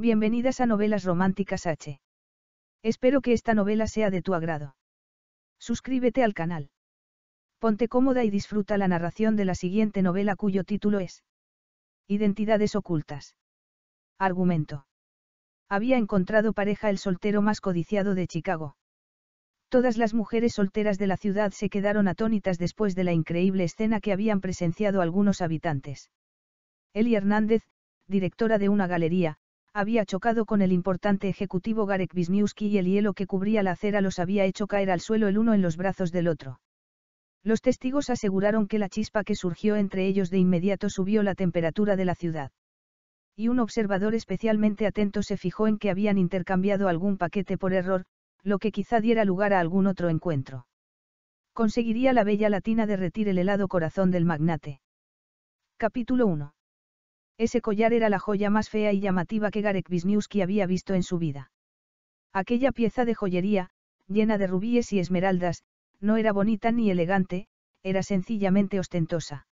Bienvenidas a Novelas Románticas H. Espero que esta novela sea de tu agrado. Suscríbete al canal. Ponte cómoda y disfruta la narración de la siguiente novela cuyo título es Identidades ocultas. Argumento. Había encontrado pareja el soltero más codiciado de Chicago. Todas las mujeres solteras de la ciudad se quedaron atónitas después de la increíble escena que habían presenciado algunos habitantes. Eli Hernández, directora de una galería, había chocado con el importante ejecutivo Garek Wisniewski y el hielo que cubría la acera los había hecho caer al suelo el uno en los brazos del otro. Los testigos aseguraron que la chispa que surgió entre ellos de inmediato subió la temperatura de la ciudad. Y un observador especialmente atento se fijó en que habían intercambiado algún paquete por error, lo que quizá diera lugar a algún otro encuentro. Conseguiría la bella latina derretir el helado corazón del magnate. Capítulo 1. Ese collar era la joya más fea y llamativa que Garek Wisniewski había visto en su vida. Aquella pieza de joyería, llena de rubíes y esmeraldas, no era bonita ni elegante, era sencillamente ostentosa.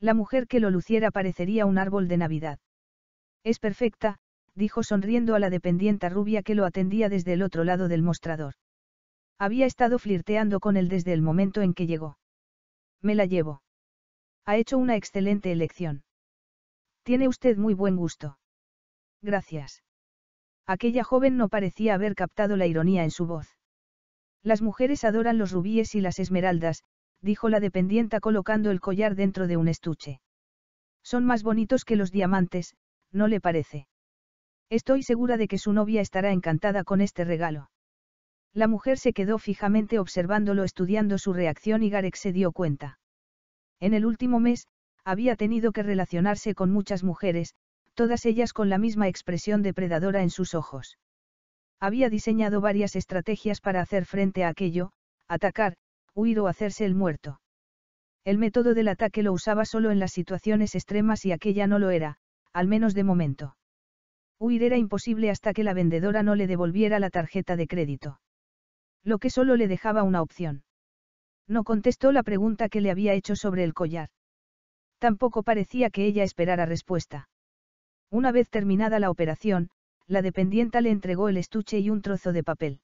La mujer que lo luciera parecería un árbol de Navidad. Es perfecta, dijo sonriendo a la dependienta rubia que lo atendía desde el otro lado del mostrador. Había estado flirteando con él desde el momento en que llegó. Me la llevo. Ha hecho una excelente elección. Tiene usted muy buen gusto. Gracias. Aquella joven no parecía haber captado la ironía en su voz. Las mujeres adoran los rubíes y las esmeraldas, dijo la dependienta colocando el collar dentro de un estuche. Son más bonitos que los diamantes, ¿no le parece? Estoy segura de que su novia estará encantada con este regalo. La mujer se quedó fijamente observándolo estudiando su reacción y Garek se dio cuenta. En el último mes, había tenido que relacionarse con muchas mujeres, todas ellas con la misma expresión depredadora en sus ojos. Había diseñado varias estrategias para hacer frente a aquello, atacar, huir o hacerse el muerto. El método del ataque lo usaba solo en las situaciones extremas y aquella no lo era, al menos de momento. Huir era imposible hasta que la vendedora no le devolviera la tarjeta de crédito. Lo que solo le dejaba una opción. No contestó la pregunta que le había hecho sobre el collar. Tampoco parecía que ella esperara respuesta. Una vez terminada la operación, la dependienta le entregó el estuche y un trozo de papel.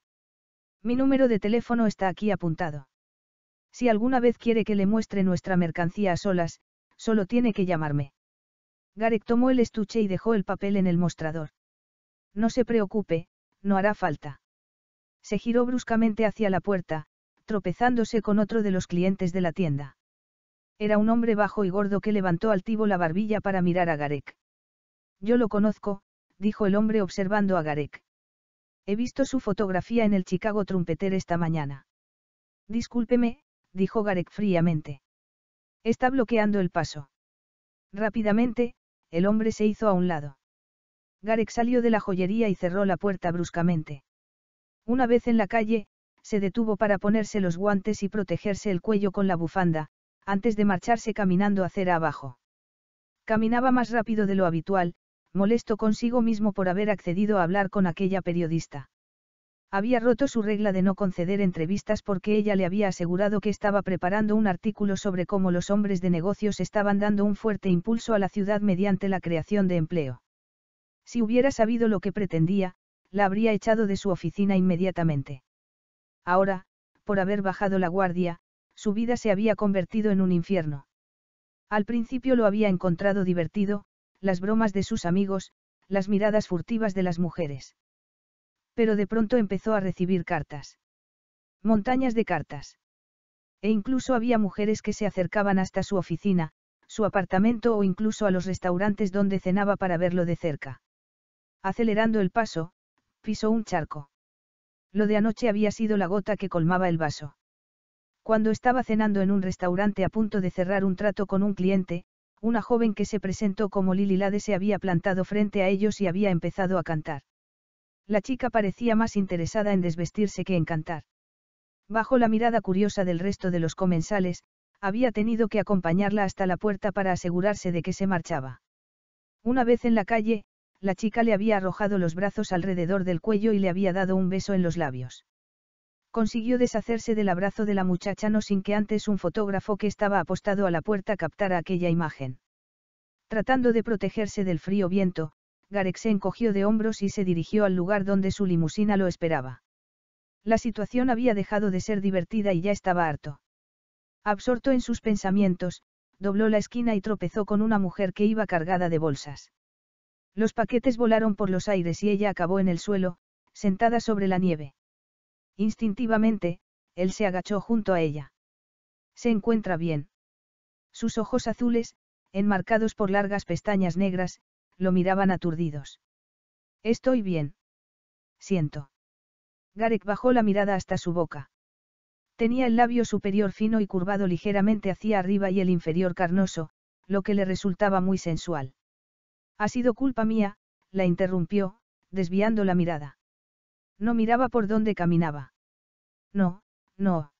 Mi número de teléfono está aquí apuntado. Si alguna vez quiere que le muestre nuestra mercancía a solas, solo tiene que llamarme. Garek tomó el estuche y dejó el papel en el mostrador. No se preocupe, no hará falta. Se giró bruscamente hacia la puerta, tropezándose con otro de los clientes de la tienda. Era un hombre bajo y gordo que levantó altivo la barbilla para mirar a Garek. Yo lo conozco, dijo el hombre observando a Garek. He visto su fotografía en el Chicago Trumpeter esta mañana. Discúlpeme, dijo Garek fríamente. Está bloqueando el paso. Rápidamente, el hombre se hizo a un lado. Garek salió de la joyería y cerró la puerta bruscamente. Una vez en la calle, se detuvo para ponerse los guantes y protegerse el cuello con la bufanda, antes de marcharse caminando acera abajo. Caminaba más rápido de lo habitual, molesto consigo mismo por haber accedido a hablar con aquella periodista. Había roto su regla de no conceder entrevistas porque ella le había asegurado que estaba preparando un artículo sobre cómo los hombres de negocios estaban dando un fuerte impulso a la ciudad mediante la creación de empleo. Si hubiera sabido lo que pretendía, la habría echado de su oficina inmediatamente. Ahora, por haber bajado la guardia, su vida se había convertido en un infierno. Al principio lo había encontrado divertido, las bromas de sus amigos, las miradas furtivas de las mujeres. Pero de pronto empezó a recibir cartas. Montañas de cartas. E incluso había mujeres que se acercaban hasta su oficina, su apartamento o incluso a los restaurantes donde cenaba para verlo de cerca. Acelerando el paso, pisó un charco. Lo de anoche había sido la gota que colmaba el vaso. Cuando estaba cenando en un restaurante a punto de cerrar un trato con un cliente, una joven que se presentó como Lily Lade se había plantado frente a ellos y había empezado a cantar. La chica parecía más interesada en desvestirse que en cantar. Bajo la mirada curiosa del resto de los comensales, había tenido que acompañarla hasta la puerta para asegurarse de que se marchaba. Una vez en la calle, la chica le había arrojado los brazos alrededor del cuello y le había dado un beso en los labios consiguió deshacerse del abrazo de la muchacha no sin que antes un fotógrafo que estaba apostado a la puerta captara aquella imagen. Tratando de protegerse del frío viento, Garek se encogió de hombros y se dirigió al lugar donde su limusina lo esperaba. La situación había dejado de ser divertida y ya estaba harto. Absorto en sus pensamientos, dobló la esquina y tropezó con una mujer que iba cargada de bolsas. Los paquetes volaron por los aires y ella acabó en el suelo, sentada sobre la nieve. Instintivamente, él se agachó junto a ella. Se encuentra bien. Sus ojos azules, enmarcados por largas pestañas negras, lo miraban aturdidos. Estoy bien. Siento. Garek bajó la mirada hasta su boca. Tenía el labio superior fino y curvado ligeramente hacia arriba y el inferior carnoso, lo que le resultaba muy sensual. Ha sido culpa mía, la interrumpió, desviando la mirada. No miraba por dónde caminaba. No, no.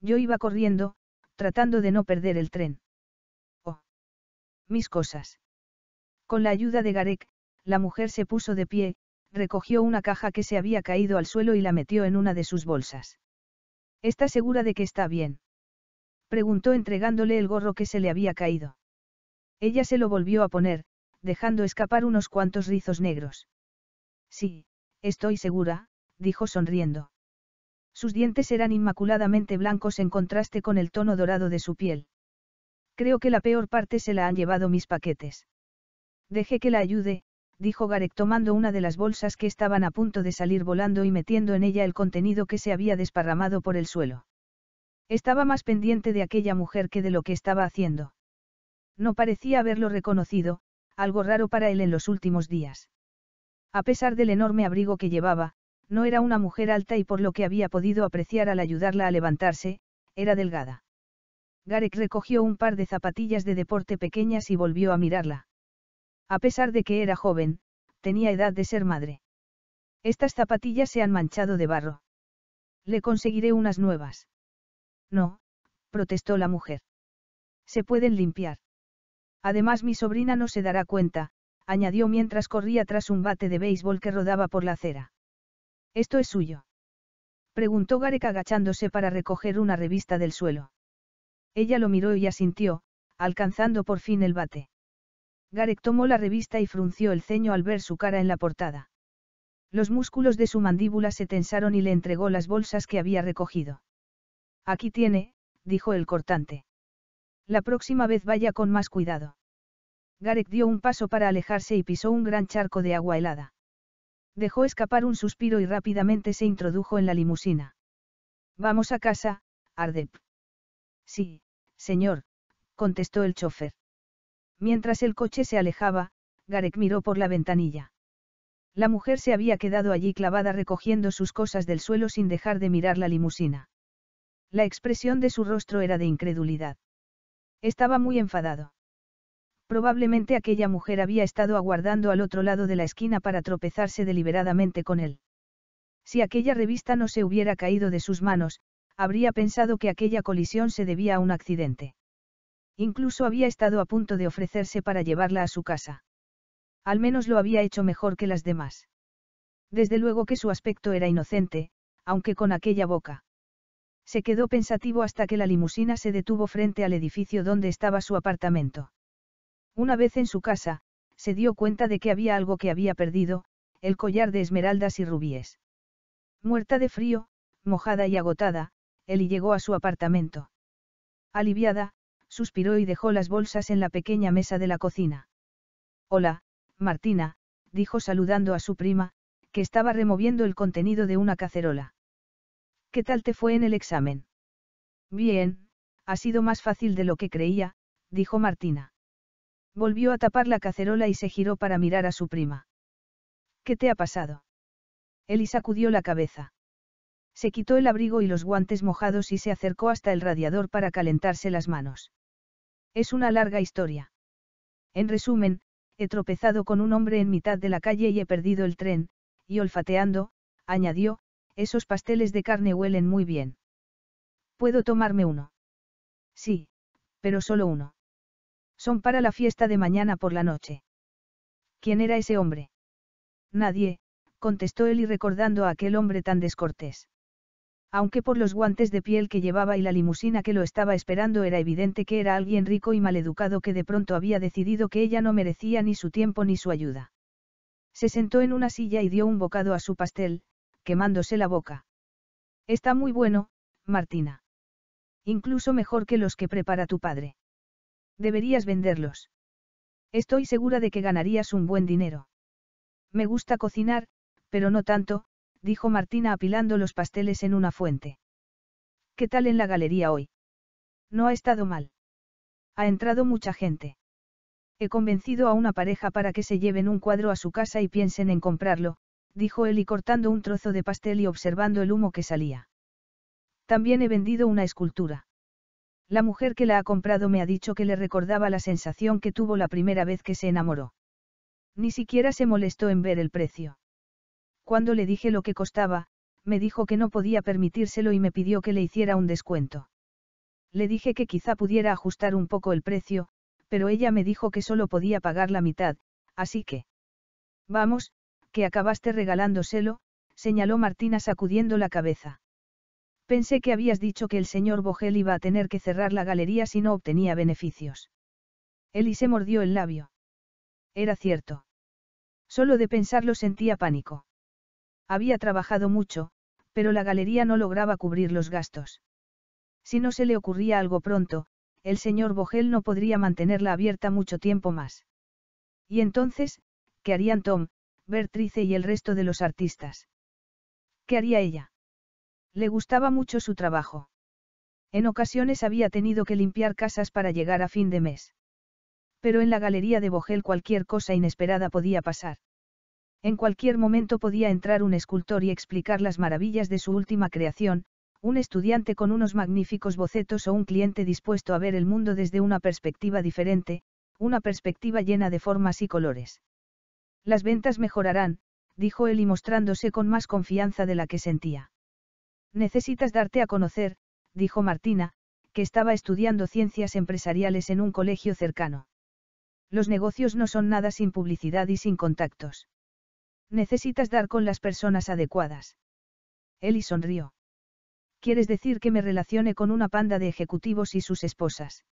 Yo iba corriendo, tratando de no perder el tren. Oh. Mis cosas. Con la ayuda de Garek, la mujer se puso de pie, recogió una caja que se había caído al suelo y la metió en una de sus bolsas. ¿Está segura de que está bien? Preguntó entregándole el gorro que se le había caído. Ella se lo volvió a poner, dejando escapar unos cuantos rizos negros. Sí, Estoy segura, dijo sonriendo. Sus dientes eran inmaculadamente blancos en contraste con el tono dorado de su piel. Creo que la peor parte se la han llevado mis paquetes. Deje que la ayude, dijo Garek tomando una de las bolsas que estaban a punto de salir volando y metiendo en ella el contenido que se había desparramado por el suelo. Estaba más pendiente de aquella mujer que de lo que estaba haciendo. No parecía haberlo reconocido, algo raro para él en los últimos días. A pesar del enorme abrigo que llevaba, no era una mujer alta y por lo que había podido apreciar al ayudarla a levantarse, era delgada. Garek recogió un par de zapatillas de deporte pequeñas y volvió a mirarla. A pesar de que era joven, tenía edad de ser madre. Estas zapatillas se han manchado de barro. Le conseguiré unas nuevas. No, protestó la mujer. Se pueden limpiar. Además mi sobrina no se dará cuenta, añadió mientras corría tras un bate de béisbol que rodaba por la acera. ¿Esto es suyo? preguntó Garek agachándose para recoger una revista del suelo. Ella lo miró y asintió, alcanzando por fin el bate. Garek tomó la revista y frunció el ceño al ver su cara en la portada. Los músculos de su mandíbula se tensaron y le entregó las bolsas que había recogido. Aquí tiene, dijo el cortante. La próxima vez vaya con más cuidado. Garek dio un paso para alejarse y pisó un gran charco de agua helada. Dejó escapar un suspiro y rápidamente se introdujo en la limusina. Vamos a casa, Ardep. Sí, señor, contestó el chofer. Mientras el coche se alejaba, Garek miró por la ventanilla. La mujer se había quedado allí clavada recogiendo sus cosas del suelo sin dejar de mirar la limusina. La expresión de su rostro era de incredulidad. Estaba muy enfadado. Probablemente aquella mujer había estado aguardando al otro lado de la esquina para tropezarse deliberadamente con él. Si aquella revista no se hubiera caído de sus manos, habría pensado que aquella colisión se debía a un accidente. Incluso había estado a punto de ofrecerse para llevarla a su casa. Al menos lo había hecho mejor que las demás. Desde luego que su aspecto era inocente, aunque con aquella boca. Se quedó pensativo hasta que la limusina se detuvo frente al edificio donde estaba su apartamento. Una vez en su casa, se dio cuenta de que había algo que había perdido, el collar de esmeraldas y rubíes. Muerta de frío, mojada y agotada, Eli llegó a su apartamento. Aliviada, suspiró y dejó las bolsas en la pequeña mesa de la cocina. Hola, Martina, dijo saludando a su prima, que estaba removiendo el contenido de una cacerola. ¿Qué tal te fue en el examen? Bien, ha sido más fácil de lo que creía, dijo Martina. Volvió a tapar la cacerola y se giró para mirar a su prima. ¿Qué te ha pasado? Eli sacudió la cabeza. Se quitó el abrigo y los guantes mojados y se acercó hasta el radiador para calentarse las manos. Es una larga historia. En resumen, he tropezado con un hombre en mitad de la calle y he perdido el tren, y olfateando, añadió, esos pasteles de carne huelen muy bien. ¿Puedo tomarme uno? Sí, pero solo uno. Son para la fiesta de mañana por la noche. ¿Quién era ese hombre? Nadie, contestó él y recordando a aquel hombre tan descortés. Aunque por los guantes de piel que llevaba y la limusina que lo estaba esperando era evidente que era alguien rico y maleducado que de pronto había decidido que ella no merecía ni su tiempo ni su ayuda. Se sentó en una silla y dio un bocado a su pastel, quemándose la boca. Está muy bueno, Martina. Incluso mejor que los que prepara tu padre. Deberías venderlos. Estoy segura de que ganarías un buen dinero. Me gusta cocinar, pero no tanto, dijo Martina apilando los pasteles en una fuente. ¿Qué tal en la galería hoy? No ha estado mal. Ha entrado mucha gente. He convencido a una pareja para que se lleven un cuadro a su casa y piensen en comprarlo, dijo él y cortando un trozo de pastel y observando el humo que salía. También he vendido una escultura. La mujer que la ha comprado me ha dicho que le recordaba la sensación que tuvo la primera vez que se enamoró. Ni siquiera se molestó en ver el precio. Cuando le dije lo que costaba, me dijo que no podía permitírselo y me pidió que le hiciera un descuento. Le dije que quizá pudiera ajustar un poco el precio, pero ella me dijo que solo podía pagar la mitad, así que... Vamos, que acabaste regalándoselo, señaló Martina sacudiendo la cabeza. Pensé que habías dicho que el señor Bogel iba a tener que cerrar la galería si no obtenía beneficios. Eli se mordió el labio. Era cierto. Solo de pensarlo sentía pánico. Había trabajado mucho, pero la galería no lograba cubrir los gastos. Si no se le ocurría algo pronto, el señor Bogel no podría mantenerla abierta mucho tiempo más. Y entonces, ¿qué harían Tom, Bertrice y el resto de los artistas? ¿Qué haría ella? Le gustaba mucho su trabajo. En ocasiones había tenido que limpiar casas para llegar a fin de mes. Pero en la galería de Bogel cualquier cosa inesperada podía pasar. En cualquier momento podía entrar un escultor y explicar las maravillas de su última creación, un estudiante con unos magníficos bocetos o un cliente dispuesto a ver el mundo desde una perspectiva diferente, una perspectiva llena de formas y colores. Las ventas mejorarán, dijo él y mostrándose con más confianza de la que sentía. Necesitas darte a conocer, dijo Martina, que estaba estudiando ciencias empresariales en un colegio cercano. Los negocios no son nada sin publicidad y sin contactos. Necesitas dar con las personas adecuadas. Eli sonrió. ¿Quieres decir que me relacione con una panda de ejecutivos y sus esposas?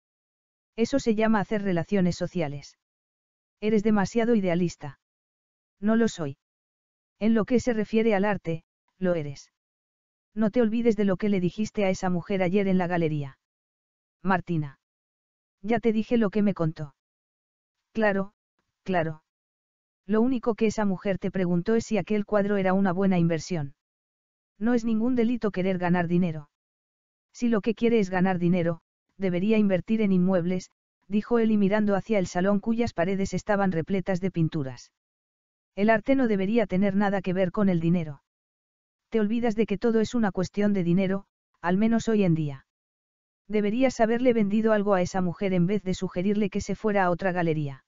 Eso se llama hacer relaciones sociales. Eres demasiado idealista. No lo soy. En lo que se refiere al arte, lo eres. No te olvides de lo que le dijiste a esa mujer ayer en la galería. Martina. Ya te dije lo que me contó. Claro, claro. Lo único que esa mujer te preguntó es si aquel cuadro era una buena inversión. No es ningún delito querer ganar dinero. Si lo que quiere es ganar dinero, debería invertir en inmuebles, dijo él y mirando hacia el salón cuyas paredes estaban repletas de pinturas. El arte no debería tener nada que ver con el dinero te olvidas de que todo es una cuestión de dinero, al menos hoy en día. Deberías haberle vendido algo a esa mujer en vez de sugerirle que se fuera a otra galería.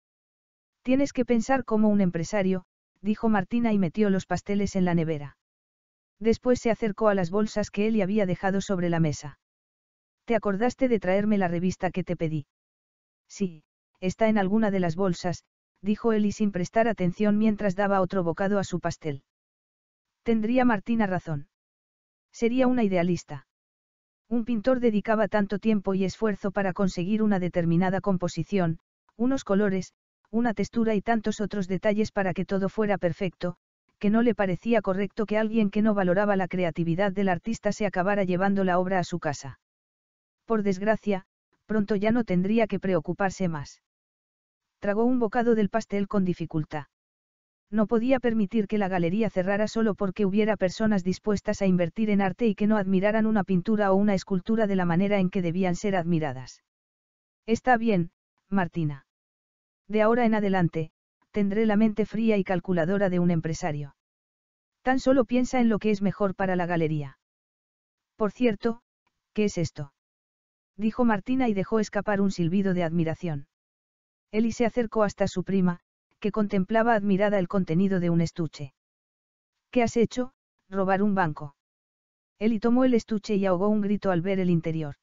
Tienes que pensar como un empresario, dijo Martina y metió los pasteles en la nevera. Después se acercó a las bolsas que él había dejado sobre la mesa. ¿Te acordaste de traerme la revista que te pedí? Sí, está en alguna de las bolsas, dijo él y sin prestar atención mientras daba otro bocado a su pastel. Tendría Martina razón. Sería una idealista. Un pintor dedicaba tanto tiempo y esfuerzo para conseguir una determinada composición, unos colores, una textura y tantos otros detalles para que todo fuera perfecto, que no le parecía correcto que alguien que no valoraba la creatividad del artista se acabara llevando la obra a su casa. Por desgracia, pronto ya no tendría que preocuparse más. Tragó un bocado del pastel con dificultad. No podía permitir que la galería cerrara solo porque hubiera personas dispuestas a invertir en arte y que no admiraran una pintura o una escultura de la manera en que debían ser admiradas. Está bien, Martina. De ahora en adelante, tendré la mente fría y calculadora de un empresario. Tan solo piensa en lo que es mejor para la galería. Por cierto, ¿qué es esto? dijo Martina y dejó escapar un silbido de admiración. Eli se acercó hasta su prima, que contemplaba admirada el contenido de un estuche. ¿Qué has hecho? Robar un banco. Eli tomó el estuche y ahogó un grito al ver el interior.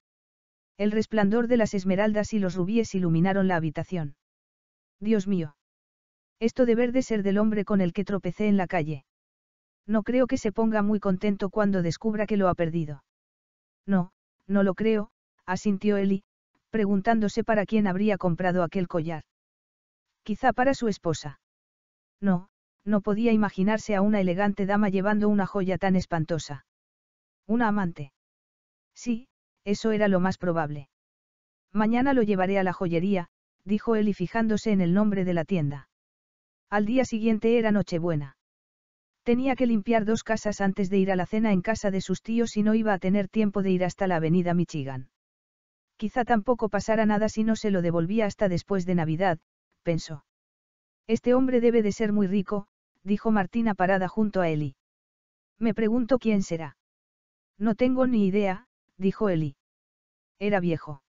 El resplandor de las esmeraldas y los rubíes iluminaron la habitación. Dios mío. Esto deber de ser del hombre con el que tropecé en la calle. No creo que se ponga muy contento cuando descubra que lo ha perdido. No, no lo creo, asintió Eli, preguntándose para quién habría comprado aquel collar. Quizá para su esposa. No, no podía imaginarse a una elegante dama llevando una joya tan espantosa. Una amante. Sí, eso era lo más probable. Mañana lo llevaré a la joyería, dijo él y fijándose en el nombre de la tienda. Al día siguiente era Nochebuena. Tenía que limpiar dos casas antes de ir a la cena en casa de sus tíos y no iba a tener tiempo de ir hasta la avenida Michigan. Quizá tampoco pasara nada si no se lo devolvía hasta después de Navidad, pensó. Este hombre debe de ser muy rico, dijo Martina parada junto a Eli. Me pregunto quién será. No tengo ni idea, dijo Eli. Era viejo.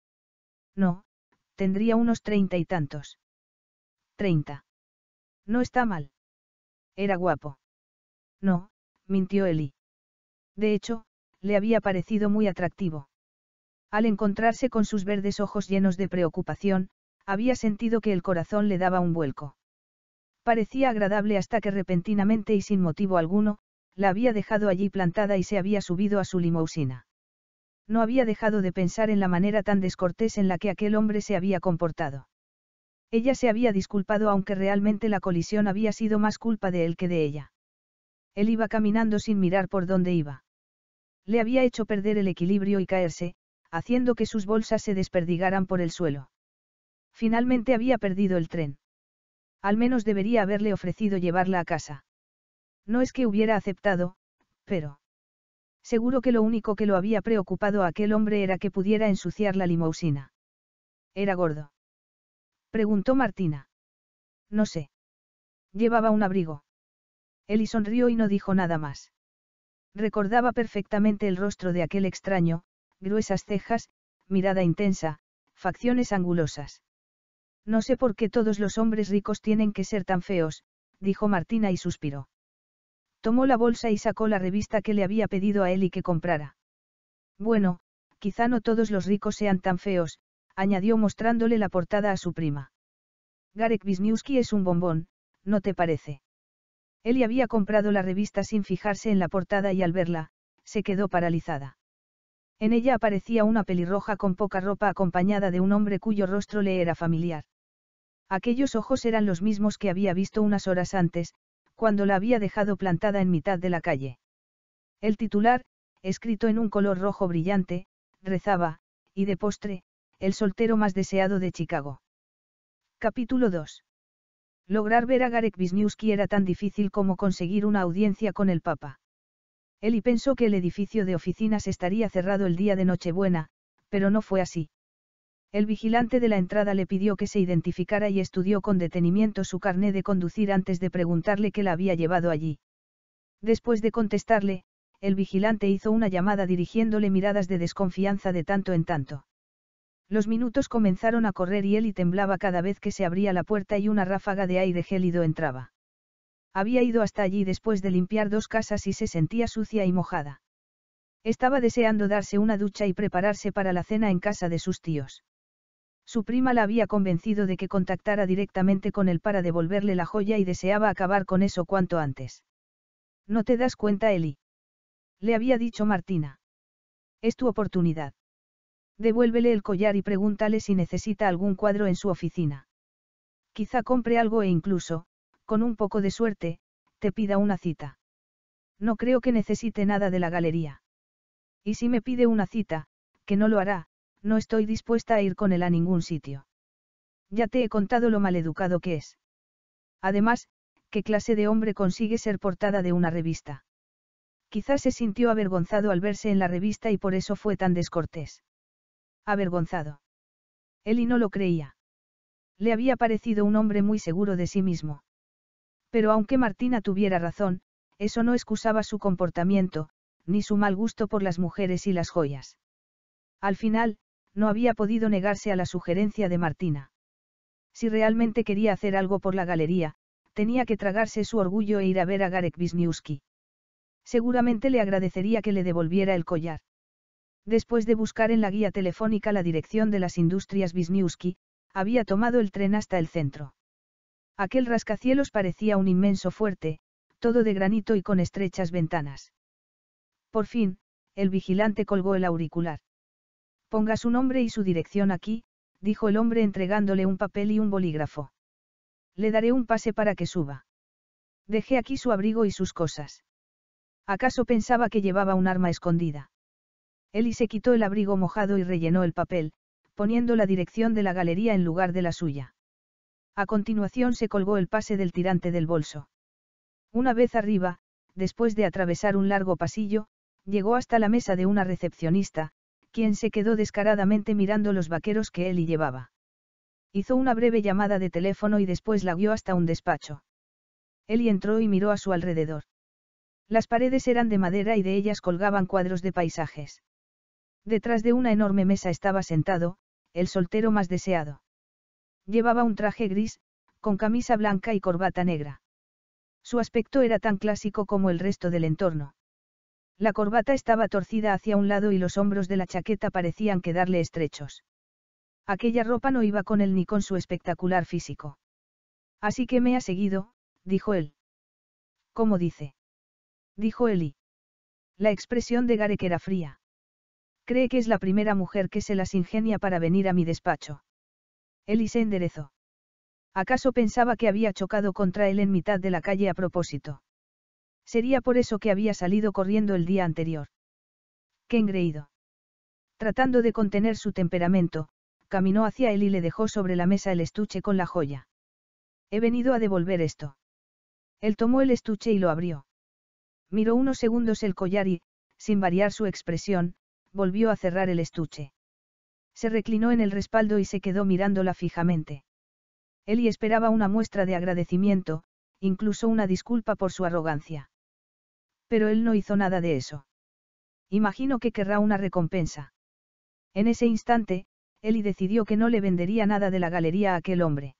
No, tendría unos treinta y tantos. Treinta. No está mal. Era guapo. No, mintió Eli. De hecho, le había parecido muy atractivo. Al encontrarse con sus verdes ojos llenos de preocupación, había sentido que el corazón le daba un vuelco. Parecía agradable hasta que repentinamente y sin motivo alguno, la había dejado allí plantada y se había subido a su limousina. No había dejado de pensar en la manera tan descortés en la que aquel hombre se había comportado. Ella se había disculpado aunque realmente la colisión había sido más culpa de él que de ella. Él iba caminando sin mirar por dónde iba. Le había hecho perder el equilibrio y caerse, haciendo que sus bolsas se desperdigaran por el suelo. Finalmente había perdido el tren. Al menos debería haberle ofrecido llevarla a casa. No es que hubiera aceptado, pero... Seguro que lo único que lo había preocupado a aquel hombre era que pudiera ensuciar la limousina. ¿Era gordo? Preguntó Martina. No sé. Llevaba un abrigo. Eli sonrió y no dijo nada más. Recordaba perfectamente el rostro de aquel extraño, gruesas cejas, mirada intensa, facciones angulosas. No sé por qué todos los hombres ricos tienen que ser tan feos, dijo Martina y suspiró. Tomó la bolsa y sacó la revista que le había pedido a él y que comprara. Bueno, quizá no todos los ricos sean tan feos, añadió mostrándole la portada a su prima. Garek Wisniewski es un bombón, ¿no te parece? Eli había comprado la revista sin fijarse en la portada y al verla, se quedó paralizada. En ella aparecía una pelirroja con poca ropa acompañada de un hombre cuyo rostro le era familiar. Aquellos ojos eran los mismos que había visto unas horas antes, cuando la había dejado plantada en mitad de la calle. El titular, escrito en un color rojo brillante, rezaba, y de postre, el soltero más deseado de Chicago. Capítulo 2. Lograr ver a Garek Wisniewski era tan difícil como conseguir una audiencia con el Papa. Eli pensó que el edificio de oficinas estaría cerrado el día de Nochebuena, pero no fue así. El vigilante de la entrada le pidió que se identificara y estudió con detenimiento su carné de conducir antes de preguntarle qué la había llevado allí. Después de contestarle, el vigilante hizo una llamada dirigiéndole miradas de desconfianza de tanto en tanto. Los minutos comenzaron a correr y él y temblaba cada vez que se abría la puerta y una ráfaga de aire gélido entraba. Había ido hasta allí después de limpiar dos casas y se sentía sucia y mojada. Estaba deseando darse una ducha y prepararse para la cena en casa de sus tíos. Su prima la había convencido de que contactara directamente con él para devolverle la joya y deseaba acabar con eso cuanto antes. No te das cuenta, Eli. Le había dicho Martina. Es tu oportunidad. Devuélvele el collar y pregúntale si necesita algún cuadro en su oficina. Quizá compre algo e incluso, con un poco de suerte, te pida una cita. No creo que necesite nada de la galería. Y si me pide una cita, que no lo hará, no estoy dispuesta a ir con él a ningún sitio. Ya te he contado lo maleducado que es. Además, ¿qué clase de hombre consigue ser portada de una revista? Quizás se sintió avergonzado al verse en la revista y por eso fue tan descortés. Avergonzado. Eli no lo creía. Le había parecido un hombre muy seguro de sí mismo. Pero aunque Martina tuviera razón, eso no excusaba su comportamiento, ni su mal gusto por las mujeres y las joyas. Al final, no había podido negarse a la sugerencia de Martina. Si realmente quería hacer algo por la galería, tenía que tragarse su orgullo e ir a ver a Garek Wisniewski. Seguramente le agradecería que le devolviera el collar. Después de buscar en la guía telefónica la dirección de las industrias Wisniewski, había tomado el tren hasta el centro. Aquel rascacielos parecía un inmenso fuerte, todo de granito y con estrechas ventanas. Por fin, el vigilante colgó el auricular. Ponga su nombre y su dirección aquí, dijo el hombre entregándole un papel y un bolígrafo. Le daré un pase para que suba. Dejé aquí su abrigo y sus cosas. ¿Acaso pensaba que llevaba un arma escondida? Eli se quitó el abrigo mojado y rellenó el papel, poniendo la dirección de la galería en lugar de la suya. A continuación se colgó el pase del tirante del bolso. Una vez arriba, después de atravesar un largo pasillo, llegó hasta la mesa de una recepcionista, quien se quedó descaradamente mirando los vaqueros que Eli llevaba. Hizo una breve llamada de teléfono y después la guió hasta un despacho. Eli entró y miró a su alrededor. Las paredes eran de madera y de ellas colgaban cuadros de paisajes. Detrás de una enorme mesa estaba sentado, el soltero más deseado. Llevaba un traje gris, con camisa blanca y corbata negra. Su aspecto era tan clásico como el resto del entorno. La corbata estaba torcida hacia un lado y los hombros de la chaqueta parecían quedarle estrechos. Aquella ropa no iba con él ni con su espectacular físico. Así que me ha seguido, dijo él. ¿Cómo dice? Dijo Eli. La expresión de Garek era fría. Cree que es la primera mujer que se las ingenia para venir a mi despacho. Eli se enderezó. ¿Acaso pensaba que había chocado contra él en mitad de la calle a propósito? Sería por eso que había salido corriendo el día anterior. Qué engreído. Tratando de contener su temperamento, caminó hacia él y le dejó sobre la mesa el estuche con la joya. He venido a devolver esto. Él tomó el estuche y lo abrió. Miró unos segundos el collar y, sin variar su expresión, volvió a cerrar el estuche. Se reclinó en el respaldo y se quedó mirándola fijamente. Eli esperaba una muestra de agradecimiento, incluso una disculpa por su arrogancia. Pero él no hizo nada de eso. Imagino que querrá una recompensa. En ese instante, Eli decidió que no le vendería nada de la galería a aquel hombre.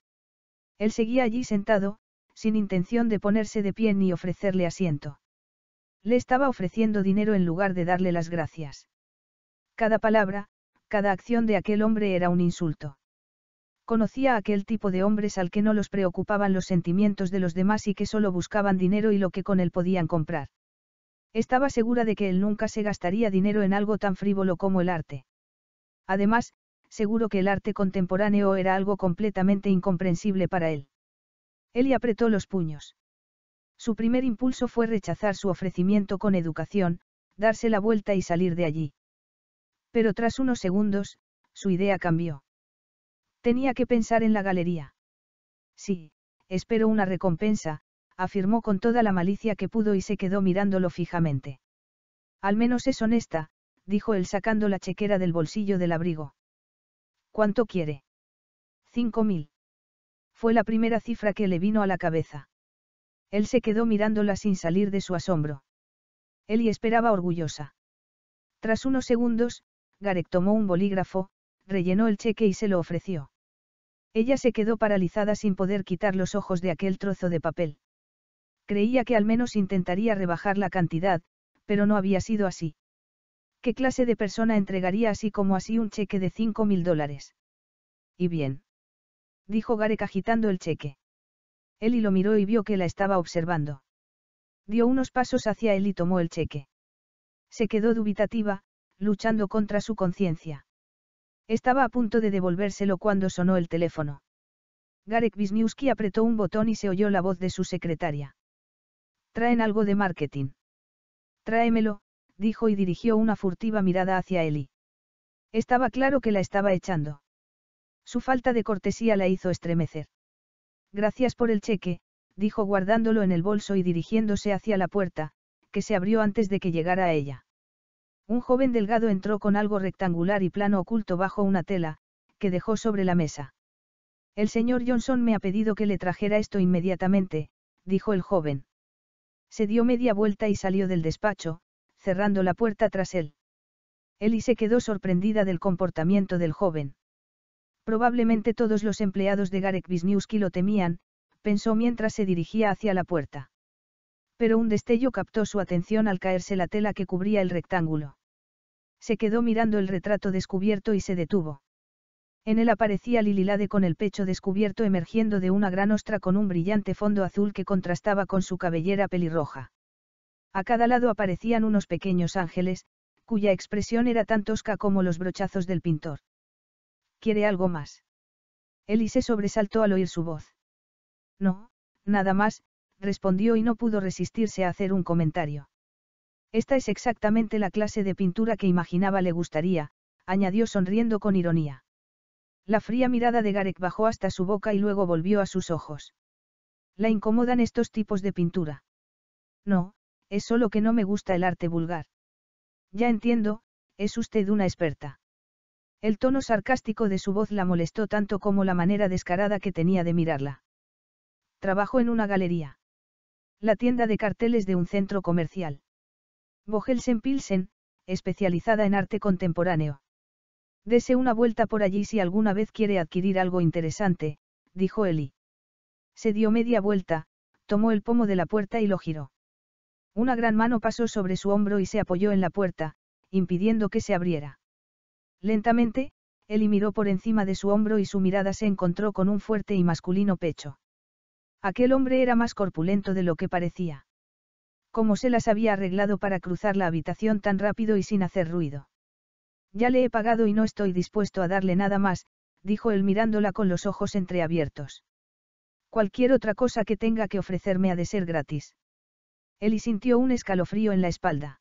Él seguía allí sentado, sin intención de ponerse de pie ni ofrecerle asiento. Le estaba ofreciendo dinero en lugar de darle las gracias. Cada palabra, cada acción de aquel hombre era un insulto. Conocía a aquel tipo de hombres al que no los preocupaban los sentimientos de los demás y que solo buscaban dinero y lo que con él podían comprar. Estaba segura de que él nunca se gastaría dinero en algo tan frívolo como el arte. Además, seguro que el arte contemporáneo era algo completamente incomprensible para él. Eli apretó los puños. Su primer impulso fue rechazar su ofrecimiento con educación, darse la vuelta y salir de allí. Pero tras unos segundos, su idea cambió. Tenía que pensar en la galería. Sí, espero una recompensa, afirmó con toda la malicia que pudo y se quedó mirándolo fijamente. Al menos es honesta, dijo él sacando la chequera del bolsillo del abrigo. ¿Cuánto quiere? Cinco mil. Fue la primera cifra que le vino a la cabeza. Él se quedó mirándola sin salir de su asombro. Eli esperaba orgullosa. Tras unos segundos, Garek tomó un bolígrafo, rellenó el cheque y se lo ofreció. Ella se quedó paralizada sin poder quitar los ojos de aquel trozo de papel. Creía que al menos intentaría rebajar la cantidad, pero no había sido así. ¿Qué clase de persona entregaría así como así un cheque de cinco mil dólares? Y bien. Dijo Garek agitando el cheque. Eli lo miró y vio que la estaba observando. Dio unos pasos hacia él y tomó el cheque. Se quedó dubitativa, luchando contra su conciencia. Estaba a punto de devolvérselo cuando sonó el teléfono. Garek Wisniewski apretó un botón y se oyó la voz de su secretaria. Traen algo de marketing. Tráemelo, dijo y dirigió una furtiva mirada hacia Ellie. Estaba claro que la estaba echando. Su falta de cortesía la hizo estremecer. Gracias por el cheque, dijo guardándolo en el bolso y dirigiéndose hacia la puerta, que se abrió antes de que llegara a ella. Un joven delgado entró con algo rectangular y plano oculto bajo una tela, que dejó sobre la mesa. El señor Johnson me ha pedido que le trajera esto inmediatamente, dijo el joven. Se dio media vuelta y salió del despacho, cerrando la puerta tras él. Eli se quedó sorprendida del comportamiento del joven. Probablemente todos los empleados de Garek Wisniewski lo temían, pensó mientras se dirigía hacia la puerta. Pero un destello captó su atención al caerse la tela que cubría el rectángulo. Se quedó mirando el retrato descubierto y se detuvo. En él aparecía Lililade con el pecho descubierto emergiendo de una gran ostra con un brillante fondo azul que contrastaba con su cabellera pelirroja. A cada lado aparecían unos pequeños ángeles, cuya expresión era tan tosca como los brochazos del pintor. ¿Quiere algo más? Elise sobresaltó al oír su voz. No, nada más, respondió y no pudo resistirse a hacer un comentario. Esta es exactamente la clase de pintura que imaginaba le gustaría, añadió sonriendo con ironía. La fría mirada de Garek bajó hasta su boca y luego volvió a sus ojos. La incomodan estos tipos de pintura. No, es solo que no me gusta el arte vulgar. Ya entiendo, es usted una experta. El tono sarcástico de su voz la molestó tanto como la manera descarada que tenía de mirarla. Trabajo en una galería. La tienda de carteles de un centro comercial. Vogelsen Pilsen, especializada en arte contemporáneo. Dese una vuelta por allí si alguna vez quiere adquirir algo interesante, dijo Eli. Se dio media vuelta, tomó el pomo de la puerta y lo giró. Una gran mano pasó sobre su hombro y se apoyó en la puerta, impidiendo que se abriera. Lentamente, Eli miró por encima de su hombro y su mirada se encontró con un fuerte y masculino pecho. Aquel hombre era más corpulento de lo que parecía. Cómo se las había arreglado para cruzar la habitación tan rápido y sin hacer ruido. Ya le he pagado y no estoy dispuesto a darle nada más, dijo él mirándola con los ojos entreabiertos. Cualquier otra cosa que tenga que ofrecerme ha de ser gratis. Eli sintió un escalofrío en la espalda.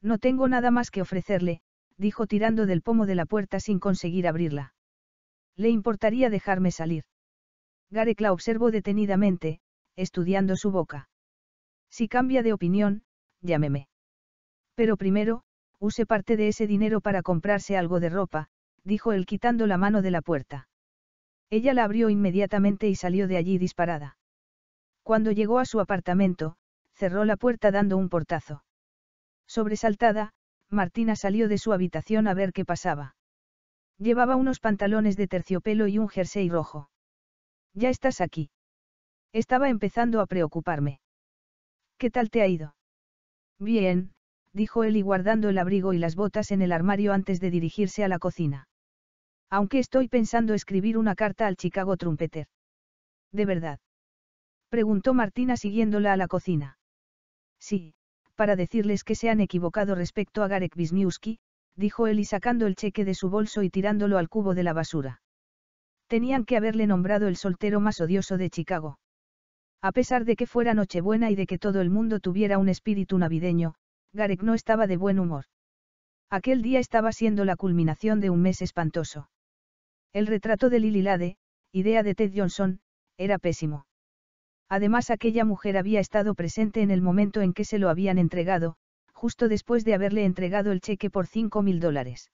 No tengo nada más que ofrecerle, dijo tirando del pomo de la puerta sin conseguir abrirla. ¿Le importaría dejarme salir? Garek la observó detenidamente, estudiando su boca. Si cambia de opinión, llámeme. Pero primero, Use parte de ese dinero para comprarse algo de ropa, dijo él quitando la mano de la puerta. Ella la abrió inmediatamente y salió de allí disparada. Cuando llegó a su apartamento, cerró la puerta dando un portazo. Sobresaltada, Martina salió de su habitación a ver qué pasaba. Llevaba unos pantalones de terciopelo y un jersey rojo. Ya estás aquí. Estaba empezando a preocuparme. ¿Qué tal te ha ido? Bien, dijo él y guardando el abrigo y las botas en el armario antes de dirigirse a la cocina. Aunque estoy pensando escribir una carta al Chicago Trumpeter. ¿De verdad? Preguntó Martina siguiéndola a la cocina. Sí, para decirles que se han equivocado respecto a Garek Wisniewski, dijo él y sacando el cheque de su bolso y tirándolo al cubo de la basura. Tenían que haberle nombrado el soltero más odioso de Chicago. A pesar de que fuera Nochebuena y de que todo el mundo tuviera un espíritu navideño, Garek no estaba de buen humor. Aquel día estaba siendo la culminación de un mes espantoso. El retrato de Lily Lade, idea de Ted Johnson, era pésimo. Además aquella mujer había estado presente en el momento en que se lo habían entregado, justo después de haberle entregado el cheque por cinco mil dólares.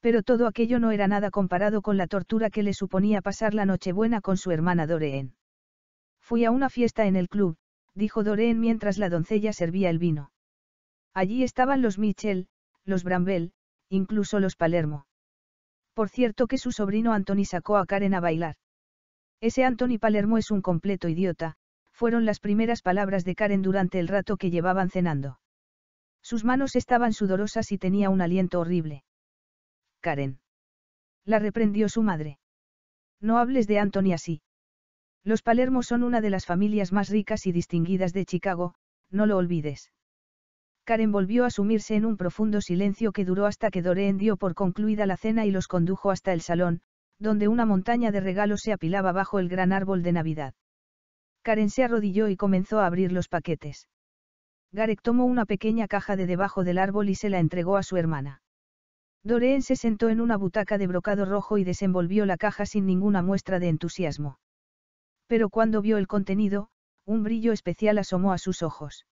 Pero todo aquello no era nada comparado con la tortura que le suponía pasar la Nochebuena con su hermana Doreen. Fui a una fiesta en el club, dijo Doreen mientras la doncella servía el vino. Allí estaban los Mitchell, los Brambell, incluso los Palermo. Por cierto que su sobrino Anthony sacó a Karen a bailar. Ese Anthony Palermo es un completo idiota, fueron las primeras palabras de Karen durante el rato que llevaban cenando. Sus manos estaban sudorosas y tenía un aliento horrible. Karen. La reprendió su madre. No hables de Anthony así. Los Palermo son una de las familias más ricas y distinguidas de Chicago, no lo olvides. Karen volvió a sumirse en un profundo silencio que duró hasta que Doreen dio por concluida la cena y los condujo hasta el salón, donde una montaña de regalos se apilaba bajo el gran árbol de Navidad. Karen se arrodilló y comenzó a abrir los paquetes. Garek tomó una pequeña caja de debajo del árbol y se la entregó a su hermana. Doreen se sentó en una butaca de brocado rojo y desenvolvió la caja sin ninguna muestra de entusiasmo. Pero cuando vio el contenido, un brillo especial asomó a sus ojos.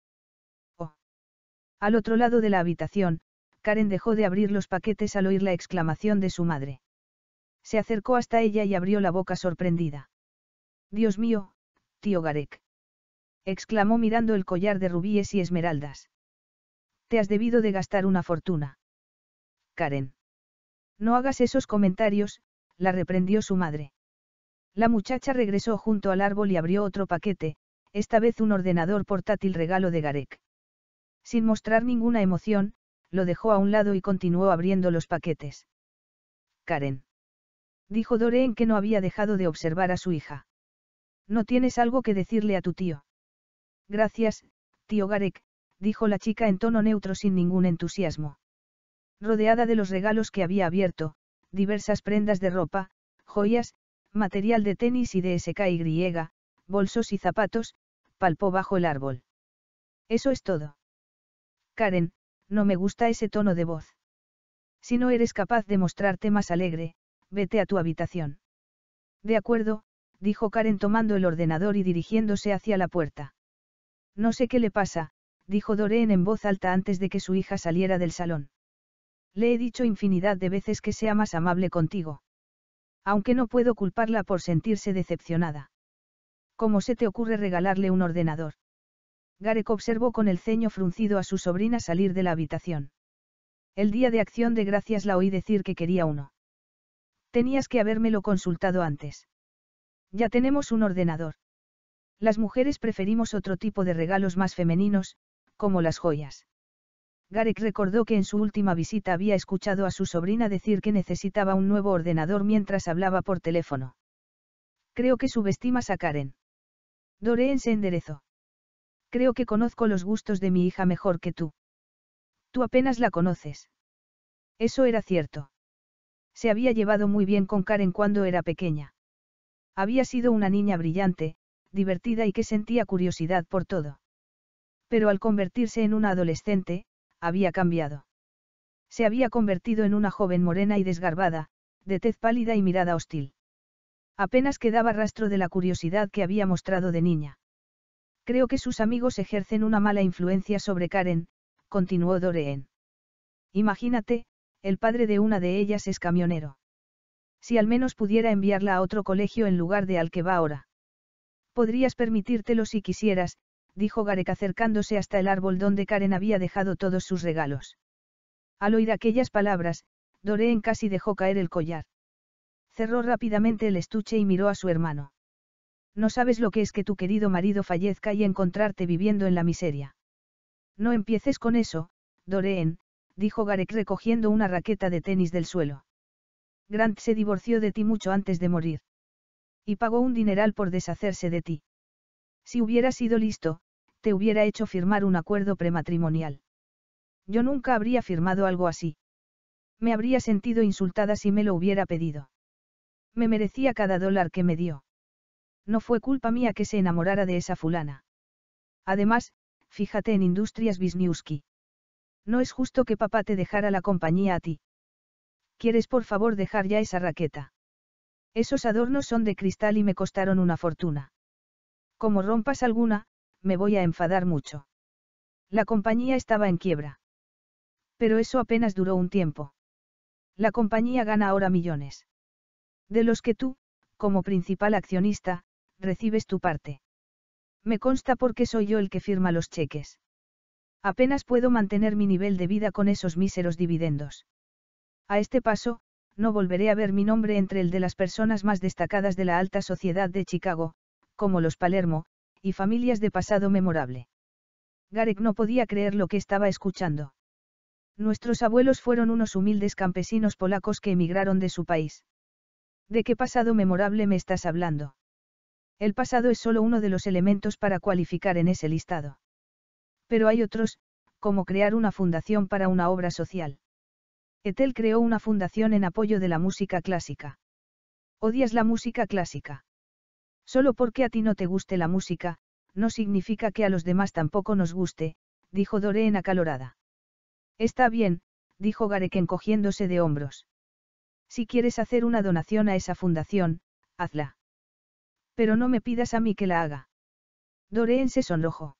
Al otro lado de la habitación, Karen dejó de abrir los paquetes al oír la exclamación de su madre. Se acercó hasta ella y abrió la boca sorprendida. Dios mío, tío Garek. exclamó mirando el collar de rubíes y esmeraldas. Te has debido de gastar una fortuna. Karen. No hagas esos comentarios, la reprendió su madre. La muchacha regresó junto al árbol y abrió otro paquete, esta vez un ordenador portátil regalo de Garek. Sin mostrar ninguna emoción, lo dejó a un lado y continuó abriendo los paquetes. Karen. Dijo Doreen que no había dejado de observar a su hija. ¿No tienes algo que decirle a tu tío? Gracias, tío Garek, dijo la chica en tono neutro sin ningún entusiasmo. Rodeada de los regalos que había abierto, diversas prendas de ropa, joyas, material de tenis y de SKY, bolsos y zapatos, palpó bajo el árbol. Eso es todo. Karen, no me gusta ese tono de voz. Si no eres capaz de mostrarte más alegre, vete a tu habitación. De acuerdo, dijo Karen tomando el ordenador y dirigiéndose hacia la puerta. No sé qué le pasa, dijo Doreen en voz alta antes de que su hija saliera del salón. Le he dicho infinidad de veces que sea más amable contigo. Aunque no puedo culparla por sentirse decepcionada. ¿Cómo se te ocurre regalarle un ordenador? Garek observó con el ceño fruncido a su sobrina salir de la habitación. El día de acción de gracias la oí decir que quería uno. Tenías que habérmelo consultado antes. Ya tenemos un ordenador. Las mujeres preferimos otro tipo de regalos más femeninos, como las joyas. Garek recordó que en su última visita había escuchado a su sobrina decir que necesitaba un nuevo ordenador mientras hablaba por teléfono. Creo que subestima a Karen. Doreen se enderezó. Creo que conozco los gustos de mi hija mejor que tú. Tú apenas la conoces. Eso era cierto. Se había llevado muy bien con Karen cuando era pequeña. Había sido una niña brillante, divertida y que sentía curiosidad por todo. Pero al convertirse en una adolescente, había cambiado. Se había convertido en una joven morena y desgarbada, de tez pálida y mirada hostil. Apenas quedaba rastro de la curiosidad que había mostrado de niña. Creo que sus amigos ejercen una mala influencia sobre Karen, continuó Doreen. Imagínate, el padre de una de ellas es camionero. Si al menos pudiera enviarla a otro colegio en lugar de al que va ahora. Podrías permitírtelo si quisieras, dijo Garek acercándose hasta el árbol donde Karen había dejado todos sus regalos. Al oír aquellas palabras, Doreen casi dejó caer el collar. Cerró rápidamente el estuche y miró a su hermano. No sabes lo que es que tu querido marido fallezca y encontrarte viviendo en la miseria. No empieces con eso, Doreen, dijo Garek recogiendo una raqueta de tenis del suelo. Grant se divorció de ti mucho antes de morir. Y pagó un dineral por deshacerse de ti. Si hubiera sido listo, te hubiera hecho firmar un acuerdo prematrimonial. Yo nunca habría firmado algo así. Me habría sentido insultada si me lo hubiera pedido. Me merecía cada dólar que me dio. No fue culpa mía que se enamorara de esa fulana. Además, fíjate en Industrias Wisniewski. No es justo que papá te dejara la compañía a ti. ¿Quieres por favor dejar ya esa raqueta? Esos adornos son de cristal y me costaron una fortuna. Como rompas alguna, me voy a enfadar mucho. La compañía estaba en quiebra. Pero eso apenas duró un tiempo. La compañía gana ahora millones. De los que tú, como principal accionista, recibes tu parte. Me consta porque soy yo el que firma los cheques. Apenas puedo mantener mi nivel de vida con esos míseros dividendos. A este paso, no volveré a ver mi nombre entre el de las personas más destacadas de la alta sociedad de Chicago, como los Palermo, y familias de pasado memorable. Garek no podía creer lo que estaba escuchando. Nuestros abuelos fueron unos humildes campesinos polacos que emigraron de su país. ¿De qué pasado memorable me estás hablando? El pasado es solo uno de los elementos para cualificar en ese listado. Pero hay otros, como crear una fundación para una obra social. Etel creó una fundación en apoyo de la música clásica. Odias la música clásica. Solo porque a ti no te guste la música, no significa que a los demás tampoco nos guste, dijo Doreen acalorada. Está bien, dijo Garek encogiéndose de hombros. Si quieres hacer una donación a esa fundación, hazla. Pero no me pidas a mí que la haga. Doreen se sonrojó.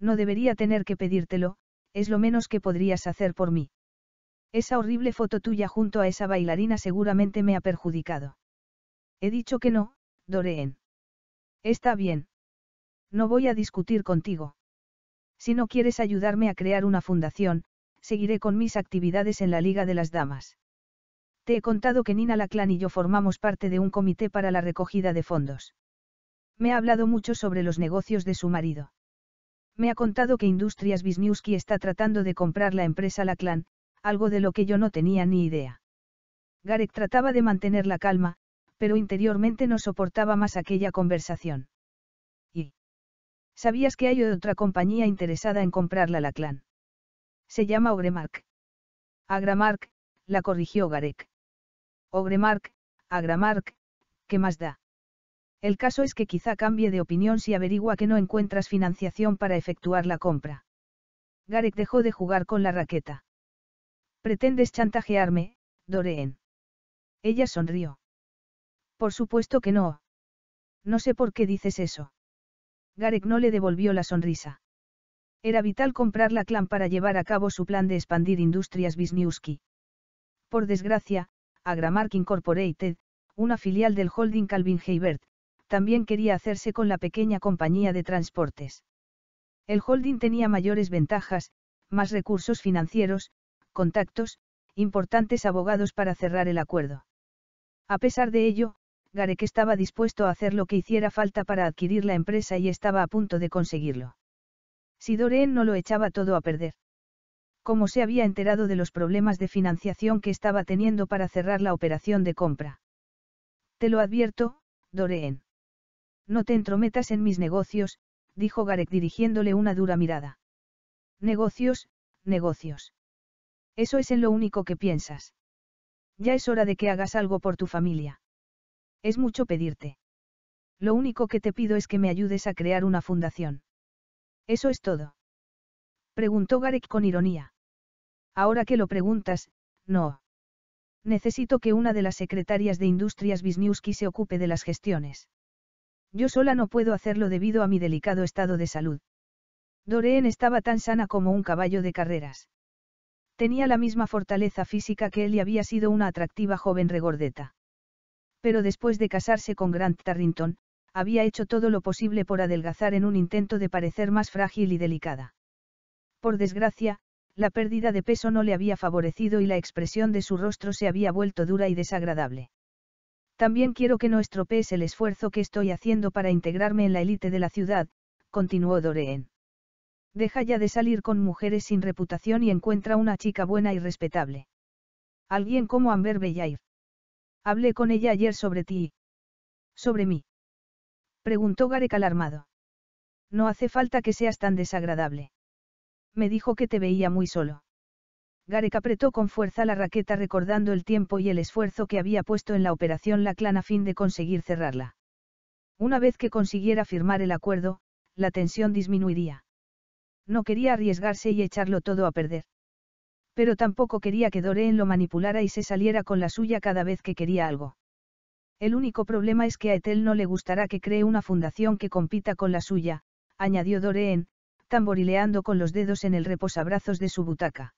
No debería tener que pedírtelo, es lo menos que podrías hacer por mí. Esa horrible foto tuya junto a esa bailarina seguramente me ha perjudicado. He dicho que no, Doreen. Está bien. No voy a discutir contigo. Si no quieres ayudarme a crear una fundación, seguiré con mis actividades en la Liga de las Damas. Te he contado que Nina Laclan y yo formamos parte de un comité para la recogida de fondos. Me ha hablado mucho sobre los negocios de su marido. Me ha contado que Industrias Wisniewski está tratando de comprar la empresa Laclan, algo de lo que yo no tenía ni idea. Garek trataba de mantener la calma, pero interiormente no soportaba más aquella conversación. ¿Y? ¿Sabías que hay otra compañía interesada en comprar la Laclan? Se llama Ogremark. Agramark, la corrigió Garek. Ogremark, Gremark, ¿qué más da? El caso es que quizá cambie de opinión si averigua que no encuentras financiación para efectuar la compra. Garek dejó de jugar con la raqueta. ¿Pretendes chantajearme, Doreen? Ella sonrió. Por supuesto que no. No sé por qué dices eso. Garek no le devolvió la sonrisa. Era vital comprar la clan para llevar a cabo su plan de expandir industrias Wisniewski. Por desgracia, Agramark Incorporated, una filial del holding Calvin Heibert, también quería hacerse con la pequeña compañía de transportes. El holding tenía mayores ventajas, más recursos financieros, contactos, importantes abogados para cerrar el acuerdo. A pesar de ello, Garek estaba dispuesto a hacer lo que hiciera falta para adquirir la empresa y estaba a punto de conseguirlo. Si Doreen no lo echaba todo a perder. Como se había enterado de los problemas de financiación que estaba teniendo para cerrar la operación de compra. Te lo advierto, Doreen. No te entrometas en mis negocios, dijo Garek dirigiéndole una dura mirada. Negocios, negocios. Eso es en lo único que piensas. Ya es hora de que hagas algo por tu familia. Es mucho pedirte. Lo único que te pido es que me ayudes a crear una fundación. Eso es todo. Preguntó Garek con ironía. Ahora que lo preguntas, no. Necesito que una de las secretarias de Industrias Wisniewski se ocupe de las gestiones. Yo sola no puedo hacerlo debido a mi delicado estado de salud. Doreen estaba tan sana como un caballo de carreras. Tenía la misma fortaleza física que él y había sido una atractiva joven regordeta. Pero después de casarse con Grant Tarrington, había hecho todo lo posible por adelgazar en un intento de parecer más frágil y delicada. Por desgracia, la pérdida de peso no le había favorecido y la expresión de su rostro se había vuelto dura y desagradable. También quiero que no estropees el esfuerzo que estoy haciendo para integrarme en la élite de la ciudad, continuó Doreen. Deja ya de salir con mujeres sin reputación y encuentra una chica buena y respetable. Alguien como Amber Bellair. Hablé con ella ayer sobre ti. ¿Sobre mí? Preguntó Garek alarmado. No hace falta que seas tan desagradable me dijo que te veía muy solo. Garek apretó con fuerza la raqueta recordando el tiempo y el esfuerzo que había puesto en la operación clan a fin de conseguir cerrarla. Una vez que consiguiera firmar el acuerdo, la tensión disminuiría. No quería arriesgarse y echarlo todo a perder. Pero tampoco quería que Doreen lo manipulara y se saliera con la suya cada vez que quería algo. El único problema es que a Ethel no le gustará que cree una fundación que compita con la suya, añadió Doreen, tamborileando con los dedos en el reposabrazos de su butaca.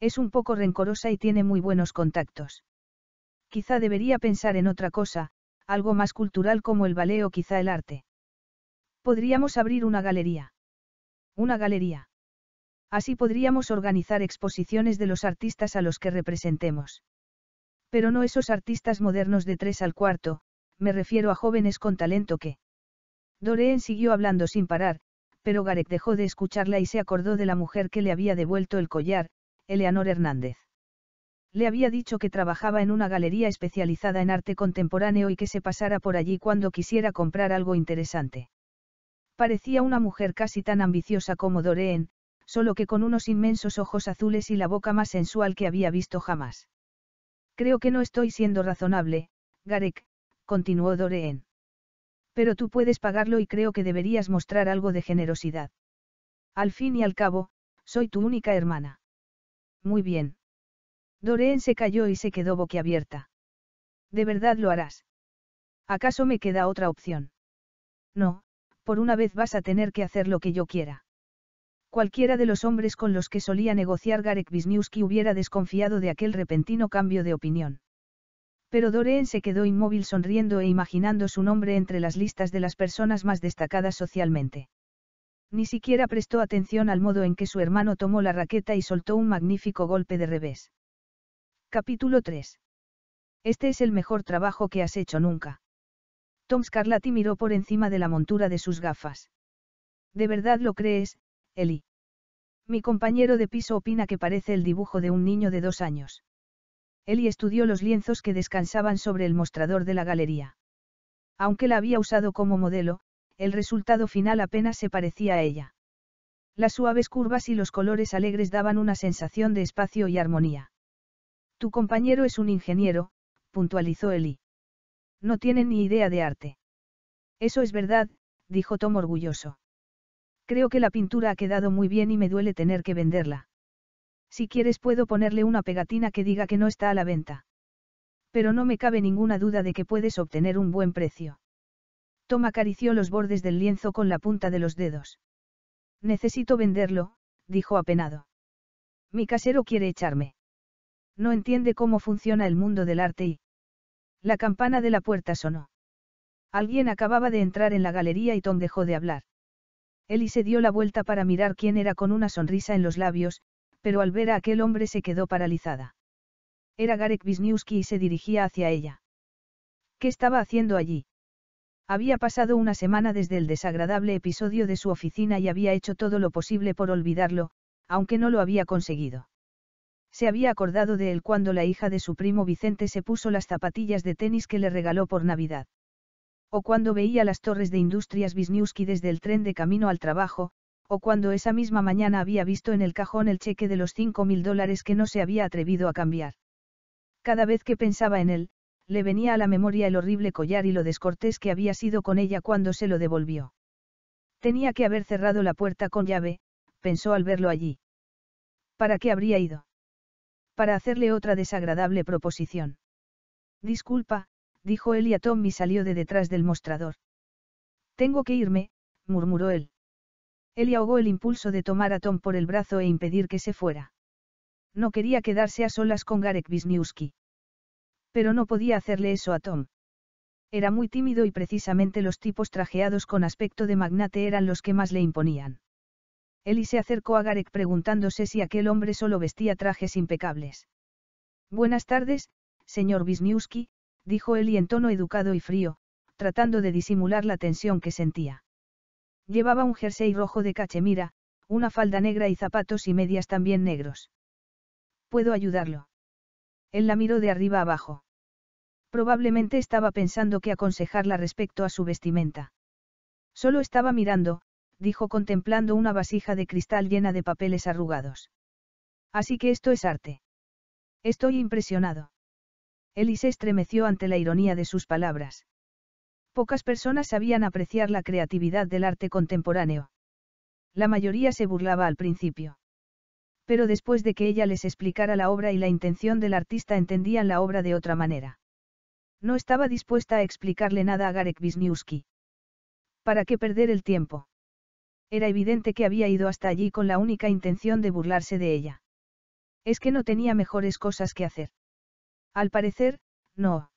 Es un poco rencorosa y tiene muy buenos contactos. Quizá debería pensar en otra cosa, algo más cultural como el ballet o quizá el arte. Podríamos abrir una galería. Una galería. Así podríamos organizar exposiciones de los artistas a los que representemos. Pero no esos artistas modernos de tres al cuarto, me refiero a jóvenes con talento que. Doreen siguió hablando sin parar, pero Garek dejó de escucharla y se acordó de la mujer que le había devuelto el collar, Eleanor Hernández. Le había dicho que trabajaba en una galería especializada en arte contemporáneo y que se pasara por allí cuando quisiera comprar algo interesante. Parecía una mujer casi tan ambiciosa como Doreen, solo que con unos inmensos ojos azules y la boca más sensual que había visto jamás. Creo que no estoy siendo razonable, Garek, continuó Doreen. Pero tú puedes pagarlo y creo que deberías mostrar algo de generosidad. Al fin y al cabo, soy tu única hermana. Muy bien. Doreen se cayó y se quedó boquiabierta. ¿De verdad lo harás? ¿Acaso me queda otra opción? No, por una vez vas a tener que hacer lo que yo quiera. Cualquiera de los hombres con los que solía negociar Garek Wisniewski hubiera desconfiado de aquel repentino cambio de opinión. Pero Doreen se quedó inmóvil sonriendo e imaginando su nombre entre las listas de las personas más destacadas socialmente. Ni siquiera prestó atención al modo en que su hermano tomó la raqueta y soltó un magnífico golpe de revés. Capítulo 3. Este es el mejor trabajo que has hecho nunca. Tom Scarlatti miró por encima de la montura de sus gafas. ¿De verdad lo crees, Eli? Mi compañero de piso opina que parece el dibujo de un niño de dos años. Eli estudió los lienzos que descansaban sobre el mostrador de la galería. Aunque la había usado como modelo, el resultado final apenas se parecía a ella. Las suaves curvas y los colores alegres daban una sensación de espacio y armonía. Tu compañero es un ingeniero, puntualizó Eli. No tiene ni idea de arte. Eso es verdad, dijo Tom orgulloso. Creo que la pintura ha quedado muy bien y me duele tener que venderla. Si quieres puedo ponerle una pegatina que diga que no está a la venta. Pero no me cabe ninguna duda de que puedes obtener un buen precio. Tom acarició los bordes del lienzo con la punta de los dedos. Necesito venderlo, dijo apenado. Mi casero quiere echarme. No entiende cómo funciona el mundo del arte y... La campana de la puerta sonó. Alguien acababa de entrar en la galería y Tom dejó de hablar. Eli se dio la vuelta para mirar quién era con una sonrisa en los labios, pero al ver a aquel hombre se quedó paralizada. Era Garek Wisniewski y se dirigía hacia ella. ¿Qué estaba haciendo allí? Había pasado una semana desde el desagradable episodio de su oficina y había hecho todo lo posible por olvidarlo, aunque no lo había conseguido. Se había acordado de él cuando la hija de su primo Vicente se puso las zapatillas de tenis que le regaló por Navidad. O cuando veía las torres de industrias Wisniewski desde el tren de camino al trabajo, o cuando esa misma mañana había visto en el cajón el cheque de los cinco mil dólares que no se había atrevido a cambiar. Cada vez que pensaba en él, le venía a la memoria el horrible collar y lo descortés que había sido con ella cuando se lo devolvió. Tenía que haber cerrado la puerta con llave, pensó al verlo allí. ¿Para qué habría ido? Para hacerle otra desagradable proposición. Disculpa, dijo él y a Tommy y salió de detrás del mostrador. Tengo que irme, murmuró él. Él ahogó el impulso de tomar a Tom por el brazo e impedir que se fuera. No quería quedarse a solas con Garek Wisniewski. Pero no podía hacerle eso a Tom. Era muy tímido y precisamente los tipos trajeados con aspecto de magnate eran los que más le imponían. Eli se acercó a Garek preguntándose si aquel hombre solo vestía trajes impecables. Buenas tardes, señor Wisniewski, dijo Eli en tono educado y frío, tratando de disimular la tensión que sentía. Llevaba un jersey rojo de cachemira, una falda negra y zapatos y medias también negros. ¿Puedo ayudarlo? Él la miró de arriba abajo. Probablemente estaba pensando qué aconsejarla respecto a su vestimenta. Solo estaba mirando, dijo contemplando una vasija de cristal llena de papeles arrugados. Así que esto es arte. Estoy impresionado. Elise estremeció ante la ironía de sus palabras. Pocas personas sabían apreciar la creatividad del arte contemporáneo. La mayoría se burlaba al principio. Pero después de que ella les explicara la obra y la intención del artista entendían la obra de otra manera. No estaba dispuesta a explicarle nada a Garek Wisniewski. ¿Para qué perder el tiempo? Era evidente que había ido hasta allí con la única intención de burlarse de ella. Es que no tenía mejores cosas que hacer. Al parecer, no.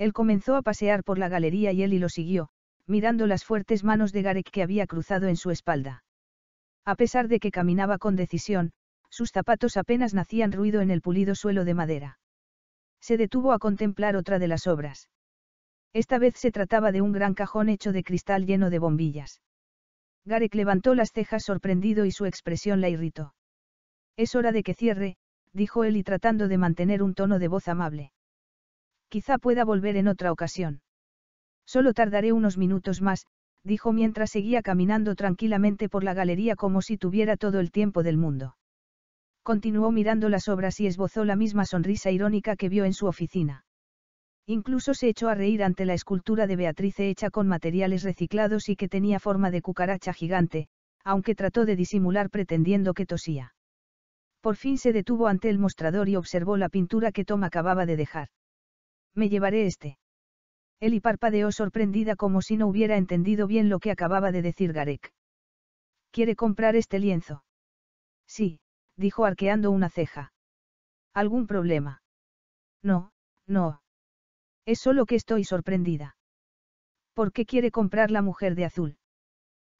Él comenzó a pasear por la galería y Eli lo siguió, mirando las fuertes manos de Garek que había cruzado en su espalda. A pesar de que caminaba con decisión, sus zapatos apenas nacían ruido en el pulido suelo de madera. Se detuvo a contemplar otra de las obras. Esta vez se trataba de un gran cajón hecho de cristal lleno de bombillas. Garek levantó las cejas sorprendido y su expresión la irritó. Es hora de que cierre, dijo él y tratando de mantener un tono de voz amable. Quizá pueda volver en otra ocasión. Solo tardaré unos minutos más, dijo mientras seguía caminando tranquilamente por la galería como si tuviera todo el tiempo del mundo. Continuó mirando las obras y esbozó la misma sonrisa irónica que vio en su oficina. Incluso se echó a reír ante la escultura de Beatrice hecha con materiales reciclados y que tenía forma de cucaracha gigante, aunque trató de disimular pretendiendo que tosía. Por fin se detuvo ante el mostrador y observó la pintura que Tom acababa de dejar me llevaré este. Eli parpadeó sorprendida como si no hubiera entendido bien lo que acababa de decir Garek. ¿Quiere comprar este lienzo? Sí, dijo arqueando una ceja. ¿Algún problema? No, no. Es solo que estoy sorprendida. ¿Por qué quiere comprar la mujer de azul?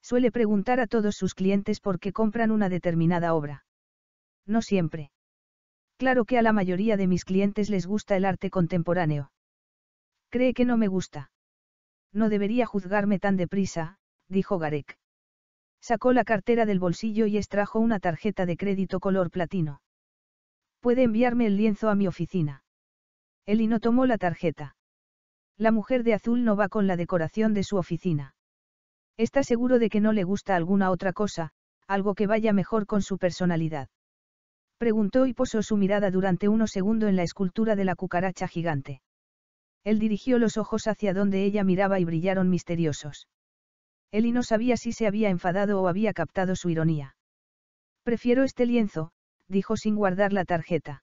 Suele preguntar a todos sus clientes por qué compran una determinada obra. No siempre. Claro que a la mayoría de mis clientes les gusta el arte contemporáneo. Cree que no me gusta. No debería juzgarme tan deprisa, dijo Garek. Sacó la cartera del bolsillo y extrajo una tarjeta de crédito color platino. Puede enviarme el lienzo a mi oficina. Eli no tomó la tarjeta. La mujer de azul no va con la decoración de su oficina. Está seguro de que no le gusta alguna otra cosa, algo que vaya mejor con su personalidad. Preguntó y posó su mirada durante unos segundos en la escultura de la cucaracha gigante. Él dirigió los ojos hacia donde ella miraba y brillaron misteriosos. Eli no sabía si se había enfadado o había captado su ironía. Prefiero este lienzo, dijo sin guardar la tarjeta.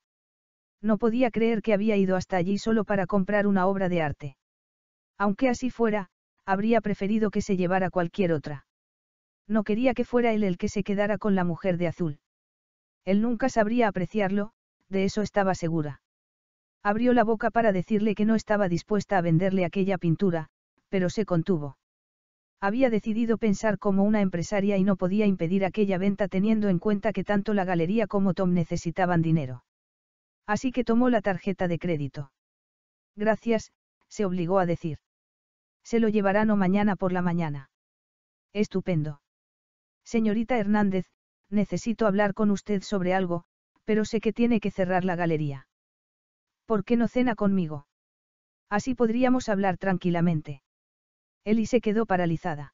No podía creer que había ido hasta allí solo para comprar una obra de arte. Aunque así fuera, habría preferido que se llevara cualquier otra. No quería que fuera él el que se quedara con la mujer de azul. Él nunca sabría apreciarlo, de eso estaba segura. Abrió la boca para decirle que no estaba dispuesta a venderle aquella pintura, pero se contuvo. Había decidido pensar como una empresaria y no podía impedir aquella venta teniendo en cuenta que tanto la galería como Tom necesitaban dinero. Así que tomó la tarjeta de crédito. Gracias, se obligó a decir. Se lo llevarán o mañana por la mañana. Estupendo. Señorita Hernández, necesito hablar con usted sobre algo, pero sé que tiene que cerrar la galería. ¿Por qué no cena conmigo? Así podríamos hablar tranquilamente. Eli se quedó paralizada.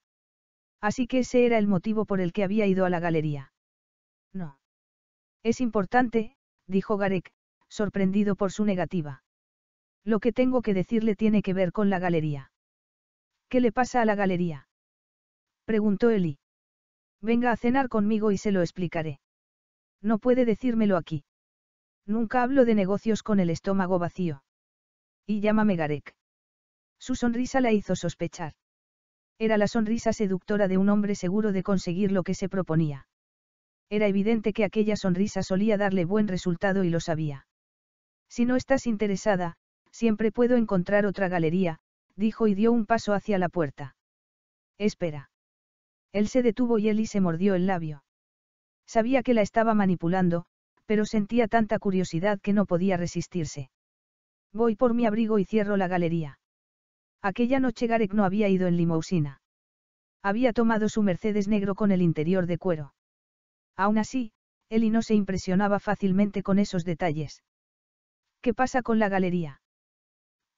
Así que ese era el motivo por el que había ido a la galería. No. Es importante, dijo Garek, sorprendido por su negativa. Lo que tengo que decirle tiene que ver con la galería. ¿Qué le pasa a la galería? preguntó Eli. Venga a cenar conmigo y se lo explicaré. No puede decírmelo aquí. Nunca hablo de negocios con el estómago vacío. Y llámame Garek. Su sonrisa la hizo sospechar. Era la sonrisa seductora de un hombre seguro de conseguir lo que se proponía. Era evidente que aquella sonrisa solía darle buen resultado y lo sabía. Si no estás interesada, siempre puedo encontrar otra galería, dijo y dio un paso hacia la puerta. Espera. Él se detuvo y Ellie se mordió el labio. Sabía que la estaba manipulando, pero sentía tanta curiosidad que no podía resistirse. Voy por mi abrigo y cierro la galería. Aquella noche Garek no había ido en limousina. Había tomado su Mercedes negro con el interior de cuero. Aún así, Eli no se impresionaba fácilmente con esos detalles. ¿Qué pasa con la galería?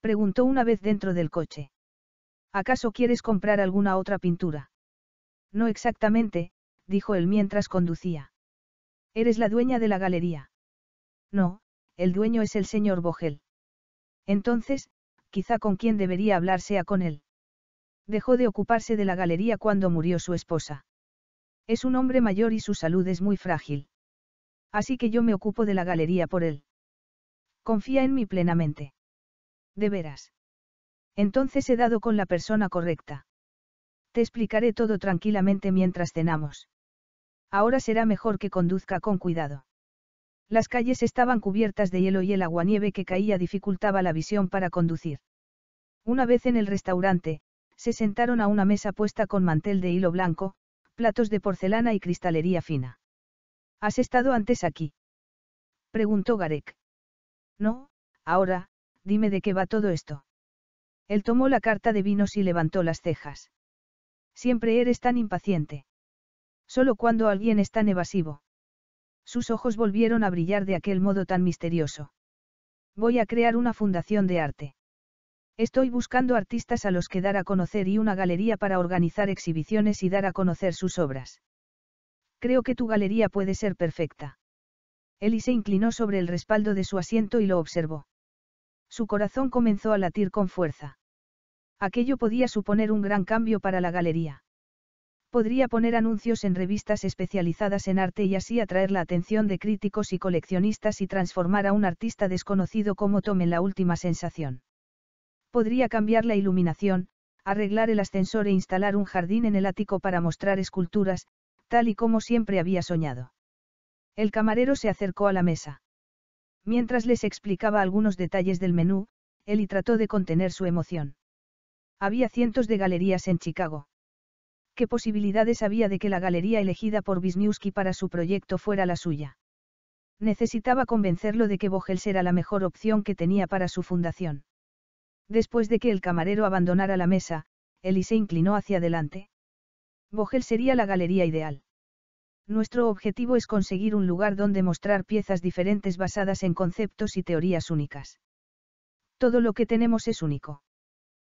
Preguntó una vez dentro del coche. ¿Acaso quieres comprar alguna otra pintura? No exactamente, dijo él mientras conducía. Eres la dueña de la galería. No, el dueño es el señor Bogel. Entonces, quizá con quien debería hablar sea con él. Dejó de ocuparse de la galería cuando murió su esposa. Es un hombre mayor y su salud es muy frágil. Así que yo me ocupo de la galería por él. Confía en mí plenamente. De veras. Entonces he dado con la persona correcta. Te explicaré todo tranquilamente mientras cenamos. Ahora será mejor que conduzca con cuidado. Las calles estaban cubiertas de hielo y el aguanieve que caía dificultaba la visión para conducir. Una vez en el restaurante, se sentaron a una mesa puesta con mantel de hilo blanco, platos de porcelana y cristalería fina. ¿Has estado antes aquí? preguntó Garek. No, ahora, dime de qué va todo esto. Él tomó la carta de vinos y levantó las cejas. Siempre eres tan impaciente. Solo cuando alguien es tan evasivo. Sus ojos volvieron a brillar de aquel modo tan misterioso. Voy a crear una fundación de arte. Estoy buscando artistas a los que dar a conocer y una galería para organizar exhibiciones y dar a conocer sus obras. Creo que tu galería puede ser perfecta. Eli se inclinó sobre el respaldo de su asiento y lo observó. Su corazón comenzó a latir con fuerza. Aquello podía suponer un gran cambio para la galería. Podría poner anuncios en revistas especializadas en arte y así atraer la atención de críticos y coleccionistas y transformar a un artista desconocido como Tom en la última sensación. Podría cambiar la iluminación, arreglar el ascensor e instalar un jardín en el ático para mostrar esculturas, tal y como siempre había soñado. El camarero se acercó a la mesa. Mientras les explicaba algunos detalles del menú, Eli trató de contener su emoción. Había cientos de galerías en Chicago. ¿Qué posibilidades había de que la galería elegida por Wisniewski para su proyecto fuera la suya? Necesitaba convencerlo de que Vogel era la mejor opción que tenía para su fundación. Después de que el camarero abandonara la mesa, Eli se inclinó hacia adelante. Vogel sería la galería ideal. Nuestro objetivo es conseguir un lugar donde mostrar piezas diferentes basadas en conceptos y teorías únicas. Todo lo que tenemos es único.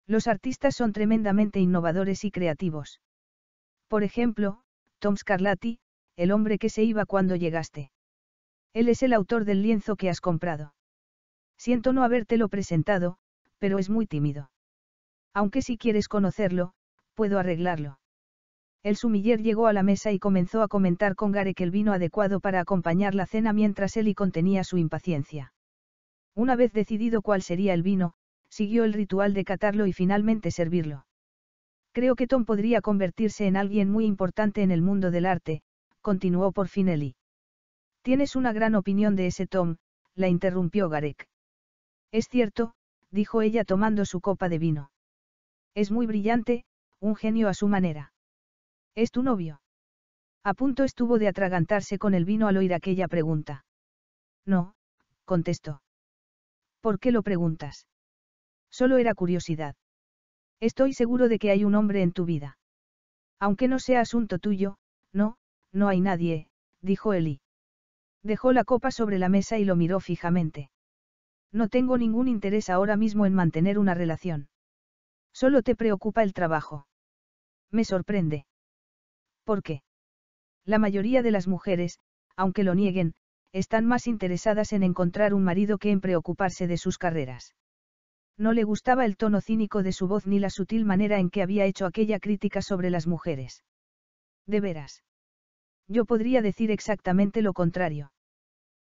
Los artistas son tremendamente innovadores y creativos. Por ejemplo, Tom Scarlatti, el hombre que se iba cuando llegaste. Él es el autor del lienzo que has comprado. Siento no habértelo presentado, pero es muy tímido. Aunque si quieres conocerlo, puedo arreglarlo. El sumiller llegó a la mesa y comenzó a comentar con Garek el vino adecuado para acompañar la cena mientras Eli contenía su impaciencia. Una vez decidido cuál sería el vino, siguió el ritual de catarlo y finalmente servirlo. Creo que Tom podría convertirse en alguien muy importante en el mundo del arte, continuó por fin Eli. Tienes una gran opinión de ese Tom, la interrumpió Garek. Es cierto, dijo ella tomando su copa de vino. Es muy brillante, un genio a su manera. ¿Es tu novio? A punto estuvo de atragantarse con el vino al oír aquella pregunta. No, contestó. ¿Por qué lo preguntas? Solo era curiosidad. Estoy seguro de que hay un hombre en tu vida. Aunque no sea asunto tuyo, no, no hay nadie, dijo Eli. Dejó la copa sobre la mesa y lo miró fijamente. No tengo ningún interés ahora mismo en mantener una relación. Solo te preocupa el trabajo. Me sorprende. ¿Por qué? La mayoría de las mujeres, aunque lo nieguen, están más interesadas en encontrar un marido que en preocuparse de sus carreras. No le gustaba el tono cínico de su voz ni la sutil manera en que había hecho aquella crítica sobre las mujeres. De veras. Yo podría decir exactamente lo contrario.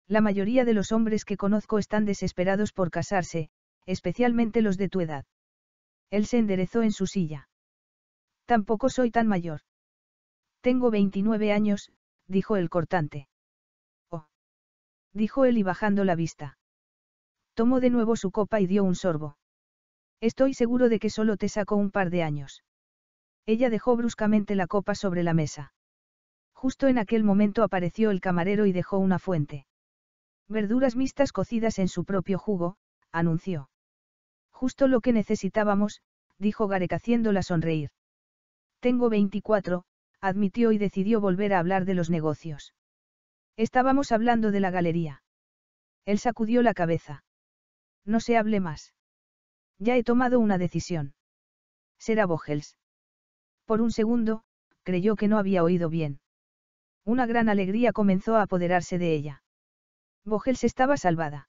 La mayoría de los hombres que conozco están desesperados por casarse, especialmente los de tu edad. Él se enderezó en su silla. Tampoco soy tan mayor. Tengo 29 años, dijo el cortante. Oh. Dijo él y bajando la vista. Tomó de nuevo su copa y dio un sorbo. Estoy seguro de que solo te sacó un par de años. Ella dejó bruscamente la copa sobre la mesa. Justo en aquel momento apareció el camarero y dejó una fuente. Verduras mixtas cocidas en su propio jugo, anunció. Justo lo que necesitábamos, dijo Garek haciéndola sonreír. Tengo 24, admitió y decidió volver a hablar de los negocios. Estábamos hablando de la galería. Él sacudió la cabeza. No se hable más. Ya he tomado una decisión. Será Vogels. Por un segundo, creyó que no había oído bien. Una gran alegría comenzó a apoderarse de ella. Vogels estaba salvada.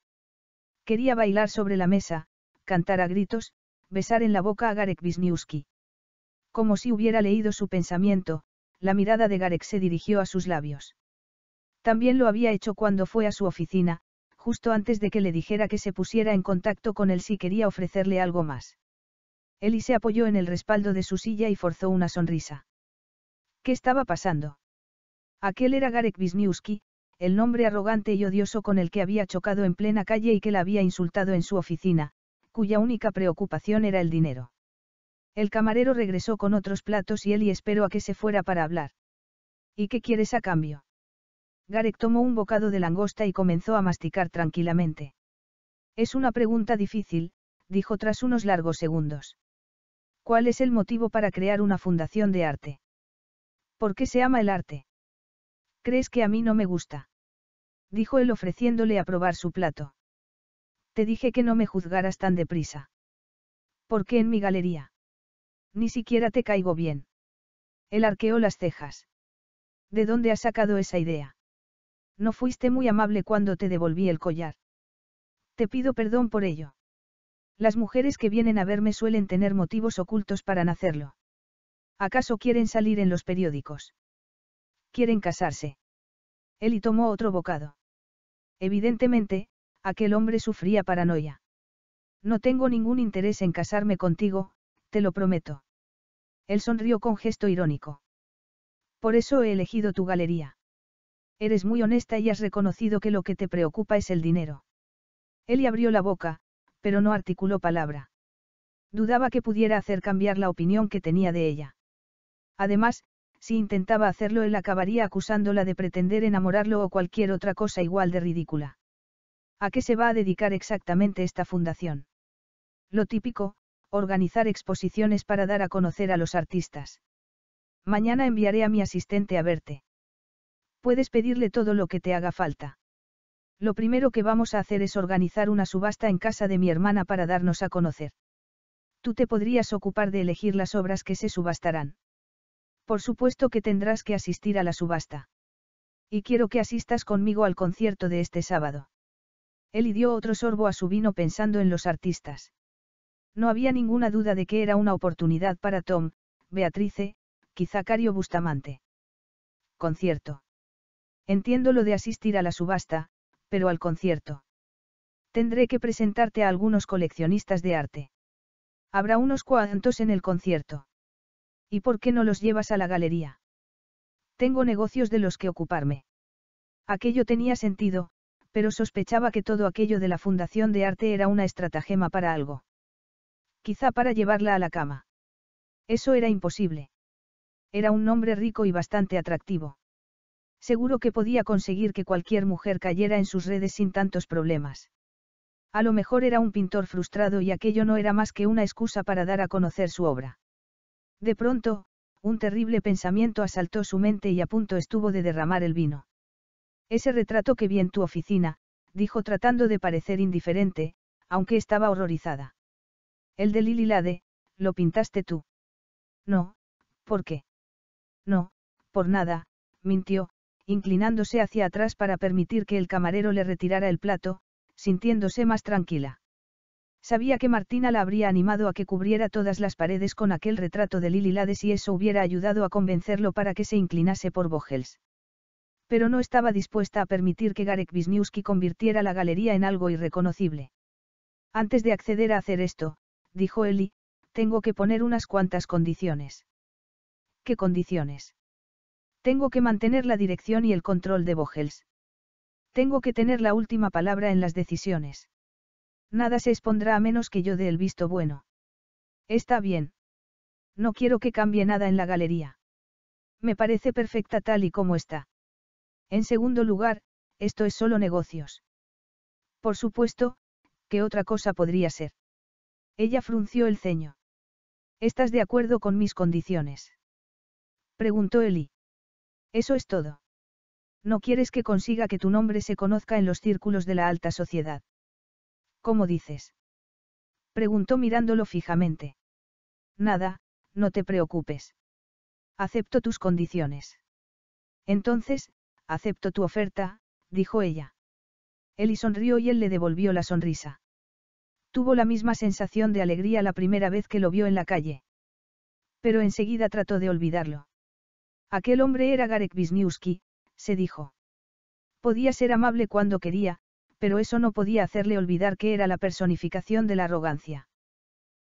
Quería bailar sobre la mesa, cantar a gritos, besar en la boca a Garek Wisniewski. Como si hubiera leído su pensamiento, la mirada de Garek se dirigió a sus labios. También lo había hecho cuando fue a su oficina, justo antes de que le dijera que se pusiera en contacto con él si quería ofrecerle algo más. Eli se apoyó en el respaldo de su silla y forzó una sonrisa. ¿Qué estaba pasando? Aquel era Garek Wisniewski, el nombre arrogante y odioso con el que había chocado en plena calle y que la había insultado en su oficina, cuya única preocupación era el dinero. El camarero regresó con otros platos y Eli esperó a que se fuera para hablar. ¿Y qué quieres a cambio? Garek tomó un bocado de langosta y comenzó a masticar tranquilamente. Es una pregunta difícil, dijo tras unos largos segundos. ¿Cuál es el motivo para crear una fundación de arte? ¿Por qué se ama el arte? ¿Crees que a mí no me gusta? Dijo él ofreciéndole a probar su plato. Te dije que no me juzgaras tan deprisa. ¿Por qué en mi galería? Ni siquiera te caigo bien. Él arqueó las cejas. ¿De dónde has sacado esa idea? No fuiste muy amable cuando te devolví el collar. Te pido perdón por ello. Las mujeres que vienen a verme suelen tener motivos ocultos para nacerlo. ¿Acaso quieren salir en los periódicos? Quieren casarse. Eli tomó otro bocado. Evidentemente, aquel hombre sufría paranoia. No tengo ningún interés en casarme contigo, te lo prometo. Él sonrió con gesto irónico. Por eso he elegido tu galería. Eres muy honesta y has reconocido que lo que te preocupa es el dinero. él abrió la boca, pero no articuló palabra. Dudaba que pudiera hacer cambiar la opinión que tenía de ella. Además, si intentaba hacerlo él acabaría acusándola de pretender enamorarlo o cualquier otra cosa igual de ridícula. ¿A qué se va a dedicar exactamente esta fundación? Lo típico, organizar exposiciones para dar a conocer a los artistas. Mañana enviaré a mi asistente a verte. Puedes pedirle todo lo que te haga falta. Lo primero que vamos a hacer es organizar una subasta en casa de mi hermana para darnos a conocer. Tú te podrías ocupar de elegir las obras que se subastarán. Por supuesto que tendrás que asistir a la subasta. Y quiero que asistas conmigo al concierto de este sábado. Él dio otro sorbo a su vino pensando en los artistas. No había ninguna duda de que era una oportunidad para Tom, Beatrice, quizá Cario Bustamante. Concierto. Entiendo lo de asistir a la subasta, pero al concierto. Tendré que presentarte a algunos coleccionistas de arte. Habrá unos cuantos en el concierto. ¿Y por qué no los llevas a la galería? Tengo negocios de los que ocuparme. Aquello tenía sentido, pero sospechaba que todo aquello de la Fundación de Arte era una estratagema para algo. Quizá para llevarla a la cama. Eso era imposible. Era un hombre rico y bastante atractivo. Seguro que podía conseguir que cualquier mujer cayera en sus redes sin tantos problemas. A lo mejor era un pintor frustrado y aquello no era más que una excusa para dar a conocer su obra. De pronto, un terrible pensamiento asaltó su mente y a punto estuvo de derramar el vino. Ese retrato que vi en tu oficina, dijo tratando de parecer indiferente, aunque estaba horrorizada. El de Lade, lo pintaste tú. No, ¿por qué? No, por nada, mintió, inclinándose hacia atrás para permitir que el camarero le retirara el plato, sintiéndose más tranquila. Sabía que Martina la habría animado a que cubriera todas las paredes con aquel retrato de Lily Lades y eso hubiera ayudado a convencerlo para que se inclinase por Vogels. Pero no estaba dispuesta a permitir que Garek Wisniewski convirtiera la galería en algo irreconocible. Antes de acceder a hacer esto, dijo Eli, tengo que poner unas cuantas condiciones. ¿Qué condiciones? Tengo que mantener la dirección y el control de Vogels. Tengo que tener la última palabra en las decisiones. Nada se expondrá a menos que yo dé el visto bueno. Está bien. No quiero que cambie nada en la galería. Me parece perfecta tal y como está. En segundo lugar, esto es solo negocios. Por supuesto, ¿qué otra cosa podría ser? Ella frunció el ceño. ¿Estás de acuerdo con mis condiciones? Preguntó Eli. Eso es todo. No quieres que consiga que tu nombre se conozca en los círculos de la alta sociedad. ¿Cómo dices? Preguntó mirándolo fijamente. Nada, no te preocupes. Acepto tus condiciones. Entonces, acepto tu oferta, dijo ella. Eli sonrió y él le devolvió la sonrisa. Tuvo la misma sensación de alegría la primera vez que lo vio en la calle. Pero enseguida trató de olvidarlo. Aquel hombre era Garek Wisniewski, se dijo. Podía ser amable cuando quería, pero eso no podía hacerle olvidar que era la personificación de la arrogancia.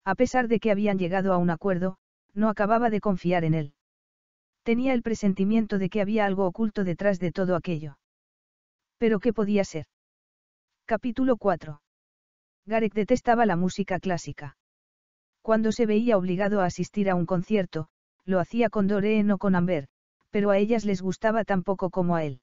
A pesar de que habían llegado a un acuerdo, no acababa de confiar en él. Tenía el presentimiento de que había algo oculto detrás de todo aquello. Pero ¿qué podía ser? Capítulo 4. Garek detestaba la música clásica. Cuando se veía obligado a asistir a un concierto, lo hacía con Doreen o con Amber, pero a ellas les gustaba tan poco como a él.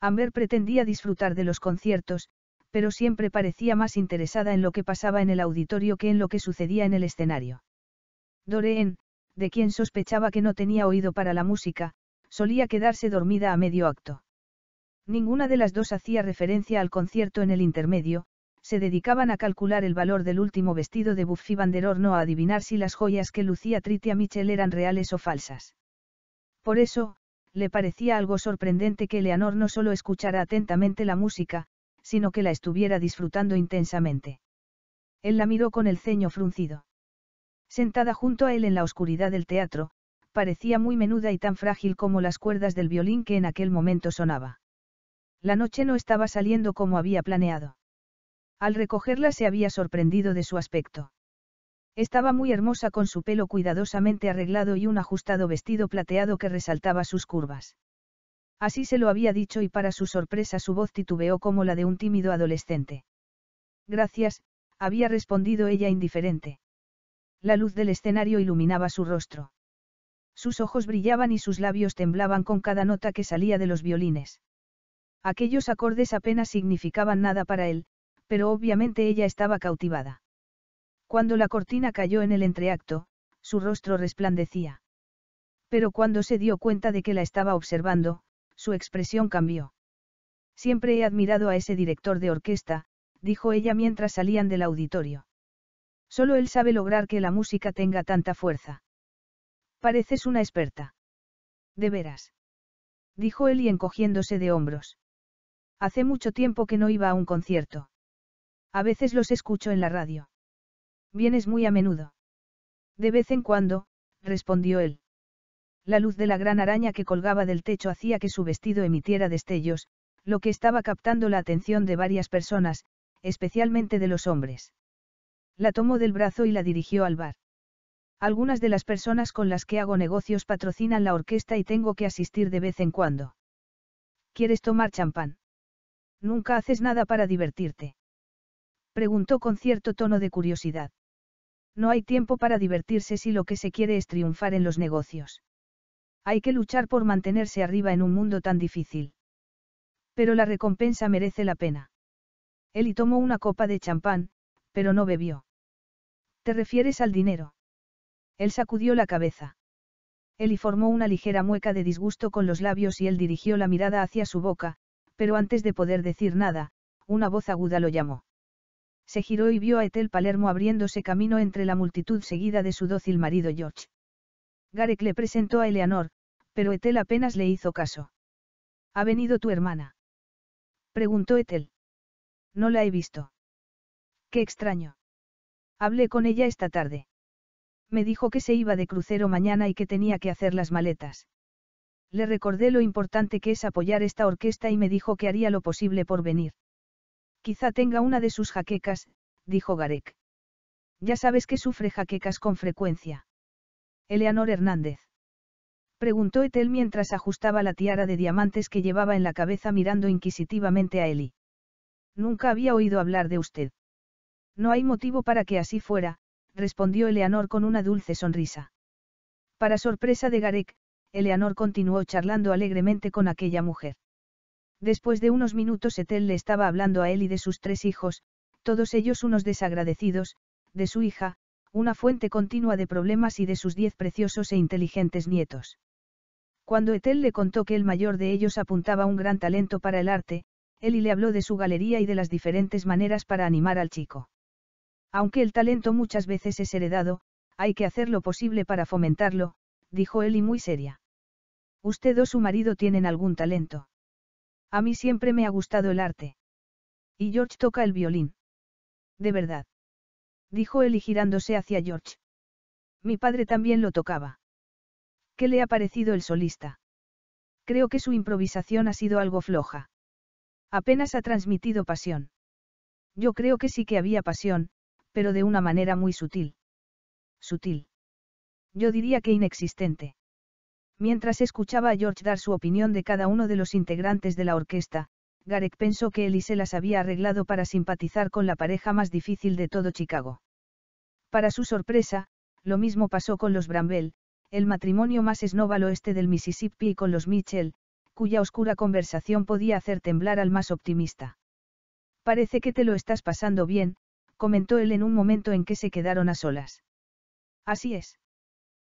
Amber pretendía disfrutar de los conciertos, pero siempre parecía más interesada en lo que pasaba en el auditorio que en lo que sucedía en el escenario. Doreen, de quien sospechaba que no tenía oído para la música, solía quedarse dormida a medio acto. Ninguna de las dos hacía referencia al concierto en el intermedio, se dedicaban a calcular el valor del último vestido de Buffy van o a adivinar si las joyas que lucía Tritia Mitchell eran reales o falsas. Por eso, le parecía algo sorprendente que Eleanor no solo escuchara atentamente la música, sino que la estuviera disfrutando intensamente. Él la miró con el ceño fruncido. Sentada junto a él en la oscuridad del teatro, parecía muy menuda y tan frágil como las cuerdas del violín que en aquel momento sonaba. La noche no estaba saliendo como había planeado. Al recogerla se había sorprendido de su aspecto. Estaba muy hermosa con su pelo cuidadosamente arreglado y un ajustado vestido plateado que resaltaba sus curvas. Así se lo había dicho y para su sorpresa su voz titubeó como la de un tímido adolescente. Gracias, había respondido ella indiferente. La luz del escenario iluminaba su rostro. Sus ojos brillaban y sus labios temblaban con cada nota que salía de los violines. Aquellos acordes apenas significaban nada para él, pero obviamente ella estaba cautivada. Cuando la cortina cayó en el entreacto, su rostro resplandecía. Pero cuando se dio cuenta de que la estaba observando, su expresión cambió. Siempre he admirado a ese director de orquesta, dijo ella mientras salían del auditorio. Solo él sabe lograr que la música tenga tanta fuerza. Pareces una experta. De veras. Dijo él y encogiéndose de hombros. Hace mucho tiempo que no iba a un concierto. A veces los escucho en la radio. Vienes muy a menudo. De vez en cuando, respondió él. La luz de la gran araña que colgaba del techo hacía que su vestido emitiera destellos, lo que estaba captando la atención de varias personas, especialmente de los hombres. La tomó del brazo y la dirigió al bar. Algunas de las personas con las que hago negocios patrocinan la orquesta y tengo que asistir de vez en cuando. ¿Quieres tomar champán? Nunca haces nada para divertirte. Preguntó con cierto tono de curiosidad. No hay tiempo para divertirse si lo que se quiere es triunfar en los negocios. Hay que luchar por mantenerse arriba en un mundo tan difícil. Pero la recompensa merece la pena. Eli tomó una copa de champán, pero no bebió. ¿Te refieres al dinero? Él sacudió la cabeza. Eli formó una ligera mueca de disgusto con los labios y él dirigió la mirada hacia su boca, pero antes de poder decir nada, una voz aguda lo llamó se giró y vio a Ethel Palermo abriéndose camino entre la multitud seguida de su dócil marido George. Garek le presentó a Eleanor, pero Ethel apenas le hizo caso. ¿Ha venido tu hermana? preguntó Ethel. No la he visto. Qué extraño. Hablé con ella esta tarde. Me dijo que se iba de crucero mañana y que tenía que hacer las maletas. Le recordé lo importante que es apoyar esta orquesta y me dijo que haría lo posible por venir. Quizá tenga una de sus jaquecas, dijo Garek. Ya sabes que sufre jaquecas con frecuencia. Eleanor Hernández. Preguntó Etel mientras ajustaba la tiara de diamantes que llevaba en la cabeza mirando inquisitivamente a Eli. Nunca había oído hablar de usted. No hay motivo para que así fuera, respondió Eleanor con una dulce sonrisa. Para sorpresa de Garek, Eleanor continuó charlando alegremente con aquella mujer. Después de unos minutos Ethel le estaba hablando a él y de sus tres hijos, todos ellos unos desagradecidos, de su hija, una fuente continua de problemas y de sus diez preciosos e inteligentes nietos. Cuando Ethel le contó que el mayor de ellos apuntaba un gran talento para el arte, Eli le habló de su galería y de las diferentes maneras para animar al chico. Aunque el talento muchas veces es heredado, hay que hacer lo posible para fomentarlo, dijo Eli muy seria. Usted o su marido tienen algún talento. A mí siempre me ha gustado el arte. Y George toca el violín. De verdad. Dijo él y girándose hacia George. Mi padre también lo tocaba. ¿Qué le ha parecido el solista? Creo que su improvisación ha sido algo floja. Apenas ha transmitido pasión. Yo creo que sí que había pasión, pero de una manera muy sutil. Sutil. Yo diría que inexistente. Mientras escuchaba a George dar su opinión de cada uno de los integrantes de la orquesta, Garek pensó que él se las había arreglado para simpatizar con la pareja más difícil de todo Chicago. Para su sorpresa, lo mismo pasó con los Brambell, el matrimonio más esnóvalo este oeste del Mississippi y con los Mitchell, cuya oscura conversación podía hacer temblar al más optimista. Parece que te lo estás pasando bien, comentó él en un momento en que se quedaron a solas. Así es.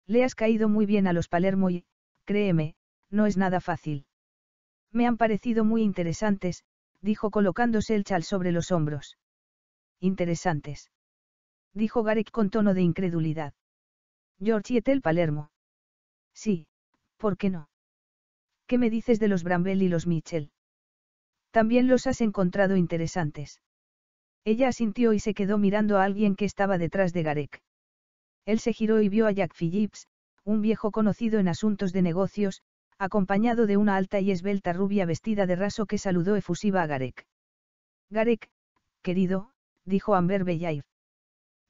Le has caído muy bien a los Palermo y, créeme, no es nada fácil. Me han parecido muy interesantes, dijo colocándose el chal sobre los hombros. Interesantes. Dijo Garek con tono de incredulidad. el Palermo. Sí, ¿por qué no? ¿Qué me dices de los Brambell y los Mitchell? También los has encontrado interesantes. Ella asintió y se quedó mirando a alguien que estaba detrás de Garek. Él se giró y vio a Jack Phillips, un viejo conocido en asuntos de negocios, acompañado de una alta y esbelta rubia vestida de raso que saludó efusiva a Garek. Garek, querido, dijo Amber Bellair.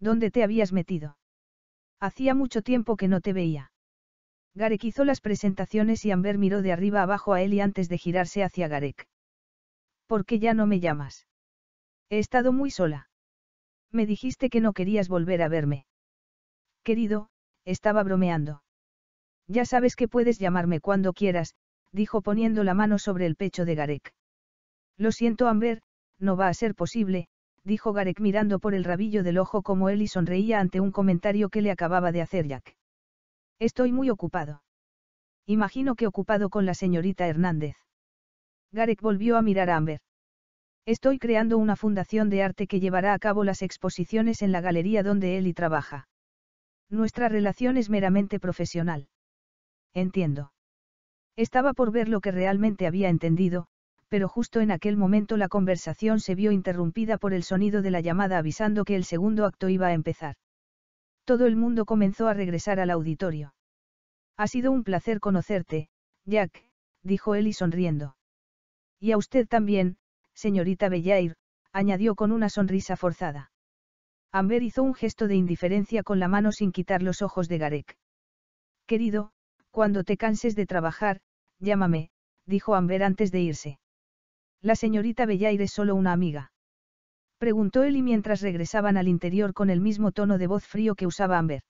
¿Dónde te habías metido? Hacía mucho tiempo que no te veía. Garek hizo las presentaciones y Amber miró de arriba abajo a él y antes de girarse hacia Garek. ¿Por qué ya no me llamas? He estado muy sola. Me dijiste que no querías volver a verme. Querido, estaba bromeando. Ya sabes que puedes llamarme cuando quieras, dijo poniendo la mano sobre el pecho de Garek. Lo siento, Amber, no va a ser posible, dijo Garek mirando por el rabillo del ojo como él y sonreía ante un comentario que le acababa de hacer Jack. Estoy muy ocupado. Imagino que ocupado con la señorita Hernández. Garek volvió a mirar a Amber. Estoy creando una fundación de arte que llevará a cabo las exposiciones en la galería donde y trabaja. Nuestra relación es meramente profesional entiendo. Estaba por ver lo que realmente había entendido, pero justo en aquel momento la conversación se vio interrumpida por el sonido de la llamada avisando que el segundo acto iba a empezar. Todo el mundo comenzó a regresar al auditorio. Ha sido un placer conocerte, Jack, dijo y sonriendo. Y a usted también, señorita Bellair, añadió con una sonrisa forzada. Amber hizo un gesto de indiferencia con la mano sin quitar los ojos de Garek. Querido, cuando te canses de trabajar, llámame, dijo Amber antes de irse. La señorita Bellair es solo una amiga. Preguntó Eli mientras regresaban al interior con el mismo tono de voz frío que usaba Amber.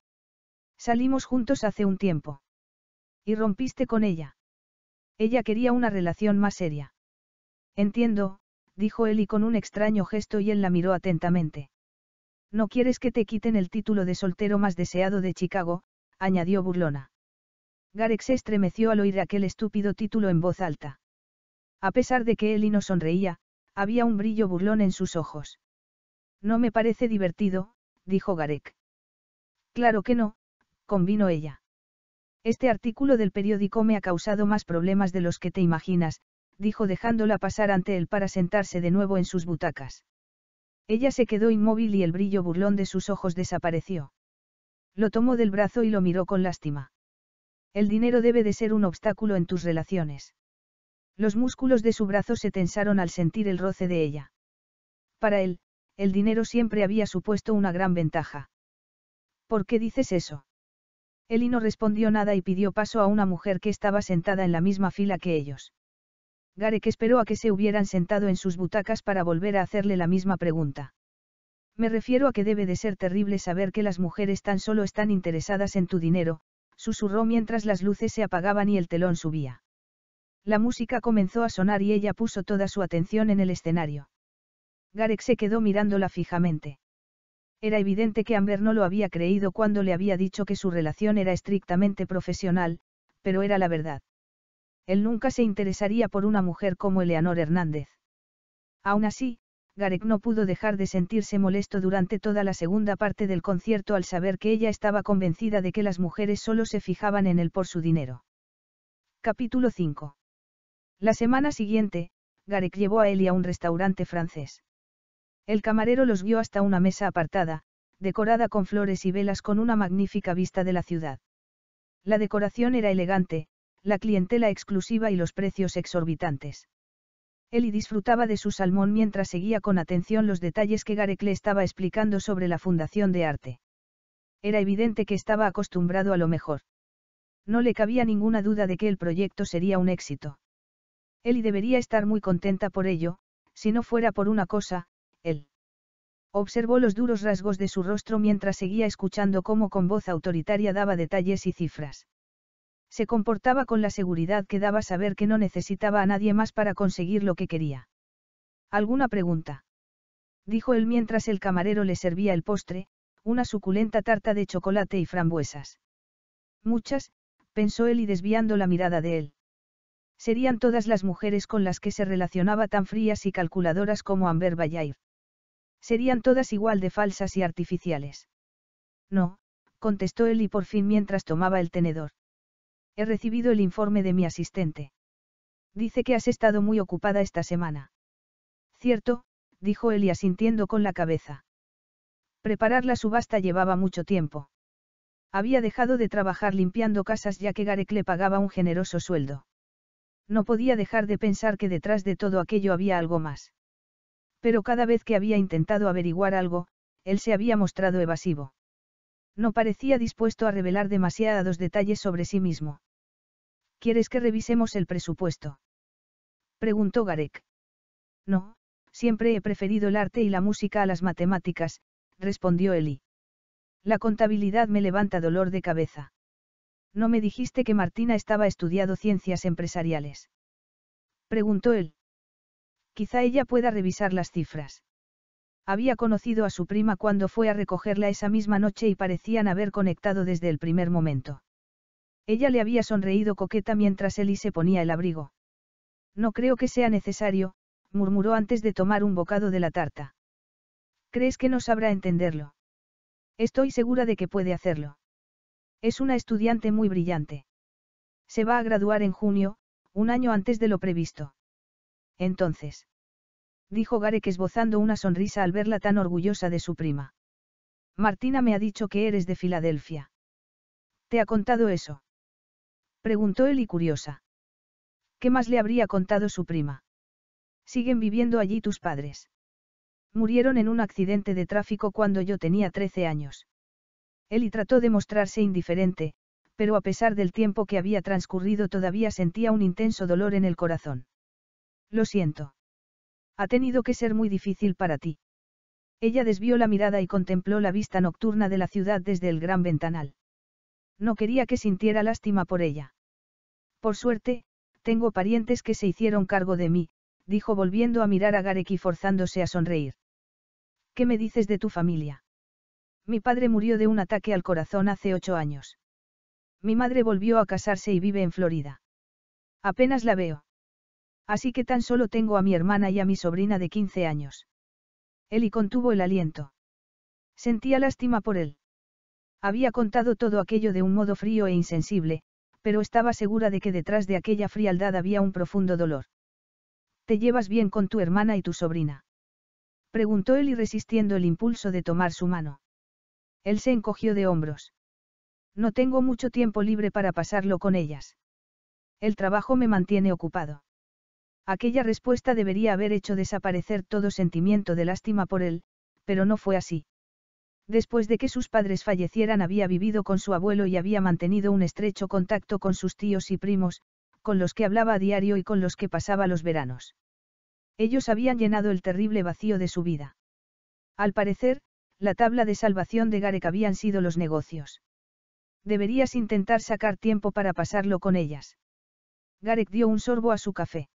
Salimos juntos hace un tiempo. Y rompiste con ella. Ella quería una relación más seria. Entiendo, dijo Eli con un extraño gesto y él la miró atentamente. No quieres que te quiten el título de soltero más deseado de Chicago, añadió burlona. Garek se estremeció al oír aquel estúpido título en voz alta. A pesar de que Eli no sonreía, había un brillo burlón en sus ojos. No me parece divertido, dijo Garek. Claro que no, convino ella. Este artículo del periódico me ha causado más problemas de los que te imaginas, dijo dejándola pasar ante él para sentarse de nuevo en sus butacas. Ella se quedó inmóvil y el brillo burlón de sus ojos desapareció. Lo tomó del brazo y lo miró con lástima. El dinero debe de ser un obstáculo en tus relaciones. Los músculos de su brazo se tensaron al sentir el roce de ella. Para él, el dinero siempre había supuesto una gran ventaja. ¿Por qué dices eso? Eli no respondió nada y pidió paso a una mujer que estaba sentada en la misma fila que ellos. Garek esperó a que se hubieran sentado en sus butacas para volver a hacerle la misma pregunta. Me refiero a que debe de ser terrible saber que las mujeres tan solo están interesadas en tu dinero, susurró mientras las luces se apagaban y el telón subía. La música comenzó a sonar y ella puso toda su atención en el escenario. Garek se quedó mirándola fijamente. Era evidente que Amber no lo había creído cuando le había dicho que su relación era estrictamente profesional, pero era la verdad. Él nunca se interesaría por una mujer como Eleanor Hernández. Aún así, Garek no pudo dejar de sentirse molesto durante toda la segunda parte del concierto al saber que ella estaba convencida de que las mujeres solo se fijaban en él por su dinero. Capítulo 5. La semana siguiente, Garek llevó a Eli a un restaurante francés. El camarero los guió hasta una mesa apartada, decorada con flores y velas con una magnífica vista de la ciudad. La decoración era elegante, la clientela exclusiva y los precios exorbitantes. Eli disfrutaba de su salmón mientras seguía con atención los detalles que Garek le estaba explicando sobre la Fundación de Arte. Era evidente que estaba acostumbrado a lo mejor. No le cabía ninguna duda de que el proyecto sería un éxito. Eli debería estar muy contenta por ello, si no fuera por una cosa, él. Observó los duros rasgos de su rostro mientras seguía escuchando cómo con voz autoritaria daba detalles y cifras se comportaba con la seguridad que daba saber que no necesitaba a nadie más para conseguir lo que quería. ¿Alguna pregunta? dijo él mientras el camarero le servía el postre, una suculenta tarta de chocolate y frambuesas. Muchas, pensó él y desviando la mirada de él. Serían todas las mujeres con las que se relacionaba tan frías y calculadoras como Amber Bayair. Serían todas igual de falsas y artificiales. No, contestó él y por fin mientras tomaba el tenedor. He recibido el informe de mi asistente. Dice que has estado muy ocupada esta semana. Cierto, dijo él y asintiendo con la cabeza. Preparar la subasta llevaba mucho tiempo. Había dejado de trabajar limpiando casas ya que Garek le pagaba un generoso sueldo. No podía dejar de pensar que detrás de todo aquello había algo más. Pero cada vez que había intentado averiguar algo, él se había mostrado evasivo. No parecía dispuesto a revelar demasiados detalles sobre sí mismo. ¿Quieres que revisemos el presupuesto? Preguntó Garek. No, siempre he preferido el arte y la música a las matemáticas, respondió Eli. La contabilidad me levanta dolor de cabeza. ¿No me dijiste que Martina estaba estudiando ciencias empresariales? Preguntó él. Quizá ella pueda revisar las cifras. Había conocido a su prima cuando fue a recogerla esa misma noche y parecían haber conectado desde el primer momento. Ella le había sonreído coqueta mientras Eli se ponía el abrigo. No creo que sea necesario, murmuró antes de tomar un bocado de la tarta. ¿Crees que no sabrá entenderlo? Estoy segura de que puede hacerlo. Es una estudiante muy brillante. Se va a graduar en junio, un año antes de lo previsto. Entonces. Dijo Garek esbozando una sonrisa al verla tan orgullosa de su prima. Martina me ha dicho que eres de Filadelfia. ¿Te ha contado eso? Preguntó Eli curiosa. ¿Qué más le habría contado su prima? ¿Siguen viviendo allí tus padres? Murieron en un accidente de tráfico cuando yo tenía 13 años. Eli trató de mostrarse indiferente, pero a pesar del tiempo que había transcurrido todavía sentía un intenso dolor en el corazón. Lo siento. Ha tenido que ser muy difícil para ti. Ella desvió la mirada y contempló la vista nocturna de la ciudad desde el gran ventanal. No quería que sintiera lástima por ella. Por suerte, tengo parientes que se hicieron cargo de mí, dijo volviendo a mirar a Garek forzándose a sonreír. ¿Qué me dices de tu familia? Mi padre murió de un ataque al corazón hace ocho años. Mi madre volvió a casarse y vive en Florida. Apenas la veo. Así que tan solo tengo a mi hermana y a mi sobrina de 15 años. Eli contuvo el aliento. Sentía lástima por él. Había contado todo aquello de un modo frío e insensible, pero estaba segura de que detrás de aquella frialdad había un profundo dolor. ¿Te llevas bien con tu hermana y tu sobrina? Preguntó él y resistiendo el impulso de tomar su mano. Él se encogió de hombros. No tengo mucho tiempo libre para pasarlo con ellas. El trabajo me mantiene ocupado. Aquella respuesta debería haber hecho desaparecer todo sentimiento de lástima por él, pero no fue así. Después de que sus padres fallecieran había vivido con su abuelo y había mantenido un estrecho contacto con sus tíos y primos, con los que hablaba a diario y con los que pasaba los veranos. Ellos habían llenado el terrible vacío de su vida. Al parecer, la tabla de salvación de Garek habían sido los negocios. Deberías intentar sacar tiempo para pasarlo con ellas. Garek dio un sorbo a su café.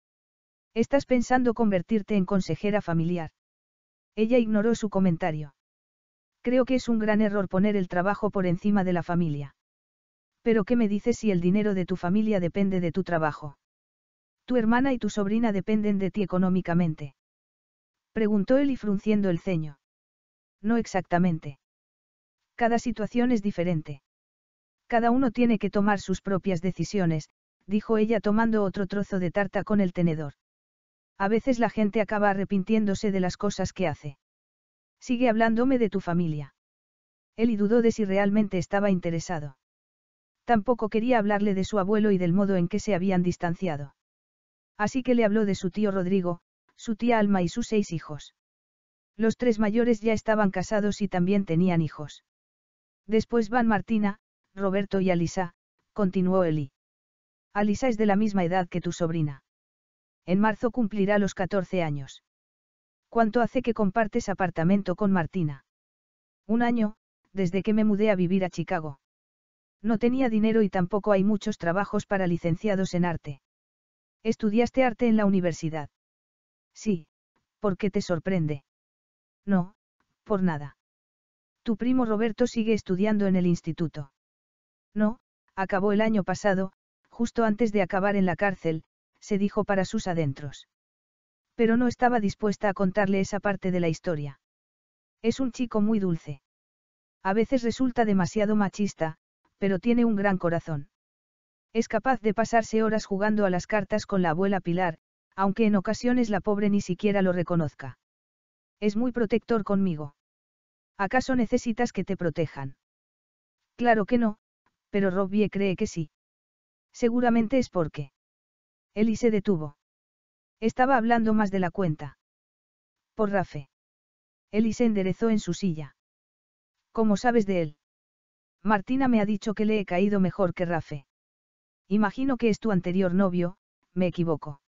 Estás pensando convertirte en consejera familiar. Ella ignoró su comentario. Creo que es un gran error poner el trabajo por encima de la familia. Pero ¿qué me dices si el dinero de tu familia depende de tu trabajo? Tu hermana y tu sobrina dependen de ti económicamente. Preguntó él y frunciendo el ceño. No exactamente. Cada situación es diferente. Cada uno tiene que tomar sus propias decisiones, dijo ella tomando otro trozo de tarta con el tenedor. A veces la gente acaba arrepintiéndose de las cosas que hace. Sigue hablándome de tu familia. Eli dudó de si realmente estaba interesado. Tampoco quería hablarle de su abuelo y del modo en que se habían distanciado. Así que le habló de su tío Rodrigo, su tía Alma y sus seis hijos. Los tres mayores ya estaban casados y también tenían hijos. Después van Martina, Roberto y Alisa, continuó Eli. Alisa es de la misma edad que tu sobrina. En marzo cumplirá los 14 años. ¿Cuánto hace que compartes apartamento con Martina? Un año, desde que me mudé a vivir a Chicago. No tenía dinero y tampoco hay muchos trabajos para licenciados en arte. ¿Estudiaste arte en la universidad? Sí, ¿por qué te sorprende? No, por nada. Tu primo Roberto sigue estudiando en el instituto. No, acabó el año pasado, justo antes de acabar en la cárcel, se dijo para sus adentros. Pero no estaba dispuesta a contarle esa parte de la historia. Es un chico muy dulce. A veces resulta demasiado machista, pero tiene un gran corazón. Es capaz de pasarse horas jugando a las cartas con la abuela Pilar, aunque en ocasiones la pobre ni siquiera lo reconozca. Es muy protector conmigo. ¿Acaso necesitas que te protejan? Claro que no, pero Robbie cree que sí. Seguramente es porque. Eli se detuvo. Estaba hablando más de la cuenta. Por Rafe. Él se enderezó en su silla. ¿Cómo sabes de él? Martina me ha dicho que le he caído mejor que Rafe. Imagino que es tu anterior novio, me equivoco.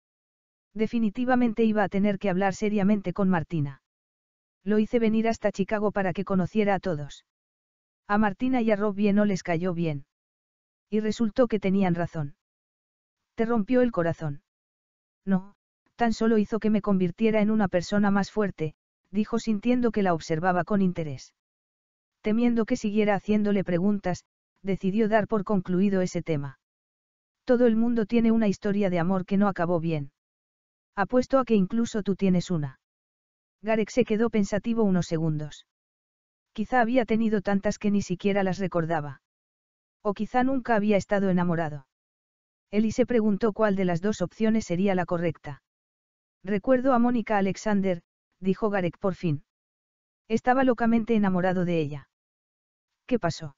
Definitivamente iba a tener que hablar seriamente con Martina. Lo hice venir hasta Chicago para que conociera a todos. A Martina y a Robbie no les cayó bien. Y resultó que tenían razón. Te rompió el corazón. No, tan solo hizo que me convirtiera en una persona más fuerte, dijo sintiendo que la observaba con interés. Temiendo que siguiera haciéndole preguntas, decidió dar por concluido ese tema. Todo el mundo tiene una historia de amor que no acabó bien. Apuesto a que incluso tú tienes una. Garek se quedó pensativo unos segundos. Quizá había tenido tantas que ni siquiera las recordaba. O quizá nunca había estado enamorado. Eli se preguntó cuál de las dos opciones sería la correcta. Recuerdo a Mónica Alexander, dijo Garek por fin. Estaba locamente enamorado de ella. ¿Qué pasó?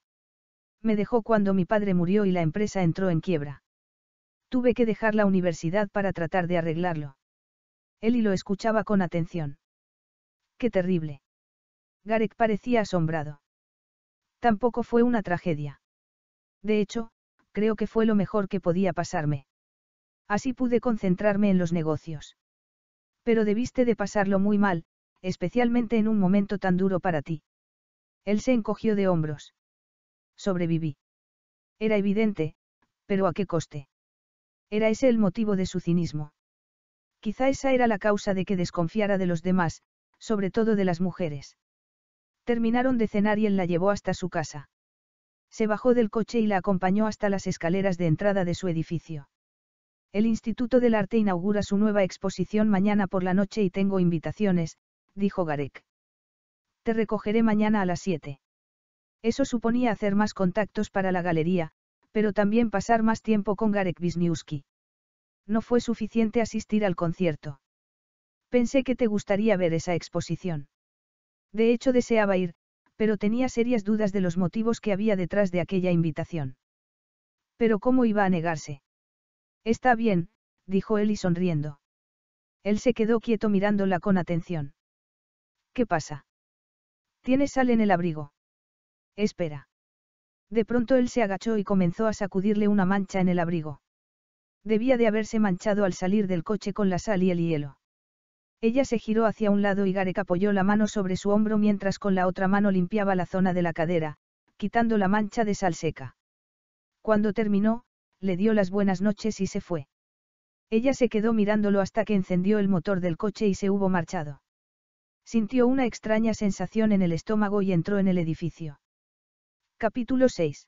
Me dejó cuando mi padre murió y la empresa entró en quiebra. Tuve que dejar la universidad para tratar de arreglarlo. Eli lo escuchaba con atención. ¡Qué terrible! Garek parecía asombrado. Tampoco fue una tragedia. De hecho, creo que fue lo mejor que podía pasarme. Así pude concentrarme en los negocios. Pero debiste de pasarlo muy mal, especialmente en un momento tan duro para ti. Él se encogió de hombros. Sobreviví. Era evidente, pero ¿a qué coste? Era ese el motivo de su cinismo. Quizá esa era la causa de que desconfiara de los demás, sobre todo de las mujeres. Terminaron de cenar y él la llevó hasta su casa. Se bajó del coche y la acompañó hasta las escaleras de entrada de su edificio. El Instituto del Arte inaugura su nueva exposición mañana por la noche y tengo invitaciones, dijo Garek. Te recogeré mañana a las 7. Eso suponía hacer más contactos para la galería, pero también pasar más tiempo con Garek Wisniewski. No fue suficiente asistir al concierto. Pensé que te gustaría ver esa exposición. De hecho deseaba ir, pero tenía serias dudas de los motivos que había detrás de aquella invitación. Pero ¿cómo iba a negarse? Está bien, dijo y sonriendo. Él se quedó quieto mirándola con atención. ¿Qué pasa? Tiene sal en el abrigo. Espera. De pronto él se agachó y comenzó a sacudirle una mancha en el abrigo. Debía de haberse manchado al salir del coche con la sal y el hielo. Ella se giró hacia un lado y Garek apoyó la mano sobre su hombro mientras con la otra mano limpiaba la zona de la cadera, quitando la mancha de sal seca. Cuando terminó, le dio las buenas noches y se fue. Ella se quedó mirándolo hasta que encendió el motor del coche y se hubo marchado. Sintió una extraña sensación en el estómago y entró en el edificio. Capítulo 6.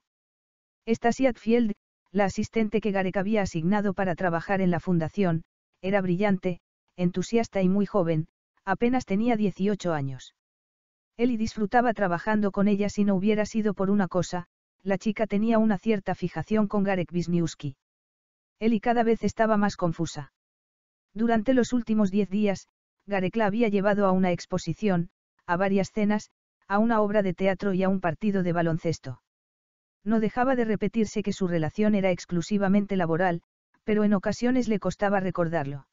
esta Field, la asistente que Garek había asignado para trabajar en la fundación, era brillante, entusiasta y muy joven, apenas tenía 18 años. Eli disfrutaba trabajando con ella si no hubiera sido por una cosa, la chica tenía una cierta fijación con Garek Wisniewski. Él y cada vez estaba más confusa. Durante los últimos diez días, Garek la había llevado a una exposición, a varias cenas, a una obra de teatro y a un partido de baloncesto. No dejaba de repetirse que su relación era exclusivamente laboral, pero en ocasiones le costaba recordarlo.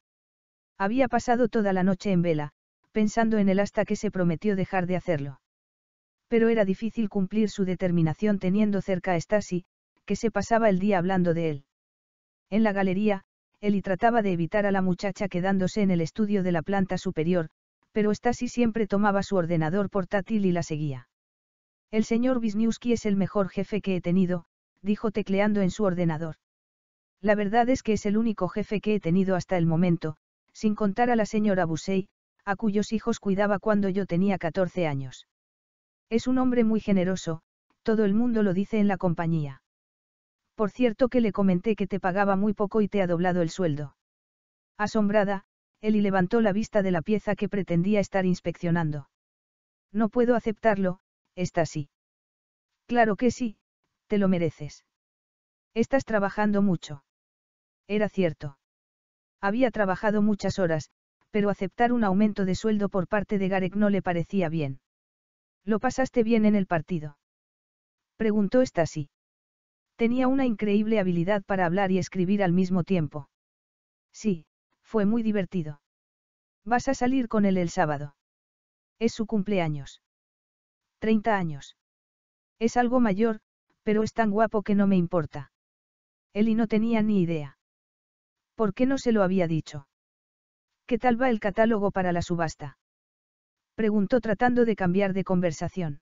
Había pasado toda la noche en vela, pensando en él hasta que se prometió dejar de hacerlo pero era difícil cumplir su determinación teniendo cerca a Stasi, que se pasaba el día hablando de él. En la galería, Eli trataba de evitar a la muchacha quedándose en el estudio de la planta superior, pero Stasi siempre tomaba su ordenador portátil y la seguía. El señor Wisniewski es el mejor jefe que he tenido, dijo tecleando en su ordenador. La verdad es que es el único jefe que he tenido hasta el momento, sin contar a la señora Busey, a cuyos hijos cuidaba cuando yo tenía 14 años. Es un hombre muy generoso, todo el mundo lo dice en la compañía. Por cierto que le comenté que te pagaba muy poco y te ha doblado el sueldo. Asombrada, Eli levantó la vista de la pieza que pretendía estar inspeccionando. No puedo aceptarlo, está así. Claro que sí, te lo mereces. Estás trabajando mucho. Era cierto. Había trabajado muchas horas, pero aceptar un aumento de sueldo por parte de Garek no le parecía bien. ¿Lo pasaste bien en el partido? Preguntó Stasi. Tenía una increíble habilidad para hablar y escribir al mismo tiempo. Sí, fue muy divertido. Vas a salir con él el sábado. Es su cumpleaños. 30 años. Es algo mayor, pero es tan guapo que no me importa. Eli no tenía ni idea. ¿Por qué no se lo había dicho? ¿Qué tal va el catálogo para la subasta? Preguntó tratando de cambiar de conversación.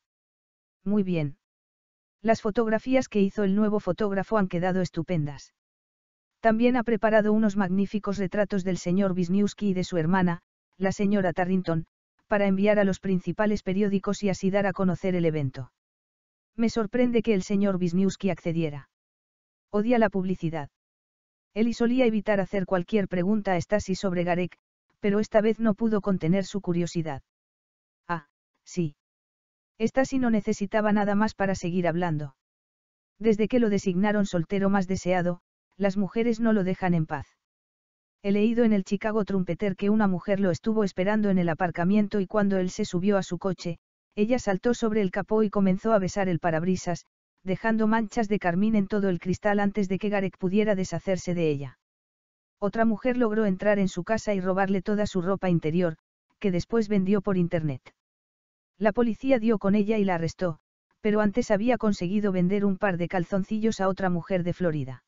Muy bien. Las fotografías que hizo el nuevo fotógrafo han quedado estupendas. También ha preparado unos magníficos retratos del señor Wisniewski y de su hermana, la señora Tarrington, para enviar a los principales periódicos y así dar a conocer el evento. Me sorprende que el señor Wisniewski accediera. Odia la publicidad. Él y solía evitar hacer cualquier pregunta a Stasi sobre Garek, pero esta vez no pudo contener su curiosidad. Sí. Esta sí no necesitaba nada más para seguir hablando. Desde que lo designaron soltero más deseado, las mujeres no lo dejan en paz. He leído en el Chicago Trumpeter que una mujer lo estuvo esperando en el aparcamiento y cuando él se subió a su coche, ella saltó sobre el capó y comenzó a besar el parabrisas, dejando manchas de carmín en todo el cristal antes de que Garek pudiera deshacerse de ella. Otra mujer logró entrar en su casa y robarle toda su ropa interior, que después vendió por internet. La policía dio con ella y la arrestó, pero antes había conseguido vender un par de calzoncillos a otra mujer de Florida.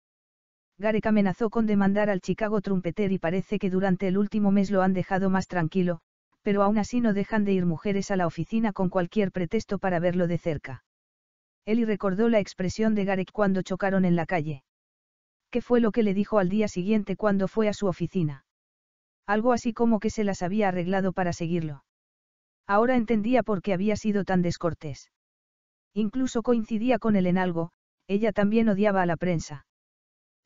Garek amenazó con demandar al Chicago Trumpeter y parece que durante el último mes lo han dejado más tranquilo, pero aún así no dejan de ir mujeres a la oficina con cualquier pretexto para verlo de cerca. Eli recordó la expresión de Garek cuando chocaron en la calle. ¿Qué fue lo que le dijo al día siguiente cuando fue a su oficina? Algo así como que se las había arreglado para seguirlo. Ahora entendía por qué había sido tan descortés. Incluso coincidía con él en algo, ella también odiaba a la prensa.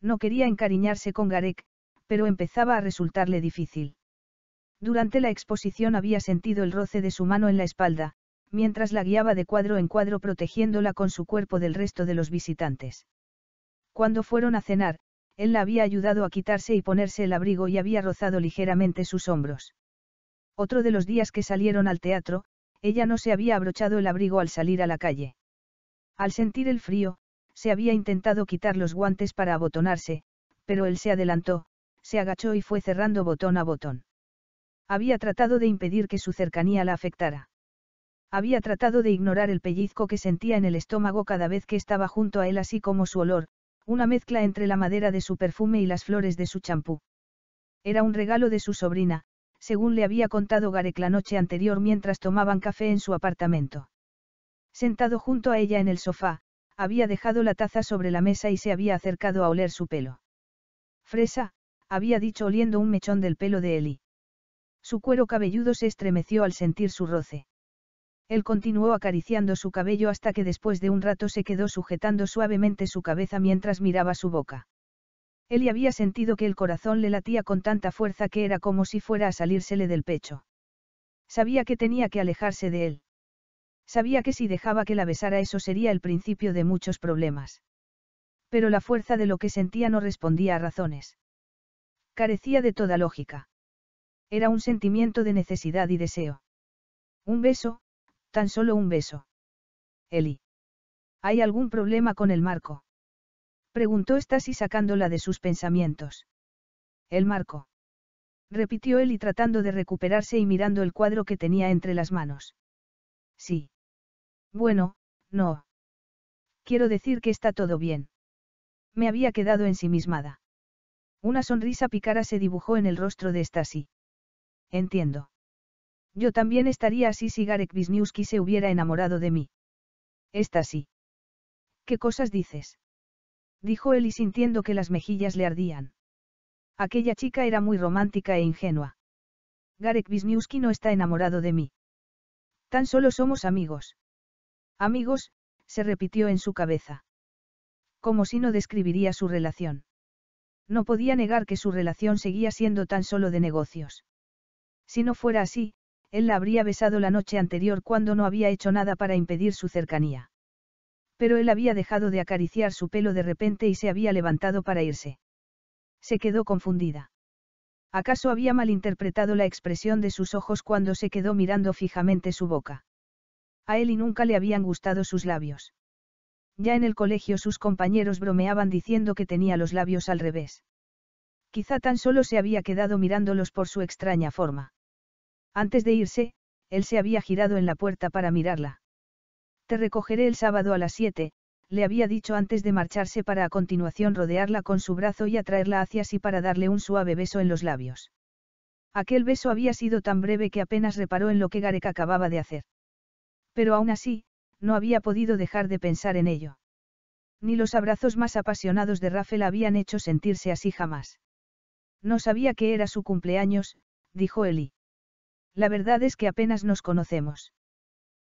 No quería encariñarse con Garek, pero empezaba a resultarle difícil. Durante la exposición había sentido el roce de su mano en la espalda, mientras la guiaba de cuadro en cuadro protegiéndola con su cuerpo del resto de los visitantes. Cuando fueron a cenar, él la había ayudado a quitarse y ponerse el abrigo y había rozado ligeramente sus hombros. Otro de los días que salieron al teatro, ella no se había abrochado el abrigo al salir a la calle. Al sentir el frío, se había intentado quitar los guantes para abotonarse, pero él se adelantó, se agachó y fue cerrando botón a botón. Había tratado de impedir que su cercanía la afectara. Había tratado de ignorar el pellizco que sentía en el estómago cada vez que estaba junto a él, así como su olor, una mezcla entre la madera de su perfume y las flores de su champú. Era un regalo de su sobrina, según le había contado Garek la noche anterior mientras tomaban café en su apartamento. Sentado junto a ella en el sofá, había dejado la taza sobre la mesa y se había acercado a oler su pelo. Fresa, había dicho oliendo un mechón del pelo de Eli. Su cuero cabelludo se estremeció al sentir su roce. Él continuó acariciando su cabello hasta que después de un rato se quedó sujetando suavemente su cabeza mientras miraba su boca. Eli había sentido que el corazón le latía con tanta fuerza que era como si fuera a salírsele del pecho. Sabía que tenía que alejarse de él. Sabía que si dejaba que la besara eso sería el principio de muchos problemas. Pero la fuerza de lo que sentía no respondía a razones. Carecía de toda lógica. Era un sentimiento de necesidad y deseo. Un beso, tan solo un beso. Eli. ¿Hay algún problema con el marco? Preguntó Stasi sacándola de sus pensamientos. El marco. Repitió él y tratando de recuperarse y mirando el cuadro que tenía entre las manos. Sí. Bueno, no. Quiero decir que está todo bien. Me había quedado ensimismada. Una sonrisa picara se dibujó en el rostro de Stasi. Entiendo. Yo también estaría así si Garek Wisniewski se hubiera enamorado de mí. Stasi. ¿Qué cosas dices? dijo él y sintiendo que las mejillas le ardían. Aquella chica era muy romántica e ingenua. Garek Wisniewski no está enamorado de mí. Tan solo somos amigos. Amigos, se repitió en su cabeza. Como si no describiría su relación. No podía negar que su relación seguía siendo tan solo de negocios. Si no fuera así, él la habría besado la noche anterior cuando no había hecho nada para impedir su cercanía. Pero él había dejado de acariciar su pelo de repente y se había levantado para irse. Se quedó confundida. ¿Acaso había malinterpretado la expresión de sus ojos cuando se quedó mirando fijamente su boca? A él y nunca le habían gustado sus labios. Ya en el colegio sus compañeros bromeaban diciendo que tenía los labios al revés. Quizá tan solo se había quedado mirándolos por su extraña forma. Antes de irse, él se había girado en la puerta para mirarla. Te recogeré el sábado a las siete, le había dicho antes de marcharse para a continuación rodearla con su brazo y atraerla hacia sí para darle un suave beso en los labios. Aquel beso había sido tan breve que apenas reparó en lo que Garek acababa de hacer. Pero aún así, no había podido dejar de pensar en ello. Ni los abrazos más apasionados de Rafael habían hecho sentirse así jamás. No sabía que era su cumpleaños, dijo Eli. La verdad es que apenas nos conocemos.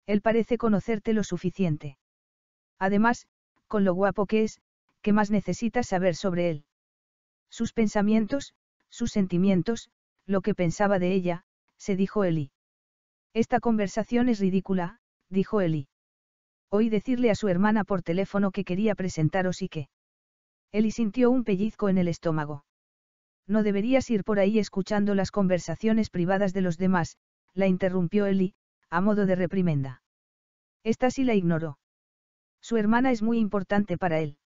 Él parece conocerte lo suficiente. Además, con lo guapo que es, ¿qué más necesitas saber sobre él? Sus pensamientos, sus sentimientos, lo que pensaba de ella, se dijo Eli. Esta conversación es ridícula, dijo Eli. Oí decirle a su hermana por teléfono que quería presentaros y que. Eli sintió un pellizco en el estómago. No deberías ir por ahí escuchando las conversaciones privadas de los demás, la interrumpió Eli, a modo de reprimenda. Esta la ignoró. Su hermana es muy importante para él.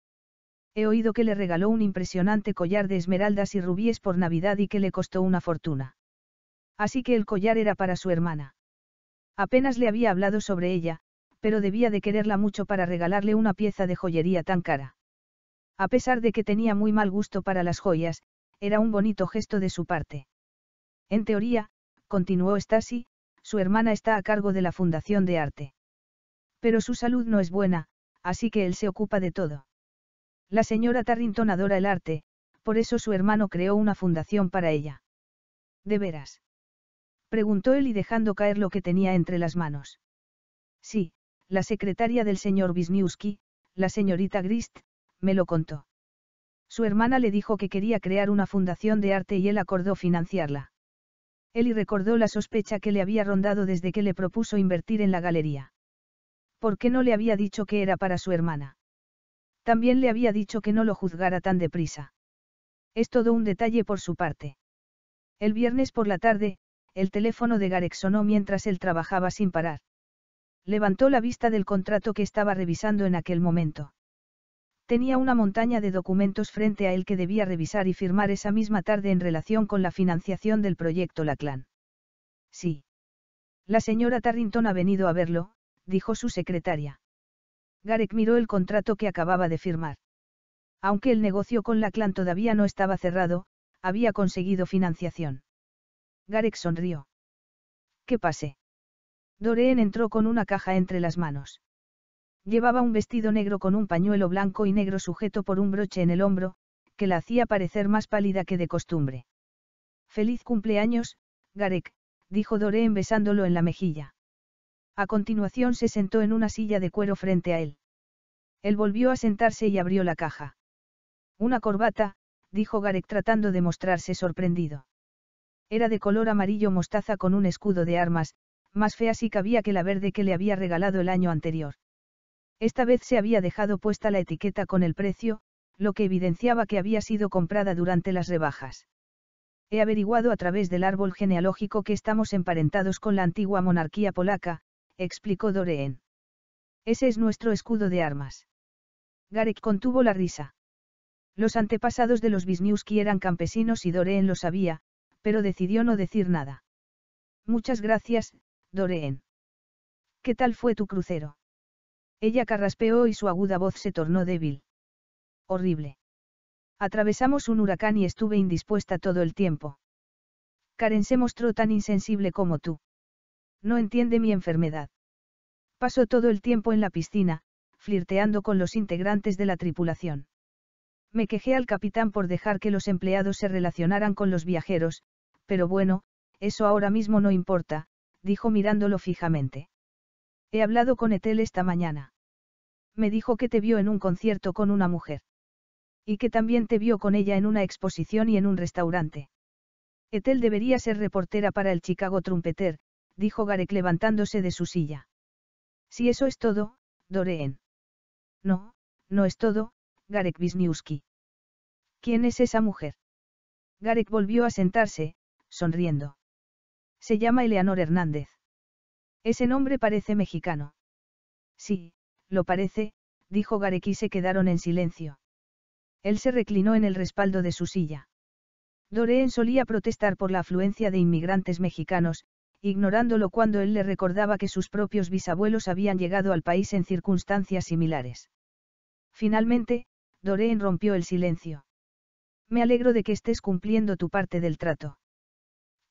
He oído que le regaló un impresionante collar de esmeraldas y rubíes por Navidad y que le costó una fortuna. Así que el collar era para su hermana. Apenas le había hablado sobre ella, pero debía de quererla mucho para regalarle una pieza de joyería tan cara. A pesar de que tenía muy mal gusto para las joyas, era un bonito gesto de su parte. En teoría, continuó Stasi, su hermana está a cargo de la Fundación de Arte. Pero su salud no es buena, así que él se ocupa de todo. La señora Tarrington adora el arte, por eso su hermano creó una fundación para ella. ¿De veras? Preguntó él y dejando caer lo que tenía entre las manos. Sí, la secretaria del señor Wisniewski, la señorita Grist, me lo contó. Su hermana le dijo que quería crear una fundación de arte y él acordó financiarla. Eli recordó la sospecha que le había rondado desde que le propuso invertir en la galería. ¿Por qué no le había dicho que era para su hermana? También le había dicho que no lo juzgara tan deprisa. Es todo un detalle por su parte. El viernes por la tarde, el teléfono de Garex sonó mientras él trabajaba sin parar. Levantó la vista del contrato que estaba revisando en aquel momento tenía una montaña de documentos frente a él que debía revisar y firmar esa misma tarde en relación con la financiación del proyecto Laclan. Sí. La señora Tarrington ha venido a verlo, dijo su secretaria. Garek miró el contrato que acababa de firmar. Aunque el negocio con Laclan todavía no estaba cerrado, había conseguido financiación. Garek sonrió. ¿Qué pase? Doreen entró con una caja entre las manos. Llevaba un vestido negro con un pañuelo blanco y negro sujeto por un broche en el hombro, que la hacía parecer más pálida que de costumbre. Feliz cumpleaños, Garek, dijo Doreen besándolo en la mejilla. A continuación se sentó en una silla de cuero frente a él. Él volvió a sentarse y abrió la caja. Una corbata, dijo Garek tratando de mostrarse sorprendido. Era de color amarillo mostaza con un escudo de armas, más fea si cabía que la verde que le había regalado el año anterior. Esta vez se había dejado puesta la etiqueta con el precio, lo que evidenciaba que había sido comprada durante las rebajas. He averiguado a través del árbol genealógico que estamos emparentados con la antigua monarquía polaca, explicó Doreen. Ese es nuestro escudo de armas. Garek contuvo la risa. Los antepasados de los Wisniewski eran campesinos y Doreen lo sabía, pero decidió no decir nada. Muchas gracias, Doreen. ¿Qué tal fue tu crucero? Ella carraspeó y su aguda voz se tornó débil. Horrible. Atravesamos un huracán y estuve indispuesta todo el tiempo. Karen se mostró tan insensible como tú. No entiende mi enfermedad. Pasó todo el tiempo en la piscina, flirteando con los integrantes de la tripulación. Me quejé al capitán por dejar que los empleados se relacionaran con los viajeros, pero bueno, eso ahora mismo no importa, dijo mirándolo fijamente. He hablado con Etel esta mañana. Me dijo que te vio en un concierto con una mujer. Y que también te vio con ella en una exposición y en un restaurante. Etel debería ser reportera para el Chicago Trumpeter, dijo Garek levantándose de su silla. Si eso es todo, Doreen. No, no es todo, Garek Wisniewski. ¿Quién es esa mujer? Garek volvió a sentarse, sonriendo. Se llama Eleanor Hernández. Ese nombre parece mexicano. Sí, lo parece, dijo Garek y se quedaron en silencio. Él se reclinó en el respaldo de su silla. Doreen solía protestar por la afluencia de inmigrantes mexicanos, ignorándolo cuando él le recordaba que sus propios bisabuelos habían llegado al país en circunstancias similares. Finalmente, Doreen rompió el silencio. Me alegro de que estés cumpliendo tu parte del trato.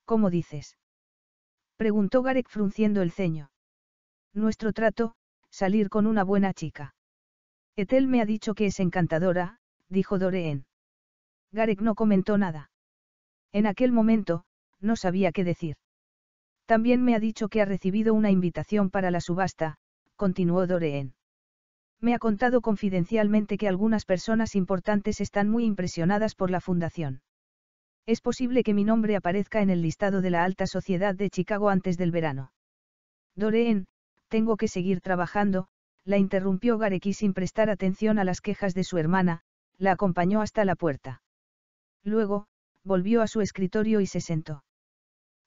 ¿Cómo dices? Preguntó Garek frunciendo el ceño. Nuestro trato, salir con una buena chica. Etel me ha dicho que es encantadora, dijo Doreen. Garek no comentó nada. En aquel momento, no sabía qué decir. También me ha dicho que ha recibido una invitación para la subasta, continuó Doreen. Me ha contado confidencialmente que algunas personas importantes están muy impresionadas por la fundación. Es posible que mi nombre aparezca en el listado de la alta sociedad de Chicago antes del verano. Doreen, tengo que seguir trabajando, la interrumpió Gareki sin prestar atención a las quejas de su hermana, la acompañó hasta la puerta. Luego, volvió a su escritorio y se sentó.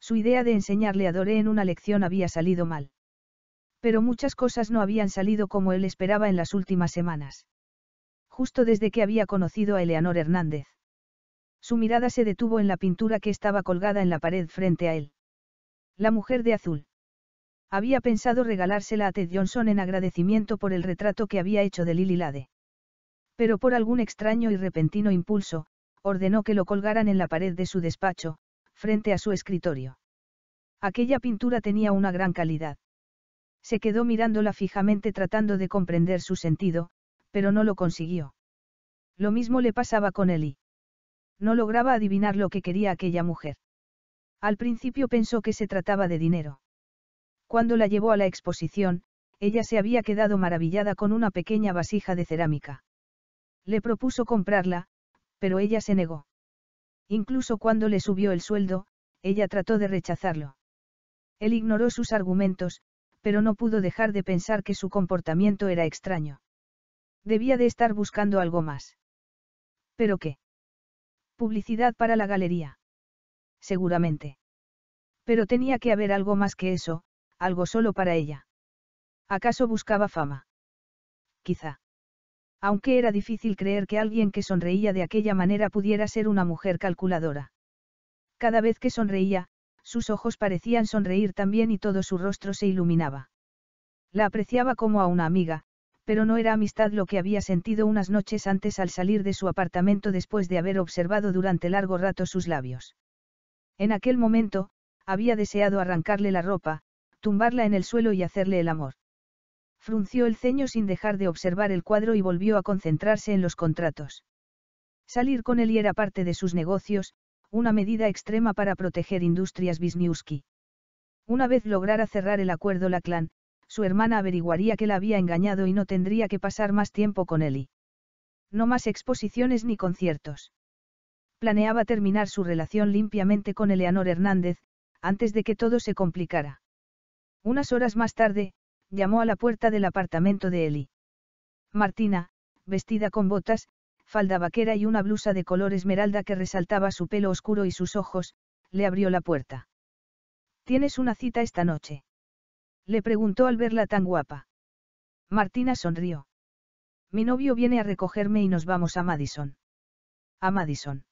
Su idea de enseñarle a Doreen una lección había salido mal. Pero muchas cosas no habían salido como él esperaba en las últimas semanas. Justo desde que había conocido a Eleanor Hernández. Su mirada se detuvo en la pintura que estaba colgada en la pared frente a él. La mujer de azul. Había pensado regalársela a Ted Johnson en agradecimiento por el retrato que había hecho de Lily Lade. Pero por algún extraño y repentino impulso, ordenó que lo colgaran en la pared de su despacho, frente a su escritorio. Aquella pintura tenía una gran calidad. Se quedó mirándola fijamente tratando de comprender su sentido, pero no lo consiguió. Lo mismo le pasaba con Eli. No lograba adivinar lo que quería aquella mujer. Al principio pensó que se trataba de dinero. Cuando la llevó a la exposición, ella se había quedado maravillada con una pequeña vasija de cerámica. Le propuso comprarla, pero ella se negó. Incluso cuando le subió el sueldo, ella trató de rechazarlo. Él ignoró sus argumentos, pero no pudo dejar de pensar que su comportamiento era extraño. Debía de estar buscando algo más. ¿Pero qué? Publicidad para la galería. Seguramente. Pero tenía que haber algo más que eso, algo solo para ella. ¿Acaso buscaba fama? Quizá. Aunque era difícil creer que alguien que sonreía de aquella manera pudiera ser una mujer calculadora. Cada vez que sonreía, sus ojos parecían sonreír también y todo su rostro se iluminaba. La apreciaba como a una amiga, pero no era amistad lo que había sentido unas noches antes al salir de su apartamento después de haber observado durante largo rato sus labios. En aquel momento, había deseado arrancarle la ropa, tumbarla en el suelo y hacerle el amor. Frunció el ceño sin dejar de observar el cuadro y volvió a concentrarse en los contratos. Salir con él y era parte de sus negocios, una medida extrema para proteger Industrias Wisniewski. Una vez lograra cerrar el acuerdo la clan, su hermana averiguaría que la había engañado y no tendría que pasar más tiempo con Eli. No más exposiciones ni conciertos. Planeaba terminar su relación limpiamente con Eleanor Hernández, antes de que todo se complicara. Unas horas más tarde, llamó a la puerta del apartamento de Eli. Martina, vestida con botas, falda vaquera y una blusa de color esmeralda que resaltaba su pelo oscuro y sus ojos, le abrió la puerta. Tienes una cita esta noche. Le preguntó al verla tan guapa. Martina sonrió. Mi novio viene a recogerme y nos vamos a Madison. A Madison.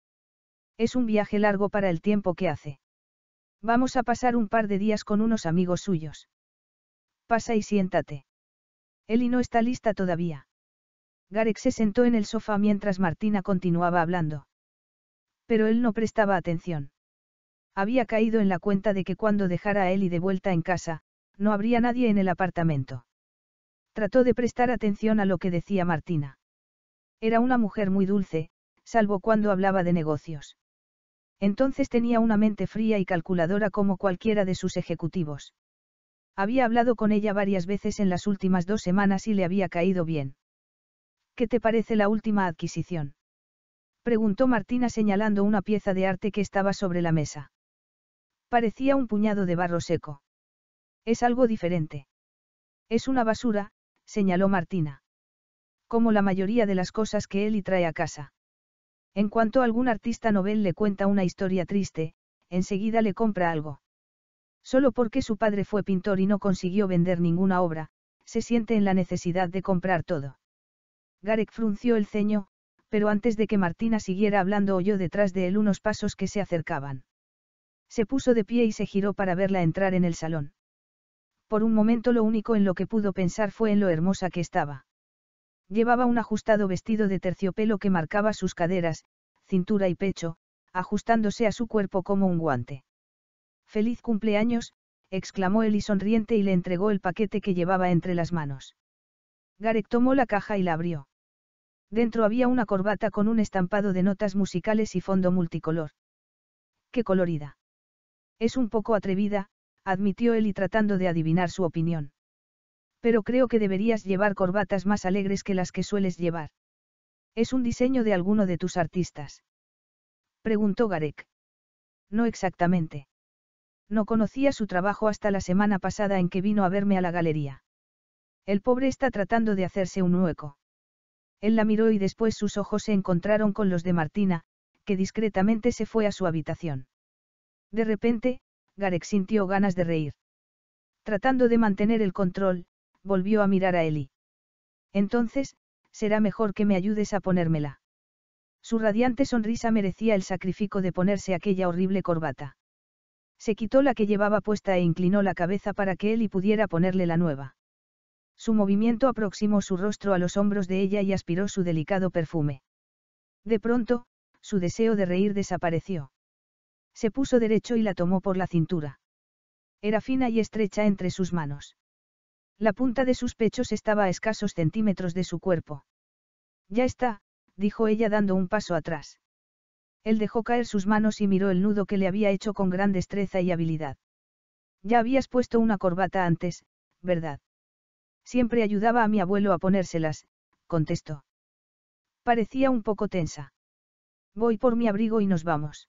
Es un viaje largo para el tiempo que hace. Vamos a pasar un par de días con unos amigos suyos. Pasa y siéntate. Eli no está lista todavía. Garek se sentó en el sofá mientras Martina continuaba hablando. Pero él no prestaba atención. Había caído en la cuenta de que cuando dejara a Eli de vuelta en casa, no habría nadie en el apartamento. Trató de prestar atención a lo que decía Martina. Era una mujer muy dulce, salvo cuando hablaba de negocios. Entonces tenía una mente fría y calculadora como cualquiera de sus ejecutivos. Había hablado con ella varias veces en las últimas dos semanas y le había caído bien. ¿Qué te parece la última adquisición? Preguntó Martina señalando una pieza de arte que estaba sobre la mesa. Parecía un puñado de barro seco. Es algo diferente. Es una basura, señaló Martina. Como la mayoría de las cosas que y trae a casa. En cuanto algún artista novel le cuenta una historia triste, enseguida le compra algo. Solo porque su padre fue pintor y no consiguió vender ninguna obra, se siente en la necesidad de comprar todo. Garek frunció el ceño, pero antes de que Martina siguiera hablando oyó detrás de él unos pasos que se acercaban. Se puso de pie y se giró para verla entrar en el salón por un momento lo único en lo que pudo pensar fue en lo hermosa que estaba. Llevaba un ajustado vestido de terciopelo que marcaba sus caderas, cintura y pecho, ajustándose a su cuerpo como un guante. Feliz cumpleaños, exclamó él y sonriente y le entregó el paquete que llevaba entre las manos. Garek tomó la caja y la abrió. Dentro había una corbata con un estampado de notas musicales y fondo multicolor. ¡Qué colorida! Es un poco atrevida, admitió él y tratando de adivinar su opinión. Pero creo que deberías llevar corbatas más alegres que las que sueles llevar. ¿Es un diseño de alguno de tus artistas? Preguntó Garek. No exactamente. No conocía su trabajo hasta la semana pasada en que vino a verme a la galería. El pobre está tratando de hacerse un hueco. Él la miró y después sus ojos se encontraron con los de Martina, que discretamente se fue a su habitación. De repente, Garek sintió ganas de reír. Tratando de mantener el control, volvió a mirar a Eli. Entonces, será mejor que me ayudes a ponérmela. Su radiante sonrisa merecía el sacrificio de ponerse aquella horrible corbata. Se quitó la que llevaba puesta e inclinó la cabeza para que Eli pudiera ponerle la nueva. Su movimiento aproximó su rostro a los hombros de ella y aspiró su delicado perfume. De pronto, su deseo de reír desapareció. Se puso derecho y la tomó por la cintura. Era fina y estrecha entre sus manos. La punta de sus pechos estaba a escasos centímetros de su cuerpo. Ya está, dijo ella dando un paso atrás. Él dejó caer sus manos y miró el nudo que le había hecho con gran destreza y habilidad. Ya habías puesto una corbata antes, ¿verdad? Siempre ayudaba a mi abuelo a ponérselas, contestó. Parecía un poco tensa. Voy por mi abrigo y nos vamos.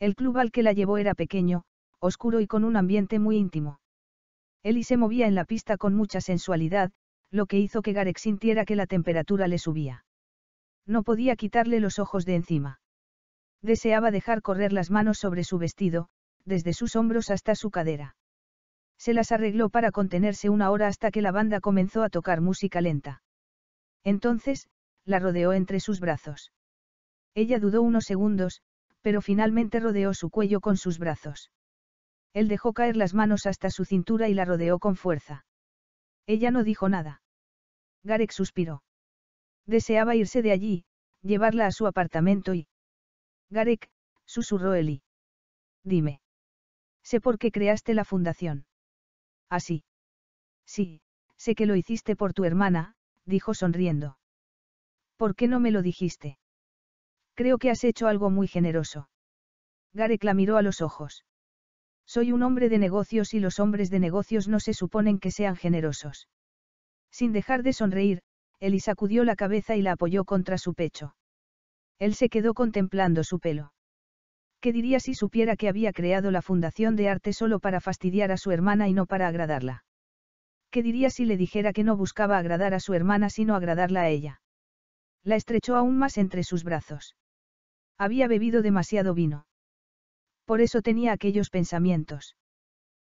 El club al que la llevó era pequeño, oscuro y con un ambiente muy íntimo. Eli se movía en la pista con mucha sensualidad, lo que hizo que Garek sintiera que la temperatura le subía. No podía quitarle los ojos de encima. Deseaba dejar correr las manos sobre su vestido, desde sus hombros hasta su cadera. Se las arregló para contenerse una hora hasta que la banda comenzó a tocar música lenta. Entonces, la rodeó entre sus brazos. Ella dudó unos segundos, pero finalmente rodeó su cuello con sus brazos. Él dejó caer las manos hasta su cintura y la rodeó con fuerza. Ella no dijo nada. Garek suspiró. Deseaba irse de allí, llevarla a su apartamento y... Garek, susurró Eli. Dime. Sé por qué creaste la fundación. Así. Ah, sí, sé que lo hiciste por tu hermana, dijo sonriendo. ¿Por qué no me lo dijiste? Creo que has hecho algo muy generoso. Garek la miró a los ojos. Soy un hombre de negocios y los hombres de negocios no se suponen que sean generosos. Sin dejar de sonreír, Eli sacudió la cabeza y la apoyó contra su pecho. Él se quedó contemplando su pelo. ¿Qué diría si supiera que había creado la Fundación de Arte solo para fastidiar a su hermana y no para agradarla? ¿Qué diría si le dijera que no buscaba agradar a su hermana sino agradarla a ella? La estrechó aún más entre sus brazos. Había bebido demasiado vino. Por eso tenía aquellos pensamientos.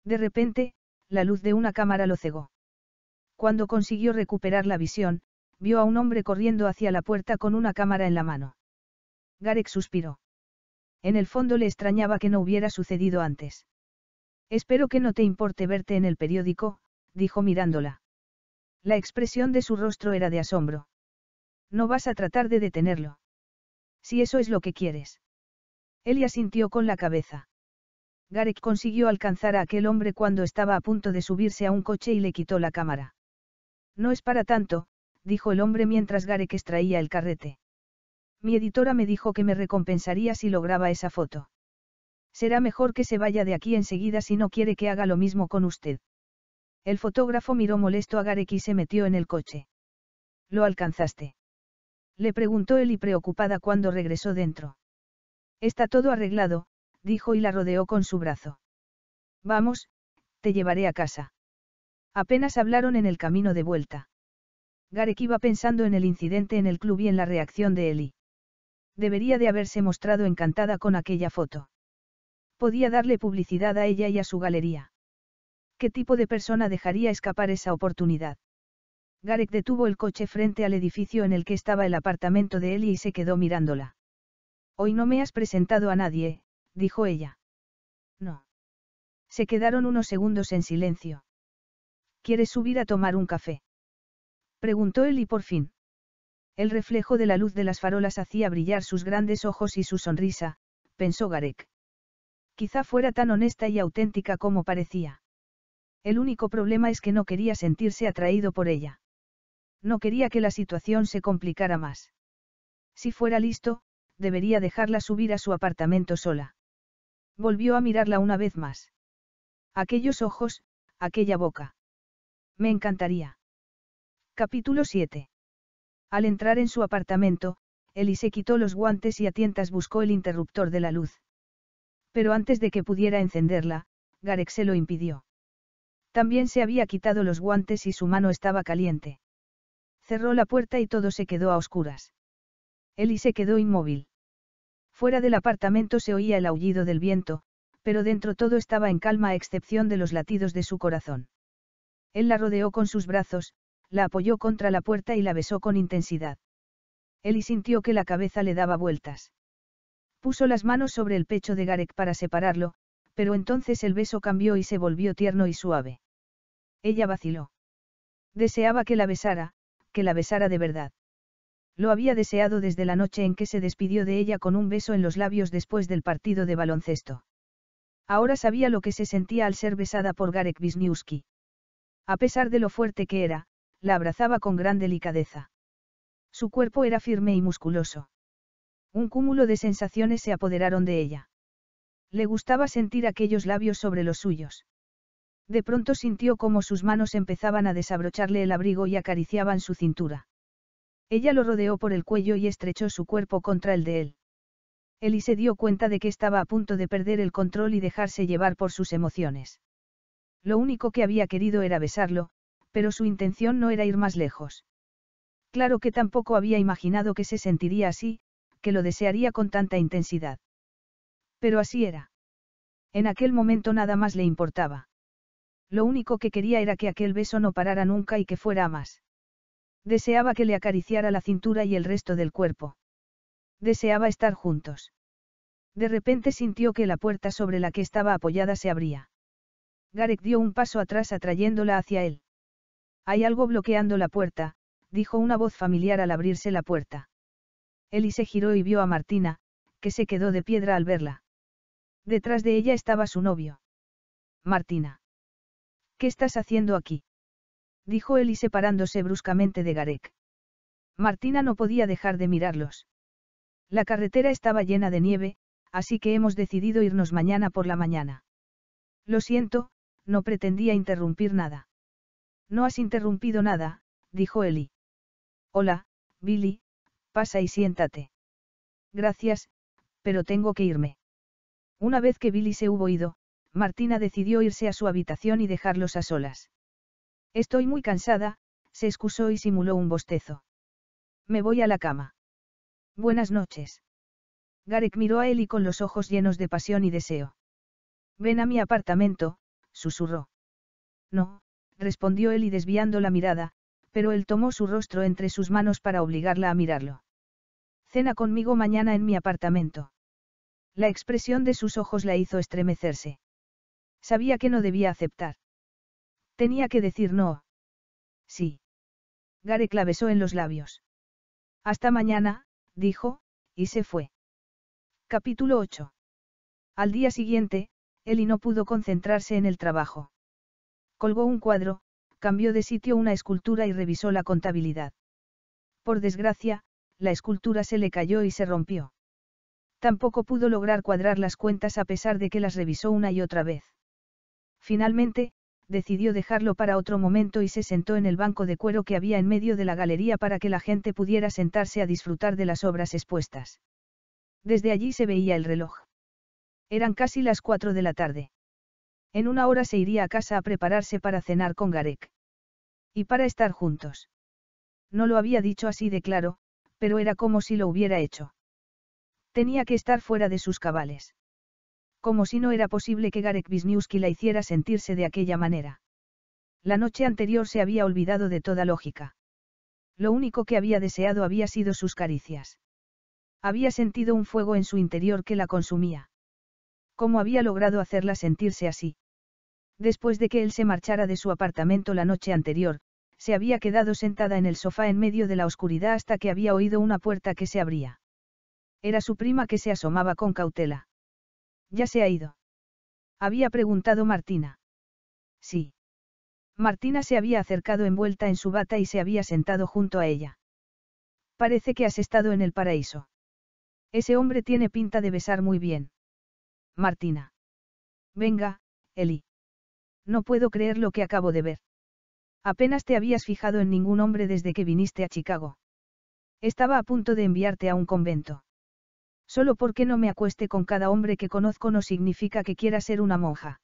De repente, la luz de una cámara lo cegó. Cuando consiguió recuperar la visión, vio a un hombre corriendo hacia la puerta con una cámara en la mano. Garek suspiró. En el fondo le extrañaba que no hubiera sucedido antes. Espero que no te importe verte en el periódico, dijo mirándola. La expresión de su rostro era de asombro. No vas a tratar de detenerlo. Si eso es lo que quieres. Elia asintió con la cabeza. Garek consiguió alcanzar a aquel hombre cuando estaba a punto de subirse a un coche y le quitó la cámara. No es para tanto, dijo el hombre mientras Garek extraía el carrete. Mi editora me dijo que me recompensaría si lograba esa foto. Será mejor que se vaya de aquí enseguida si no quiere que haga lo mismo con usted. El fotógrafo miró molesto a Garek y se metió en el coche. Lo alcanzaste. Le preguntó Eli preocupada cuando regresó dentro. Está todo arreglado, dijo y la rodeó con su brazo. Vamos, te llevaré a casa. Apenas hablaron en el camino de vuelta. Garek iba pensando en el incidente en el club y en la reacción de Eli. Debería de haberse mostrado encantada con aquella foto. Podía darle publicidad a ella y a su galería. ¿Qué tipo de persona dejaría escapar esa oportunidad? Garek detuvo el coche frente al edificio en el que estaba el apartamento de Ellie y se quedó mirándola. Hoy no me has presentado a nadie, dijo ella. No. Se quedaron unos segundos en silencio. ¿Quieres subir a tomar un café? Preguntó y por fin. El reflejo de la luz de las farolas hacía brillar sus grandes ojos y su sonrisa, pensó Garek. Quizá fuera tan honesta y auténtica como parecía. El único problema es que no quería sentirse atraído por ella. No quería que la situación se complicara más. Si fuera listo, debería dejarla subir a su apartamento sola. Volvió a mirarla una vez más. Aquellos ojos, aquella boca. Me encantaría. Capítulo 7. Al entrar en su apartamento, Elise quitó los guantes y a tientas buscó el interruptor de la luz. Pero antes de que pudiera encenderla, Garex se lo impidió. También se había quitado los guantes y su mano estaba caliente. Cerró la puerta y todo se quedó a oscuras. Eli se quedó inmóvil. Fuera del apartamento se oía el aullido del viento, pero dentro todo estaba en calma a excepción de los latidos de su corazón. Él la rodeó con sus brazos, la apoyó contra la puerta y la besó con intensidad. Eli sintió que la cabeza le daba vueltas. Puso las manos sobre el pecho de Garek para separarlo, pero entonces el beso cambió y se volvió tierno y suave. Ella vaciló. Deseaba que la besara, que la besara de verdad. Lo había deseado desde la noche en que se despidió de ella con un beso en los labios después del partido de baloncesto. Ahora sabía lo que se sentía al ser besada por Garek Wisniewski. A pesar de lo fuerte que era, la abrazaba con gran delicadeza. Su cuerpo era firme y musculoso. Un cúmulo de sensaciones se apoderaron de ella. Le gustaba sentir aquellos labios sobre los suyos. De pronto sintió como sus manos empezaban a desabrocharle el abrigo y acariciaban su cintura. Ella lo rodeó por el cuello y estrechó su cuerpo contra el de él. Eli se dio cuenta de que estaba a punto de perder el control y dejarse llevar por sus emociones. Lo único que había querido era besarlo, pero su intención no era ir más lejos. Claro que tampoco había imaginado que se sentiría así, que lo desearía con tanta intensidad. Pero así era. En aquel momento nada más le importaba. Lo único que quería era que aquel beso no parara nunca y que fuera a más. Deseaba que le acariciara la cintura y el resto del cuerpo. Deseaba estar juntos. De repente sintió que la puerta sobre la que estaba apoyada se abría. Garek dio un paso atrás atrayéndola hacia él. Hay algo bloqueando la puerta, dijo una voz familiar al abrirse la puerta. Eli se giró y vio a Martina, que se quedó de piedra al verla. Detrás de ella estaba su novio. Martina. ¿Qué estás haciendo aquí? dijo Eli separándose bruscamente de Garek. Martina no podía dejar de mirarlos. La carretera estaba llena de nieve, así que hemos decidido irnos mañana por la mañana. Lo siento, no pretendía interrumpir nada. No has interrumpido nada, dijo Eli. Hola, Billy, pasa y siéntate. Gracias, pero tengo que irme. Una vez que Billy se hubo ido, Martina decidió irse a su habitación y dejarlos a solas. Estoy muy cansada, se excusó y simuló un bostezo. Me voy a la cama. Buenas noches. Garek miró a él y con los ojos llenos de pasión y deseo. Ven a mi apartamento, susurró. No, respondió él y desviando la mirada, pero él tomó su rostro entre sus manos para obligarla a mirarlo. Cena conmigo mañana en mi apartamento. La expresión de sus ojos la hizo estremecerse. Sabía que no debía aceptar. Tenía que decir no. Sí. Gare clavesó en los labios. Hasta mañana, dijo, y se fue. Capítulo 8. Al día siguiente, Eli no pudo concentrarse en el trabajo. Colgó un cuadro, cambió de sitio una escultura y revisó la contabilidad. Por desgracia, la escultura se le cayó y se rompió. Tampoco pudo lograr cuadrar las cuentas a pesar de que las revisó una y otra vez. Finalmente, decidió dejarlo para otro momento y se sentó en el banco de cuero que había en medio de la galería para que la gente pudiera sentarse a disfrutar de las obras expuestas. Desde allí se veía el reloj. Eran casi las cuatro de la tarde. En una hora se iría a casa a prepararse para cenar con Garek. Y para estar juntos. No lo había dicho así de claro, pero era como si lo hubiera hecho. Tenía que estar fuera de sus cabales. Como si no era posible que Garek Wisniewski la hiciera sentirse de aquella manera. La noche anterior se había olvidado de toda lógica. Lo único que había deseado había sido sus caricias. Había sentido un fuego en su interior que la consumía. ¿Cómo había logrado hacerla sentirse así? Después de que él se marchara de su apartamento la noche anterior, se había quedado sentada en el sofá en medio de la oscuridad hasta que había oído una puerta que se abría. Era su prima que se asomaba con cautela. Ya se ha ido. Había preguntado Martina. Sí. Martina se había acercado envuelta en su bata y se había sentado junto a ella. Parece que has estado en el paraíso. Ese hombre tiene pinta de besar muy bien. Martina. Venga, Eli. No puedo creer lo que acabo de ver. Apenas te habías fijado en ningún hombre desde que viniste a Chicago. Estaba a punto de enviarte a un convento. Solo porque no me acueste con cada hombre que conozco no significa que quiera ser una monja.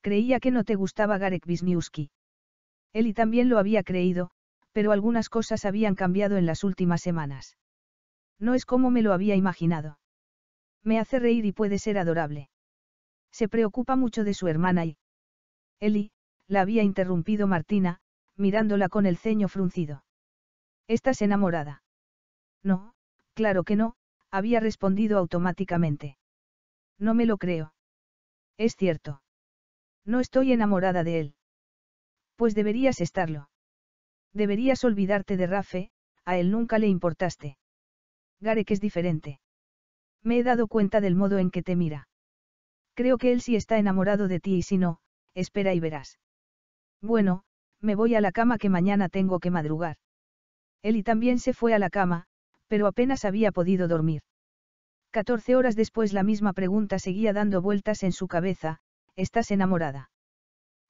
Creía que no te gustaba Garek Wisniewski. Él también lo había creído, pero algunas cosas habían cambiado en las últimas semanas. No es como me lo había imaginado. Me hace reír y puede ser adorable. Se preocupa mucho de su hermana y... Eli, la había interrumpido Martina, mirándola con el ceño fruncido. ¿Estás enamorada? No, claro que no, había respondido automáticamente. No me lo creo. Es cierto. No estoy enamorada de él. Pues deberías estarlo. Deberías olvidarte de Rafe, a él nunca le importaste. Garek es diferente. Me he dado cuenta del modo en que te mira. Creo que él sí está enamorado de ti y si no, espera y verás. Bueno, me voy a la cama que mañana tengo que madrugar. Eli también se fue a la cama, pero apenas había podido dormir. Catorce horas después la misma pregunta seguía dando vueltas en su cabeza, ¿estás enamorada?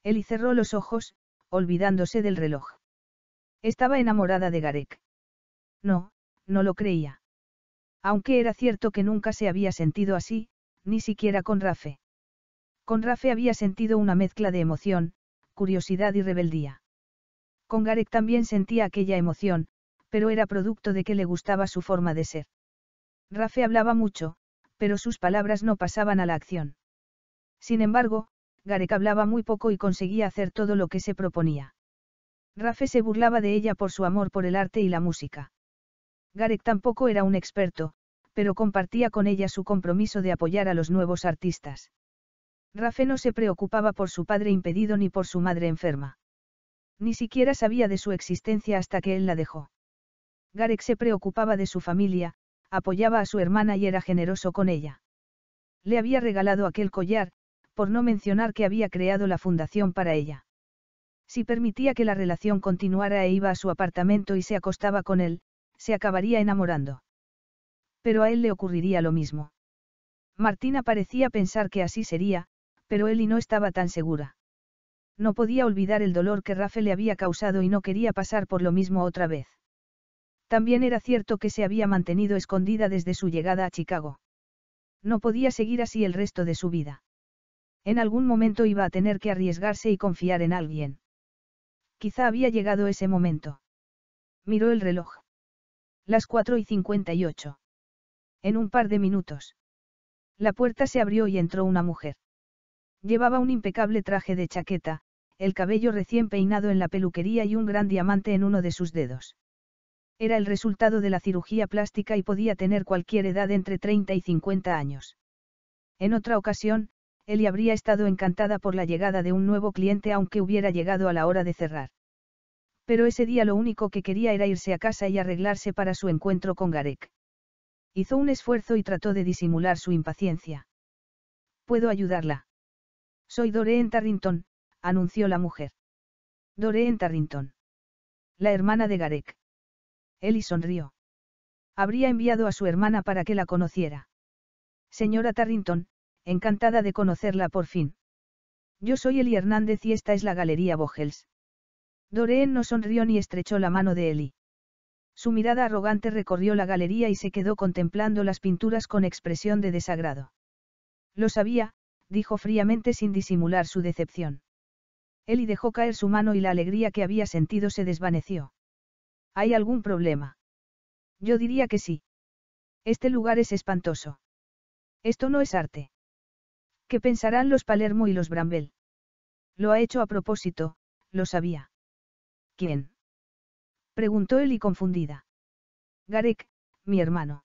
Eli cerró los ojos, olvidándose del reloj. Estaba enamorada de Garek. No, no lo creía. Aunque era cierto que nunca se había sentido así, ni siquiera con Rafe. Con Rafe había sentido una mezcla de emoción, curiosidad y rebeldía. Con Garek también sentía aquella emoción, pero era producto de que le gustaba su forma de ser. Rafe hablaba mucho, pero sus palabras no pasaban a la acción. Sin embargo, Garek hablaba muy poco y conseguía hacer todo lo que se proponía. Rafe se burlaba de ella por su amor por el arte y la música. Garek tampoco era un experto, pero compartía con ella su compromiso de apoyar a los nuevos artistas. Rafe no se preocupaba por su padre impedido ni por su madre enferma. Ni siquiera sabía de su existencia hasta que él la dejó. Garek se preocupaba de su familia, apoyaba a su hermana y era generoso con ella. Le había regalado aquel collar, por no mencionar que había creado la fundación para ella. Si permitía que la relación continuara e iba a su apartamento y se acostaba con él, se acabaría enamorando. Pero a él le ocurriría lo mismo. Martina parecía pensar que así sería, pero y no estaba tan segura. No podía olvidar el dolor que Rafa le había causado y no quería pasar por lo mismo otra vez. También era cierto que se había mantenido escondida desde su llegada a Chicago. No podía seguir así el resto de su vida. En algún momento iba a tener que arriesgarse y confiar en alguien. Quizá había llegado ese momento. Miró el reloj. Las 4 y 58. En un par de minutos. La puerta se abrió y entró una mujer. Llevaba un impecable traje de chaqueta, el cabello recién peinado en la peluquería y un gran diamante en uno de sus dedos. Era el resultado de la cirugía plástica y podía tener cualquier edad entre 30 y 50 años. En otra ocasión, Ellie habría estado encantada por la llegada de un nuevo cliente aunque hubiera llegado a la hora de cerrar. Pero ese día lo único que quería era irse a casa y arreglarse para su encuentro con Garek. Hizo un esfuerzo y trató de disimular su impaciencia. ¿Puedo ayudarla? Soy Doreen Tarrington, anunció la mujer. Doreen Tarrington. La hermana de Garek. Eli sonrió. Habría enviado a su hermana para que la conociera. Señora Tarrington, encantada de conocerla por fin. Yo soy Eli Hernández y esta es la Galería Vogels. Doreen no sonrió ni estrechó la mano de Eli. Su mirada arrogante recorrió la galería y se quedó contemplando las pinturas con expresión de desagrado. Lo sabía, dijo fríamente sin disimular su decepción. Eli dejó caer su mano y la alegría que había sentido se desvaneció. ¿Hay algún problema? Yo diría que sí. Este lugar es espantoso. Esto no es arte. ¿Qué pensarán los Palermo y los Brambel? Lo ha hecho a propósito, lo sabía. ¿Quién? Preguntó él y confundida. Garek, mi hermano.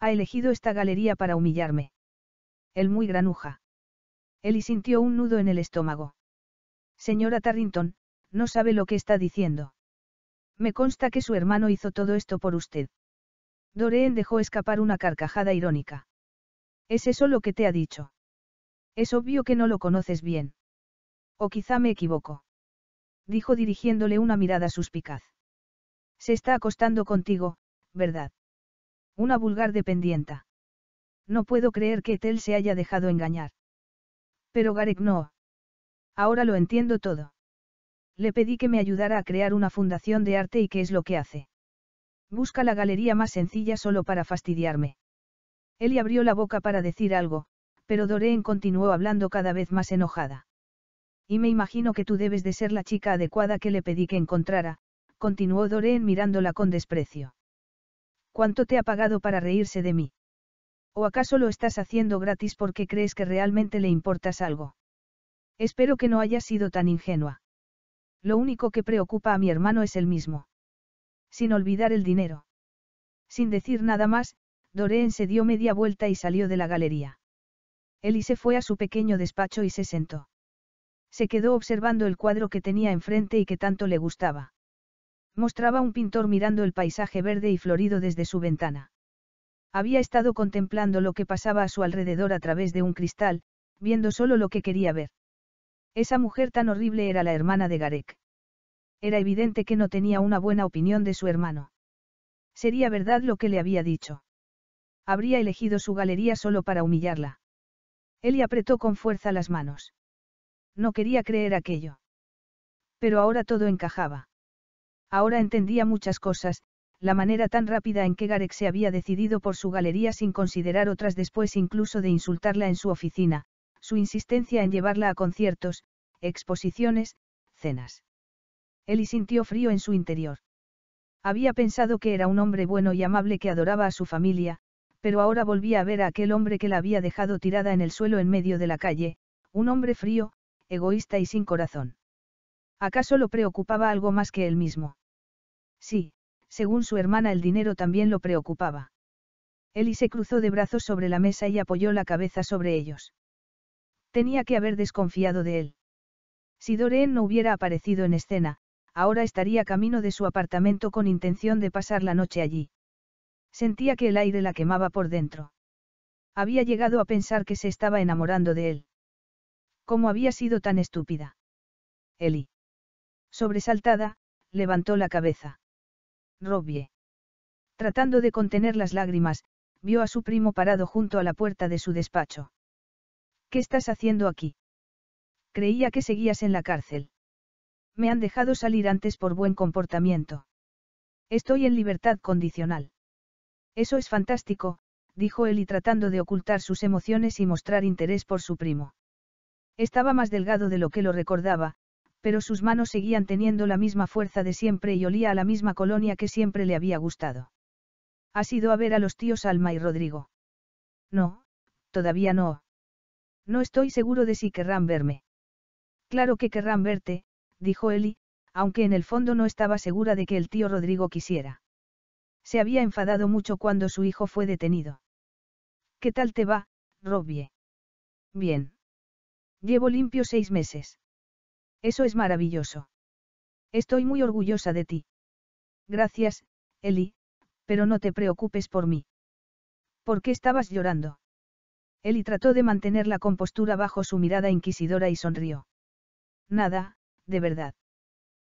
Ha elegido esta galería para humillarme. El muy granuja. Eli sintió un nudo en el estómago. Señora Tarrington, no sabe lo que está diciendo. Me consta que su hermano hizo todo esto por usted. Doreen dejó escapar una carcajada irónica. ¿Es eso lo que te ha dicho? Es obvio que no lo conoces bien. O quizá me equivoco. Dijo dirigiéndole una mirada suspicaz. Se está acostando contigo, ¿verdad? Una vulgar dependienta. No puedo creer que Tel se haya dejado engañar. Pero Garek no. Ahora lo entiendo todo. Le pedí que me ayudara a crear una fundación de arte y qué es lo que hace. Busca la galería más sencilla solo para fastidiarme. Eli abrió la boca para decir algo, pero Doreen continuó hablando cada vez más enojada. Y me imagino que tú debes de ser la chica adecuada que le pedí que encontrara, continuó Doreen mirándola con desprecio. ¿Cuánto te ha pagado para reírse de mí? ¿O acaso lo estás haciendo gratis porque crees que realmente le importas algo? Espero que no hayas sido tan ingenua. Lo único que preocupa a mi hermano es el mismo. Sin olvidar el dinero. Sin decir nada más, Doreen se dio media vuelta y salió de la galería. Elise fue a su pequeño despacho y se sentó. Se quedó observando el cuadro que tenía enfrente y que tanto le gustaba. Mostraba un pintor mirando el paisaje verde y florido desde su ventana. Había estado contemplando lo que pasaba a su alrededor a través de un cristal, viendo solo lo que quería ver. Esa mujer tan horrible era la hermana de Garek. Era evidente que no tenía una buena opinión de su hermano. Sería verdad lo que le había dicho. Habría elegido su galería solo para humillarla. Eli apretó con fuerza las manos. No quería creer aquello. Pero ahora todo encajaba. Ahora entendía muchas cosas, la manera tan rápida en que Garek se había decidido por su galería sin considerar otras después incluso de insultarla en su oficina, su insistencia en llevarla a conciertos, exposiciones, cenas. Eli sintió frío en su interior. Había pensado que era un hombre bueno y amable que adoraba a su familia, pero ahora volvía a ver a aquel hombre que la había dejado tirada en el suelo en medio de la calle, un hombre frío, egoísta y sin corazón. ¿Acaso lo preocupaba algo más que él mismo? Sí, según su hermana el dinero también lo preocupaba. Eli se cruzó de brazos sobre la mesa y apoyó la cabeza sobre ellos. Tenía que haber desconfiado de él. Si Doreen no hubiera aparecido en escena, ahora estaría camino de su apartamento con intención de pasar la noche allí. Sentía que el aire la quemaba por dentro. Había llegado a pensar que se estaba enamorando de él. ¿Cómo había sido tan estúpida? Eli. Sobresaltada, levantó la cabeza. Robbie. Tratando de contener las lágrimas, vio a su primo parado junto a la puerta de su despacho. ¿Qué estás haciendo aquí? Creía que seguías en la cárcel. Me han dejado salir antes por buen comportamiento. Estoy en libertad condicional. Eso es fantástico, dijo él y tratando de ocultar sus emociones y mostrar interés por su primo. Estaba más delgado de lo que lo recordaba, pero sus manos seguían teniendo la misma fuerza de siempre y olía a la misma colonia que siempre le había gustado. ¿Has ido a ver a los tíos Alma y Rodrigo? No, todavía no. No estoy seguro de si querrán verme. Claro que querrán verte, dijo Eli, aunque en el fondo no estaba segura de que el tío Rodrigo quisiera. Se había enfadado mucho cuando su hijo fue detenido. ¿Qué tal te va, Robbie? Bien. Llevo limpio seis meses. Eso es maravilloso. Estoy muy orgullosa de ti. Gracias, Eli, pero no te preocupes por mí. ¿Por qué estabas llorando? Eli trató de mantener la compostura bajo su mirada inquisidora y sonrió nada, de verdad.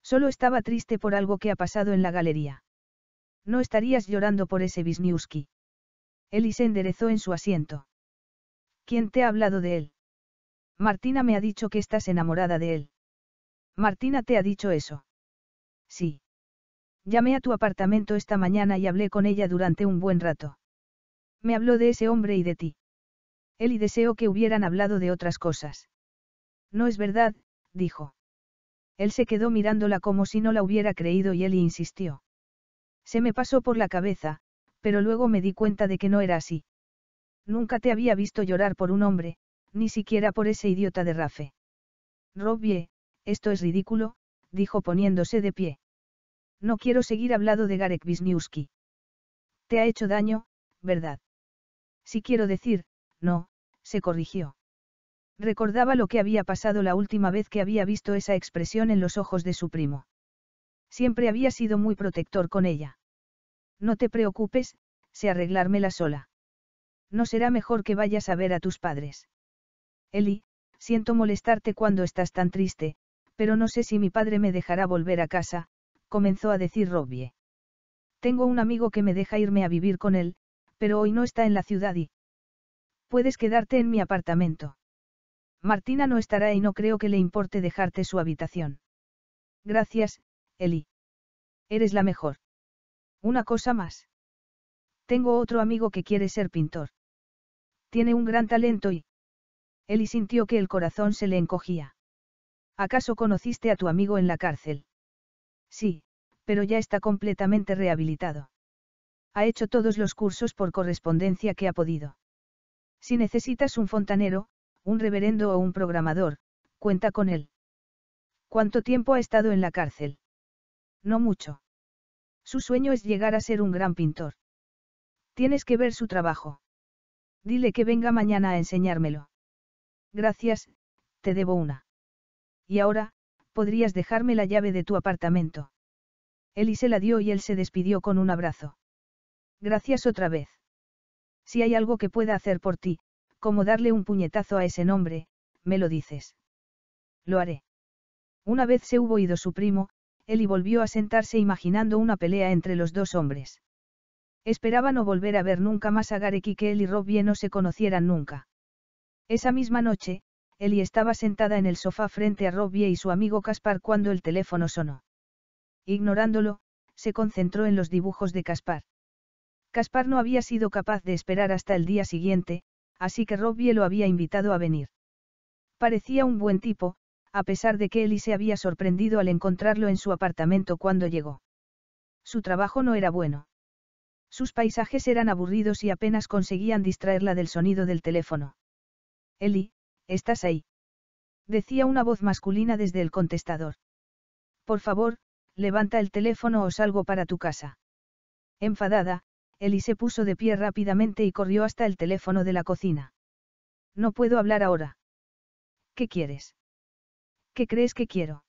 Solo estaba triste por algo que ha pasado en la galería. No estarías llorando por ese Wisniewski. Eli se enderezó en su asiento. ¿Quién te ha hablado de él? Martina me ha dicho que estás enamorada de él. Martina te ha dicho eso. Sí. Llamé a tu apartamento esta mañana y hablé con ella durante un buen rato. Me habló de ese hombre y de ti. Él y deseo que hubieran hablado de otras cosas. No es verdad, dijo. Él se quedó mirándola como si no la hubiera creído y él insistió. Se me pasó por la cabeza, pero luego me di cuenta de que no era así. Nunca te había visto llorar por un hombre, ni siquiera por ese idiota de Rafe. Robbie, esto es ridículo, dijo poniéndose de pie. No quiero seguir hablando de Garek Wisniewski. Te ha hecho daño, ¿verdad? Si quiero decir, no, se corrigió. Recordaba lo que había pasado la última vez que había visto esa expresión en los ojos de su primo. Siempre había sido muy protector con ella. No te preocupes, sé arreglármela sola. No será mejor que vayas a ver a tus padres. Eli, siento molestarte cuando estás tan triste, pero no sé si mi padre me dejará volver a casa, comenzó a decir Robbie. Tengo un amigo que me deja irme a vivir con él, pero hoy no está en la ciudad y... Puedes quedarte en mi apartamento. Martina no estará y no creo que le importe dejarte su habitación. Gracias, Eli. Eres la mejor. Una cosa más. Tengo otro amigo que quiere ser pintor. Tiene un gran talento y... Eli sintió que el corazón se le encogía. ¿Acaso conociste a tu amigo en la cárcel? Sí, pero ya está completamente rehabilitado. Ha hecho todos los cursos por correspondencia que ha podido. Si necesitas un fontanero, un reverendo o un programador, cuenta con él. ¿Cuánto tiempo ha estado en la cárcel? No mucho. Su sueño es llegar a ser un gran pintor. Tienes que ver su trabajo. Dile que venga mañana a enseñármelo. Gracias, te debo una. Y ahora, podrías dejarme la llave de tu apartamento. Elise se la dio y él se despidió con un abrazo. Gracias otra vez. Si hay algo que pueda hacer por ti, como darle un puñetazo a ese nombre, me lo dices. Lo haré. Una vez se hubo ido su primo, Eli volvió a sentarse imaginando una pelea entre los dos hombres. Esperaba no volver a ver nunca más a Gareki que él y Robbie no se conocieran nunca. Esa misma noche, Eli estaba sentada en el sofá frente a Robbie y su amigo Caspar cuando el teléfono sonó. Ignorándolo, se concentró en los dibujos de Caspar. Caspar no había sido capaz de esperar hasta el día siguiente, así que Robbie lo había invitado a venir. Parecía un buen tipo, a pesar de que Ellie se había sorprendido al encontrarlo en su apartamento cuando llegó. Su trabajo no era bueno. Sus paisajes eran aburridos y apenas conseguían distraerla del sonido del teléfono. Eli, ¿estás ahí? Decía una voz masculina desde el contestador. Por favor, levanta el teléfono o salgo para tu casa. Enfadada, Eli se puso de pie rápidamente y corrió hasta el teléfono de la cocina. No puedo hablar ahora. ¿Qué quieres? ¿Qué crees que quiero?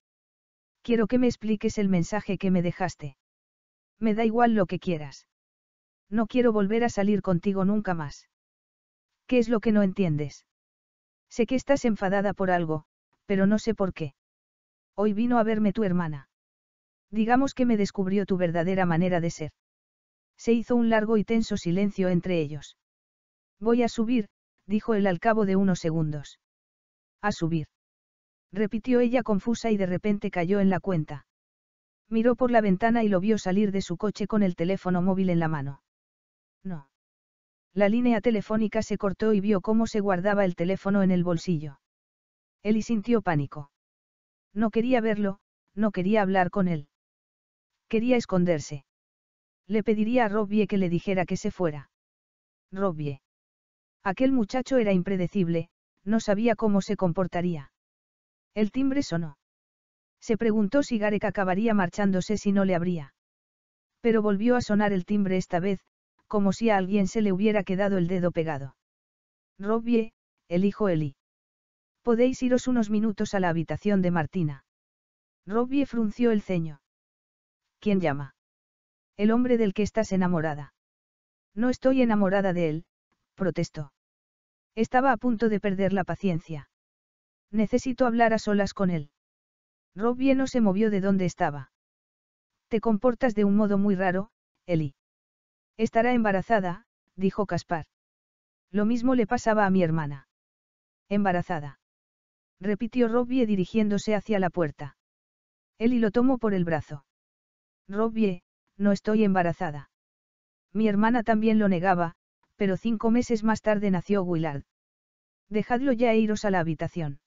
Quiero que me expliques el mensaje que me dejaste. Me da igual lo que quieras. No quiero volver a salir contigo nunca más. ¿Qué es lo que no entiendes? Sé que estás enfadada por algo, pero no sé por qué. Hoy vino a verme tu hermana. Digamos que me descubrió tu verdadera manera de ser. Se hizo un largo y tenso silencio entre ellos. Voy a subir, dijo él al cabo de unos segundos. A subir. Repitió ella confusa y de repente cayó en la cuenta. Miró por la ventana y lo vio salir de su coche con el teléfono móvil en la mano. No. La línea telefónica se cortó y vio cómo se guardaba el teléfono en el bolsillo. Eli sintió pánico. No quería verlo, no quería hablar con él. Quería esconderse. Le pediría a Robbie que le dijera que se fuera. Robbie. Aquel muchacho era impredecible, no sabía cómo se comportaría. El timbre sonó. Se preguntó si Garek acabaría marchándose si no le abría. Pero volvió a sonar el timbre esta vez, como si a alguien se le hubiera quedado el dedo pegado. Robbie, el hijo Eli. Podéis iros unos minutos a la habitación de Martina. Robbie frunció el ceño. ¿Quién llama? El hombre del que estás enamorada. No estoy enamorada de él, protestó. Estaba a punto de perder la paciencia. Necesito hablar a solas con él. Robbie no se movió de donde estaba. Te comportas de un modo muy raro, Eli. Estará embarazada, dijo Caspar. Lo mismo le pasaba a mi hermana. Embarazada. Repitió Robbie dirigiéndose hacia la puerta. Eli lo tomó por el brazo. Robbie, no estoy embarazada. Mi hermana también lo negaba, pero cinco meses más tarde nació Willard. Dejadlo ya e iros a la habitación.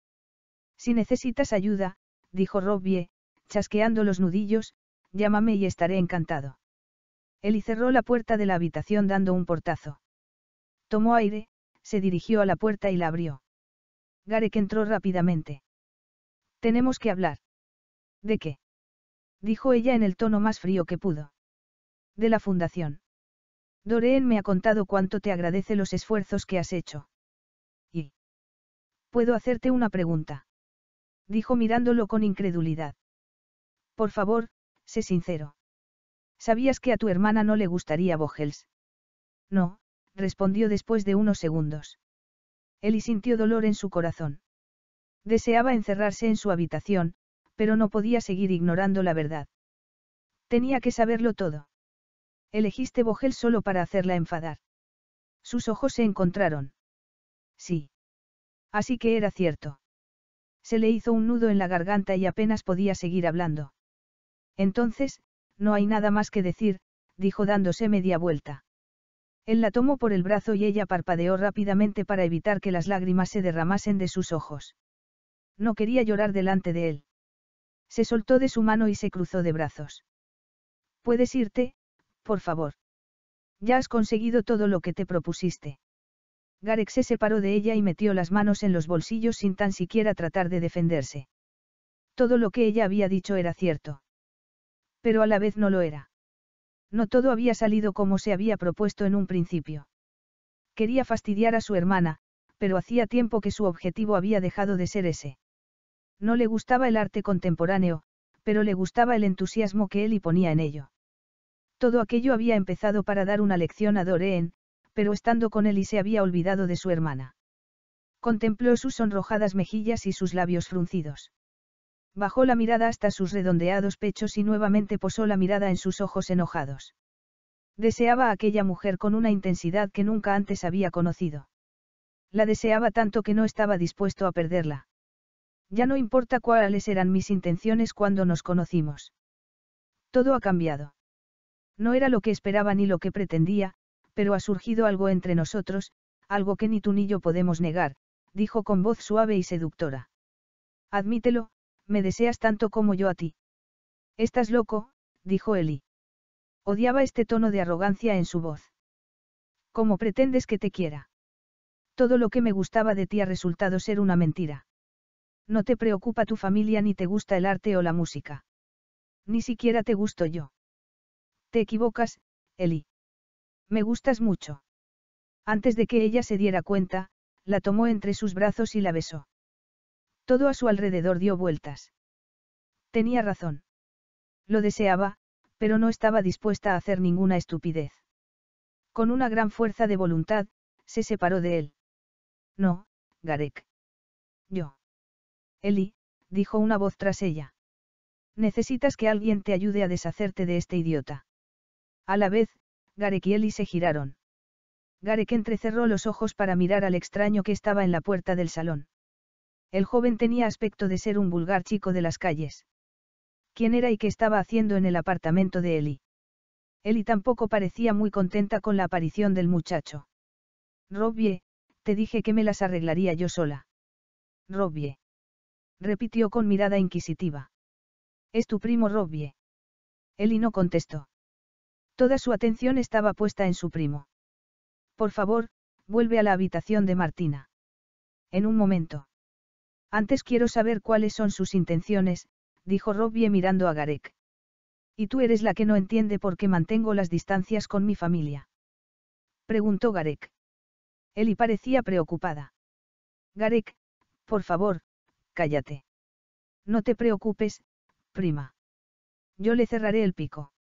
Si necesitas ayuda, dijo Robbie, chasqueando los nudillos, llámame y estaré encantado. Eli cerró la puerta de la habitación dando un portazo. Tomó aire, se dirigió a la puerta y la abrió. Garek entró rápidamente. Tenemos que hablar. ¿De qué? dijo ella en el tono más frío que pudo de la fundación. Doreen me ha contado cuánto te agradece los esfuerzos que has hecho. ¿Y? ¿Puedo hacerte una pregunta? Dijo mirándolo con incredulidad. Por favor, sé sincero. ¿Sabías que a tu hermana no le gustaría Vogels? No, respondió después de unos segundos. él sintió dolor en su corazón. Deseaba encerrarse en su habitación, pero no podía seguir ignorando la verdad. Tenía que saberlo todo. Elegiste Bogel solo para hacerla enfadar. Sus ojos se encontraron. Sí. Así que era cierto. Se le hizo un nudo en la garganta y apenas podía seguir hablando. Entonces, no hay nada más que decir, dijo dándose media vuelta. Él la tomó por el brazo y ella parpadeó rápidamente para evitar que las lágrimas se derramasen de sus ojos. No quería llorar delante de él. Se soltó de su mano y se cruzó de brazos. Puedes irte, por favor. Ya has conseguido todo lo que te propusiste. Garek se separó de ella y metió las manos en los bolsillos sin tan siquiera tratar de defenderse. Todo lo que ella había dicho era cierto. Pero a la vez no lo era. No todo había salido como se había propuesto en un principio. Quería fastidiar a su hermana, pero hacía tiempo que su objetivo había dejado de ser ese. No le gustaba el arte contemporáneo, pero le gustaba el entusiasmo que él y ponía en ello. Todo aquello había empezado para dar una lección a Doreen, pero estando con él y se había olvidado de su hermana. Contempló sus sonrojadas mejillas y sus labios fruncidos. Bajó la mirada hasta sus redondeados pechos y nuevamente posó la mirada en sus ojos enojados. Deseaba a aquella mujer con una intensidad que nunca antes había conocido. La deseaba tanto que no estaba dispuesto a perderla. Ya no importa cuáles eran mis intenciones cuando nos conocimos. Todo ha cambiado. No era lo que esperaba ni lo que pretendía, pero ha surgido algo entre nosotros, algo que ni tú ni yo podemos negar, dijo con voz suave y seductora. Admítelo, me deseas tanto como yo a ti. Estás loco, dijo Eli. Odiaba este tono de arrogancia en su voz. ¿Cómo pretendes que te quiera? Todo lo que me gustaba de ti ha resultado ser una mentira. No te preocupa tu familia ni te gusta el arte o la música. Ni siquiera te gusto yo equivocas, Eli. Me gustas mucho. Antes de que ella se diera cuenta, la tomó entre sus brazos y la besó. Todo a su alrededor dio vueltas. Tenía razón. Lo deseaba, pero no estaba dispuesta a hacer ninguna estupidez. Con una gran fuerza de voluntad, se separó de él. No, Garek. Yo. Eli, dijo una voz tras ella. Necesitas que alguien te ayude a deshacerte de este idiota. A la vez, Garek y Eli se giraron. Garek entrecerró los ojos para mirar al extraño que estaba en la puerta del salón. El joven tenía aspecto de ser un vulgar chico de las calles. ¿Quién era y qué estaba haciendo en el apartamento de Eli? Eli tampoco parecía muy contenta con la aparición del muchacho. Robbie, te dije que me las arreglaría yo sola. Robbie. Repitió con mirada inquisitiva. Es tu primo Robbie. Eli no contestó. Toda su atención estaba puesta en su primo. Por favor, vuelve a la habitación de Martina. En un momento. Antes quiero saber cuáles son sus intenciones, dijo Robbie mirando a Garek. Y tú eres la que no entiende por qué mantengo las distancias con mi familia. Preguntó Garek. Eli parecía preocupada. Garek, por favor, cállate. No te preocupes, prima. Yo le cerraré el pico.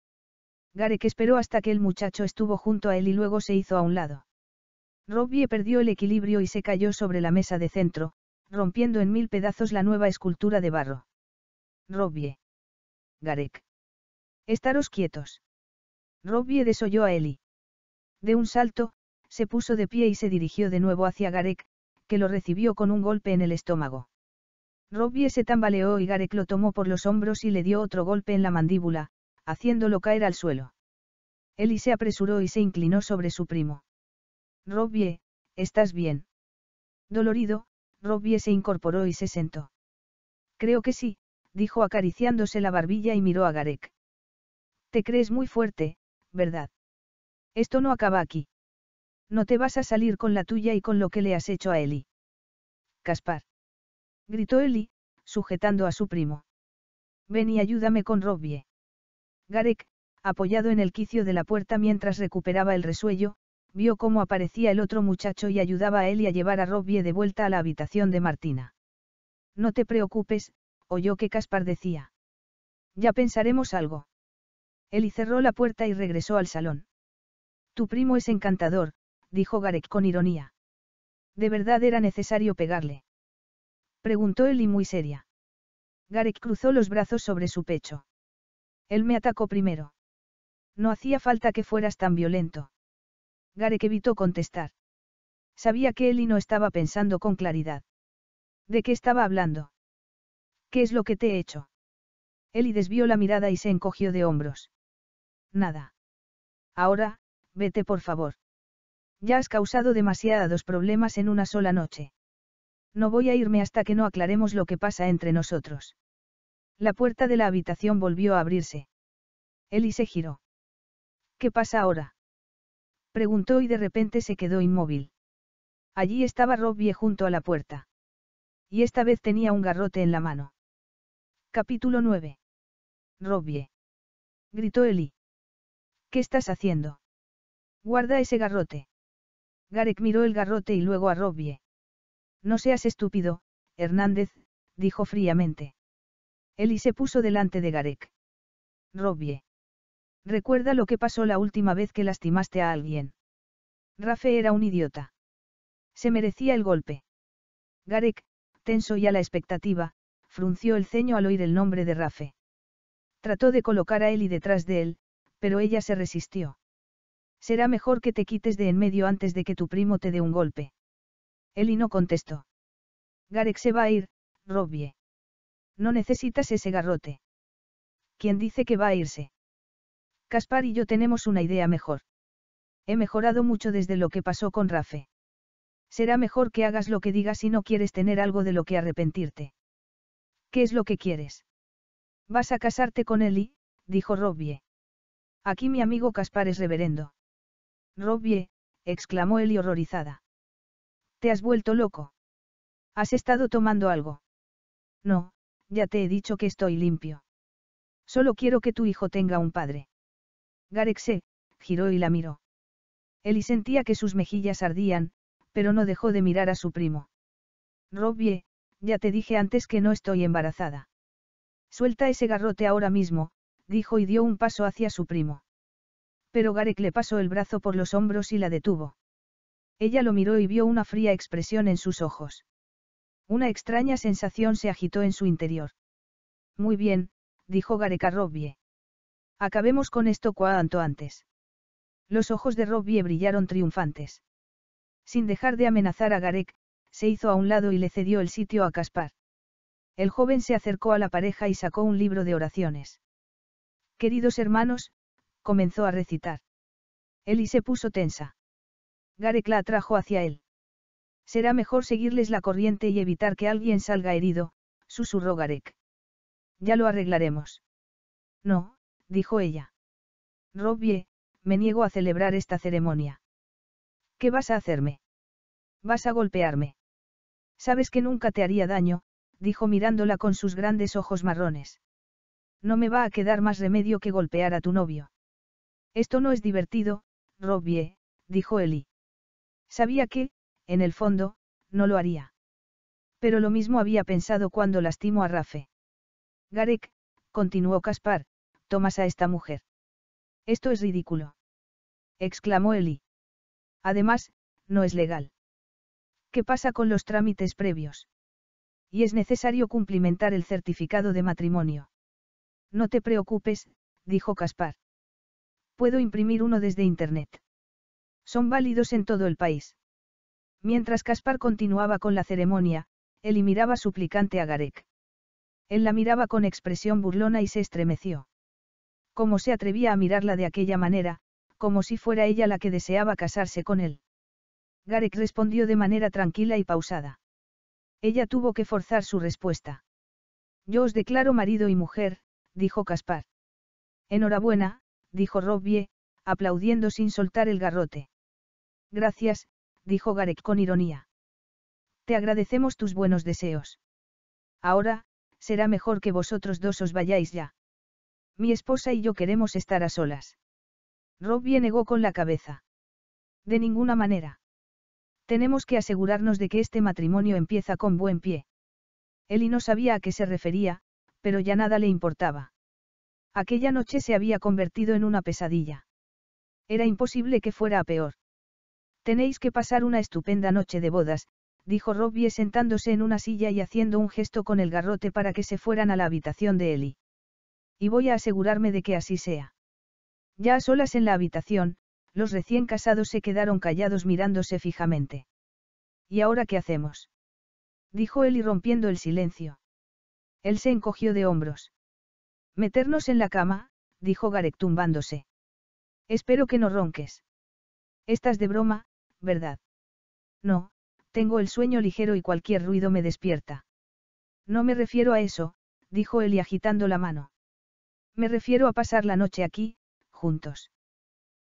Garek esperó hasta que el muchacho estuvo junto a él y luego se hizo a un lado. Robbie perdió el equilibrio y se cayó sobre la mesa de centro, rompiendo en mil pedazos la nueva escultura de barro. Robbie. Garek. Estaros quietos. Robbie desoyó a Eli. De un salto, se puso de pie y se dirigió de nuevo hacia Garek, que lo recibió con un golpe en el estómago. Robbie se tambaleó y Garek lo tomó por los hombros y le dio otro golpe en la mandíbula, haciéndolo caer al suelo. Eli se apresuró y se inclinó sobre su primo. Robbie, ¿estás bien? Dolorido, Robbie se incorporó y se sentó. Creo que sí, dijo acariciándose la barbilla y miró a Garek. Te crees muy fuerte, ¿verdad? Esto no acaba aquí. No te vas a salir con la tuya y con lo que le has hecho a Eli. Caspar. Gritó Eli, sujetando a su primo. Ven y ayúdame con Robbie. Garek, apoyado en el quicio de la puerta mientras recuperaba el resuello, vio cómo aparecía el otro muchacho y ayudaba a él a llevar a Robbie de vuelta a la habitación de Martina. No te preocupes, oyó que Caspar decía. Ya pensaremos algo. Eli cerró la puerta y regresó al salón. Tu primo es encantador, dijo Garek con ironía. ¿De verdad era necesario pegarle? Preguntó Eli muy seria. Garek cruzó los brazos sobre su pecho. Él me atacó primero. No hacía falta que fueras tan violento. Garek evitó contestar. Sabía que Eli no estaba pensando con claridad. ¿De qué estaba hablando? ¿Qué es lo que te he hecho? Eli desvió la mirada y se encogió de hombros. Nada. Ahora, vete por favor. Ya has causado demasiados problemas en una sola noche. No voy a irme hasta que no aclaremos lo que pasa entre nosotros. La puerta de la habitación volvió a abrirse. Eli se giró. ¿Qué pasa ahora? Preguntó y de repente se quedó inmóvil. Allí estaba Robbie junto a la puerta. Y esta vez tenía un garrote en la mano. Capítulo 9. Robbie. Gritó Eli. ¿Qué estás haciendo? Guarda ese garrote. Garek miró el garrote y luego a Robbie. No seas estúpido, Hernández, dijo fríamente. Eli se puso delante de Garek. Robbie. Recuerda lo que pasó la última vez que lastimaste a alguien. Rafe era un idiota. Se merecía el golpe. Garek, tenso y a la expectativa, frunció el ceño al oír el nombre de Rafe. Trató de colocar a Eli detrás de él, pero ella se resistió. Será mejor que te quites de en medio antes de que tu primo te dé un golpe. Eli no contestó. Garek se va a ir, Robbie. No necesitas ese garrote. ¿Quién dice que va a irse? Caspar y yo tenemos una idea mejor. He mejorado mucho desde lo que pasó con Rafe. Será mejor que hagas lo que digas si no quieres tener algo de lo que arrepentirte. ¿Qué es lo que quieres? Vas a casarte con Eli, dijo Robbie. Aquí mi amigo Caspar es reverendo. Robbie, exclamó Eli horrorizada. ¿Te has vuelto loco? ¿Has estado tomando algo? No, ya te he dicho que estoy limpio. Solo quiero que tu hijo tenga un padre. Garek se, giró y la miró. Eli sentía que sus mejillas ardían, pero no dejó de mirar a su primo. Robbie, ya te dije antes que no estoy embarazada. Suelta ese garrote ahora mismo, dijo y dio un paso hacia su primo. Pero Garek le pasó el brazo por los hombros y la detuvo. Ella lo miró y vio una fría expresión en sus ojos. Una extraña sensación se agitó en su interior. Muy bien, dijo a Robbie. Acabemos con esto cuanto antes. Los ojos de Robbie brillaron triunfantes. Sin dejar de amenazar a Garek, se hizo a un lado y le cedió el sitio a Caspar. El joven se acercó a la pareja y sacó un libro de oraciones. Queridos hermanos, comenzó a recitar. Eli se puso tensa. Garek la atrajo hacia él. Será mejor seguirles la corriente y evitar que alguien salga herido, susurró Garek. Ya lo arreglaremos. No, dijo ella. Robbie, me niego a celebrar esta ceremonia. ¿Qué vas a hacerme? Vas a golpearme. Sabes que nunca te haría daño, dijo mirándola con sus grandes ojos marrones. No me va a quedar más remedio que golpear a tu novio. Esto no es divertido, Robbie, dijo Eli. Sabía que, en el fondo, no lo haría. Pero lo mismo había pensado cuando lastimó a Rafe. Garek, continuó Caspar, tomas a esta mujer. Esto es ridículo. Exclamó Eli. Además, no es legal. ¿Qué pasa con los trámites previos? Y es necesario cumplimentar el certificado de matrimonio. No te preocupes, dijo Caspar. Puedo imprimir uno desde Internet. Son válidos en todo el país. Mientras Caspar continuaba con la ceremonia, Eli miraba suplicante a Garek. Él la miraba con expresión burlona y se estremeció. ¿Cómo se atrevía a mirarla de aquella manera, como si fuera ella la que deseaba casarse con él? Garek respondió de manera tranquila y pausada. Ella tuvo que forzar su respuesta. Yo os declaro marido y mujer, dijo Caspar. Enhorabuena, dijo Robbie, aplaudiendo sin soltar el garrote. Gracias, dijo Garek con ironía. Te agradecemos tus buenos deseos. Ahora, será mejor que vosotros dos os vayáis ya. Mi esposa y yo queremos estar a solas. Robbie negó con la cabeza. De ninguna manera. Tenemos que asegurarnos de que este matrimonio empieza con buen pie. Eli no sabía a qué se refería, pero ya nada le importaba. Aquella noche se había convertido en una pesadilla. Era imposible que fuera a peor. Tenéis que pasar una estupenda noche de bodas, dijo Robbie sentándose en una silla y haciendo un gesto con el garrote para que se fueran a la habitación de Eli. Y voy a asegurarme de que así sea. Ya a solas en la habitación, los recién casados se quedaron callados mirándose fijamente. ¿Y ahora qué hacemos? dijo Eli rompiendo el silencio. Él se encogió de hombros. Meternos en la cama, dijo Garek tumbándose. Espero que no ronques. Estás de broma, ¿verdad? No, tengo el sueño ligero y cualquier ruido me despierta. No me refiero a eso, dijo él agitando la mano. Me refiero a pasar la noche aquí, juntos.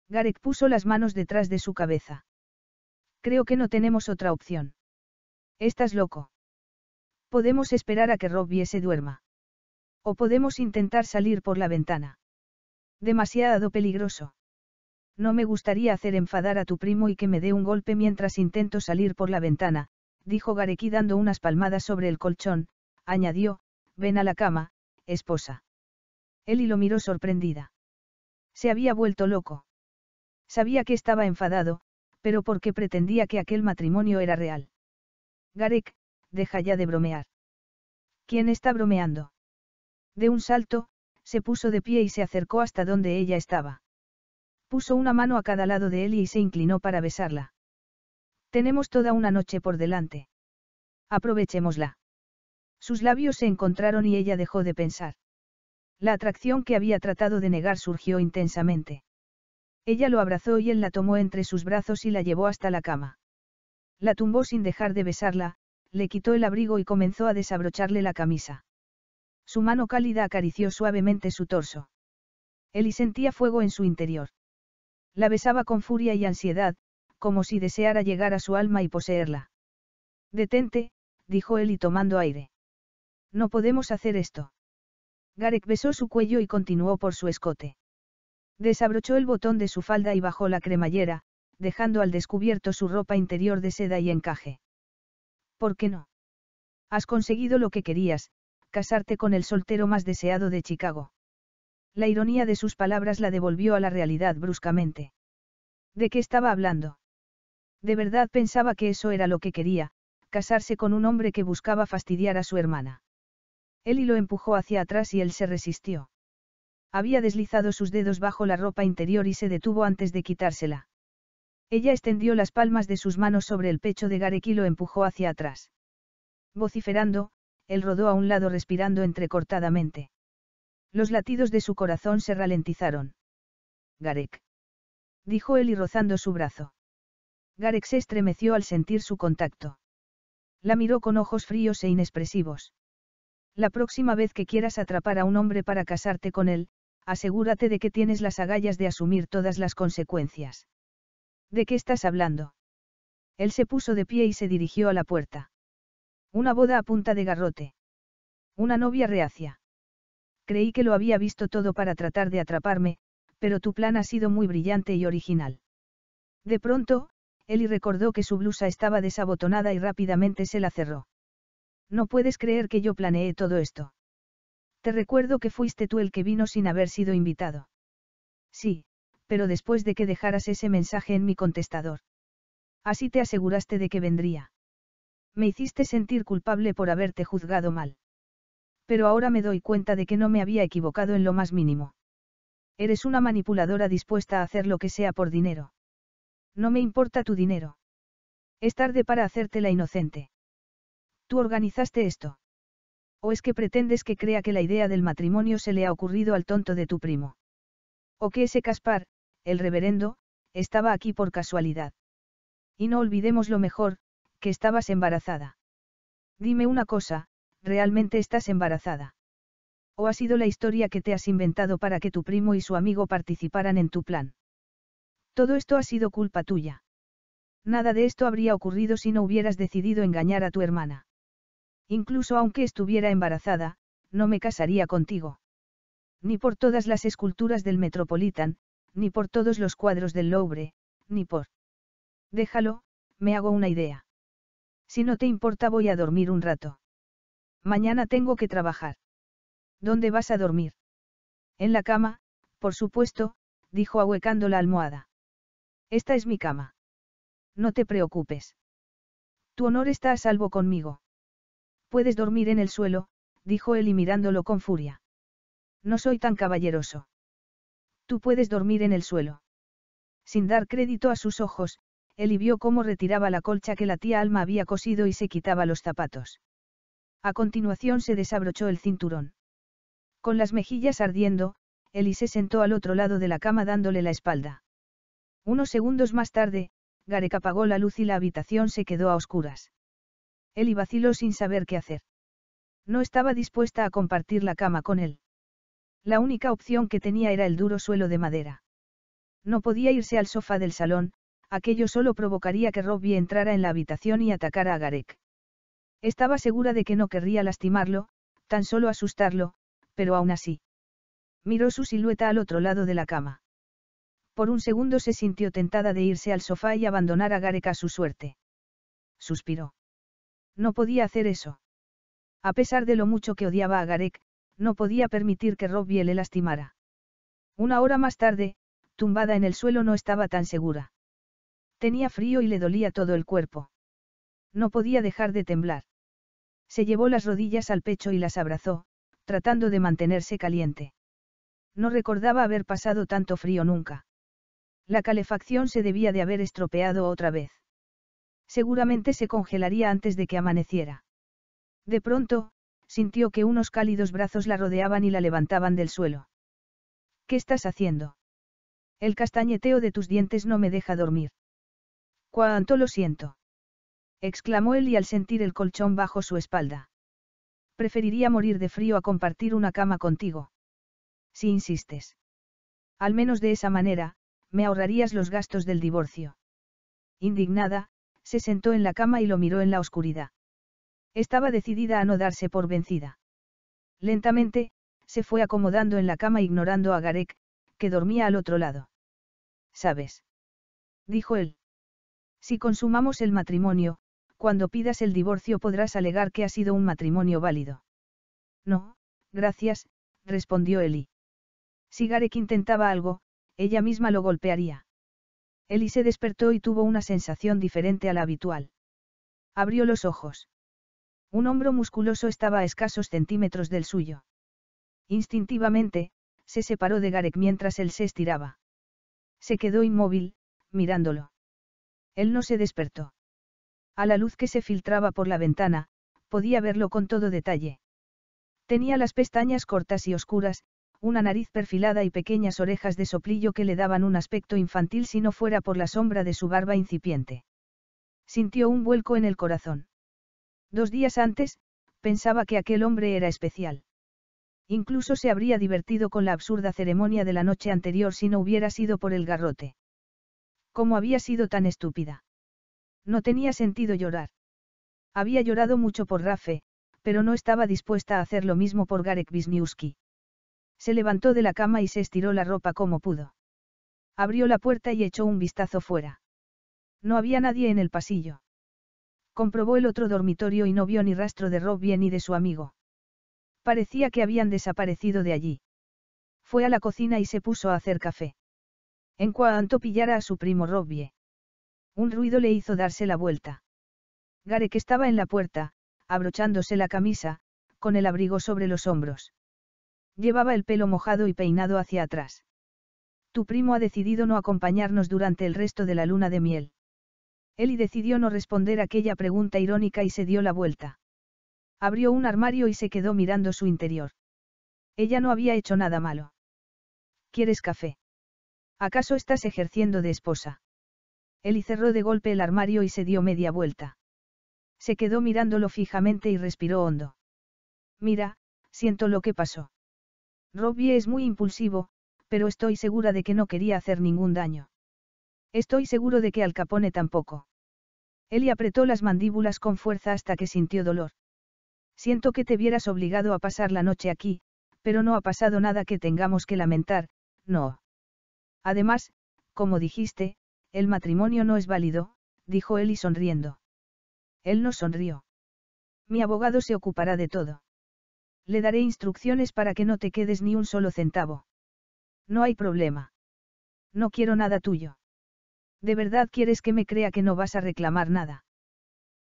Garek puso las manos detrás de su cabeza. Creo que no tenemos otra opción. Estás loco. Podemos esperar a que Robbie se duerma. O podemos intentar salir por la ventana. Demasiado peligroso. No me gustaría hacer enfadar a tu primo y que me dé un golpe mientras intento salir por la ventana, dijo Gareki dando unas palmadas sobre el colchón, añadió, ven a la cama, esposa. Eli lo miró sorprendida. Se había vuelto loco. Sabía que estaba enfadado, pero porque pretendía que aquel matrimonio era real. Garek, deja ya de bromear. ¿Quién está bromeando? De un salto, se puso de pie y se acercó hasta donde ella estaba. Puso una mano a cada lado de él y se inclinó para besarla. Tenemos toda una noche por delante. Aprovechémosla. Sus labios se encontraron y ella dejó de pensar. La atracción que había tratado de negar surgió intensamente. Ella lo abrazó y él la tomó entre sus brazos y la llevó hasta la cama. La tumbó sin dejar de besarla, le quitó el abrigo y comenzó a desabrocharle la camisa. Su mano cálida acarició suavemente su torso. Eli sentía fuego en su interior. La besaba con furia y ansiedad, como si deseara llegar a su alma y poseerla. Detente, dijo él y tomando aire. No podemos hacer esto. Garek besó su cuello y continuó por su escote. Desabrochó el botón de su falda y bajó la cremallera, dejando al descubierto su ropa interior de seda y encaje. ¿Por qué no? Has conseguido lo que querías, casarte con el soltero más deseado de Chicago. La ironía de sus palabras la devolvió a la realidad bruscamente. ¿De qué estaba hablando? De verdad pensaba que eso era lo que quería, casarse con un hombre que buscaba fastidiar a su hermana. Eli lo empujó hacia atrás y él se resistió. Había deslizado sus dedos bajo la ropa interior y se detuvo antes de quitársela. Ella extendió las palmas de sus manos sobre el pecho de Garek y lo empujó hacia atrás. Vociferando, él rodó a un lado respirando entrecortadamente. Los latidos de su corazón se ralentizaron. Garek. Dijo él y rozando su brazo. Garek se estremeció al sentir su contacto. La miró con ojos fríos e inexpresivos. La próxima vez que quieras atrapar a un hombre para casarte con él, asegúrate de que tienes las agallas de asumir todas las consecuencias. ¿De qué estás hablando? Él se puso de pie y se dirigió a la puerta. Una boda a punta de garrote. Una novia reacia. Creí que lo había visto todo para tratar de atraparme, pero tu plan ha sido muy brillante y original. De pronto, Eli recordó que su blusa estaba desabotonada y rápidamente se la cerró. No puedes creer que yo planeé todo esto. Te recuerdo que fuiste tú el que vino sin haber sido invitado. Sí, pero después de que dejaras ese mensaje en mi contestador. Así te aseguraste de que vendría. Me hiciste sentir culpable por haberte juzgado mal pero ahora me doy cuenta de que no me había equivocado en lo más mínimo. Eres una manipuladora dispuesta a hacer lo que sea por dinero. No me importa tu dinero. Es tarde para hacerte la inocente. Tú organizaste esto. ¿O es que pretendes que crea que la idea del matrimonio se le ha ocurrido al tonto de tu primo? ¿O que ese Caspar, el reverendo, estaba aquí por casualidad? Y no olvidemos lo mejor, que estabas embarazada. Dime una cosa, ¿realmente estás embarazada? ¿O ha sido la historia que te has inventado para que tu primo y su amigo participaran en tu plan? Todo esto ha sido culpa tuya. Nada de esto habría ocurrido si no hubieras decidido engañar a tu hermana. Incluso aunque estuviera embarazada, no me casaría contigo. Ni por todas las esculturas del Metropolitan, ni por todos los cuadros del Louvre, ni por... Déjalo, me hago una idea. Si no te importa voy a dormir un rato. Mañana tengo que trabajar. ¿Dónde vas a dormir? En la cama, por supuesto, dijo ahuecando la almohada. Esta es mi cama. No te preocupes. Tu honor está a salvo conmigo. Puedes dormir en el suelo, dijo él y mirándolo con furia. No soy tan caballeroso. Tú puedes dormir en el suelo. Sin dar crédito a sus ojos, él vio cómo retiraba la colcha que la tía Alma había cosido y se quitaba los zapatos. A continuación se desabrochó el cinturón. Con las mejillas ardiendo, Eli se sentó al otro lado de la cama dándole la espalda. Unos segundos más tarde, Garek apagó la luz y la habitación se quedó a oscuras. Eli vaciló sin saber qué hacer. No estaba dispuesta a compartir la cama con él. La única opción que tenía era el duro suelo de madera. No podía irse al sofá del salón, aquello solo provocaría que Robbie entrara en la habitación y atacara a Garek. Estaba segura de que no querría lastimarlo, tan solo asustarlo, pero aún así. Miró su silueta al otro lado de la cama. Por un segundo se sintió tentada de irse al sofá y abandonar a Garek a su suerte. Suspiró. No podía hacer eso. A pesar de lo mucho que odiaba a Garek, no podía permitir que Robbie le lastimara. Una hora más tarde, tumbada en el suelo no estaba tan segura. Tenía frío y le dolía todo el cuerpo. No podía dejar de temblar. Se llevó las rodillas al pecho y las abrazó, tratando de mantenerse caliente. No recordaba haber pasado tanto frío nunca. La calefacción se debía de haber estropeado otra vez. Seguramente se congelaría antes de que amaneciera. De pronto, sintió que unos cálidos brazos la rodeaban y la levantaban del suelo. ¿Qué estás haciendo? El castañeteo de tus dientes no me deja dormir. Cuánto lo siento exclamó él y al sentir el colchón bajo su espalda. Preferiría morir de frío a compartir una cama contigo. Si insistes. Al menos de esa manera, me ahorrarías los gastos del divorcio. Indignada, se sentó en la cama y lo miró en la oscuridad. Estaba decidida a no darse por vencida. Lentamente, se fue acomodando en la cama ignorando a Garek, que dormía al otro lado. ¿Sabes? Dijo él. Si consumamos el matrimonio, cuando pidas el divorcio podrás alegar que ha sido un matrimonio válido. No, gracias, respondió Eli. Si Garek intentaba algo, ella misma lo golpearía. Eli se despertó y tuvo una sensación diferente a la habitual. Abrió los ojos. Un hombro musculoso estaba a escasos centímetros del suyo. Instintivamente, se separó de Garek mientras él se estiraba. Se quedó inmóvil, mirándolo. Él no se despertó. A la luz que se filtraba por la ventana, podía verlo con todo detalle. Tenía las pestañas cortas y oscuras, una nariz perfilada y pequeñas orejas de soplillo que le daban un aspecto infantil si no fuera por la sombra de su barba incipiente. Sintió un vuelco en el corazón. Dos días antes, pensaba que aquel hombre era especial. Incluso se habría divertido con la absurda ceremonia de la noche anterior si no hubiera sido por el garrote. ¿Cómo había sido tan estúpida? No tenía sentido llorar. Había llorado mucho por Rafe, pero no estaba dispuesta a hacer lo mismo por Garek Wisniewski. Se levantó de la cama y se estiró la ropa como pudo. Abrió la puerta y echó un vistazo fuera. No había nadie en el pasillo. Comprobó el otro dormitorio y no vio ni rastro de Robbie ni de su amigo. Parecía que habían desaparecido de allí. Fue a la cocina y se puso a hacer café. En cuanto pillara a su primo Robbie. Un ruido le hizo darse la vuelta. Garek estaba en la puerta, abrochándose la camisa, con el abrigo sobre los hombros. Llevaba el pelo mojado y peinado hacia atrás. Tu primo ha decidido no acompañarnos durante el resto de la luna de miel. Eli decidió no responder aquella pregunta irónica y se dio la vuelta. Abrió un armario y se quedó mirando su interior. Ella no había hecho nada malo. ¿Quieres café? ¿Acaso estás ejerciendo de esposa? Eli cerró de golpe el armario y se dio media vuelta. Se quedó mirándolo fijamente y respiró hondo. Mira, siento lo que pasó. Robbie es muy impulsivo, pero estoy segura de que no quería hacer ningún daño. Estoy seguro de que Al Capone tampoco. Eli apretó las mandíbulas con fuerza hasta que sintió dolor. Siento que te vieras obligado a pasar la noche aquí, pero no ha pasado nada que tengamos que lamentar, no. Además, como dijiste, el matrimonio no es válido, dijo y sonriendo. Él no sonrió. Mi abogado se ocupará de todo. Le daré instrucciones para que no te quedes ni un solo centavo. No hay problema. No quiero nada tuyo. ¿De verdad quieres que me crea que no vas a reclamar nada?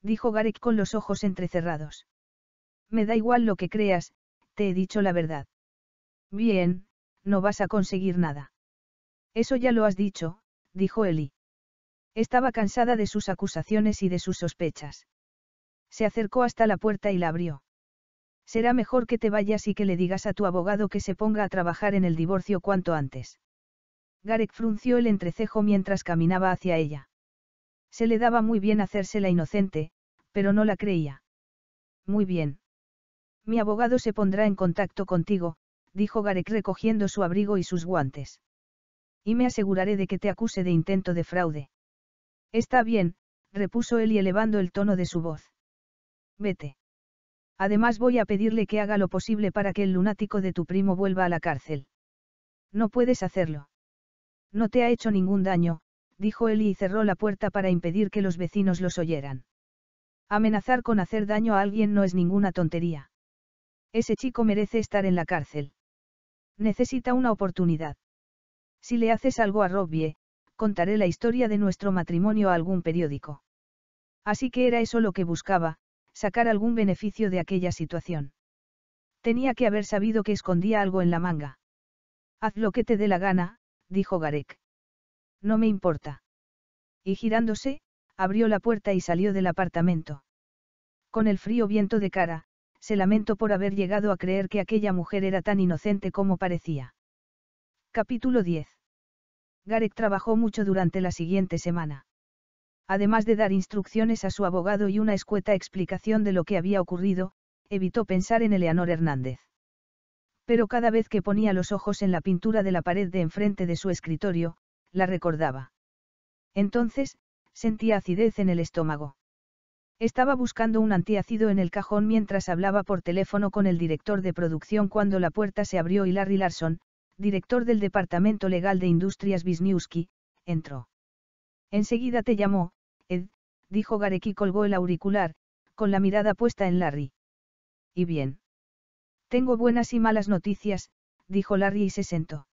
Dijo Garek con los ojos entrecerrados. Me da igual lo que creas, te he dicho la verdad. Bien, no vas a conseguir nada. Eso ya lo has dicho, dijo Eli. Estaba cansada de sus acusaciones y de sus sospechas. Se acercó hasta la puerta y la abrió. Será mejor que te vayas y que le digas a tu abogado que se ponga a trabajar en el divorcio cuanto antes. Garek frunció el entrecejo mientras caminaba hacia ella. Se le daba muy bien hacerse la inocente, pero no la creía. Muy bien. Mi abogado se pondrá en contacto contigo, dijo Garek recogiendo su abrigo y sus guantes. Y me aseguraré de que te acuse de intento de fraude. Está bien, repuso él y elevando el tono de su voz. Vete. Además voy a pedirle que haga lo posible para que el lunático de tu primo vuelva a la cárcel. No puedes hacerlo. No te ha hecho ningún daño, dijo él y cerró la puerta para impedir que los vecinos los oyeran. Amenazar con hacer daño a alguien no es ninguna tontería. Ese chico merece estar en la cárcel. Necesita una oportunidad. Si le haces algo a Robbie, contaré la historia de nuestro matrimonio a algún periódico. Así que era eso lo que buscaba, sacar algún beneficio de aquella situación. Tenía que haber sabido que escondía algo en la manga. Haz lo que te dé la gana, dijo Garek. No me importa. Y girándose, abrió la puerta y salió del apartamento. Con el frío viento de cara, se lamentó por haber llegado a creer que aquella mujer era tan inocente como parecía. Capítulo 10. Garek trabajó mucho durante la siguiente semana. Además de dar instrucciones a su abogado y una escueta explicación de lo que había ocurrido, evitó pensar en Eleanor Hernández. Pero cada vez que ponía los ojos en la pintura de la pared de enfrente de su escritorio, la recordaba. Entonces, sentía acidez en el estómago. Estaba buscando un antiácido en el cajón mientras hablaba por teléfono con el director de producción cuando la puerta se abrió y Larry Larson, director del Departamento Legal de Industrias Wisniewski, entró. Enseguida te llamó, Ed, dijo Garek y colgó el auricular, con la mirada puesta en Larry. Y bien. Tengo buenas y malas noticias, dijo Larry y se sentó.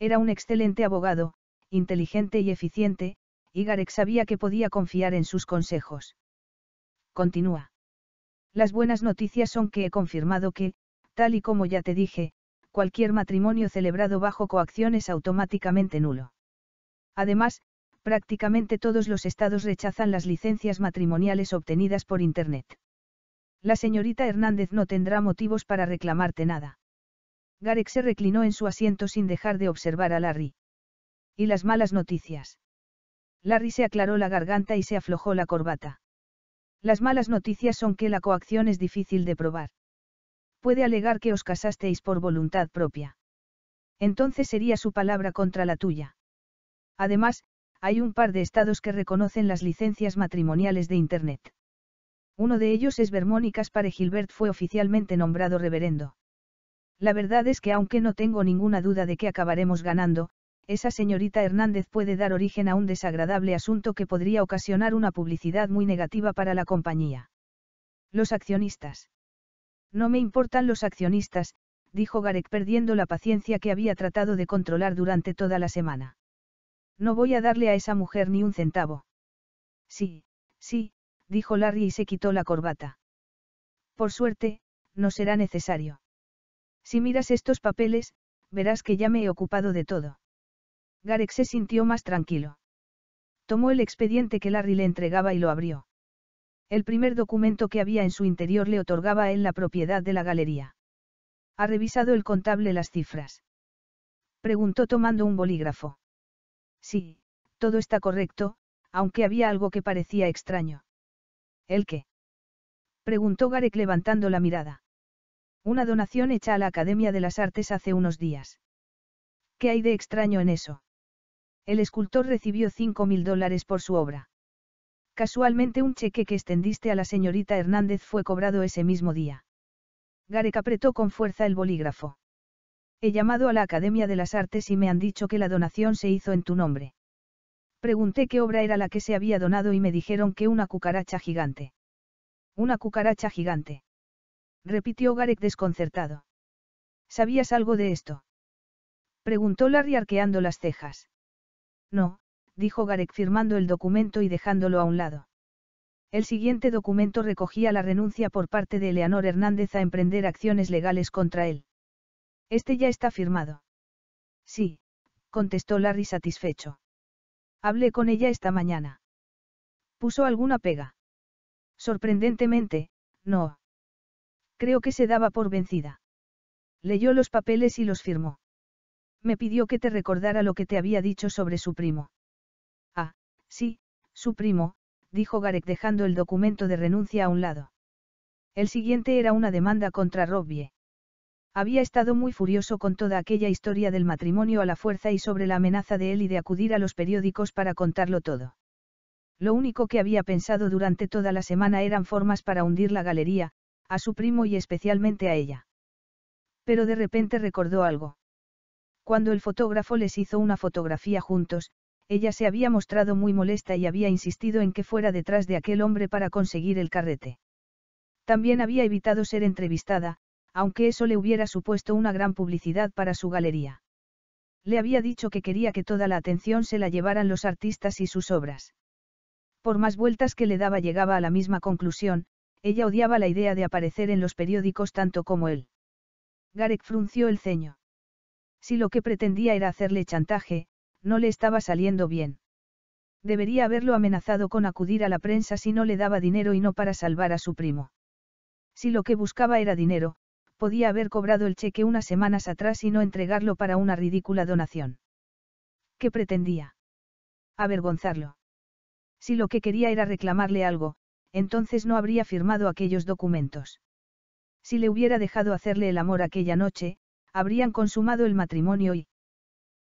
Era un excelente abogado, inteligente y eficiente, y Garek sabía que podía confiar en sus consejos. Continúa. Las buenas noticias son que he confirmado que, tal y como ya te dije, cualquier matrimonio celebrado bajo coacción es automáticamente nulo. Además, prácticamente todos los estados rechazan las licencias matrimoniales obtenidas por Internet. La señorita Hernández no tendrá motivos para reclamarte nada. Garek se reclinó en su asiento sin dejar de observar a Larry. ¿Y las malas noticias? Larry se aclaró la garganta y se aflojó la corbata. Las malas noticias son que la coacción es difícil de probar puede alegar que os casasteis por voluntad propia. Entonces sería su palabra contra la tuya. Además, hay un par de estados que reconocen las licencias matrimoniales de Internet. Uno de ellos es Vermont y Gilbert fue oficialmente nombrado reverendo. La verdad es que aunque no tengo ninguna duda de que acabaremos ganando, esa señorita Hernández puede dar origen a un desagradable asunto que podría ocasionar una publicidad muy negativa para la compañía. Los accionistas. No me importan los accionistas, dijo Garek perdiendo la paciencia que había tratado de controlar durante toda la semana. No voy a darle a esa mujer ni un centavo. Sí, sí, dijo Larry y se quitó la corbata. Por suerte, no será necesario. Si miras estos papeles, verás que ya me he ocupado de todo. Garek se sintió más tranquilo. Tomó el expediente que Larry le entregaba y lo abrió. El primer documento que había en su interior le otorgaba a él la propiedad de la galería. ¿Ha revisado el contable las cifras? Preguntó tomando un bolígrafo. Sí, todo está correcto, aunque había algo que parecía extraño. ¿El qué? Preguntó Garek levantando la mirada. Una donación hecha a la Academia de las Artes hace unos días. ¿Qué hay de extraño en eso? El escultor recibió 5.000 mil dólares por su obra. Casualmente un cheque que extendiste a la señorita Hernández fue cobrado ese mismo día. Garek apretó con fuerza el bolígrafo. He llamado a la Academia de las Artes y me han dicho que la donación se hizo en tu nombre. Pregunté qué obra era la que se había donado y me dijeron que una cucaracha gigante. Una cucaracha gigante. Repitió Garek desconcertado. ¿Sabías algo de esto? Preguntó Larry arqueando las cejas. No, dijo Garek firmando el documento y dejándolo a un lado. El siguiente documento recogía la renuncia por parte de Eleanor Hernández a emprender acciones legales contra él. Este ya está firmado. Sí, contestó Larry satisfecho. Hablé con ella esta mañana. ¿Puso alguna pega? Sorprendentemente, no. Creo que se daba por vencida. Leyó los papeles y los firmó. Me pidió que te recordara lo que te había dicho sobre su primo. Sí, su primo, dijo Garek dejando el documento de renuncia a un lado. El siguiente era una demanda contra Robbie. Había estado muy furioso con toda aquella historia del matrimonio a la fuerza y sobre la amenaza de él y de acudir a los periódicos para contarlo todo. Lo único que había pensado durante toda la semana eran formas para hundir la galería, a su primo y especialmente a ella. Pero de repente recordó algo. Cuando el fotógrafo les hizo una fotografía juntos, ella se había mostrado muy molesta y había insistido en que fuera detrás de aquel hombre para conseguir el carrete. También había evitado ser entrevistada, aunque eso le hubiera supuesto una gran publicidad para su galería. Le había dicho que quería que toda la atención se la llevaran los artistas y sus obras. Por más vueltas que le daba llegaba a la misma conclusión, ella odiaba la idea de aparecer en los periódicos tanto como él. Garek frunció el ceño. Si lo que pretendía era hacerle chantaje, no le estaba saliendo bien. Debería haberlo amenazado con acudir a la prensa si no le daba dinero y no para salvar a su primo. Si lo que buscaba era dinero, podía haber cobrado el cheque unas semanas atrás y no entregarlo para una ridícula donación. ¿Qué pretendía? Avergonzarlo. Si lo que quería era reclamarle algo, entonces no habría firmado aquellos documentos. Si le hubiera dejado hacerle el amor aquella noche, habrían consumado el matrimonio y...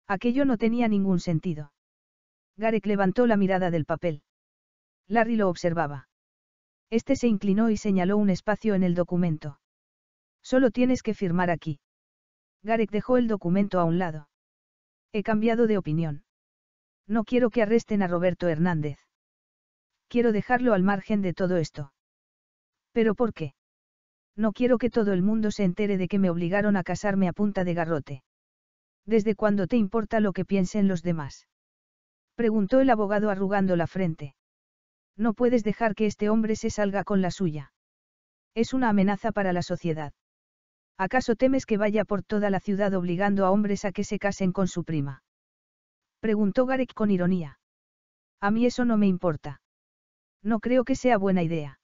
Aquello no tenía ningún sentido. Garek levantó la mirada del papel. Larry lo observaba. Este se inclinó y señaló un espacio en el documento. Solo tienes que firmar aquí. Garek dejó el documento a un lado. He cambiado de opinión. No quiero que arresten a Roberto Hernández. Quiero dejarlo al margen de todo esto. ¿Pero por qué? No quiero que todo el mundo se entere de que me obligaron a casarme a punta de garrote. ¿desde cuándo te importa lo que piensen los demás? Preguntó el abogado arrugando la frente. No puedes dejar que este hombre se salga con la suya. Es una amenaza para la sociedad. ¿Acaso temes que vaya por toda la ciudad obligando a hombres a que se casen con su prima? Preguntó Garek con ironía. A mí eso no me importa. No creo que sea buena idea.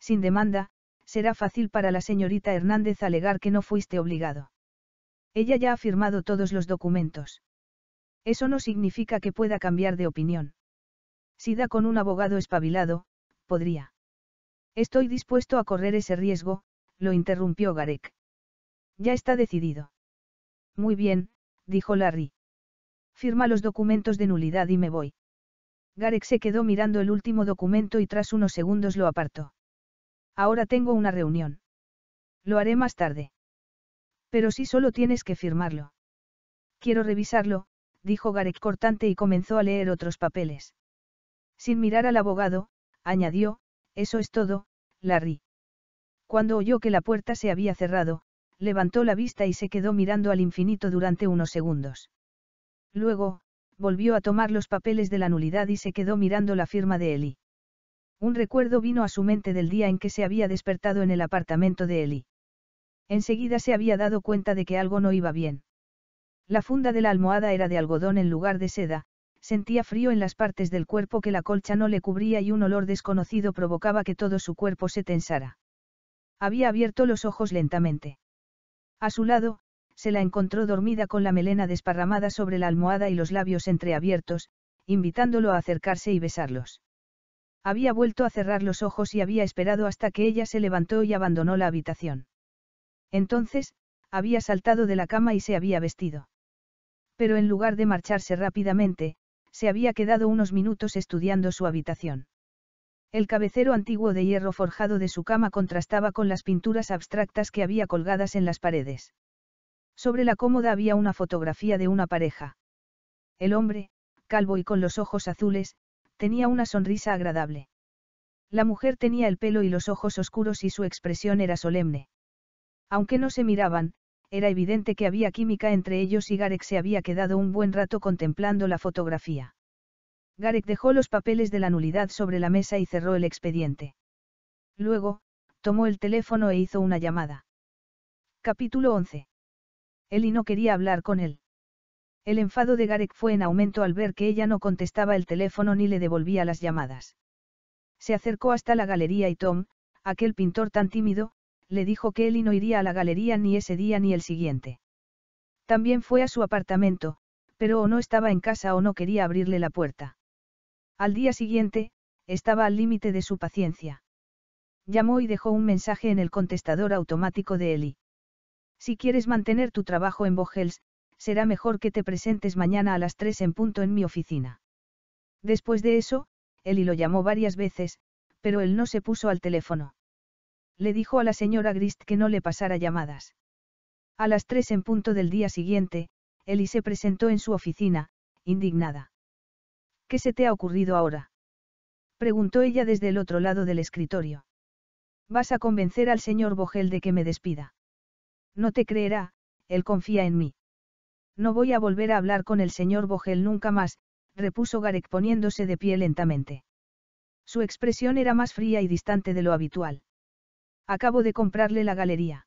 Sin demanda, será fácil para la señorita Hernández alegar que no fuiste obligado. Ella ya ha firmado todos los documentos. Eso no significa que pueda cambiar de opinión. Si da con un abogado espabilado, podría. Estoy dispuesto a correr ese riesgo, lo interrumpió Garek. Ya está decidido. Muy bien, dijo Larry. Firma los documentos de nulidad y me voy. Garek se quedó mirando el último documento y tras unos segundos lo apartó. Ahora tengo una reunión. Lo haré más tarde. Pero si solo tienes que firmarlo. Quiero revisarlo, dijo Garek cortante y comenzó a leer otros papeles. Sin mirar al abogado, añadió, eso es todo, Larry. Cuando oyó que la puerta se había cerrado, levantó la vista y se quedó mirando al infinito durante unos segundos. Luego, volvió a tomar los papeles de la nulidad y se quedó mirando la firma de Eli. Un recuerdo vino a su mente del día en que se había despertado en el apartamento de Eli. Enseguida se había dado cuenta de que algo no iba bien. La funda de la almohada era de algodón en lugar de seda, sentía frío en las partes del cuerpo que la colcha no le cubría y un olor desconocido provocaba que todo su cuerpo se tensara. Había abierto los ojos lentamente. A su lado, se la encontró dormida con la melena desparramada sobre la almohada y los labios entreabiertos, invitándolo a acercarse y besarlos. Había vuelto a cerrar los ojos y había esperado hasta que ella se levantó y abandonó la habitación. Entonces, había saltado de la cama y se había vestido. Pero en lugar de marcharse rápidamente, se había quedado unos minutos estudiando su habitación. El cabecero antiguo de hierro forjado de su cama contrastaba con las pinturas abstractas que había colgadas en las paredes. Sobre la cómoda había una fotografía de una pareja. El hombre, calvo y con los ojos azules, tenía una sonrisa agradable. La mujer tenía el pelo y los ojos oscuros y su expresión era solemne. Aunque no se miraban, era evidente que había química entre ellos y Garek se había quedado un buen rato contemplando la fotografía. Garek dejó los papeles de la nulidad sobre la mesa y cerró el expediente. Luego, tomó el teléfono e hizo una llamada. Capítulo 11. Eli no quería hablar con él. El enfado de Garek fue en aumento al ver que ella no contestaba el teléfono ni le devolvía las llamadas. Se acercó hasta la galería y Tom, aquel pintor tan tímido, le dijo que Eli no iría a la galería ni ese día ni el siguiente. También fue a su apartamento, pero o no estaba en casa o no quería abrirle la puerta. Al día siguiente, estaba al límite de su paciencia. Llamó y dejó un mensaje en el contestador automático de Eli. Si quieres mantener tu trabajo en Bogels, será mejor que te presentes mañana a las 3 en punto en mi oficina. Después de eso, Eli lo llamó varias veces, pero él no se puso al teléfono. Le dijo a la señora Grist que no le pasara llamadas. A las tres en punto del día siguiente, Ellie se presentó en su oficina, indignada. ¿Qué se te ha ocurrido ahora? preguntó ella desde el otro lado del escritorio. Vas a convencer al señor Bogel de que me despida. No te creerá, él confía en mí. No voy a volver a hablar con el señor Bogel nunca más, repuso Garek poniéndose de pie lentamente. Su expresión era más fría y distante de lo habitual. Acabo de comprarle la galería.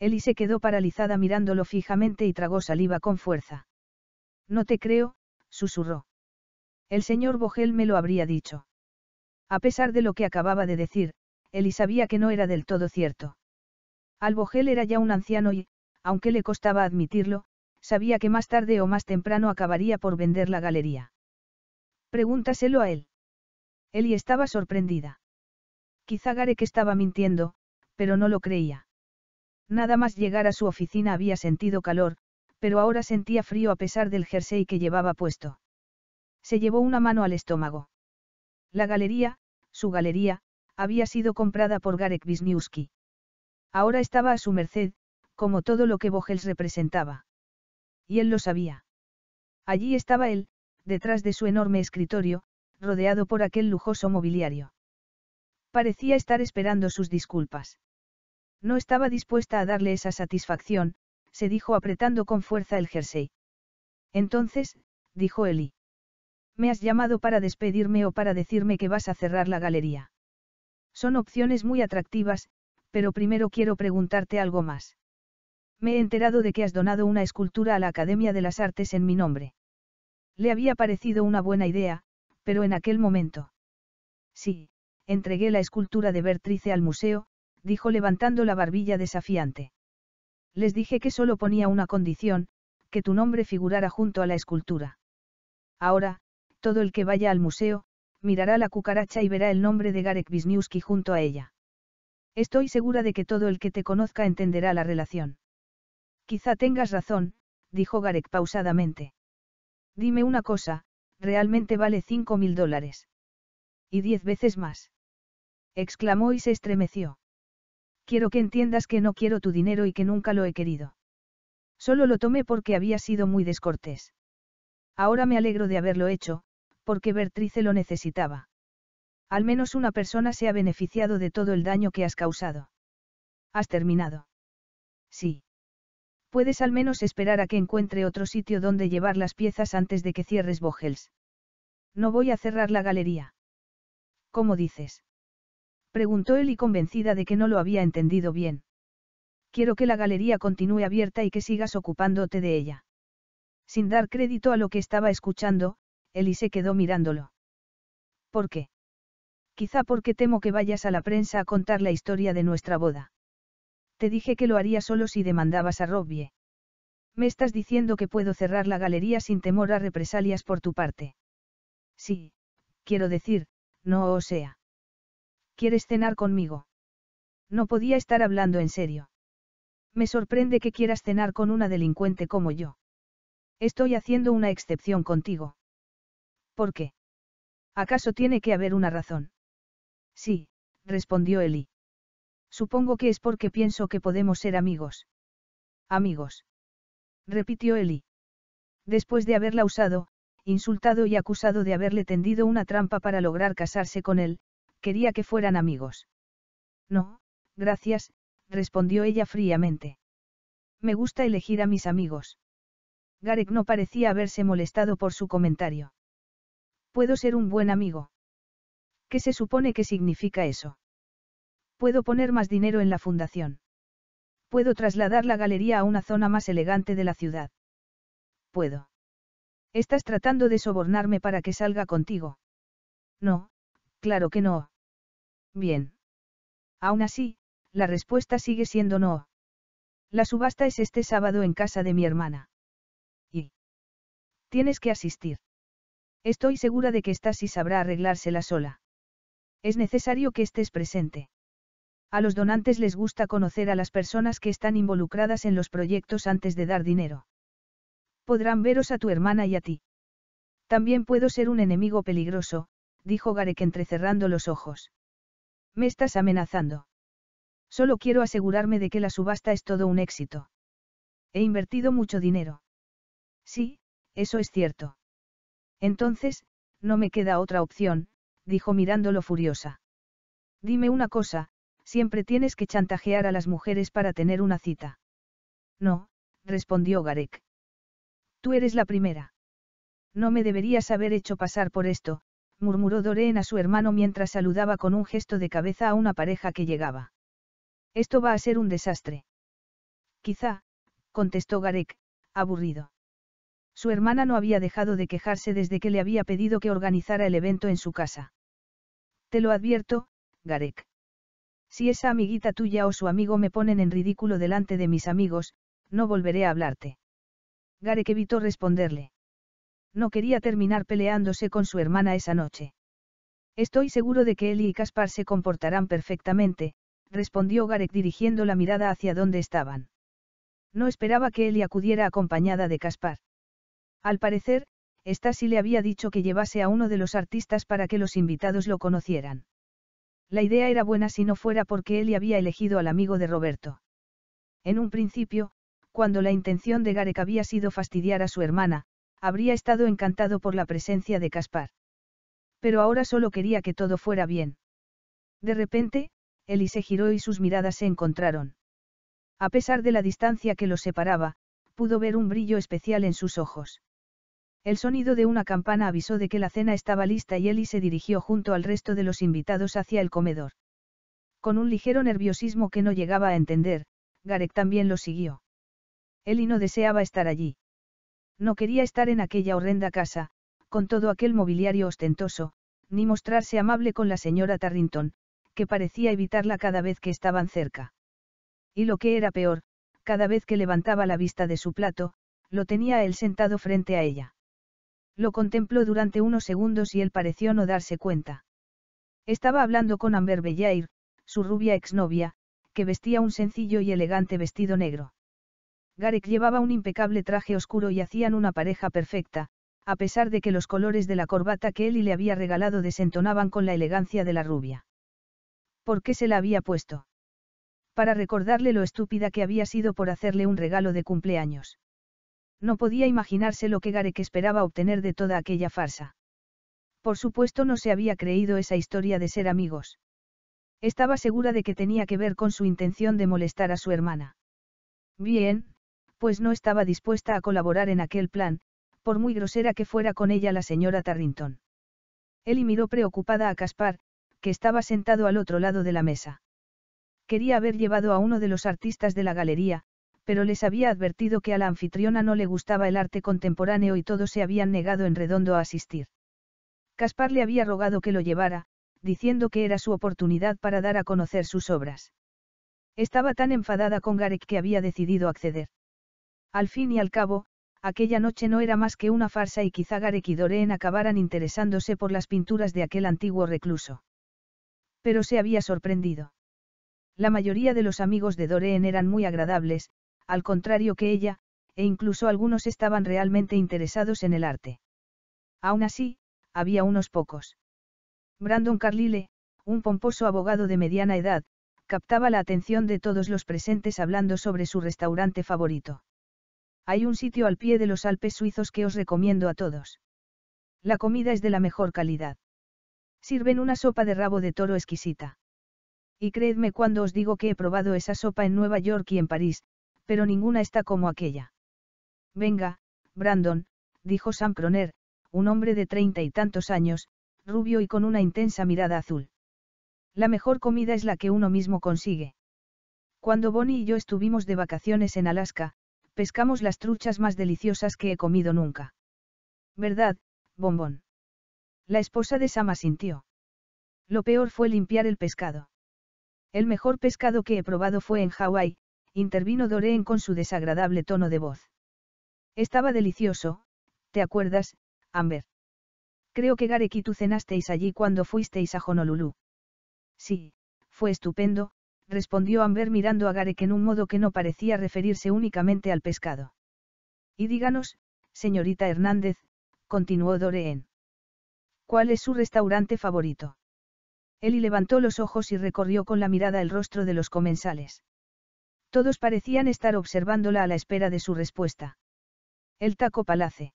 Eli se quedó paralizada mirándolo fijamente y tragó saliva con fuerza. No te creo, susurró. El señor Bogel me lo habría dicho. A pesar de lo que acababa de decir, Eli sabía que no era del todo cierto. Al Bogel era ya un anciano y, aunque le costaba admitirlo, sabía que más tarde o más temprano acabaría por vender la galería. Pregúntaselo a él. Eli estaba sorprendida. Quizá Garek estaba mintiendo, pero no lo creía. Nada más llegar a su oficina había sentido calor, pero ahora sentía frío a pesar del jersey que llevaba puesto. Se llevó una mano al estómago. La galería, su galería, había sido comprada por Garek Wisniewski. Ahora estaba a su merced, como todo lo que Vogels representaba. Y él lo sabía. Allí estaba él, detrás de su enorme escritorio, rodeado por aquel lujoso mobiliario parecía estar esperando sus disculpas. No estaba dispuesta a darle esa satisfacción, se dijo apretando con fuerza el jersey. Entonces, dijo Eli. Me has llamado para despedirme o para decirme que vas a cerrar la galería. Son opciones muy atractivas, pero primero quiero preguntarte algo más. Me he enterado de que has donado una escultura a la Academia de las Artes en mi nombre. Le había parecido una buena idea, pero en aquel momento. Sí, entregué la escultura de Bertrice al museo, dijo levantando la barbilla desafiante. Les dije que solo ponía una condición, que tu nombre figurara junto a la escultura. Ahora, todo el que vaya al museo, mirará la cucaracha y verá el nombre de Garek Wisniewski junto a ella. Estoy segura de que todo el que te conozca entenderá la relación. Quizá tengas razón, dijo Garek pausadamente. Dime una cosa, realmente vale cinco mil dólares. Y diez veces más. Exclamó y se estremeció. Quiero que entiendas que no quiero tu dinero y que nunca lo he querido. Solo lo tomé porque había sido muy descortés. Ahora me alegro de haberlo hecho, porque Bertrice lo necesitaba. Al menos una persona se ha beneficiado de todo el daño que has causado. ¿Has terminado? Sí. Puedes al menos esperar a que encuentre otro sitio donde llevar las piezas antes de que cierres Bogels. No voy a cerrar la galería. ¿Cómo dices? Preguntó él y convencida de que no lo había entendido bien. Quiero que la galería continúe abierta y que sigas ocupándote de ella. Sin dar crédito a lo que estaba escuchando, Eli se quedó mirándolo. ¿Por qué? Quizá porque temo que vayas a la prensa a contar la historia de nuestra boda. Te dije que lo haría solo si demandabas a Robbie. Me estás diciendo que puedo cerrar la galería sin temor a represalias por tu parte. Sí, quiero decir, no o sea. ¿Quieres cenar conmigo? No podía estar hablando en serio. Me sorprende que quieras cenar con una delincuente como yo. Estoy haciendo una excepción contigo. ¿Por qué? ¿Acaso tiene que haber una razón? Sí, respondió Eli. Supongo que es porque pienso que podemos ser amigos. Amigos. Repitió Eli. Después de haberla usado, insultado y acusado de haberle tendido una trampa para lograr casarse con él, quería que fueran amigos. No, gracias, respondió ella fríamente. Me gusta elegir a mis amigos. Garek no parecía haberse molestado por su comentario. Puedo ser un buen amigo. ¿Qué se supone que significa eso? Puedo poner más dinero en la fundación. Puedo trasladar la galería a una zona más elegante de la ciudad. Puedo. Estás tratando de sobornarme para que salga contigo. No, claro que no. Bien. Aún así, la respuesta sigue siendo no. La subasta es este sábado en casa de mi hermana. Y. Tienes que asistir. Estoy segura de que y sabrá arreglársela sola. Es necesario que estés presente. A los donantes les gusta conocer a las personas que están involucradas en los proyectos antes de dar dinero podrán veros a tu hermana y a ti. También puedo ser un enemigo peligroso, dijo Garek entrecerrando los ojos. Me estás amenazando. Solo quiero asegurarme de que la subasta es todo un éxito. He invertido mucho dinero. Sí, eso es cierto. Entonces, no me queda otra opción, dijo mirándolo furiosa. Dime una cosa, siempre tienes que chantajear a las mujeres para tener una cita. No, respondió Garek. Tú eres la primera. No me deberías haber hecho pasar por esto, murmuró Doreen a su hermano mientras saludaba con un gesto de cabeza a una pareja que llegaba. Esto va a ser un desastre. Quizá, contestó Garek, aburrido. Su hermana no había dejado de quejarse desde que le había pedido que organizara el evento en su casa. Te lo advierto, Garek. Si esa amiguita tuya o su amigo me ponen en ridículo delante de mis amigos, no volveré a hablarte. Garek evitó responderle. No quería terminar peleándose con su hermana esa noche. Estoy seguro de que él y Caspar se comportarán perfectamente, respondió Garek dirigiendo la mirada hacia donde estaban. No esperaba que Eli acudiera acompañada de Caspar. Al parecer, Stasi le había dicho que llevase a uno de los artistas para que los invitados lo conocieran. La idea era buena si no fuera porque Eli había elegido al amigo de Roberto. En un principio, cuando la intención de Garek había sido fastidiar a su hermana, habría estado encantado por la presencia de Caspar. Pero ahora solo quería que todo fuera bien. De repente, Eli se giró y sus miradas se encontraron. A pesar de la distancia que los separaba, pudo ver un brillo especial en sus ojos. El sonido de una campana avisó de que la cena estaba lista y Eli se dirigió junto al resto de los invitados hacia el comedor. Con un ligero nerviosismo que no llegaba a entender, Garek también lo siguió y no deseaba estar allí. No quería estar en aquella horrenda casa, con todo aquel mobiliario ostentoso, ni mostrarse amable con la señora Tarrington, que parecía evitarla cada vez que estaban cerca. Y lo que era peor, cada vez que levantaba la vista de su plato, lo tenía él sentado frente a ella. Lo contempló durante unos segundos y él pareció no darse cuenta. Estaba hablando con Amber Bellair, su rubia exnovia, que vestía un sencillo y elegante vestido negro. Garek llevaba un impecable traje oscuro y hacían una pareja perfecta, a pesar de que los colores de la corbata que y le había regalado desentonaban con la elegancia de la rubia. ¿Por qué se la había puesto? Para recordarle lo estúpida que había sido por hacerle un regalo de cumpleaños. No podía imaginarse lo que Garek esperaba obtener de toda aquella farsa. Por supuesto no se había creído esa historia de ser amigos. Estaba segura de que tenía que ver con su intención de molestar a su hermana. Bien, pues no estaba dispuesta a colaborar en aquel plan, por muy grosera que fuera con ella la señora Tarrington. Eli miró preocupada a Caspar, que estaba sentado al otro lado de la mesa. Quería haber llevado a uno de los artistas de la galería, pero les había advertido que a la anfitriona no le gustaba el arte contemporáneo y todos se habían negado en redondo a asistir. Caspar le había rogado que lo llevara, diciendo que era su oportunidad para dar a conocer sus obras. Estaba tan enfadada con Garek que había decidido acceder. Al fin y al cabo, aquella noche no era más que una farsa y quizá Garek y Doreen acabaran interesándose por las pinturas de aquel antiguo recluso. Pero se había sorprendido. La mayoría de los amigos de Doreen eran muy agradables, al contrario que ella, e incluso algunos estaban realmente interesados en el arte. Aún así, había unos pocos. Brandon Carlile, un pomposo abogado de mediana edad, captaba la atención de todos los presentes hablando sobre su restaurante favorito. Hay un sitio al pie de los Alpes suizos que os recomiendo a todos. La comida es de la mejor calidad. Sirven una sopa de rabo de toro exquisita. Y creedme cuando os digo que he probado esa sopa en Nueva York y en París, pero ninguna está como aquella. Venga, Brandon, dijo Sam Croner, un hombre de treinta y tantos años, rubio y con una intensa mirada azul. La mejor comida es la que uno mismo consigue. Cuando Bonnie y yo estuvimos de vacaciones en Alaska, pescamos las truchas más deliciosas que he comido nunca. ¿Verdad, bombón? La esposa de Sama sintió. Lo peor fue limpiar el pescado. El mejor pescado que he probado fue en Hawái, intervino Doreen con su desagradable tono de voz. Estaba delicioso, ¿te acuerdas, Amber? Creo que Garek y tú cenasteis allí cuando fuisteis a Honolulu. Sí, fue estupendo, respondió Amber mirando a Garek en un modo que no parecía referirse únicamente al pescado. Y díganos, señorita Hernández, continuó Doreen. ¿Cuál es su restaurante favorito? Eli levantó los ojos y recorrió con la mirada el rostro de los comensales. Todos parecían estar observándola a la espera de su respuesta. El taco palace.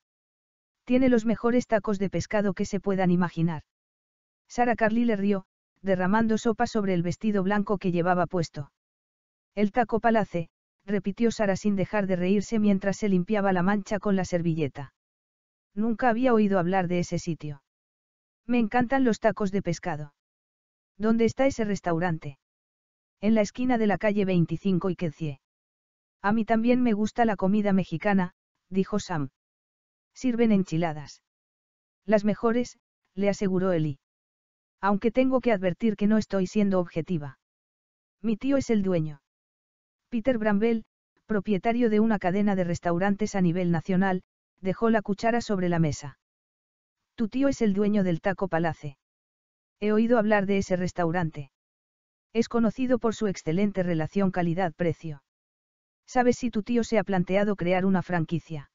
Tiene los mejores tacos de pescado que se puedan imaginar. Sara Carly le rió, derramando sopa sobre el vestido blanco que llevaba puesto. El taco palace, repitió Sara sin dejar de reírse mientras se limpiaba la mancha con la servilleta. Nunca había oído hablar de ese sitio. Me encantan los tacos de pescado. ¿Dónde está ese restaurante? En la esquina de la calle 25 y Quecie. A mí también me gusta la comida mexicana, dijo Sam. Sirven enchiladas. Las mejores, le aseguró Eli. Aunque tengo que advertir que no estoy siendo objetiva. Mi tío es el dueño. Peter Brambell, propietario de una cadena de restaurantes a nivel nacional, dejó la cuchara sobre la mesa. Tu tío es el dueño del Taco Palace. He oído hablar de ese restaurante. Es conocido por su excelente relación calidad-precio. ¿Sabes si tu tío se ha planteado crear una franquicia?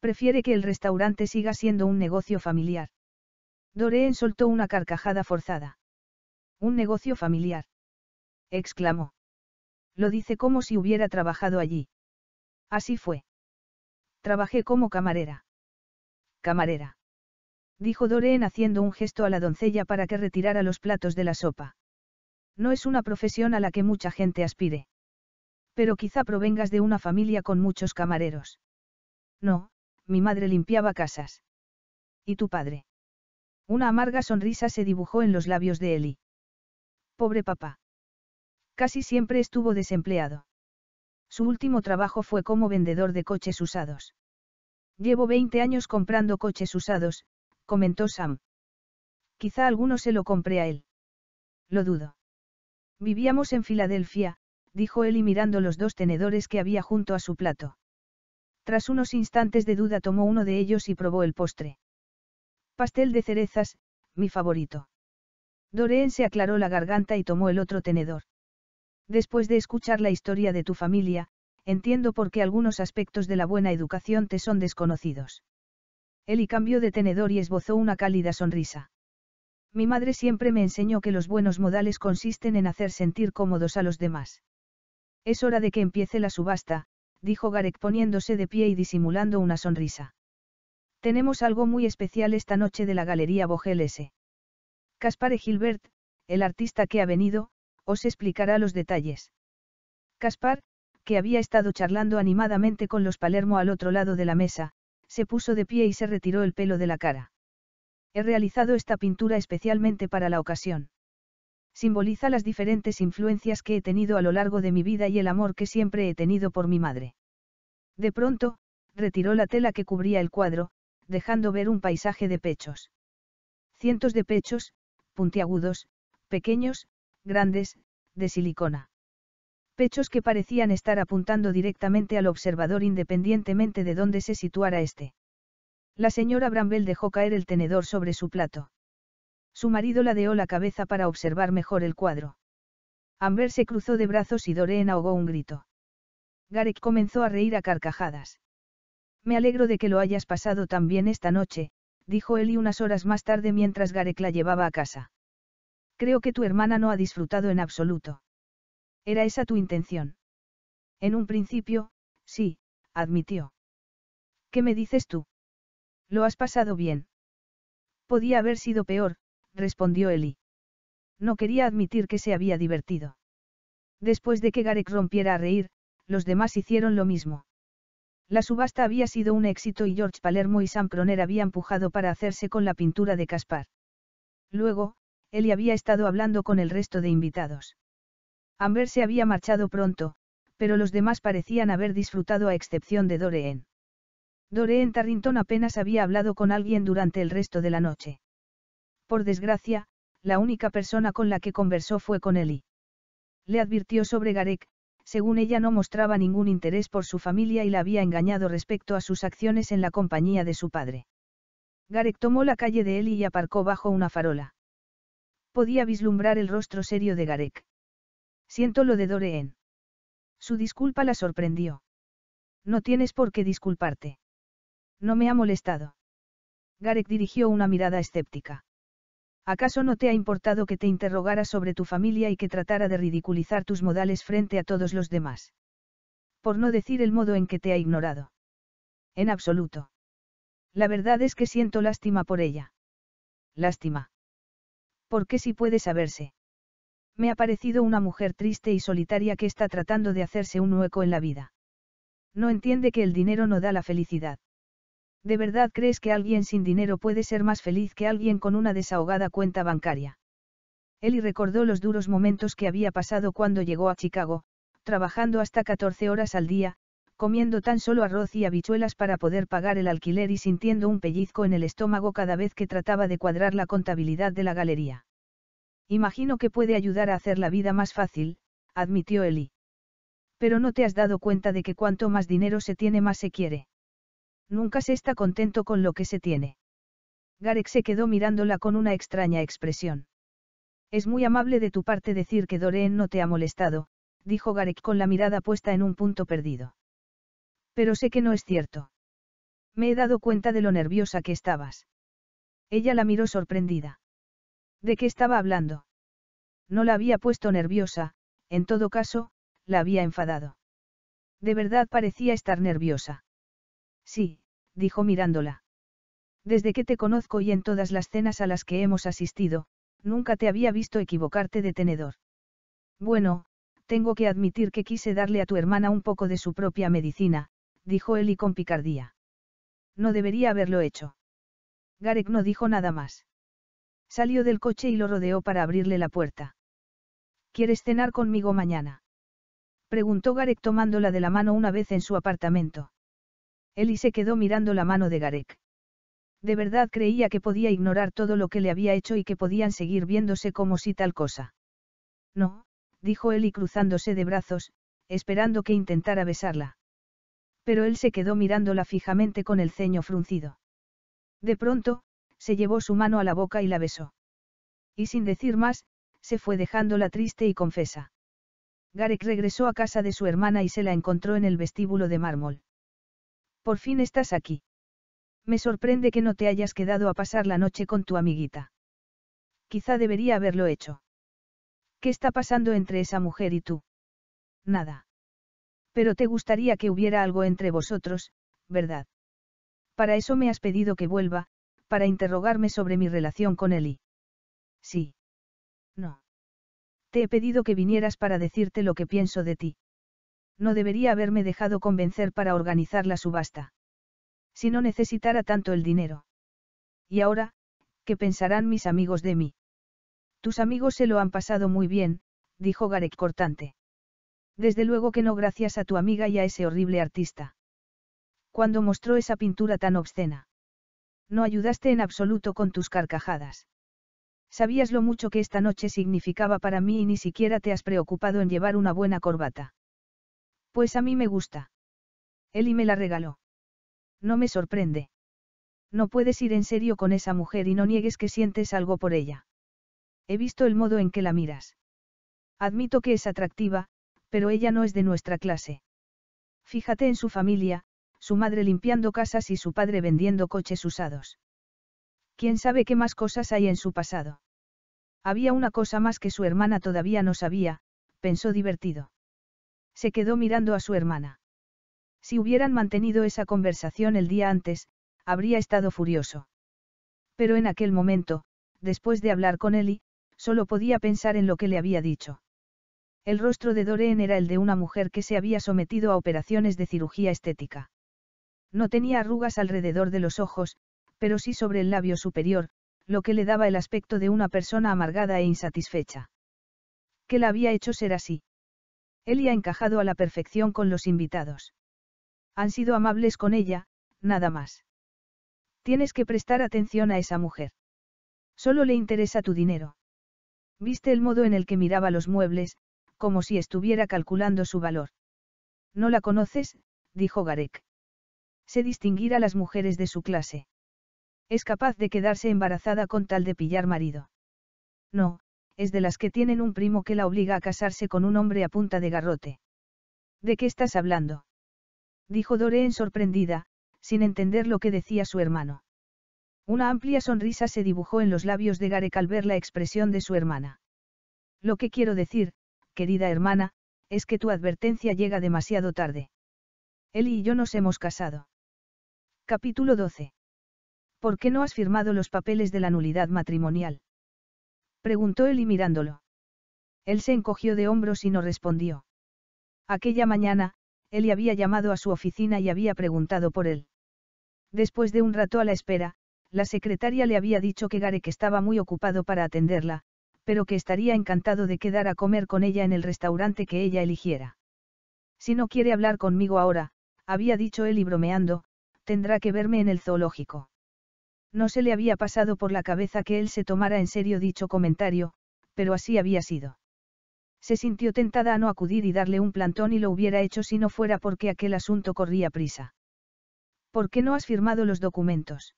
Prefiere que el restaurante siga siendo un negocio familiar. Doreen soltó una carcajada forzada. Un negocio familiar. Exclamó. Lo dice como si hubiera trabajado allí. Así fue. Trabajé como camarera. Camarera. Dijo Doreen haciendo un gesto a la doncella para que retirara los platos de la sopa. No es una profesión a la que mucha gente aspire. Pero quizá provengas de una familia con muchos camareros. No, mi madre limpiaba casas. ¿Y tu padre? Una amarga sonrisa se dibujó en los labios de Eli. Pobre papá. Casi siempre estuvo desempleado. Su último trabajo fue como vendedor de coches usados. Llevo 20 años comprando coches usados, comentó Sam. Quizá alguno se lo compré a él. Lo dudo. Vivíamos en Filadelfia, dijo Eli mirando los dos tenedores que había junto a su plato. Tras unos instantes de duda tomó uno de ellos y probó el postre. Pastel de cerezas, mi favorito. Doreen se aclaró la garganta y tomó el otro tenedor. Después de escuchar la historia de tu familia, entiendo por qué algunos aspectos de la buena educación te son desconocidos. Eli cambió de tenedor y esbozó una cálida sonrisa. Mi madre siempre me enseñó que los buenos modales consisten en hacer sentir cómodos a los demás. Es hora de que empiece la subasta, dijo Garek poniéndose de pie y disimulando una sonrisa. Tenemos algo muy especial esta noche de la Galería S. Caspare Gilbert, el artista que ha venido, os explicará los detalles. Caspar, que había estado charlando animadamente con los Palermo al otro lado de la mesa, se puso de pie y se retiró el pelo de la cara. He realizado esta pintura especialmente para la ocasión. Simboliza las diferentes influencias que he tenido a lo largo de mi vida y el amor que siempre he tenido por mi madre. De pronto, retiró la tela que cubría el cuadro, dejando ver un paisaje de pechos. Cientos de pechos, puntiagudos, pequeños, grandes, de silicona. Pechos que parecían estar apuntando directamente al observador independientemente de dónde se situara éste. La señora Brambell dejó caer el tenedor sobre su plato. Su marido ladeó la cabeza para observar mejor el cuadro. Amber se cruzó de brazos y Doreen ahogó un grito. Garek comenzó a reír a carcajadas. Me alegro de que lo hayas pasado tan bien esta noche, dijo Eli unas horas más tarde mientras Garek la llevaba a casa. Creo que tu hermana no ha disfrutado en absoluto. ¿Era esa tu intención? En un principio, sí, admitió. ¿Qué me dices tú? ¿Lo has pasado bien? Podía haber sido peor, respondió Eli. No quería admitir que se había divertido. Después de que Garek rompiera a reír, los demás hicieron lo mismo. La subasta había sido un éxito y George Palermo y Sam proner habían pujado para hacerse con la pintura de Caspar. Luego, Eli había estado hablando con el resto de invitados. Amber se había marchado pronto, pero los demás parecían haber disfrutado a excepción de Doreen. Doreen Tarrington apenas había hablado con alguien durante el resto de la noche. Por desgracia, la única persona con la que conversó fue con Eli. Le advirtió sobre Garek, según ella no mostraba ningún interés por su familia y la había engañado respecto a sus acciones en la compañía de su padre. Garek tomó la calle de él y aparcó bajo una farola. Podía vislumbrar el rostro serio de Garek. Siento lo de Doreen. Su disculpa la sorprendió. No tienes por qué disculparte. No me ha molestado. Garek dirigió una mirada escéptica. ¿Acaso no te ha importado que te interrogara sobre tu familia y que tratara de ridiculizar tus modales frente a todos los demás? Por no decir el modo en que te ha ignorado. En absoluto. La verdad es que siento lástima por ella. Lástima. ¿Por qué si puede saberse? Me ha parecido una mujer triste y solitaria que está tratando de hacerse un hueco en la vida. No entiende que el dinero no da la felicidad. ¿De verdad crees que alguien sin dinero puede ser más feliz que alguien con una desahogada cuenta bancaria? Eli recordó los duros momentos que había pasado cuando llegó a Chicago, trabajando hasta 14 horas al día, comiendo tan solo arroz y habichuelas para poder pagar el alquiler y sintiendo un pellizco en el estómago cada vez que trataba de cuadrar la contabilidad de la galería. Imagino que puede ayudar a hacer la vida más fácil, admitió Eli. Pero no te has dado cuenta de que cuanto más dinero se tiene más se quiere. Nunca se está contento con lo que se tiene. Garek se quedó mirándola con una extraña expresión. Es muy amable de tu parte decir que Doreen no te ha molestado, dijo Garek con la mirada puesta en un punto perdido. Pero sé que no es cierto. Me he dado cuenta de lo nerviosa que estabas. Ella la miró sorprendida. ¿De qué estaba hablando? No la había puesto nerviosa, en todo caso, la había enfadado. De verdad parecía estar nerviosa. Sí, dijo mirándola. Desde que te conozco y en todas las cenas a las que hemos asistido, nunca te había visto equivocarte de tenedor. Bueno, tengo que admitir que quise darle a tu hermana un poco de su propia medicina, dijo él y con picardía. No debería haberlo hecho. Garek no dijo nada más. Salió del coche y lo rodeó para abrirle la puerta. ¿Quieres cenar conmigo mañana? Preguntó Garek tomándola de la mano una vez en su apartamento. Eli se quedó mirando la mano de Garek. De verdad creía que podía ignorar todo lo que le había hecho y que podían seguir viéndose como si tal cosa. No, dijo Eli cruzándose de brazos, esperando que intentara besarla. Pero él se quedó mirándola fijamente con el ceño fruncido. De pronto, se llevó su mano a la boca y la besó. Y sin decir más, se fue dejándola triste y confesa. Garek regresó a casa de su hermana y se la encontró en el vestíbulo de mármol. Por fin estás aquí. Me sorprende que no te hayas quedado a pasar la noche con tu amiguita. Quizá debería haberlo hecho. ¿Qué está pasando entre esa mujer y tú? Nada. Pero te gustaría que hubiera algo entre vosotros, ¿verdad? Para eso me has pedido que vuelva, para interrogarme sobre mi relación con Eli. Sí. No. Te he pedido que vinieras para decirte lo que pienso de ti no debería haberme dejado convencer para organizar la subasta. Si no necesitara tanto el dinero. Y ahora, ¿qué pensarán mis amigos de mí? Tus amigos se lo han pasado muy bien, dijo Garek cortante. Desde luego que no gracias a tu amiga y a ese horrible artista. Cuando mostró esa pintura tan obscena. No ayudaste en absoluto con tus carcajadas. Sabías lo mucho que esta noche significaba para mí y ni siquiera te has preocupado en llevar una buena corbata. Pues a mí me gusta. Eli me la regaló. No me sorprende. No puedes ir en serio con esa mujer y no niegues que sientes algo por ella. He visto el modo en que la miras. Admito que es atractiva, pero ella no es de nuestra clase. Fíjate en su familia, su madre limpiando casas y su padre vendiendo coches usados. ¿Quién sabe qué más cosas hay en su pasado? Había una cosa más que su hermana todavía no sabía, pensó divertido. Se quedó mirando a su hermana. Si hubieran mantenido esa conversación el día antes, habría estado furioso. Pero en aquel momento, después de hablar con Eli, solo podía pensar en lo que le había dicho. El rostro de Doreen era el de una mujer que se había sometido a operaciones de cirugía estética. No tenía arrugas alrededor de los ojos, pero sí sobre el labio superior, lo que le daba el aspecto de una persona amargada e insatisfecha. ¿Qué la había hecho ser así? Eli ha encajado a la perfección con los invitados. Han sido amables con ella, nada más. Tienes que prestar atención a esa mujer. Solo le interesa tu dinero. Viste el modo en el que miraba los muebles, como si estuviera calculando su valor. No la conoces, dijo Garek. Sé distinguir a las mujeres de su clase. Es capaz de quedarse embarazada con tal de pillar marido. No, es de las que tienen un primo que la obliga a casarse con un hombre a punta de garrote. ¿De qué estás hablando? dijo Doreen sorprendida, sin entender lo que decía su hermano. Una amplia sonrisa se dibujó en los labios de Garek al ver la expresión de su hermana. Lo que quiero decir, querida hermana, es que tu advertencia llega demasiado tarde. Él y yo nos hemos casado. Capítulo 12. ¿Por qué no has firmado los papeles de la nulidad matrimonial? Preguntó y mirándolo. Él se encogió de hombros y no respondió. Aquella mañana, él había llamado a su oficina y había preguntado por él. Después de un rato a la espera, la secretaria le había dicho que Garek estaba muy ocupado para atenderla, pero que estaría encantado de quedar a comer con ella en el restaurante que ella eligiera. Si no quiere hablar conmigo ahora, había dicho él y bromeando, tendrá que verme en el zoológico. No se le había pasado por la cabeza que él se tomara en serio dicho comentario, pero así había sido. Se sintió tentada a no acudir y darle un plantón y lo hubiera hecho si no fuera porque aquel asunto corría prisa. ¿Por qué no has firmado los documentos?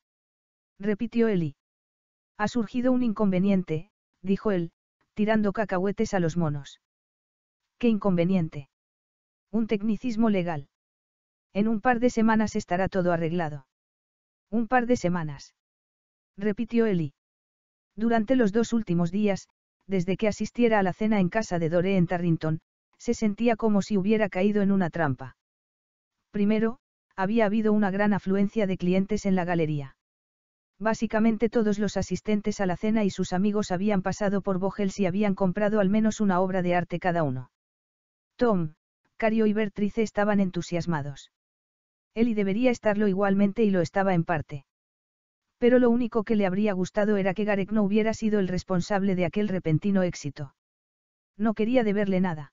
repitió Eli. Ha surgido un inconveniente, dijo él, tirando cacahuetes a los monos. ¿Qué inconveniente? Un tecnicismo legal. En un par de semanas estará todo arreglado. Un par de semanas repitió Eli. Durante los dos últimos días, desde que asistiera a la cena en casa de Doré en Tarrington, se sentía como si hubiera caído en una trampa. Primero, había habido una gran afluencia de clientes en la galería. Básicamente todos los asistentes a la cena y sus amigos habían pasado por Bogels y habían comprado al menos una obra de arte cada uno. Tom, Cario y Bertrice estaban entusiasmados. Eli debería estarlo igualmente y lo estaba en parte. Pero lo único que le habría gustado era que Garek no hubiera sido el responsable de aquel repentino éxito. No quería deberle nada.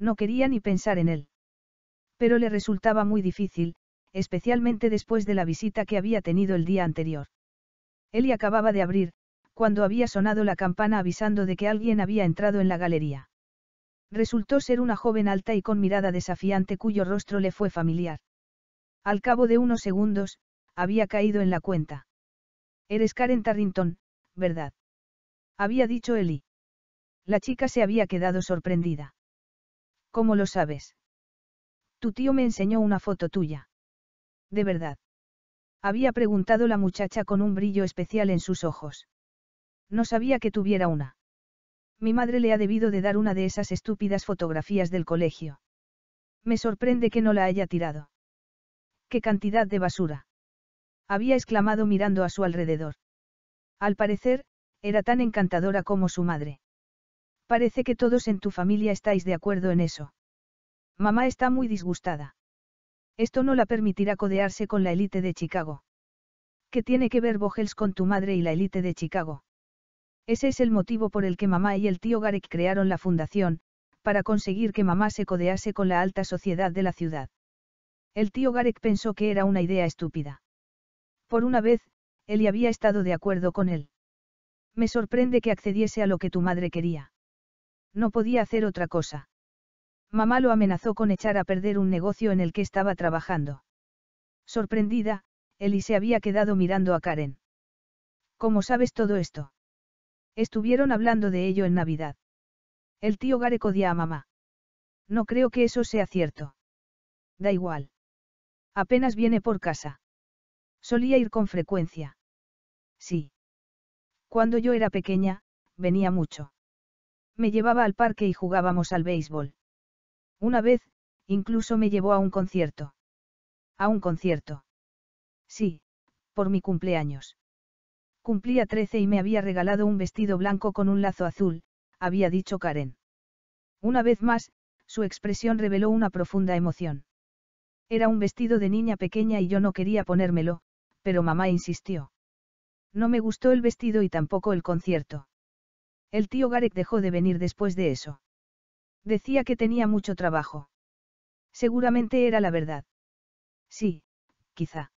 No quería ni pensar en él. Pero le resultaba muy difícil, especialmente después de la visita que había tenido el día anterior. Eli acababa de abrir, cuando había sonado la campana avisando de que alguien había entrado en la galería. Resultó ser una joven alta y con mirada desafiante cuyo rostro le fue familiar. Al cabo de unos segundos, había caído en la cuenta. Eres Karen Tarrington, ¿verdad? Había dicho Eli. La chica se había quedado sorprendida. ¿Cómo lo sabes? Tu tío me enseñó una foto tuya. ¿De verdad? Había preguntado la muchacha con un brillo especial en sus ojos. No sabía que tuviera una. Mi madre le ha debido de dar una de esas estúpidas fotografías del colegio. Me sorprende que no la haya tirado. ¿Qué cantidad de basura? había exclamado mirando a su alrededor. Al parecer, era tan encantadora como su madre. Parece que todos en tu familia estáis de acuerdo en eso. Mamá está muy disgustada. Esto no la permitirá codearse con la élite de Chicago. ¿Qué tiene que ver Vogels con tu madre y la élite de Chicago? Ese es el motivo por el que mamá y el tío Garek crearon la fundación, para conseguir que mamá se codease con la alta sociedad de la ciudad. El tío Garek pensó que era una idea estúpida. Por una vez, Eli había estado de acuerdo con él. Me sorprende que accediese a lo que tu madre quería. No podía hacer otra cosa. Mamá lo amenazó con echar a perder un negocio en el que estaba trabajando. Sorprendida, Eli se había quedado mirando a Karen. ¿Cómo sabes todo esto? Estuvieron hablando de ello en Navidad. El tío Garek odia a mamá. No creo que eso sea cierto. Da igual. Apenas viene por casa. Solía ir con frecuencia. Sí. Cuando yo era pequeña, venía mucho. Me llevaba al parque y jugábamos al béisbol. Una vez, incluso me llevó a un concierto. A un concierto. Sí, por mi cumpleaños. Cumplía 13 y me había regalado un vestido blanco con un lazo azul, había dicho Karen. Una vez más, su expresión reveló una profunda emoción. Era un vestido de niña pequeña y yo no quería ponérmelo, pero mamá insistió. No me gustó el vestido y tampoco el concierto. El tío Garek dejó de venir después de eso. Decía que tenía mucho trabajo. Seguramente era la verdad. Sí, quizá.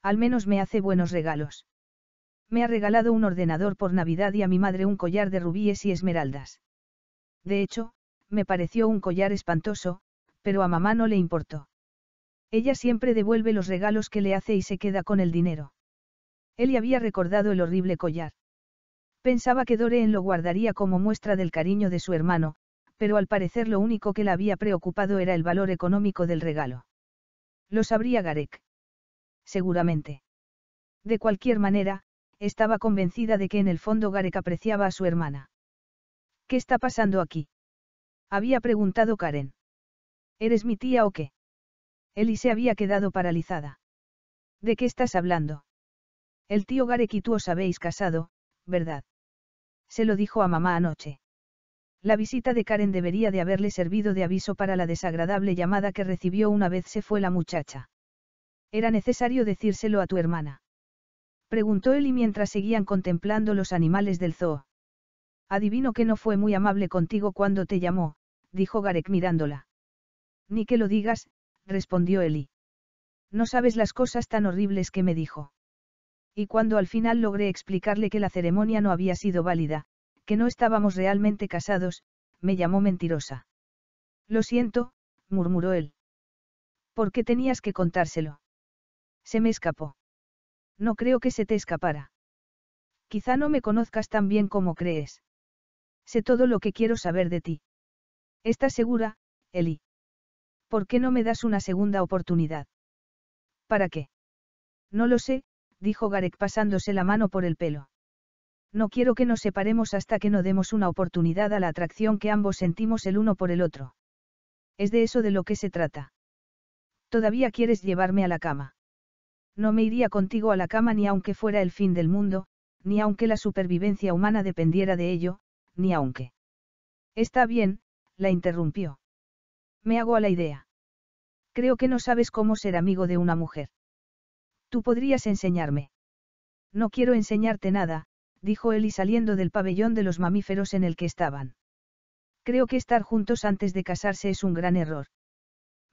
Al menos me hace buenos regalos. Me ha regalado un ordenador por Navidad y a mi madre un collar de rubíes y esmeraldas. De hecho, me pareció un collar espantoso, pero a mamá no le importó. Ella siempre devuelve los regalos que le hace y se queda con el dinero. Él había recordado el horrible collar. Pensaba que Doreen lo guardaría como muestra del cariño de su hermano, pero al parecer lo único que la había preocupado era el valor económico del regalo. Lo sabría Garek. Seguramente. De cualquier manera, estaba convencida de que en el fondo Garek apreciaba a su hermana. ¿Qué está pasando aquí? Había preguntado Karen. ¿Eres mi tía o qué? Eli se había quedado paralizada. ¿De qué estás hablando? El tío Garek y tú os habéis casado, ¿verdad? Se lo dijo a mamá anoche. La visita de Karen debería de haberle servido de aviso para la desagradable llamada que recibió una vez se fue la muchacha. Era necesario decírselo a tu hermana. Preguntó y mientras seguían contemplando los animales del zoo. Adivino que no fue muy amable contigo cuando te llamó, dijo Garek mirándola. Ni que lo digas, respondió Eli. No sabes las cosas tan horribles que me dijo. Y cuando al final logré explicarle que la ceremonia no había sido válida, que no estábamos realmente casados, me llamó mentirosa. Lo siento, murmuró él. ¿Por qué tenías que contárselo? Se me escapó. No creo que se te escapara. Quizá no me conozcas tan bien como crees. Sé todo lo que quiero saber de ti. ¿Estás segura, Eli? ¿Por qué no me das una segunda oportunidad? ¿Para qué? No lo sé, dijo Garek pasándose la mano por el pelo. No quiero que nos separemos hasta que no demos una oportunidad a la atracción que ambos sentimos el uno por el otro. Es de eso de lo que se trata. Todavía quieres llevarme a la cama. No me iría contigo a la cama ni aunque fuera el fin del mundo, ni aunque la supervivencia humana dependiera de ello, ni aunque. Está bien, la interrumpió. Me hago a la idea. Creo que no sabes cómo ser amigo de una mujer. Tú podrías enseñarme. No quiero enseñarte nada, dijo y saliendo del pabellón de los mamíferos en el que estaban. Creo que estar juntos antes de casarse es un gran error.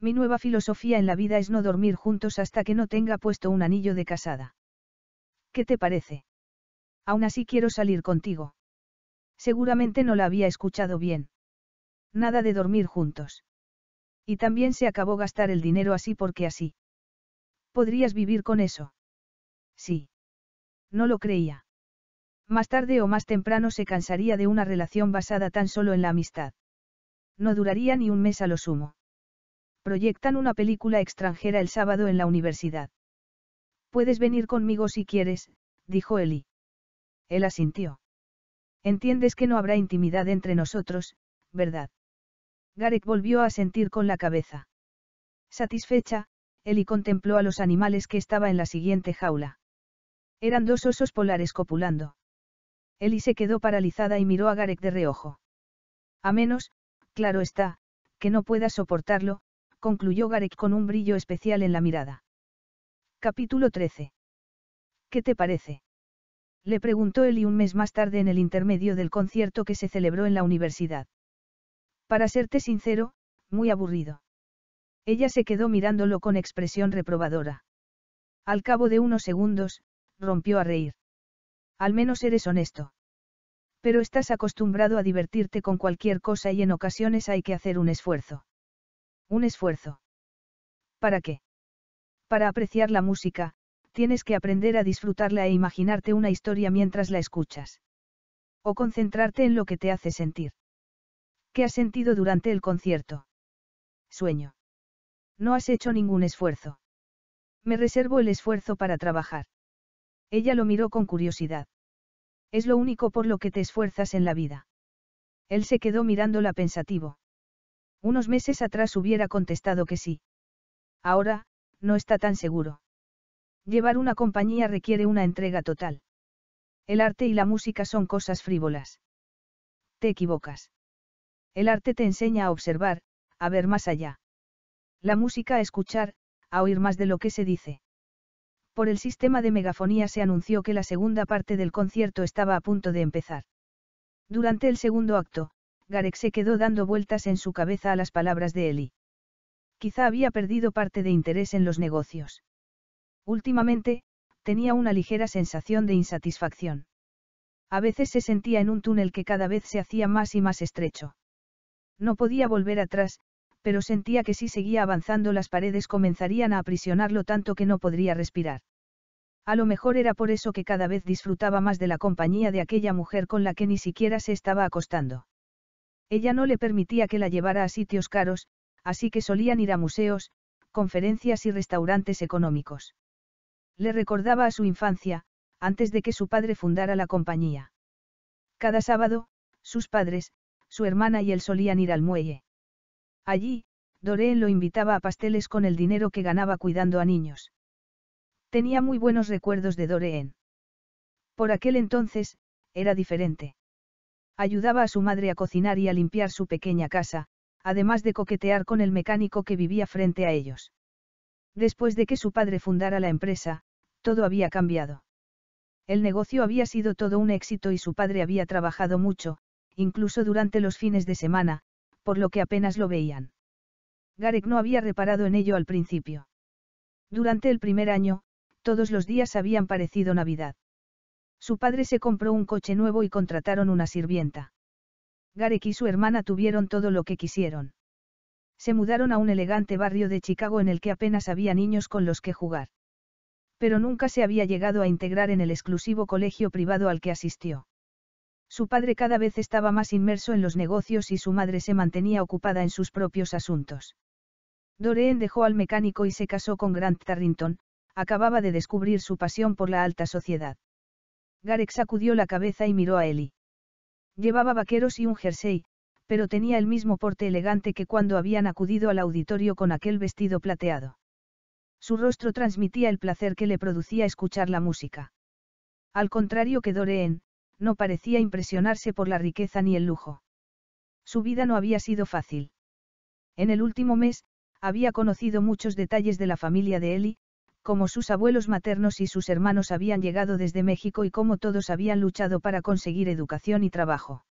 Mi nueva filosofía en la vida es no dormir juntos hasta que no tenga puesto un anillo de casada. ¿Qué te parece? Aún así quiero salir contigo. Seguramente no la había escuchado bien. Nada de dormir juntos. Y también se acabó gastar el dinero así porque así. ¿Podrías vivir con eso? Sí. No lo creía. Más tarde o más temprano se cansaría de una relación basada tan solo en la amistad. No duraría ni un mes a lo sumo. Proyectan una película extranjera el sábado en la universidad. Puedes venir conmigo si quieres, dijo Eli. Él asintió. Entiendes que no habrá intimidad entre nosotros, ¿verdad? Garek volvió a sentir con la cabeza. Satisfecha, Eli contempló a los animales que estaba en la siguiente jaula. Eran dos osos polares copulando. Eli se quedó paralizada y miró a Garek de reojo. A menos, claro está, que no pueda soportarlo, concluyó Garek con un brillo especial en la mirada. Capítulo 13. ¿Qué te parece? Le preguntó Eli un mes más tarde en el intermedio del concierto que se celebró en la universidad. Para serte sincero, muy aburrido. Ella se quedó mirándolo con expresión reprobadora. Al cabo de unos segundos, rompió a reír. Al menos eres honesto. Pero estás acostumbrado a divertirte con cualquier cosa y en ocasiones hay que hacer un esfuerzo. Un esfuerzo. ¿Para qué? Para apreciar la música, tienes que aprender a disfrutarla e imaginarte una historia mientras la escuchas. O concentrarte en lo que te hace sentir. ¿Qué has sentido durante el concierto? Sueño. No has hecho ningún esfuerzo. Me reservo el esfuerzo para trabajar. Ella lo miró con curiosidad. Es lo único por lo que te esfuerzas en la vida. Él se quedó mirándola pensativo. Unos meses atrás hubiera contestado que sí. Ahora, no está tan seguro. Llevar una compañía requiere una entrega total. El arte y la música son cosas frívolas. Te equivocas. El arte te enseña a observar, a ver más allá. La música a escuchar, a oír más de lo que se dice. Por el sistema de megafonía se anunció que la segunda parte del concierto estaba a punto de empezar. Durante el segundo acto, Garek se quedó dando vueltas en su cabeza a las palabras de Eli. Quizá había perdido parte de interés en los negocios. Últimamente, tenía una ligera sensación de insatisfacción. A veces se sentía en un túnel que cada vez se hacía más y más estrecho. No podía volver atrás, pero sentía que si seguía avanzando las paredes comenzarían a aprisionarlo tanto que no podría respirar. A lo mejor era por eso que cada vez disfrutaba más de la compañía de aquella mujer con la que ni siquiera se estaba acostando. Ella no le permitía que la llevara a sitios caros, así que solían ir a museos, conferencias y restaurantes económicos. Le recordaba a su infancia, antes de que su padre fundara la compañía. Cada sábado, sus padres, su hermana y él solían ir al muelle. Allí, Doreen lo invitaba a pasteles con el dinero que ganaba cuidando a niños. Tenía muy buenos recuerdos de Doreen. Por aquel entonces, era diferente. Ayudaba a su madre a cocinar y a limpiar su pequeña casa, además de coquetear con el mecánico que vivía frente a ellos. Después de que su padre fundara la empresa, todo había cambiado. El negocio había sido todo un éxito y su padre había trabajado mucho, incluso durante los fines de semana, por lo que apenas lo veían. Garek no había reparado en ello al principio. Durante el primer año, todos los días habían parecido Navidad. Su padre se compró un coche nuevo y contrataron una sirvienta. Garek y su hermana tuvieron todo lo que quisieron. Se mudaron a un elegante barrio de Chicago en el que apenas había niños con los que jugar. Pero nunca se había llegado a integrar en el exclusivo colegio privado al que asistió. Su padre cada vez estaba más inmerso en los negocios y su madre se mantenía ocupada en sus propios asuntos. Doreen dejó al mecánico y se casó con Grant Tarrington, acababa de descubrir su pasión por la alta sociedad. Garek sacudió la cabeza y miró a Eli. Llevaba vaqueros y un jersey, pero tenía el mismo porte elegante que cuando habían acudido al auditorio con aquel vestido plateado. Su rostro transmitía el placer que le producía escuchar la música. Al contrario que Doreen, no parecía impresionarse por la riqueza ni el lujo. Su vida no había sido fácil. En el último mes, había conocido muchos detalles de la familia de Eli, como sus abuelos maternos y sus hermanos habían llegado desde México y cómo todos habían luchado para conseguir educación y trabajo.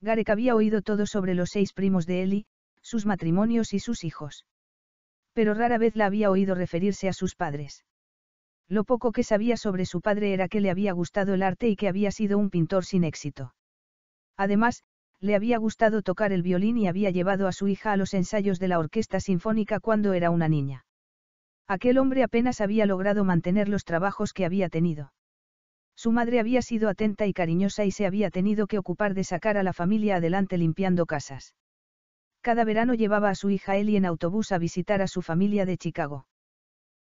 Garek había oído todo sobre los seis primos de Eli, sus matrimonios y sus hijos. Pero rara vez la había oído referirse a sus padres. Lo poco que sabía sobre su padre era que le había gustado el arte y que había sido un pintor sin éxito. Además, le había gustado tocar el violín y había llevado a su hija a los ensayos de la Orquesta Sinfónica cuando era una niña. Aquel hombre apenas había logrado mantener los trabajos que había tenido. Su madre había sido atenta y cariñosa y se había tenido que ocupar de sacar a la familia adelante limpiando casas. Cada verano llevaba a su hija Ellie en autobús a visitar a su familia de Chicago.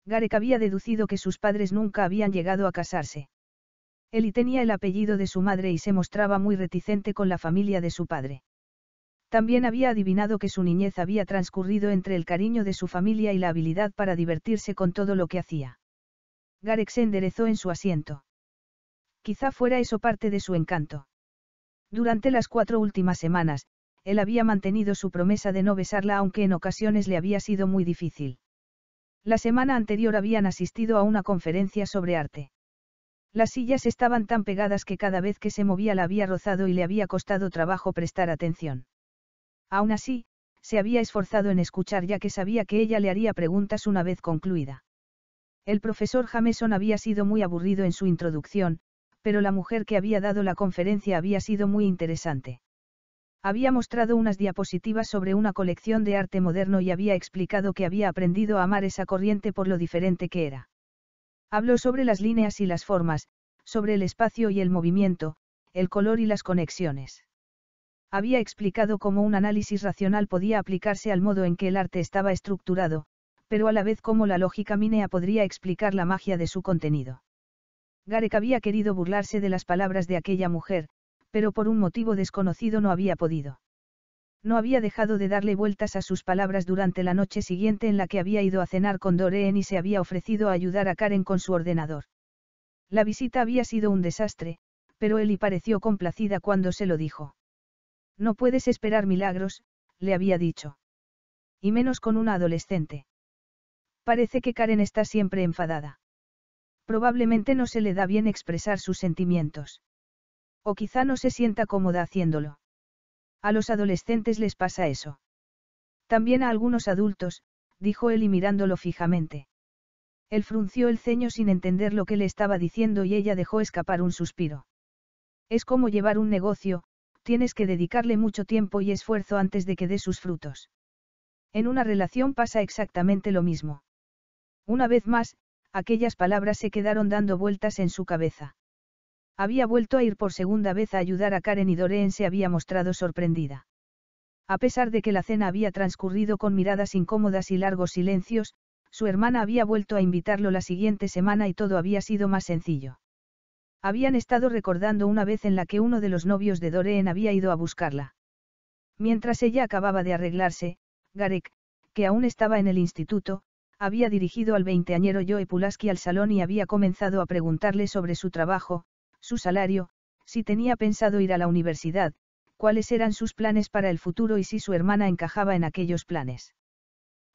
Garek había deducido que sus padres nunca habían llegado a casarse. Eli tenía el apellido de su madre y se mostraba muy reticente con la familia de su padre. También había adivinado que su niñez había transcurrido entre el cariño de su familia y la habilidad para divertirse con todo lo que hacía. Garek se enderezó en su asiento. Quizá fuera eso parte de su encanto. Durante las cuatro últimas semanas, él había mantenido su promesa de no besarla aunque en ocasiones le había sido muy difícil. La semana anterior habían asistido a una conferencia sobre arte. Las sillas estaban tan pegadas que cada vez que se movía la había rozado y le había costado trabajo prestar atención. Aún así, se había esforzado en escuchar ya que sabía que ella le haría preguntas una vez concluida. El profesor Jameson había sido muy aburrido en su introducción, pero la mujer que había dado la conferencia había sido muy interesante. Había mostrado unas diapositivas sobre una colección de arte moderno y había explicado que había aprendido a amar esa corriente por lo diferente que era. Habló sobre las líneas y las formas, sobre el espacio y el movimiento, el color y las conexiones. Había explicado cómo un análisis racional podía aplicarse al modo en que el arte estaba estructurado, pero a la vez cómo la lógica minea podría explicar la magia de su contenido. Garek había querido burlarse de las palabras de aquella mujer, pero por un motivo desconocido no había podido. No había dejado de darle vueltas a sus palabras durante la noche siguiente en la que había ido a cenar con Doreen y se había ofrecido a ayudar a Karen con su ordenador. La visita había sido un desastre, pero Eli pareció complacida cuando se lo dijo. No puedes esperar milagros, le había dicho. Y menos con una adolescente. Parece que Karen está siempre enfadada. Probablemente no se le da bien expresar sus sentimientos. O quizá no se sienta cómoda haciéndolo. A los adolescentes les pasa eso. También a algunos adultos, dijo él y mirándolo fijamente. Él frunció el ceño sin entender lo que le estaba diciendo y ella dejó escapar un suspiro. Es como llevar un negocio, tienes que dedicarle mucho tiempo y esfuerzo antes de que dé sus frutos. En una relación pasa exactamente lo mismo. Una vez más, aquellas palabras se quedaron dando vueltas en su cabeza. Había vuelto a ir por segunda vez a ayudar a Karen y Doreen se había mostrado sorprendida. A pesar de que la cena había transcurrido con miradas incómodas y largos silencios, su hermana había vuelto a invitarlo la siguiente semana y todo había sido más sencillo. Habían estado recordando una vez en la que uno de los novios de Doreen había ido a buscarla. Mientras ella acababa de arreglarse, Garek, que aún estaba en el instituto, había dirigido al veinteañero Joe Pulaski al salón y había comenzado a preguntarle sobre su trabajo, su salario, si tenía pensado ir a la universidad, cuáles eran sus planes para el futuro y si su hermana encajaba en aquellos planes.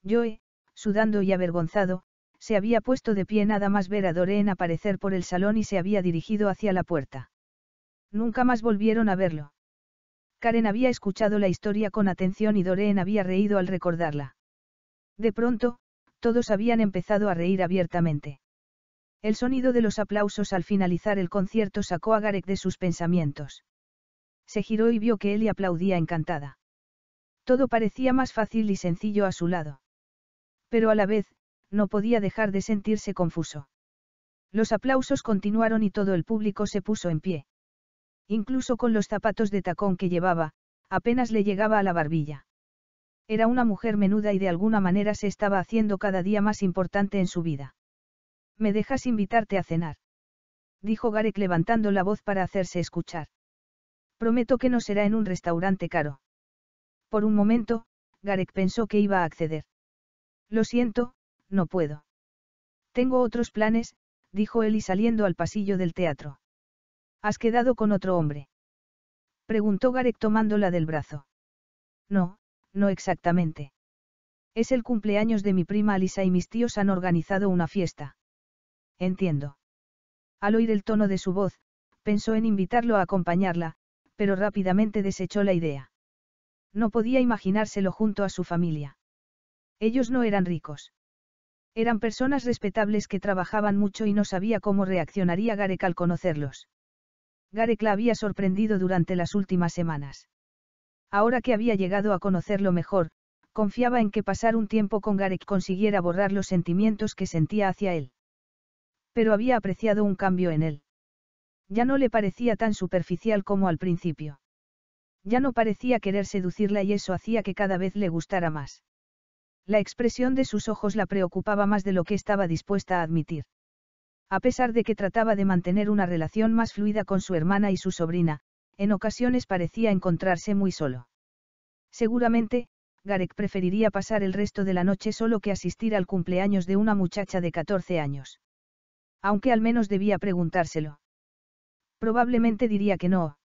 Joe, sudando y avergonzado, se había puesto de pie nada más ver a Doreen aparecer por el salón y se había dirigido hacia la puerta. Nunca más volvieron a verlo. Karen había escuchado la historia con atención y Doreen había reído al recordarla. De pronto, todos habían empezado a reír abiertamente. El sonido de los aplausos al finalizar el concierto sacó a Garek de sus pensamientos. Se giró y vio que él aplaudía encantada. Todo parecía más fácil y sencillo a su lado. Pero a la vez, no podía dejar de sentirse confuso. Los aplausos continuaron y todo el público se puso en pie. Incluso con los zapatos de tacón que llevaba, apenas le llegaba a la barbilla. Era una mujer menuda y de alguna manera se estaba haciendo cada día más importante en su vida. ¿Me dejas invitarte a cenar? dijo Garek levantando la voz para hacerse escuchar. Prometo que no será en un restaurante caro. Por un momento, Garek pensó que iba a acceder. Lo siento, no puedo. Tengo otros planes, dijo él y saliendo al pasillo del teatro. ¿Has quedado con otro hombre? Preguntó Garek tomándola del brazo. No, no exactamente. Es el cumpleaños de mi prima Alisa y mis tíos han organizado una fiesta entiendo. Al oír el tono de su voz, pensó en invitarlo a acompañarla, pero rápidamente desechó la idea. No podía imaginárselo junto a su familia. Ellos no eran ricos. Eran personas respetables que trabajaban mucho y no sabía cómo reaccionaría Garek al conocerlos. Garek la había sorprendido durante las últimas semanas. Ahora que había llegado a conocerlo mejor, confiaba en que pasar un tiempo con Garek consiguiera borrar los sentimientos que sentía hacia él pero había apreciado un cambio en él. Ya no le parecía tan superficial como al principio. Ya no parecía querer seducirla y eso hacía que cada vez le gustara más. La expresión de sus ojos la preocupaba más de lo que estaba dispuesta a admitir. A pesar de que trataba de mantener una relación más fluida con su hermana y su sobrina, en ocasiones parecía encontrarse muy solo. Seguramente, Garek preferiría pasar el resto de la noche solo que asistir al cumpleaños de una muchacha de 14 años. Aunque al menos debía preguntárselo. Probablemente diría que no.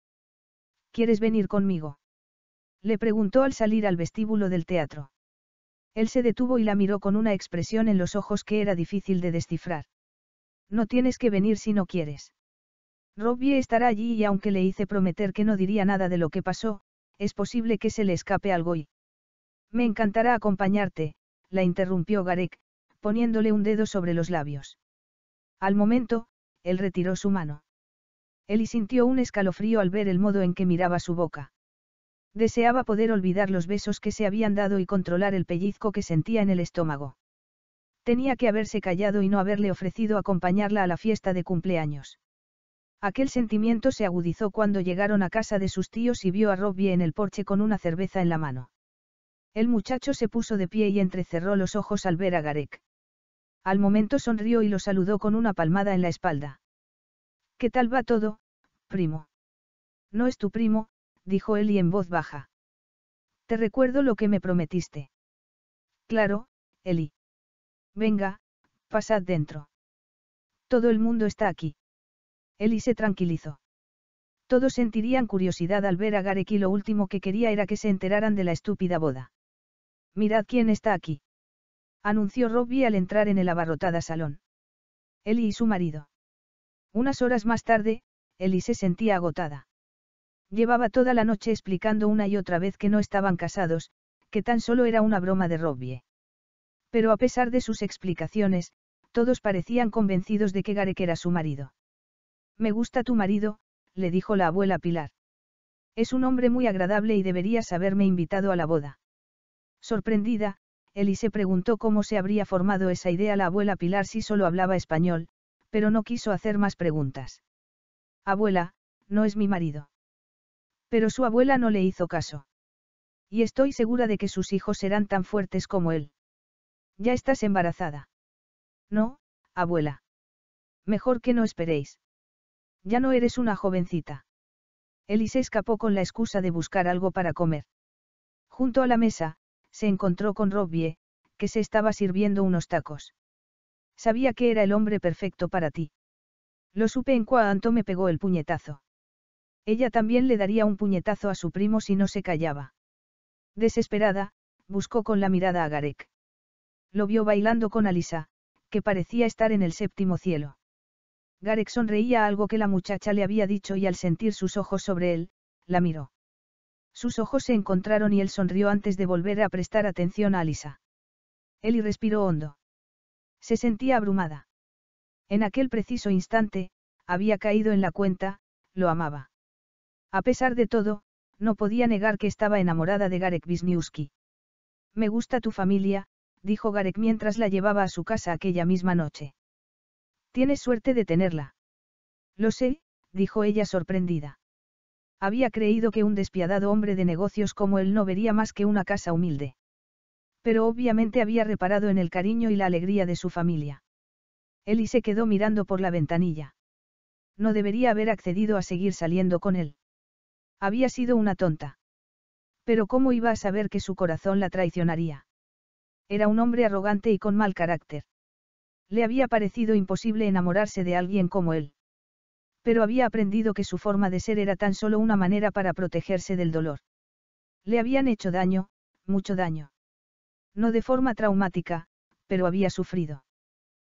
¿Quieres venir conmigo? Le preguntó al salir al vestíbulo del teatro. Él se detuvo y la miró con una expresión en los ojos que era difícil de descifrar. No tienes que venir si no quieres. Robbie estará allí y aunque le hice prometer que no diría nada de lo que pasó, es posible que se le escape algo y... Me encantará acompañarte, la interrumpió Garek, poniéndole un dedo sobre los labios. Al momento, él retiró su mano. Eli sintió un escalofrío al ver el modo en que miraba su boca. Deseaba poder olvidar los besos que se habían dado y controlar el pellizco que sentía en el estómago. Tenía que haberse callado y no haberle ofrecido acompañarla a la fiesta de cumpleaños. Aquel sentimiento se agudizó cuando llegaron a casa de sus tíos y vio a Robbie en el porche con una cerveza en la mano. El muchacho se puso de pie y entrecerró los ojos al ver a Garek. Al momento sonrió y lo saludó con una palmada en la espalda. ¿Qué tal va todo, primo? No es tu primo, dijo él en voz baja. Te recuerdo lo que me prometiste. Claro, Eli. Venga, pasad dentro. Todo el mundo está aquí. Eli se tranquilizó. Todos sentirían curiosidad al ver a Garek y lo último que quería era que se enteraran de la estúpida boda. Mirad quién está aquí anunció Robbie al entrar en el abarrotada salón. Ellie y su marido. Unas horas más tarde, Ellie se sentía agotada. Llevaba toda la noche explicando una y otra vez que no estaban casados, que tan solo era una broma de Robbie. Pero a pesar de sus explicaciones, todos parecían convencidos de que Garek era su marido. Me gusta tu marido, le dijo la abuela Pilar. Es un hombre muy agradable y deberías haberme invitado a la boda. Sorprendida, Elise se preguntó cómo se habría formado esa idea la abuela Pilar si solo hablaba español, pero no quiso hacer más preguntas. Abuela, no es mi marido. Pero su abuela no le hizo caso. Y estoy segura de que sus hijos serán tan fuertes como él. Ya estás embarazada. No, abuela. Mejor que no esperéis. Ya no eres una jovencita. Eli se escapó con la excusa de buscar algo para comer. Junto a la mesa, se encontró con Robbie, que se estaba sirviendo unos tacos. Sabía que era el hombre perfecto para ti. Lo supe en cuanto me pegó el puñetazo. Ella también le daría un puñetazo a su primo si no se callaba. Desesperada, buscó con la mirada a Garek. Lo vio bailando con Alisa, que parecía estar en el séptimo cielo. Garek sonreía a algo que la muchacha le había dicho y al sentir sus ojos sobre él, la miró. Sus ojos se encontraron y él sonrió antes de volver a prestar atención a Alisa. Eli respiró hondo. Se sentía abrumada. En aquel preciso instante, había caído en la cuenta, lo amaba. A pesar de todo, no podía negar que estaba enamorada de Garek Wisniewski. Me gusta tu familia, dijo Garek mientras la llevaba a su casa aquella misma noche. Tienes suerte de tenerla. Lo sé, dijo ella sorprendida. Había creído que un despiadado hombre de negocios como él no vería más que una casa humilde. Pero obviamente había reparado en el cariño y la alegría de su familia. Eli se quedó mirando por la ventanilla. No debería haber accedido a seguir saliendo con él. Había sido una tonta. Pero ¿cómo iba a saber que su corazón la traicionaría? Era un hombre arrogante y con mal carácter. Le había parecido imposible enamorarse de alguien como él pero había aprendido que su forma de ser era tan solo una manera para protegerse del dolor. Le habían hecho daño, mucho daño. No de forma traumática, pero había sufrido.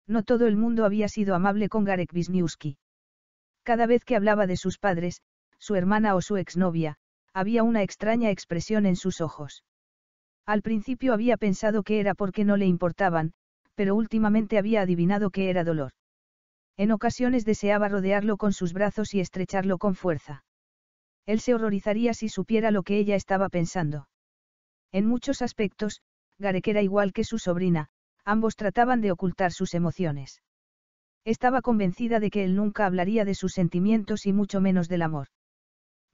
No todo el mundo había sido amable con Garek Wisniewski. Cada vez que hablaba de sus padres, su hermana o su exnovia, había una extraña expresión en sus ojos. Al principio había pensado que era porque no le importaban, pero últimamente había adivinado que era dolor. En ocasiones deseaba rodearlo con sus brazos y estrecharlo con fuerza. Él se horrorizaría si supiera lo que ella estaba pensando. En muchos aspectos, Garek era igual que su sobrina, ambos trataban de ocultar sus emociones. Estaba convencida de que él nunca hablaría de sus sentimientos y mucho menos del amor.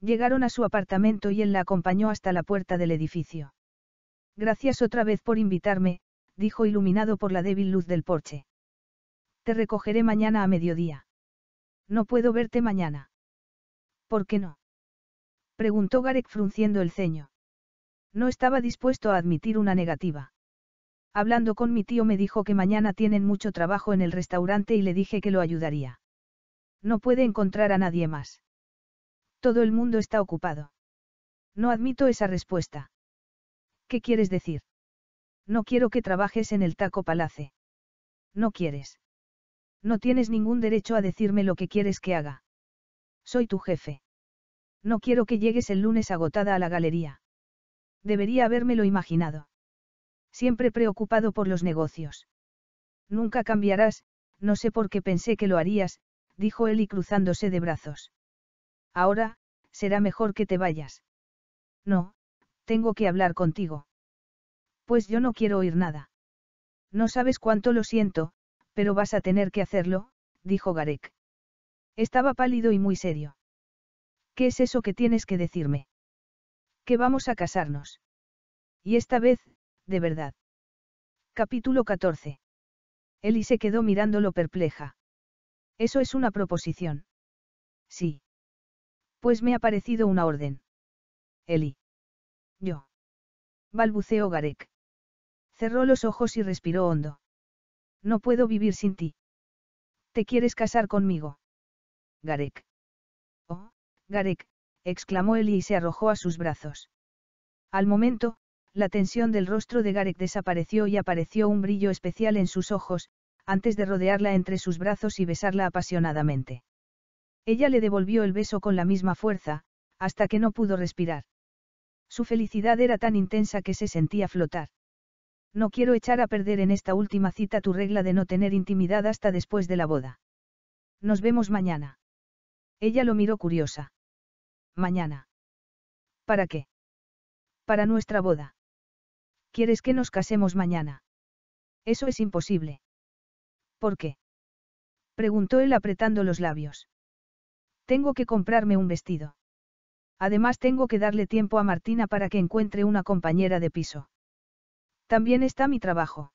Llegaron a su apartamento y él la acompañó hasta la puerta del edificio. Gracias otra vez por invitarme, dijo iluminado por la débil luz del porche. Te recogeré mañana a mediodía. No puedo verte mañana. ¿Por qué no? Preguntó Garek frunciendo el ceño. No estaba dispuesto a admitir una negativa. Hablando con mi tío me dijo que mañana tienen mucho trabajo en el restaurante y le dije que lo ayudaría. No puede encontrar a nadie más. Todo el mundo está ocupado. No admito esa respuesta. ¿Qué quieres decir? No quiero que trabajes en el Taco Palace. No quieres. No tienes ningún derecho a decirme lo que quieres que haga. Soy tu jefe. No quiero que llegues el lunes agotada a la galería. Debería habérmelo imaginado. Siempre preocupado por los negocios. Nunca cambiarás, no sé por qué pensé que lo harías, dijo él y cruzándose de brazos. Ahora, será mejor que te vayas. No, tengo que hablar contigo. Pues yo no quiero oír nada. No sabes cuánto lo siento, pero vas a tener que hacerlo, dijo Garek. Estaba pálido y muy serio. ¿Qué es eso que tienes que decirme? Que vamos a casarnos. Y esta vez, de verdad. Capítulo 14. Eli se quedó mirándolo perpleja. Eso es una proposición. Sí. Pues me ha parecido una orden. Eli. Yo. Balbuceó Garek. Cerró los ojos y respiró hondo. No puedo vivir sin ti. ¿Te quieres casar conmigo? Garek. Oh, Garek, exclamó Eli y se arrojó a sus brazos. Al momento, la tensión del rostro de Garek desapareció y apareció un brillo especial en sus ojos, antes de rodearla entre sus brazos y besarla apasionadamente. Ella le devolvió el beso con la misma fuerza, hasta que no pudo respirar. Su felicidad era tan intensa que se sentía flotar. No quiero echar a perder en esta última cita tu regla de no tener intimidad hasta después de la boda. Nos vemos mañana. Ella lo miró curiosa. Mañana. ¿Para qué? Para nuestra boda. ¿Quieres que nos casemos mañana? Eso es imposible. ¿Por qué? Preguntó él apretando los labios. Tengo que comprarme un vestido. Además tengo que darle tiempo a Martina para que encuentre una compañera de piso. También está mi trabajo.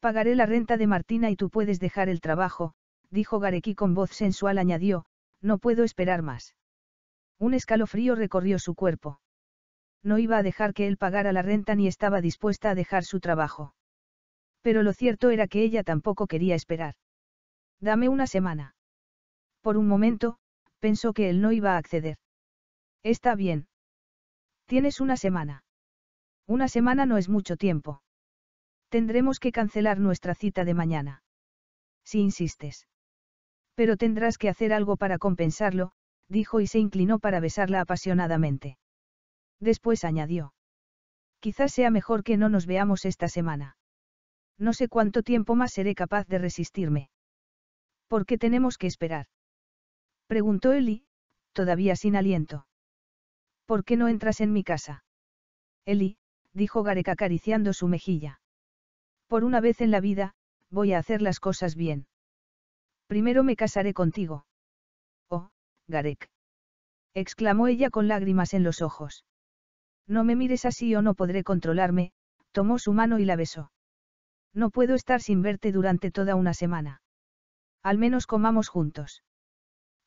Pagaré la renta de Martina y tú puedes dejar el trabajo, dijo Gareki con voz sensual añadió, no puedo esperar más. Un escalofrío recorrió su cuerpo. No iba a dejar que él pagara la renta ni estaba dispuesta a dejar su trabajo. Pero lo cierto era que ella tampoco quería esperar. Dame una semana. Por un momento, pensó que él no iba a acceder. Está bien. Tienes una semana. Una semana no es mucho tiempo. Tendremos que cancelar nuestra cita de mañana. Si insistes. Pero tendrás que hacer algo para compensarlo, dijo y se inclinó para besarla apasionadamente. Después añadió. Quizás sea mejor que no nos veamos esta semana. No sé cuánto tiempo más seré capaz de resistirme. ¿Por qué tenemos que esperar? Preguntó Eli, todavía sin aliento. ¿Por qué no entras en mi casa? Eli, dijo Garek acariciando su mejilla. Por una vez en la vida, voy a hacer las cosas bien. Primero me casaré contigo. Oh, Garek. exclamó ella con lágrimas en los ojos. No me mires así o no podré controlarme, tomó su mano y la besó. No puedo estar sin verte durante toda una semana. Al menos comamos juntos.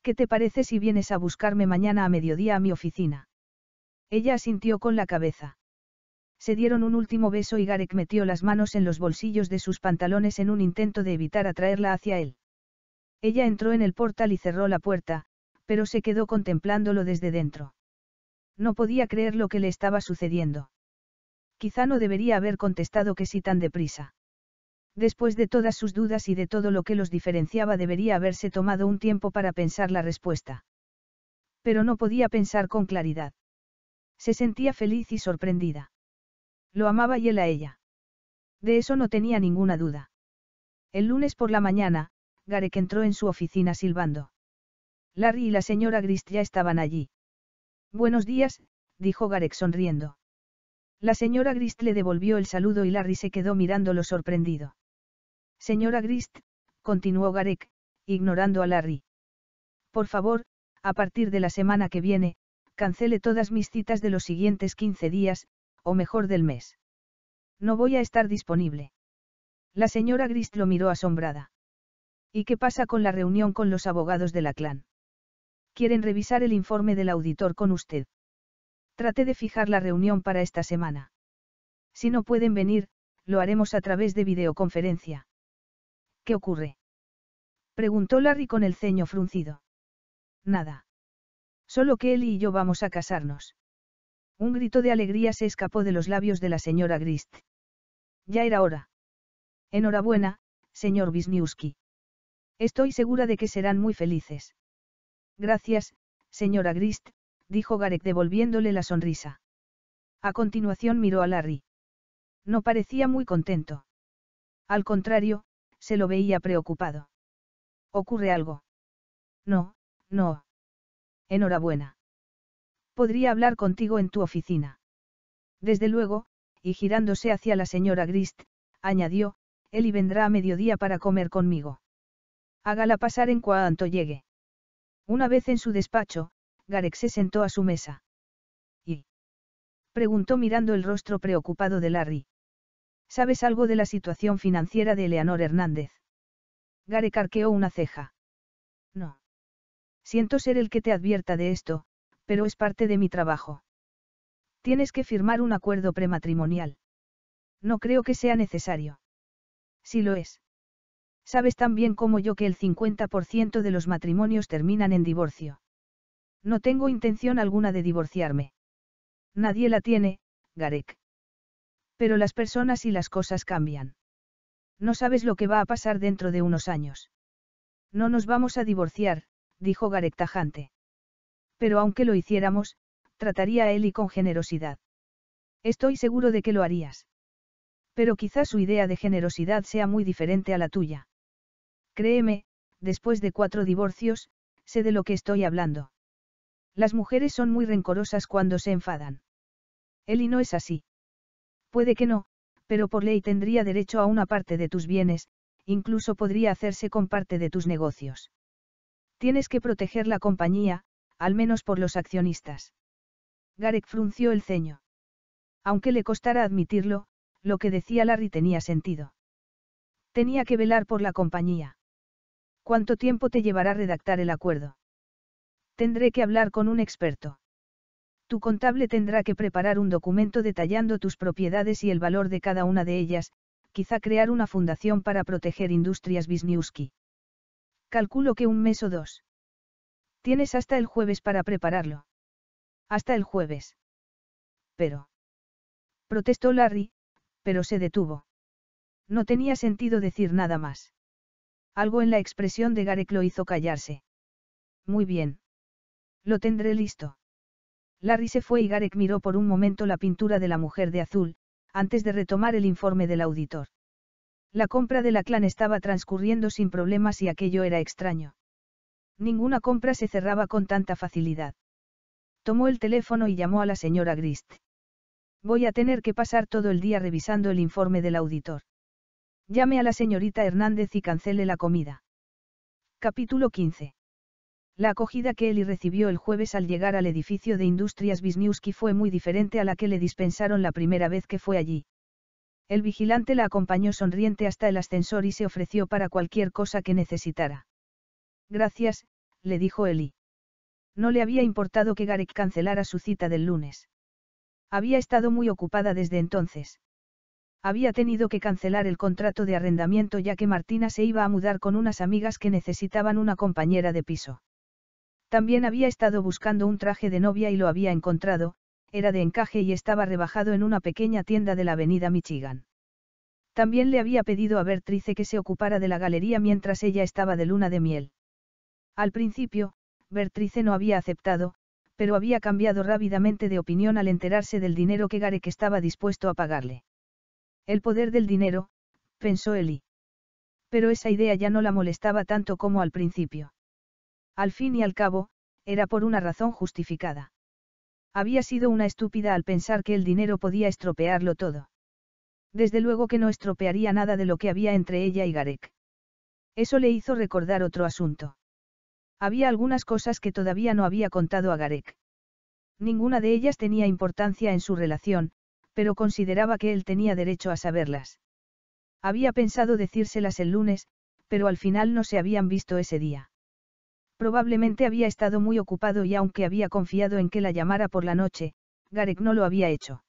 ¿Qué te parece si vienes a buscarme mañana a mediodía a mi oficina? Ella asintió con la cabeza. Se dieron un último beso y Garek metió las manos en los bolsillos de sus pantalones en un intento de evitar atraerla hacia él. Ella entró en el portal y cerró la puerta, pero se quedó contemplándolo desde dentro. No podía creer lo que le estaba sucediendo. Quizá no debería haber contestado que sí tan deprisa. Después de todas sus dudas y de todo lo que los diferenciaba debería haberse tomado un tiempo para pensar la respuesta. Pero no podía pensar con claridad. Se sentía feliz y sorprendida. Lo amaba y él a ella. De eso no tenía ninguna duda. El lunes por la mañana, Garek entró en su oficina silbando. Larry y la señora Grist ya estaban allí. Buenos días, dijo Garek sonriendo. La señora Grist le devolvió el saludo y Larry se quedó mirándolo sorprendido. Señora Grist, continuó Garek, ignorando a Larry. Por favor, a partir de la semana que viene, cancele todas mis citas de los siguientes 15 días, o mejor del mes. No voy a estar disponible. La señora Grist lo miró asombrada. ¿Y qué pasa con la reunión con los abogados de la clan? Quieren revisar el informe del auditor con usted. Traté de fijar la reunión para esta semana. Si no pueden venir, lo haremos a través de videoconferencia. ¿Qué ocurre? Preguntó Larry con el ceño fruncido. Nada. Solo que él y yo vamos a casarnos. Un grito de alegría se escapó de los labios de la señora Grist. Ya era hora. Enhorabuena, señor Wisniewski. Estoy segura de que serán muy felices. Gracias, señora Grist, dijo Garek devolviéndole la sonrisa. A continuación miró a Larry. No parecía muy contento. Al contrario, se lo veía preocupado. ¿Ocurre algo? No, no. Enhorabuena podría hablar contigo en tu oficina. Desde luego, y girándose hacia la señora Grist, añadió, él y vendrá a mediodía para comer conmigo. Hágala pasar en cuanto llegue. Una vez en su despacho, Garek se sentó a su mesa. ¿Y? preguntó mirando el rostro preocupado de Larry. ¿Sabes algo de la situación financiera de Eleanor Hernández? Garek arqueó una ceja. No. Siento ser el que te advierta de esto, pero es parte de mi trabajo. Tienes que firmar un acuerdo prematrimonial. No creo que sea necesario. Si lo es. Sabes tan bien como yo que el 50% de los matrimonios terminan en divorcio. No tengo intención alguna de divorciarme. Nadie la tiene, Garek. Pero las personas y las cosas cambian. No sabes lo que va a pasar dentro de unos años. No nos vamos a divorciar, dijo Garek tajante pero aunque lo hiciéramos, trataría a Eli con generosidad. Estoy seguro de que lo harías. Pero quizás su idea de generosidad sea muy diferente a la tuya. Créeme, después de cuatro divorcios, sé de lo que estoy hablando. Las mujeres son muy rencorosas cuando se enfadan. Eli no es así. Puede que no, pero por ley tendría derecho a una parte de tus bienes, incluso podría hacerse con parte de tus negocios. Tienes que proteger la compañía, al menos por los accionistas. Garek frunció el ceño. Aunque le costara admitirlo, lo que decía Larry tenía sentido. Tenía que velar por la compañía. ¿Cuánto tiempo te llevará redactar el acuerdo? Tendré que hablar con un experto. Tu contable tendrá que preparar un documento detallando tus propiedades y el valor de cada una de ellas, quizá crear una fundación para proteger industrias Wisniewski. Calculo que un mes o dos. Tienes hasta el jueves para prepararlo. Hasta el jueves. Pero. Protestó Larry, pero se detuvo. No tenía sentido decir nada más. Algo en la expresión de Garek lo hizo callarse. Muy bien. Lo tendré listo. Larry se fue y Garek miró por un momento la pintura de la mujer de azul, antes de retomar el informe del auditor. La compra de la clan estaba transcurriendo sin problemas y aquello era extraño. Ninguna compra se cerraba con tanta facilidad. Tomó el teléfono y llamó a la señora Grist. Voy a tener que pasar todo el día revisando el informe del auditor. Llame a la señorita Hernández y cancele la comida. Capítulo 15. La acogida que Eli recibió el jueves al llegar al edificio de Industrias Wisniewski fue muy diferente a la que le dispensaron la primera vez que fue allí. El vigilante la acompañó sonriente hasta el ascensor y se ofreció para cualquier cosa que necesitara. Gracias, le dijo Eli. No le había importado que Garek cancelara su cita del lunes. Había estado muy ocupada desde entonces. Había tenido que cancelar el contrato de arrendamiento ya que Martina se iba a mudar con unas amigas que necesitaban una compañera de piso. También había estado buscando un traje de novia y lo había encontrado, era de encaje y estaba rebajado en una pequeña tienda de la avenida Michigan. También le había pedido a Bertrice que se ocupara de la galería mientras ella estaba de luna de miel. Al principio, Bertrice no había aceptado, pero había cambiado rápidamente de opinión al enterarse del dinero que Garek estaba dispuesto a pagarle. El poder del dinero, pensó Eli. Pero esa idea ya no la molestaba tanto como al principio. Al fin y al cabo, era por una razón justificada. Había sido una estúpida al pensar que el dinero podía estropearlo todo. Desde luego que no estropearía nada de lo que había entre ella y Garek. Eso le hizo recordar otro asunto. Había algunas cosas que todavía no había contado a Garek. Ninguna de ellas tenía importancia en su relación, pero consideraba que él tenía derecho a saberlas. Había pensado decírselas el lunes, pero al final no se habían visto ese día. Probablemente había estado muy ocupado y aunque había confiado en que la llamara por la noche, Garek no lo había hecho.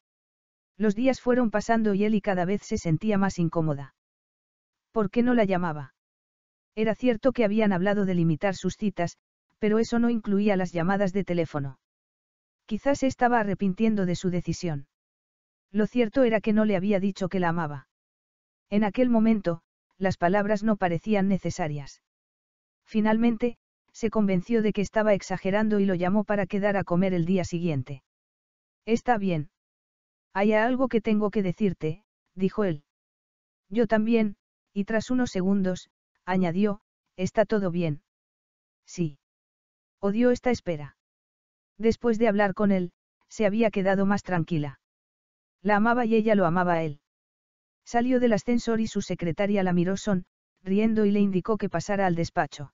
Los días fueron pasando y él y cada vez se sentía más incómoda. ¿Por qué no la llamaba? Era cierto que habían hablado de limitar sus citas, pero eso no incluía las llamadas de teléfono. Quizás estaba arrepintiendo de su decisión. Lo cierto era que no le había dicho que la amaba. En aquel momento, las palabras no parecían necesarias. Finalmente, se convenció de que estaba exagerando y lo llamó para quedar a comer el día siguiente. Está bien. Hay algo que tengo que decirte, dijo él. Yo también, y tras unos segundos, añadió, ¿está todo bien? Sí. Odió esta espera. Después de hablar con él, se había quedado más tranquila. La amaba y ella lo amaba a él. Salió del ascensor y su secretaria la miró son, riendo y le indicó que pasara al despacho.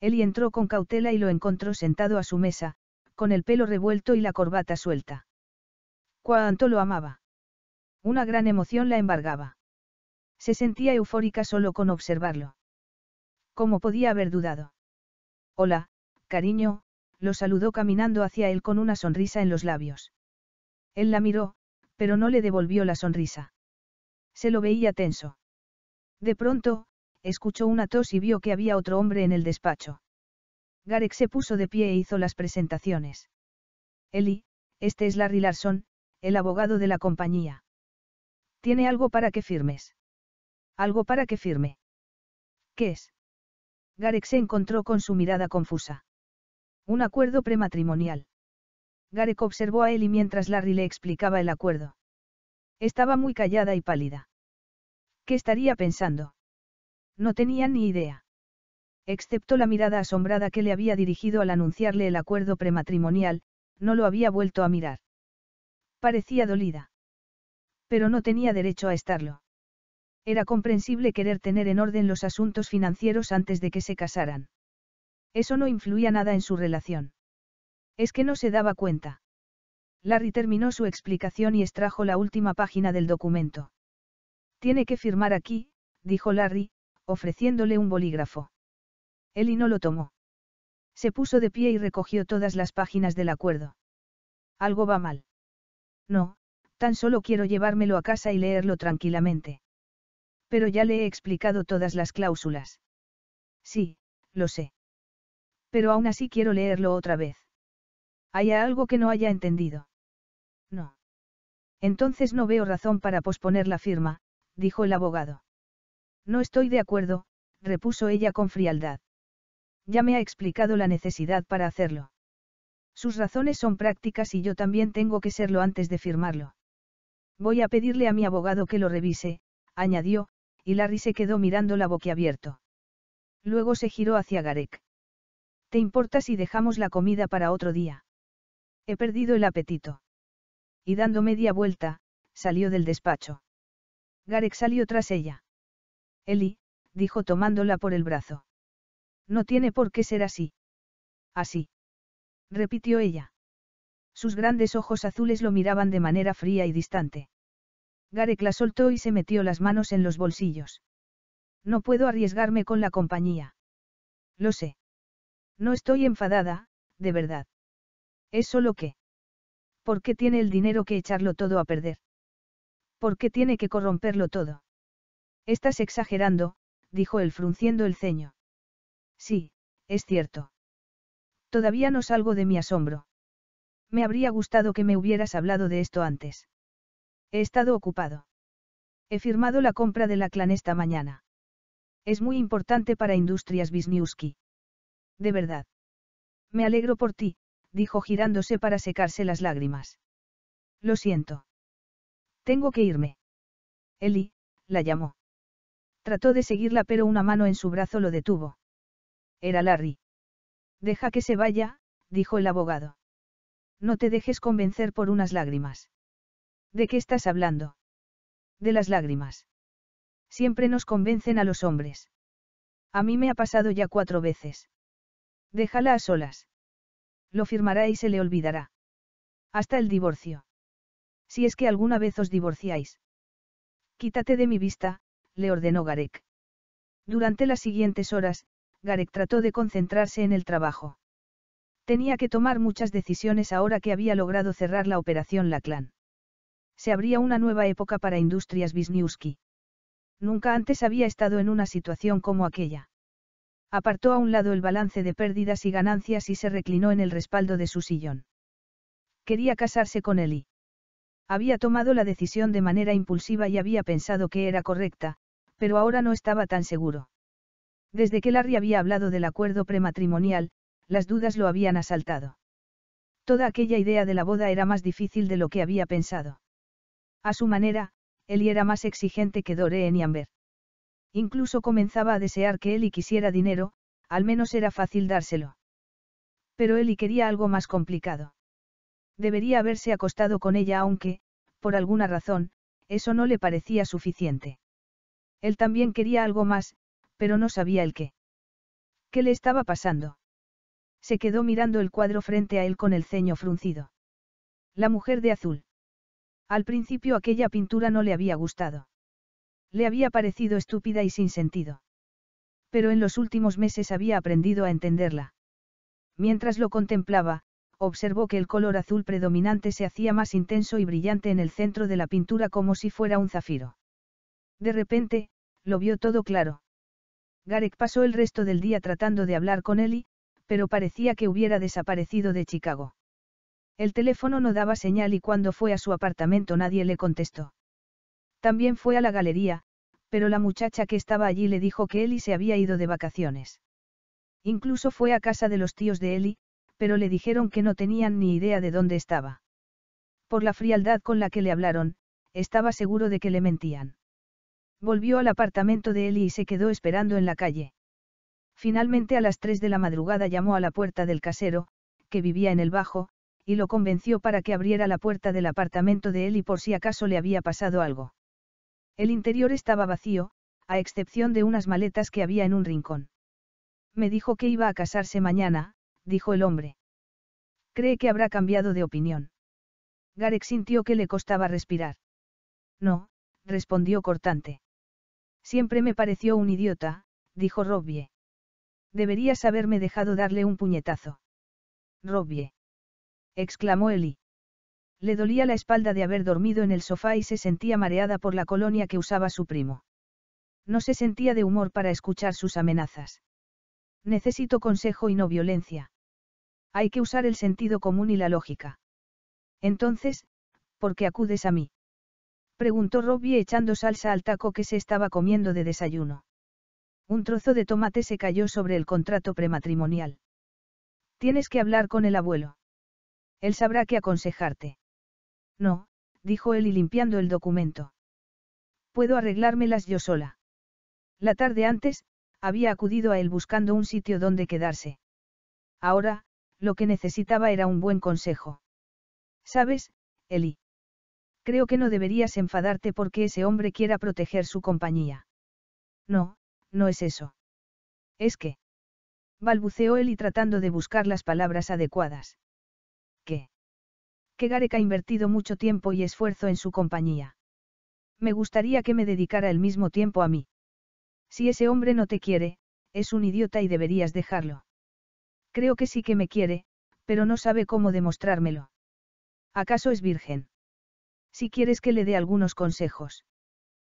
él entró con cautela y lo encontró sentado a su mesa, con el pelo revuelto y la corbata suelta. Cuánto lo amaba. Una gran emoción la embargaba. Se sentía eufórica solo con observarlo. ¿Cómo podía haber dudado? Hola, cariño, lo saludó caminando hacia él con una sonrisa en los labios. Él la miró, pero no le devolvió la sonrisa. Se lo veía tenso. De pronto, escuchó una tos y vio que había otro hombre en el despacho. Garek se puso de pie e hizo las presentaciones. Eli, este es Larry Larson, el abogado de la compañía. Tiene algo para que firmes. Algo para que firme. ¿Qué es? Garek se encontró con su mirada confusa. Un acuerdo prematrimonial. Garek observó a y mientras Larry le explicaba el acuerdo. Estaba muy callada y pálida. ¿Qué estaría pensando? No tenía ni idea. Excepto la mirada asombrada que le había dirigido al anunciarle el acuerdo prematrimonial, no lo había vuelto a mirar. Parecía dolida. Pero no tenía derecho a estarlo. Era comprensible querer tener en orden los asuntos financieros antes de que se casaran. Eso no influía nada en su relación. Es que no se daba cuenta. Larry terminó su explicación y extrajo la última página del documento. Tiene que firmar aquí, dijo Larry, ofreciéndole un bolígrafo. Eli no lo tomó. Se puso de pie y recogió todas las páginas del acuerdo. Algo va mal. No, tan solo quiero llevármelo a casa y leerlo tranquilamente. Pero ya le he explicado todas las cláusulas. Sí, lo sé. Pero aún así quiero leerlo otra vez. ¿Hay algo que no haya entendido? No. Entonces no veo razón para posponer la firma, dijo el abogado. No estoy de acuerdo, repuso ella con frialdad. Ya me ha explicado la necesidad para hacerlo. Sus razones son prácticas y yo también tengo que serlo antes de firmarlo. Voy a pedirle a mi abogado que lo revise, añadió, y Larry se quedó mirando mirándola boquiabierto. Luego se giró hacia Garek. ¿Te importa si dejamos la comida para otro día? He perdido el apetito. Y dando media vuelta, salió del despacho. Garek salió tras ella. Eli, dijo tomándola por el brazo. No tiene por qué ser así. Así. Repitió ella. Sus grandes ojos azules lo miraban de manera fría y distante. Garek la soltó y se metió las manos en los bolsillos. No puedo arriesgarme con la compañía. Lo sé. No estoy enfadada, de verdad. Es solo que. ¿Por qué tiene el dinero que echarlo todo a perder? ¿Por qué tiene que corromperlo todo? Estás exagerando, dijo él frunciendo el ceño. Sí, es cierto. Todavía no salgo de mi asombro. Me habría gustado que me hubieras hablado de esto antes. He estado ocupado. He firmado la compra de la clan esta mañana. Es muy importante para Industrias Wisniewski. De verdad. Me alegro por ti, dijo girándose para secarse las lágrimas. Lo siento. Tengo que irme. Eli, la llamó. Trató de seguirla pero una mano en su brazo lo detuvo. Era Larry. Deja que se vaya, dijo el abogado. No te dejes convencer por unas lágrimas. ¿De qué estás hablando? De las lágrimas. Siempre nos convencen a los hombres. A mí me ha pasado ya cuatro veces. Déjala a solas. Lo firmará y se le olvidará. Hasta el divorcio. Si es que alguna vez os divorciáis. Quítate de mi vista, le ordenó Garek. Durante las siguientes horas, Garek trató de concentrarse en el trabajo. Tenía que tomar muchas decisiones ahora que había logrado cerrar la operación Laclan se abría una nueva época para Industrias Wisniewski. Nunca antes había estado en una situación como aquella. Apartó a un lado el balance de pérdidas y ganancias y se reclinó en el respaldo de su sillón. Quería casarse con Eli. Había tomado la decisión de manera impulsiva y había pensado que era correcta, pero ahora no estaba tan seguro. Desde que Larry había hablado del acuerdo prematrimonial, las dudas lo habían asaltado. Toda aquella idea de la boda era más difícil de lo que había pensado. A su manera, Eli era más exigente que Doreen y Amber. Incluso comenzaba a desear que Eli quisiera dinero, al menos era fácil dárselo. Pero Eli quería algo más complicado. Debería haberse acostado con ella aunque, por alguna razón, eso no le parecía suficiente. Él también quería algo más, pero no sabía el qué. ¿Qué le estaba pasando? Se quedó mirando el cuadro frente a él con el ceño fruncido. La mujer de azul. Al principio aquella pintura no le había gustado. Le había parecido estúpida y sin sentido. Pero en los últimos meses había aprendido a entenderla. Mientras lo contemplaba, observó que el color azul predominante se hacía más intenso y brillante en el centro de la pintura como si fuera un zafiro. De repente, lo vio todo claro. Garek pasó el resto del día tratando de hablar con Ellie, pero parecía que hubiera desaparecido de Chicago. El teléfono no daba señal y cuando fue a su apartamento nadie le contestó. También fue a la galería, pero la muchacha que estaba allí le dijo que Eli se había ido de vacaciones. Incluso fue a casa de los tíos de Eli, pero le dijeron que no tenían ni idea de dónde estaba. Por la frialdad con la que le hablaron, estaba seguro de que le mentían. Volvió al apartamento de Eli y se quedó esperando en la calle. Finalmente a las 3 de la madrugada llamó a la puerta del casero, que vivía en el bajo, y lo convenció para que abriera la puerta del apartamento de él y por si acaso le había pasado algo. El interior estaba vacío, a excepción de unas maletas que había en un rincón. Me dijo que iba a casarse mañana, dijo el hombre. Cree que habrá cambiado de opinión. Garek sintió que le costaba respirar. No, respondió cortante. Siempre me pareció un idiota, dijo Robbie. Deberías haberme dejado darle un puñetazo. Robbie exclamó Eli. Le dolía la espalda de haber dormido en el sofá y se sentía mareada por la colonia que usaba su primo. No se sentía de humor para escuchar sus amenazas. Necesito consejo y no violencia. Hay que usar el sentido común y la lógica. Entonces, ¿por qué acudes a mí? Preguntó Robbie echando salsa al taco que se estaba comiendo de desayuno. Un trozo de tomate se cayó sobre el contrato prematrimonial. Tienes que hablar con el abuelo. Él sabrá qué aconsejarte. No, dijo él y limpiando el documento. Puedo arreglármelas yo sola. La tarde antes, había acudido a él buscando un sitio donde quedarse. Ahora, lo que necesitaba era un buen consejo. ¿Sabes, Eli? Creo que no deberías enfadarte porque ese hombre quiera proteger su compañía. No, no es eso. Es que. Balbuceó Eli tratando de buscar las palabras adecuadas que Garek ha invertido mucho tiempo y esfuerzo en su compañía. Me gustaría que me dedicara el mismo tiempo a mí. Si ese hombre no te quiere, es un idiota y deberías dejarlo. Creo que sí que me quiere, pero no sabe cómo demostrármelo. ¿Acaso es virgen? Si quieres que le dé algunos consejos.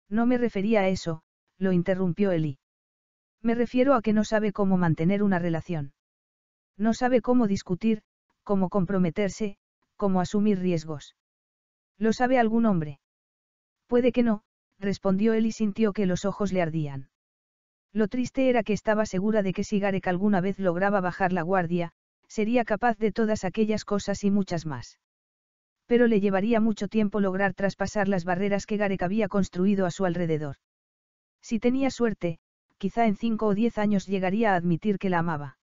No me refería a eso, lo interrumpió Eli. Me refiero a que no sabe cómo mantener una relación. No sabe cómo discutir, cómo comprometerse, como asumir riesgos. ¿Lo sabe algún hombre? Puede que no, respondió él y sintió que los ojos le ardían. Lo triste era que estaba segura de que si Garek alguna vez lograba bajar la guardia, sería capaz de todas aquellas cosas y muchas más. Pero le llevaría mucho tiempo lograr traspasar las barreras que Garek había construido a su alrededor. Si tenía suerte, quizá en cinco o diez años llegaría a admitir que la amaba.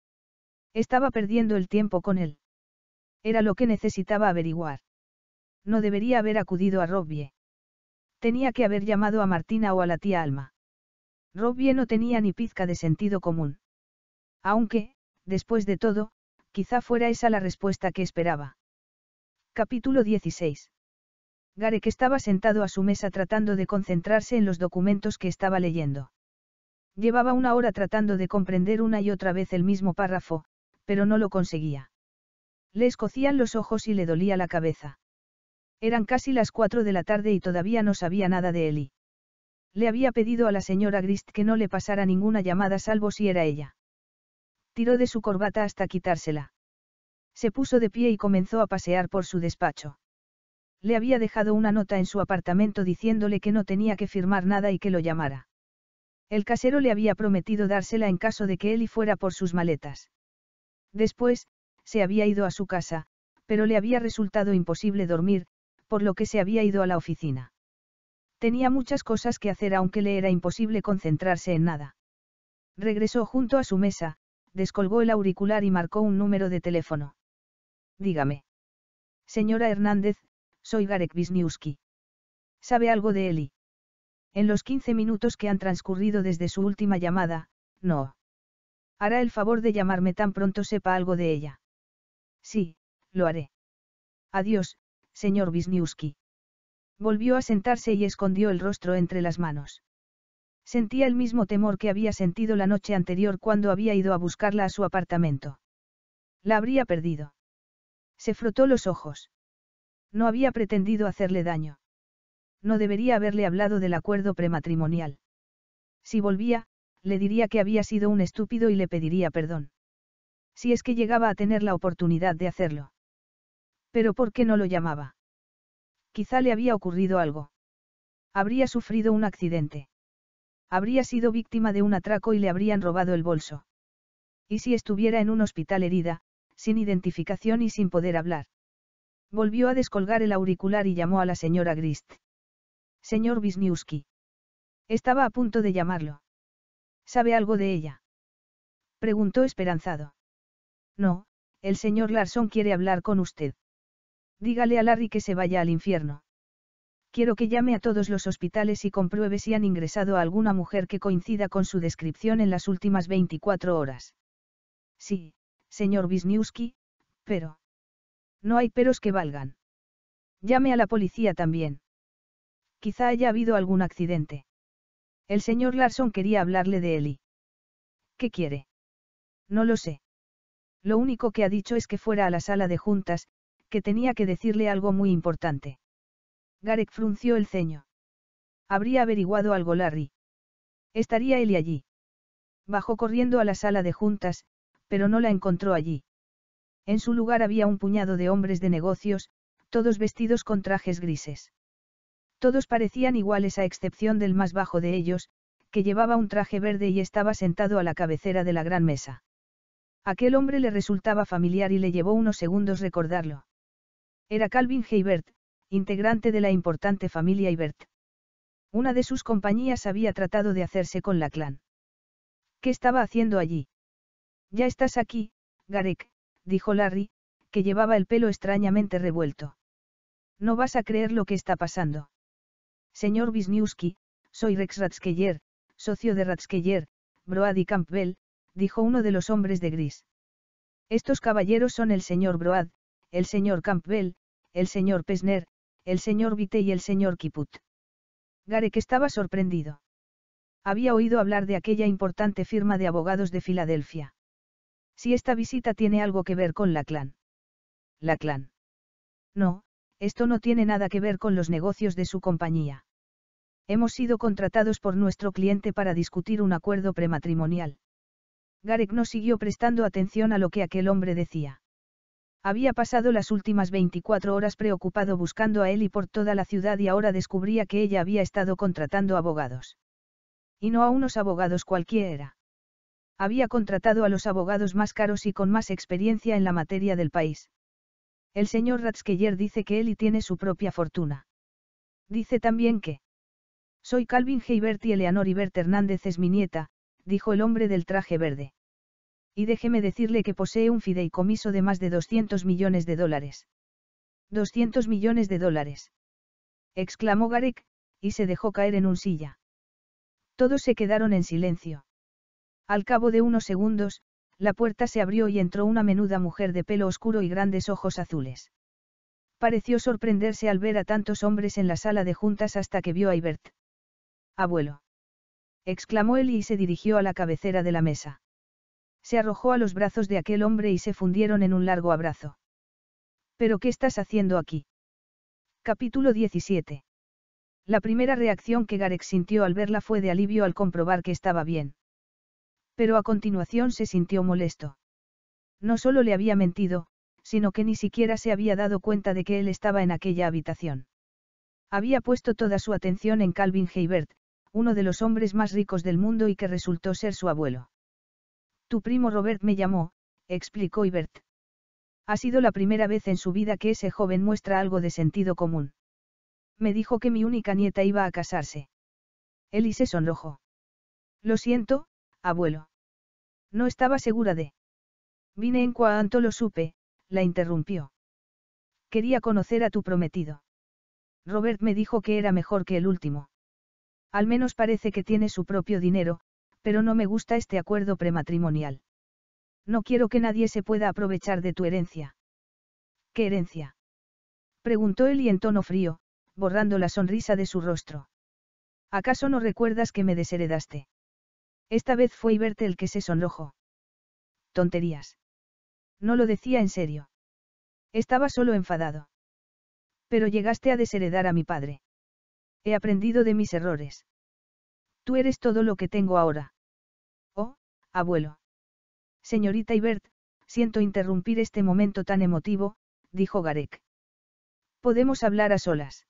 Estaba perdiendo el tiempo con él. Era lo que necesitaba averiguar. No debería haber acudido a Robbie. Tenía que haber llamado a Martina o a la tía Alma. Robbie no tenía ni pizca de sentido común. Aunque, después de todo, quizá fuera esa la respuesta que esperaba. Capítulo 16. Garek estaba sentado a su mesa tratando de concentrarse en los documentos que estaba leyendo. Llevaba una hora tratando de comprender una y otra vez el mismo párrafo, pero no lo conseguía. Le escocían los ojos y le dolía la cabeza. Eran casi las cuatro de la tarde y todavía no sabía nada de Eli. Le había pedido a la señora Grist que no le pasara ninguna llamada salvo si era ella. Tiró de su corbata hasta quitársela. Se puso de pie y comenzó a pasear por su despacho. Le había dejado una nota en su apartamento diciéndole que no tenía que firmar nada y que lo llamara. El casero le había prometido dársela en caso de que Eli fuera por sus maletas. Después, se había ido a su casa, pero le había resultado imposible dormir, por lo que se había ido a la oficina. Tenía muchas cosas que hacer aunque le era imposible concentrarse en nada. Regresó junto a su mesa, descolgó el auricular y marcó un número de teléfono. Dígame. Señora Hernández, soy Garek Wisniewski. ¿Sabe algo de Eli? En los 15 minutos que han transcurrido desde su última llamada, no. Hará el favor de llamarme tan pronto sepa algo de ella. Sí, lo haré. Adiós, señor Wisniewski. Volvió a sentarse y escondió el rostro entre las manos. Sentía el mismo temor que había sentido la noche anterior cuando había ido a buscarla a su apartamento. La habría perdido. Se frotó los ojos. No había pretendido hacerle daño. No debería haberle hablado del acuerdo prematrimonial. Si volvía, le diría que había sido un estúpido y le pediría perdón si es que llegaba a tener la oportunidad de hacerlo. Pero ¿por qué no lo llamaba? Quizá le había ocurrido algo. Habría sufrido un accidente. Habría sido víctima de un atraco y le habrían robado el bolso. ¿Y si estuviera en un hospital herida, sin identificación y sin poder hablar? Volvió a descolgar el auricular y llamó a la señora Grist. Señor Wisniewski. Estaba a punto de llamarlo. ¿Sabe algo de ella? Preguntó esperanzado. No, el señor Larson quiere hablar con usted. Dígale a Larry que se vaya al infierno. Quiero que llame a todos los hospitales y compruebe si han ingresado a alguna mujer que coincida con su descripción en las últimas 24 horas. Sí, señor Wisniewski, pero... No hay peros que valgan. Llame a la policía también. Quizá haya habido algún accidente. El señor Larson quería hablarle de Eli. ¿Qué quiere? No lo sé. Lo único que ha dicho es que fuera a la sala de juntas, que tenía que decirle algo muy importante. Garek frunció el ceño. Habría averiguado algo Larry. Estaría él allí. Bajó corriendo a la sala de juntas, pero no la encontró allí. En su lugar había un puñado de hombres de negocios, todos vestidos con trajes grises. Todos parecían iguales a excepción del más bajo de ellos, que llevaba un traje verde y estaba sentado a la cabecera de la gran mesa. Aquel hombre le resultaba familiar y le llevó unos segundos recordarlo. Era Calvin Heybert, integrante de la importante familia Ibert. Una de sus compañías había tratado de hacerse con la clan. ¿Qué estaba haciendo allí? Ya estás aquí, Garek, dijo Larry, que llevaba el pelo extrañamente revuelto. No vas a creer lo que está pasando. Señor Wisniewski, soy Rex Ratskeller, socio de Broad Broady Campbell, dijo uno de los hombres de gris. Estos caballeros son el señor Broad, el señor Campbell, el señor Pesner, el señor Vite y el señor Kiput. Garek estaba sorprendido. Había oído hablar de aquella importante firma de abogados de Filadelfia. Si esta visita tiene algo que ver con la clan. La clan. No, esto no tiene nada que ver con los negocios de su compañía. Hemos sido contratados por nuestro cliente para discutir un acuerdo prematrimonial. Garek no siguió prestando atención a lo que aquel hombre decía. Había pasado las últimas 24 horas preocupado buscando a y por toda la ciudad y ahora descubría que ella había estado contratando abogados. Y no a unos abogados cualquiera. Había contratado a los abogados más caros y con más experiencia en la materia del país. El señor Ratzkeyer dice que y tiene su propia fortuna. Dice también que. Soy Calvin Heibert y Eleanor Ibert Hernández es mi nieta, dijo el hombre del traje verde. Y déjeme decirle que posee un fideicomiso de más de 200 millones de dólares. 200 millones de dólares. exclamó Garek, y se dejó caer en un silla. Todos se quedaron en silencio. Al cabo de unos segundos, la puerta se abrió y entró una menuda mujer de pelo oscuro y grandes ojos azules. Pareció sorprenderse al ver a tantos hombres en la sala de juntas hasta que vio a Ibert. Abuelo exclamó él y se dirigió a la cabecera de la mesa. Se arrojó a los brazos de aquel hombre y se fundieron en un largo abrazo. ¿Pero qué estás haciendo aquí? Capítulo 17. La primera reacción que Garex sintió al verla fue de alivio al comprobar que estaba bien. Pero a continuación se sintió molesto. No solo le había mentido, sino que ni siquiera se había dado cuenta de que él estaba en aquella habitación. Había puesto toda su atención en Calvin Heybert, uno de los hombres más ricos del mundo y que resultó ser su abuelo. Tu primo Robert me llamó, explicó Ibert. Ha sido la primera vez en su vida que ese joven muestra algo de sentido común. Me dijo que mi única nieta iba a casarse. y se sonrojó. Lo siento, abuelo. No estaba segura de. Vine en cuanto lo supe, la interrumpió. Quería conocer a tu prometido. Robert me dijo que era mejor que el último. Al menos parece que tiene su propio dinero, pero no me gusta este acuerdo prematrimonial. No quiero que nadie se pueda aprovechar de tu herencia. ¿Qué herencia? Preguntó él y en tono frío, borrando la sonrisa de su rostro. ¿Acaso no recuerdas que me desheredaste? Esta vez fue verte el que se sonrojó. Tonterías. No lo decía en serio. Estaba solo enfadado. Pero llegaste a desheredar a mi padre. He aprendido de mis errores. Tú eres todo lo que tengo ahora. Oh, abuelo. Señorita Ibert, siento interrumpir este momento tan emotivo, dijo Garek. Podemos hablar a solas.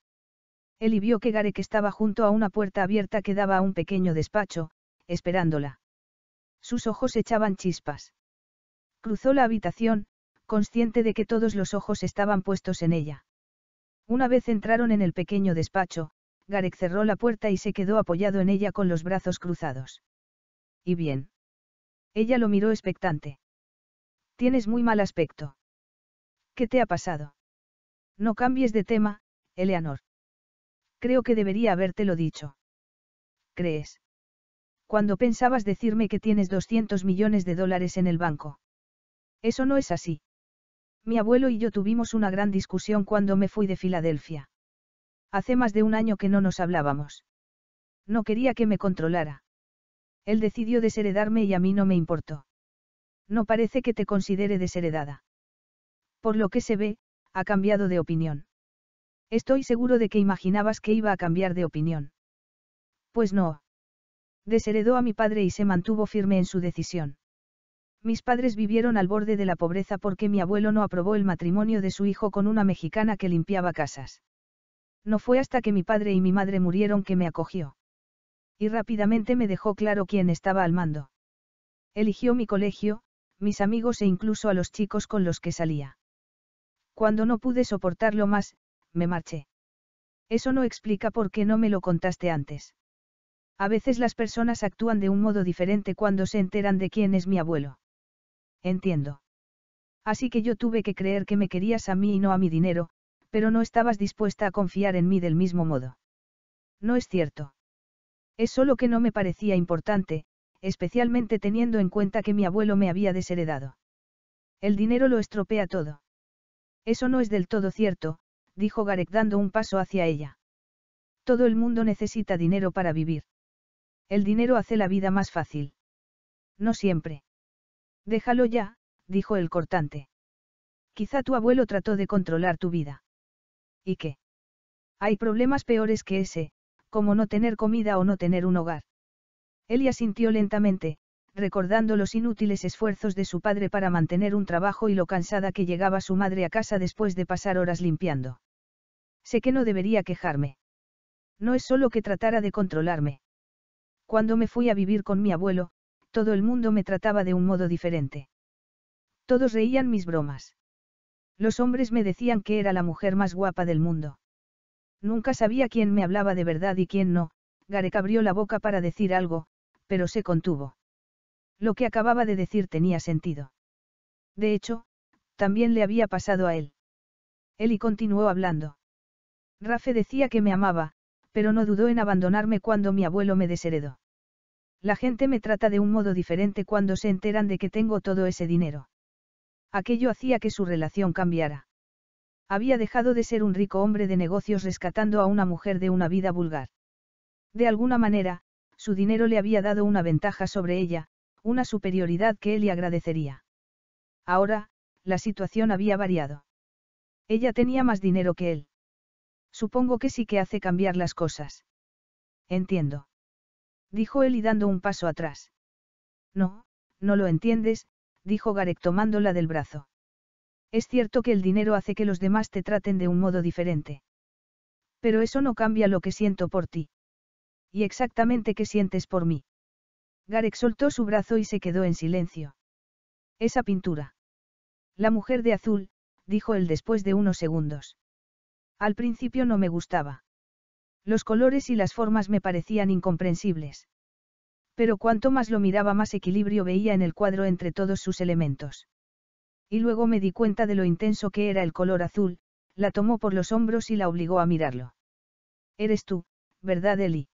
y vio que Garek estaba junto a una puerta abierta que daba a un pequeño despacho, esperándola. Sus ojos echaban chispas. Cruzó la habitación, consciente de que todos los ojos estaban puestos en ella. Una vez entraron en el pequeño despacho, Garek cerró la puerta y se quedó apoyado en ella con los brazos cruzados. ¿Y bien? Ella lo miró expectante. Tienes muy mal aspecto. ¿Qué te ha pasado? No cambies de tema, Eleanor. Creo que debería habértelo dicho. ¿Crees? Cuando pensabas decirme que tienes 200 millones de dólares en el banco. Eso no es así. Mi abuelo y yo tuvimos una gran discusión cuando me fui de Filadelfia. Hace más de un año que no nos hablábamos. No quería que me controlara. Él decidió desheredarme y a mí no me importó. No parece que te considere desheredada. Por lo que se ve, ha cambiado de opinión. Estoy seguro de que imaginabas que iba a cambiar de opinión. Pues no. Desheredó a mi padre y se mantuvo firme en su decisión. Mis padres vivieron al borde de la pobreza porque mi abuelo no aprobó el matrimonio de su hijo con una mexicana que limpiaba casas. No fue hasta que mi padre y mi madre murieron que me acogió. Y rápidamente me dejó claro quién estaba al mando. Eligió mi colegio, mis amigos e incluso a los chicos con los que salía. Cuando no pude soportarlo más, me marché. Eso no explica por qué no me lo contaste antes. A veces las personas actúan de un modo diferente cuando se enteran de quién es mi abuelo. Entiendo. Así que yo tuve que creer que me querías a mí y no a mi dinero, pero no estabas dispuesta a confiar en mí del mismo modo. No es cierto. Es solo que no me parecía importante, especialmente teniendo en cuenta que mi abuelo me había desheredado. El dinero lo estropea todo. Eso no es del todo cierto, dijo Garek dando un paso hacia ella. Todo el mundo necesita dinero para vivir. El dinero hace la vida más fácil. No siempre. Déjalo ya, dijo el cortante. Quizá tu abuelo trató de controlar tu vida. ¿Y qué? Hay problemas peores que ese, como no tener comida o no tener un hogar. Elia sintió lentamente, recordando los inútiles esfuerzos de su padre para mantener un trabajo y lo cansada que llegaba su madre a casa después de pasar horas limpiando. Sé que no debería quejarme. No es solo que tratara de controlarme. Cuando me fui a vivir con mi abuelo, todo el mundo me trataba de un modo diferente. Todos reían mis bromas. Los hombres me decían que era la mujer más guapa del mundo. Nunca sabía quién me hablaba de verdad y quién no, Garek abrió la boca para decir algo, pero se contuvo. Lo que acababa de decir tenía sentido. De hecho, también le había pasado a él. Eli continuó hablando. Rafe decía que me amaba, pero no dudó en abandonarme cuando mi abuelo me desheredó. La gente me trata de un modo diferente cuando se enteran de que tengo todo ese dinero. Aquello hacía que su relación cambiara. Había dejado de ser un rico hombre de negocios rescatando a una mujer de una vida vulgar. De alguna manera, su dinero le había dado una ventaja sobre ella, una superioridad que él le agradecería. Ahora, la situación había variado. Ella tenía más dinero que él. Supongo que sí que hace cambiar las cosas. Entiendo. Dijo él y dando un paso atrás. No, no lo entiendes, dijo Garek tomándola del brazo. Es cierto que el dinero hace que los demás te traten de un modo diferente. Pero eso no cambia lo que siento por ti. Y exactamente qué sientes por mí. Garek soltó su brazo y se quedó en silencio. Esa pintura. La mujer de azul, dijo él después de unos segundos. Al principio no me gustaba. Los colores y las formas me parecían incomprensibles. Pero cuanto más lo miraba más equilibrio veía en el cuadro entre todos sus elementos. Y luego me di cuenta de lo intenso que era el color azul, la tomó por los hombros y la obligó a mirarlo. Eres tú, ¿verdad, Eli?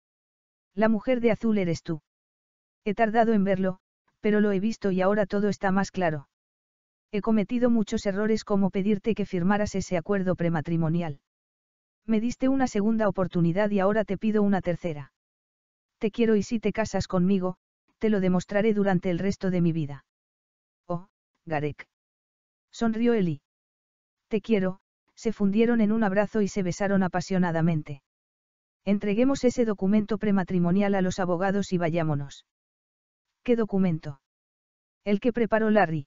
La mujer de azul eres tú. He tardado en verlo, pero lo he visto y ahora todo está más claro. He cometido muchos errores como pedirte que firmaras ese acuerdo prematrimonial. Me diste una segunda oportunidad y ahora te pido una tercera te quiero y si te casas conmigo, te lo demostraré durante el resto de mi vida. Oh, Garek. Sonrió Eli. Te quiero, se fundieron en un abrazo y se besaron apasionadamente. Entreguemos ese documento prematrimonial a los abogados y vayámonos. ¿Qué documento? El que preparó Larry.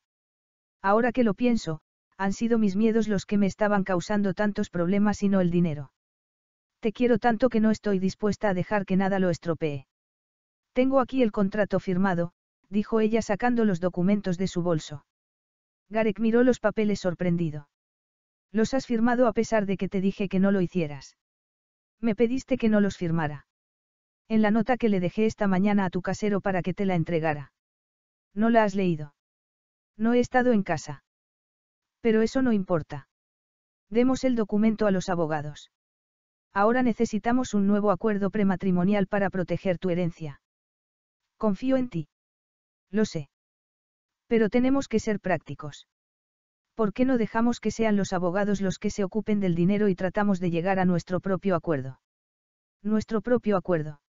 Ahora que lo pienso, han sido mis miedos los que me estaban causando tantos problemas y no el dinero. Te quiero tanto que no estoy dispuesta a dejar que nada lo estropee. Tengo aquí el contrato firmado, dijo ella sacando los documentos de su bolso. Garek miró los papeles sorprendido. Los has firmado a pesar de que te dije que no lo hicieras. Me pediste que no los firmara. En la nota que le dejé esta mañana a tu casero para que te la entregara. No la has leído. No he estado en casa. Pero eso no importa. Demos el documento a los abogados. Ahora necesitamos un nuevo acuerdo prematrimonial para proteger tu herencia. Confío en ti. Lo sé. Pero tenemos que ser prácticos. ¿Por qué no dejamos que sean los abogados los que se ocupen del dinero y tratamos de llegar a nuestro propio acuerdo? Nuestro propio acuerdo.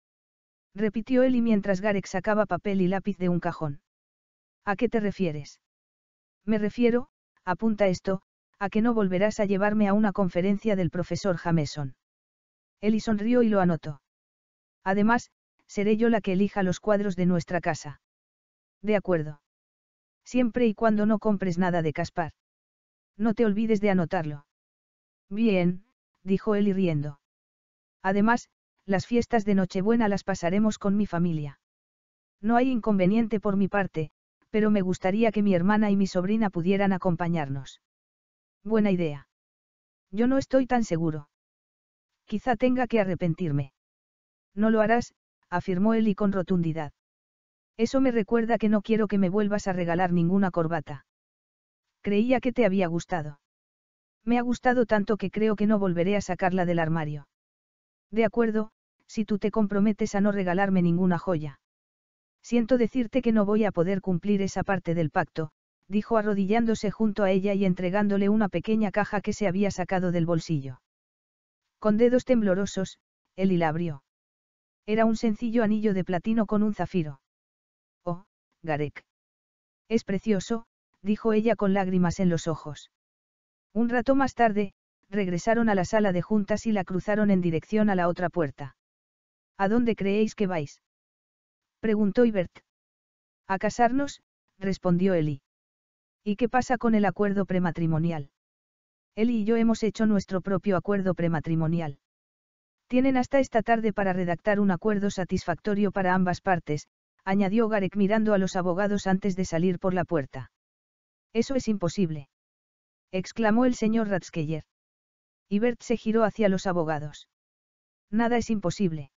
Repitió y mientras Garek sacaba papel y lápiz de un cajón. ¿A qué te refieres? Me refiero, apunta esto, a que no volverás a llevarme a una conferencia del profesor Jameson. Eli sonrió y lo anotó. Además, seré yo la que elija los cuadros de nuestra casa. De acuerdo. Siempre y cuando no compres nada de Caspar. No te olvides de anotarlo. Bien, dijo él riendo. Además, las fiestas de Nochebuena las pasaremos con mi familia. No hay inconveniente por mi parte, pero me gustaría que mi hermana y mi sobrina pudieran acompañarnos. Buena idea. Yo no estoy tan seguro. Quizá tenga que arrepentirme. No lo harás, afirmó y con rotundidad. Eso me recuerda que no quiero que me vuelvas a regalar ninguna corbata. Creía que te había gustado. Me ha gustado tanto que creo que no volveré a sacarla del armario. De acuerdo, si tú te comprometes a no regalarme ninguna joya. Siento decirte que no voy a poder cumplir esa parte del pacto, dijo arrodillándose junto a ella y entregándole una pequeña caja que se había sacado del bolsillo. Con dedos temblorosos, Eli la abrió. Era un sencillo anillo de platino con un zafiro. Oh, Garek. Es precioso, dijo ella con lágrimas en los ojos. Un rato más tarde, regresaron a la sala de juntas y la cruzaron en dirección a la otra puerta. ¿A dónde creéis que vais? preguntó Ibert. A casarnos, respondió Eli. ¿Y qué pasa con el acuerdo prematrimonial? Él y yo hemos hecho nuestro propio acuerdo prematrimonial. Tienen hasta esta tarde para redactar un acuerdo satisfactorio para ambas partes, añadió Garek mirando a los abogados antes de salir por la puerta. Eso es imposible. exclamó el señor Ratzkeyer. Y se giró hacia los abogados. Nada es imposible.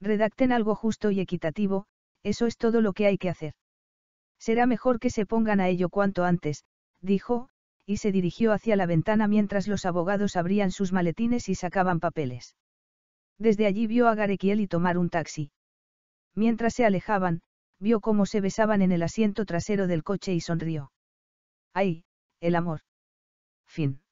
Redacten algo justo y equitativo, eso es todo lo que hay que hacer. Será mejor que se pongan a ello cuanto antes, dijo, y se dirigió hacia la ventana mientras los abogados abrían sus maletines y sacaban papeles. Desde allí vio a Garekiel y tomar un taxi. Mientras se alejaban, vio cómo se besaban en el asiento trasero del coche y sonrió. ¡Ay, el amor! Fin.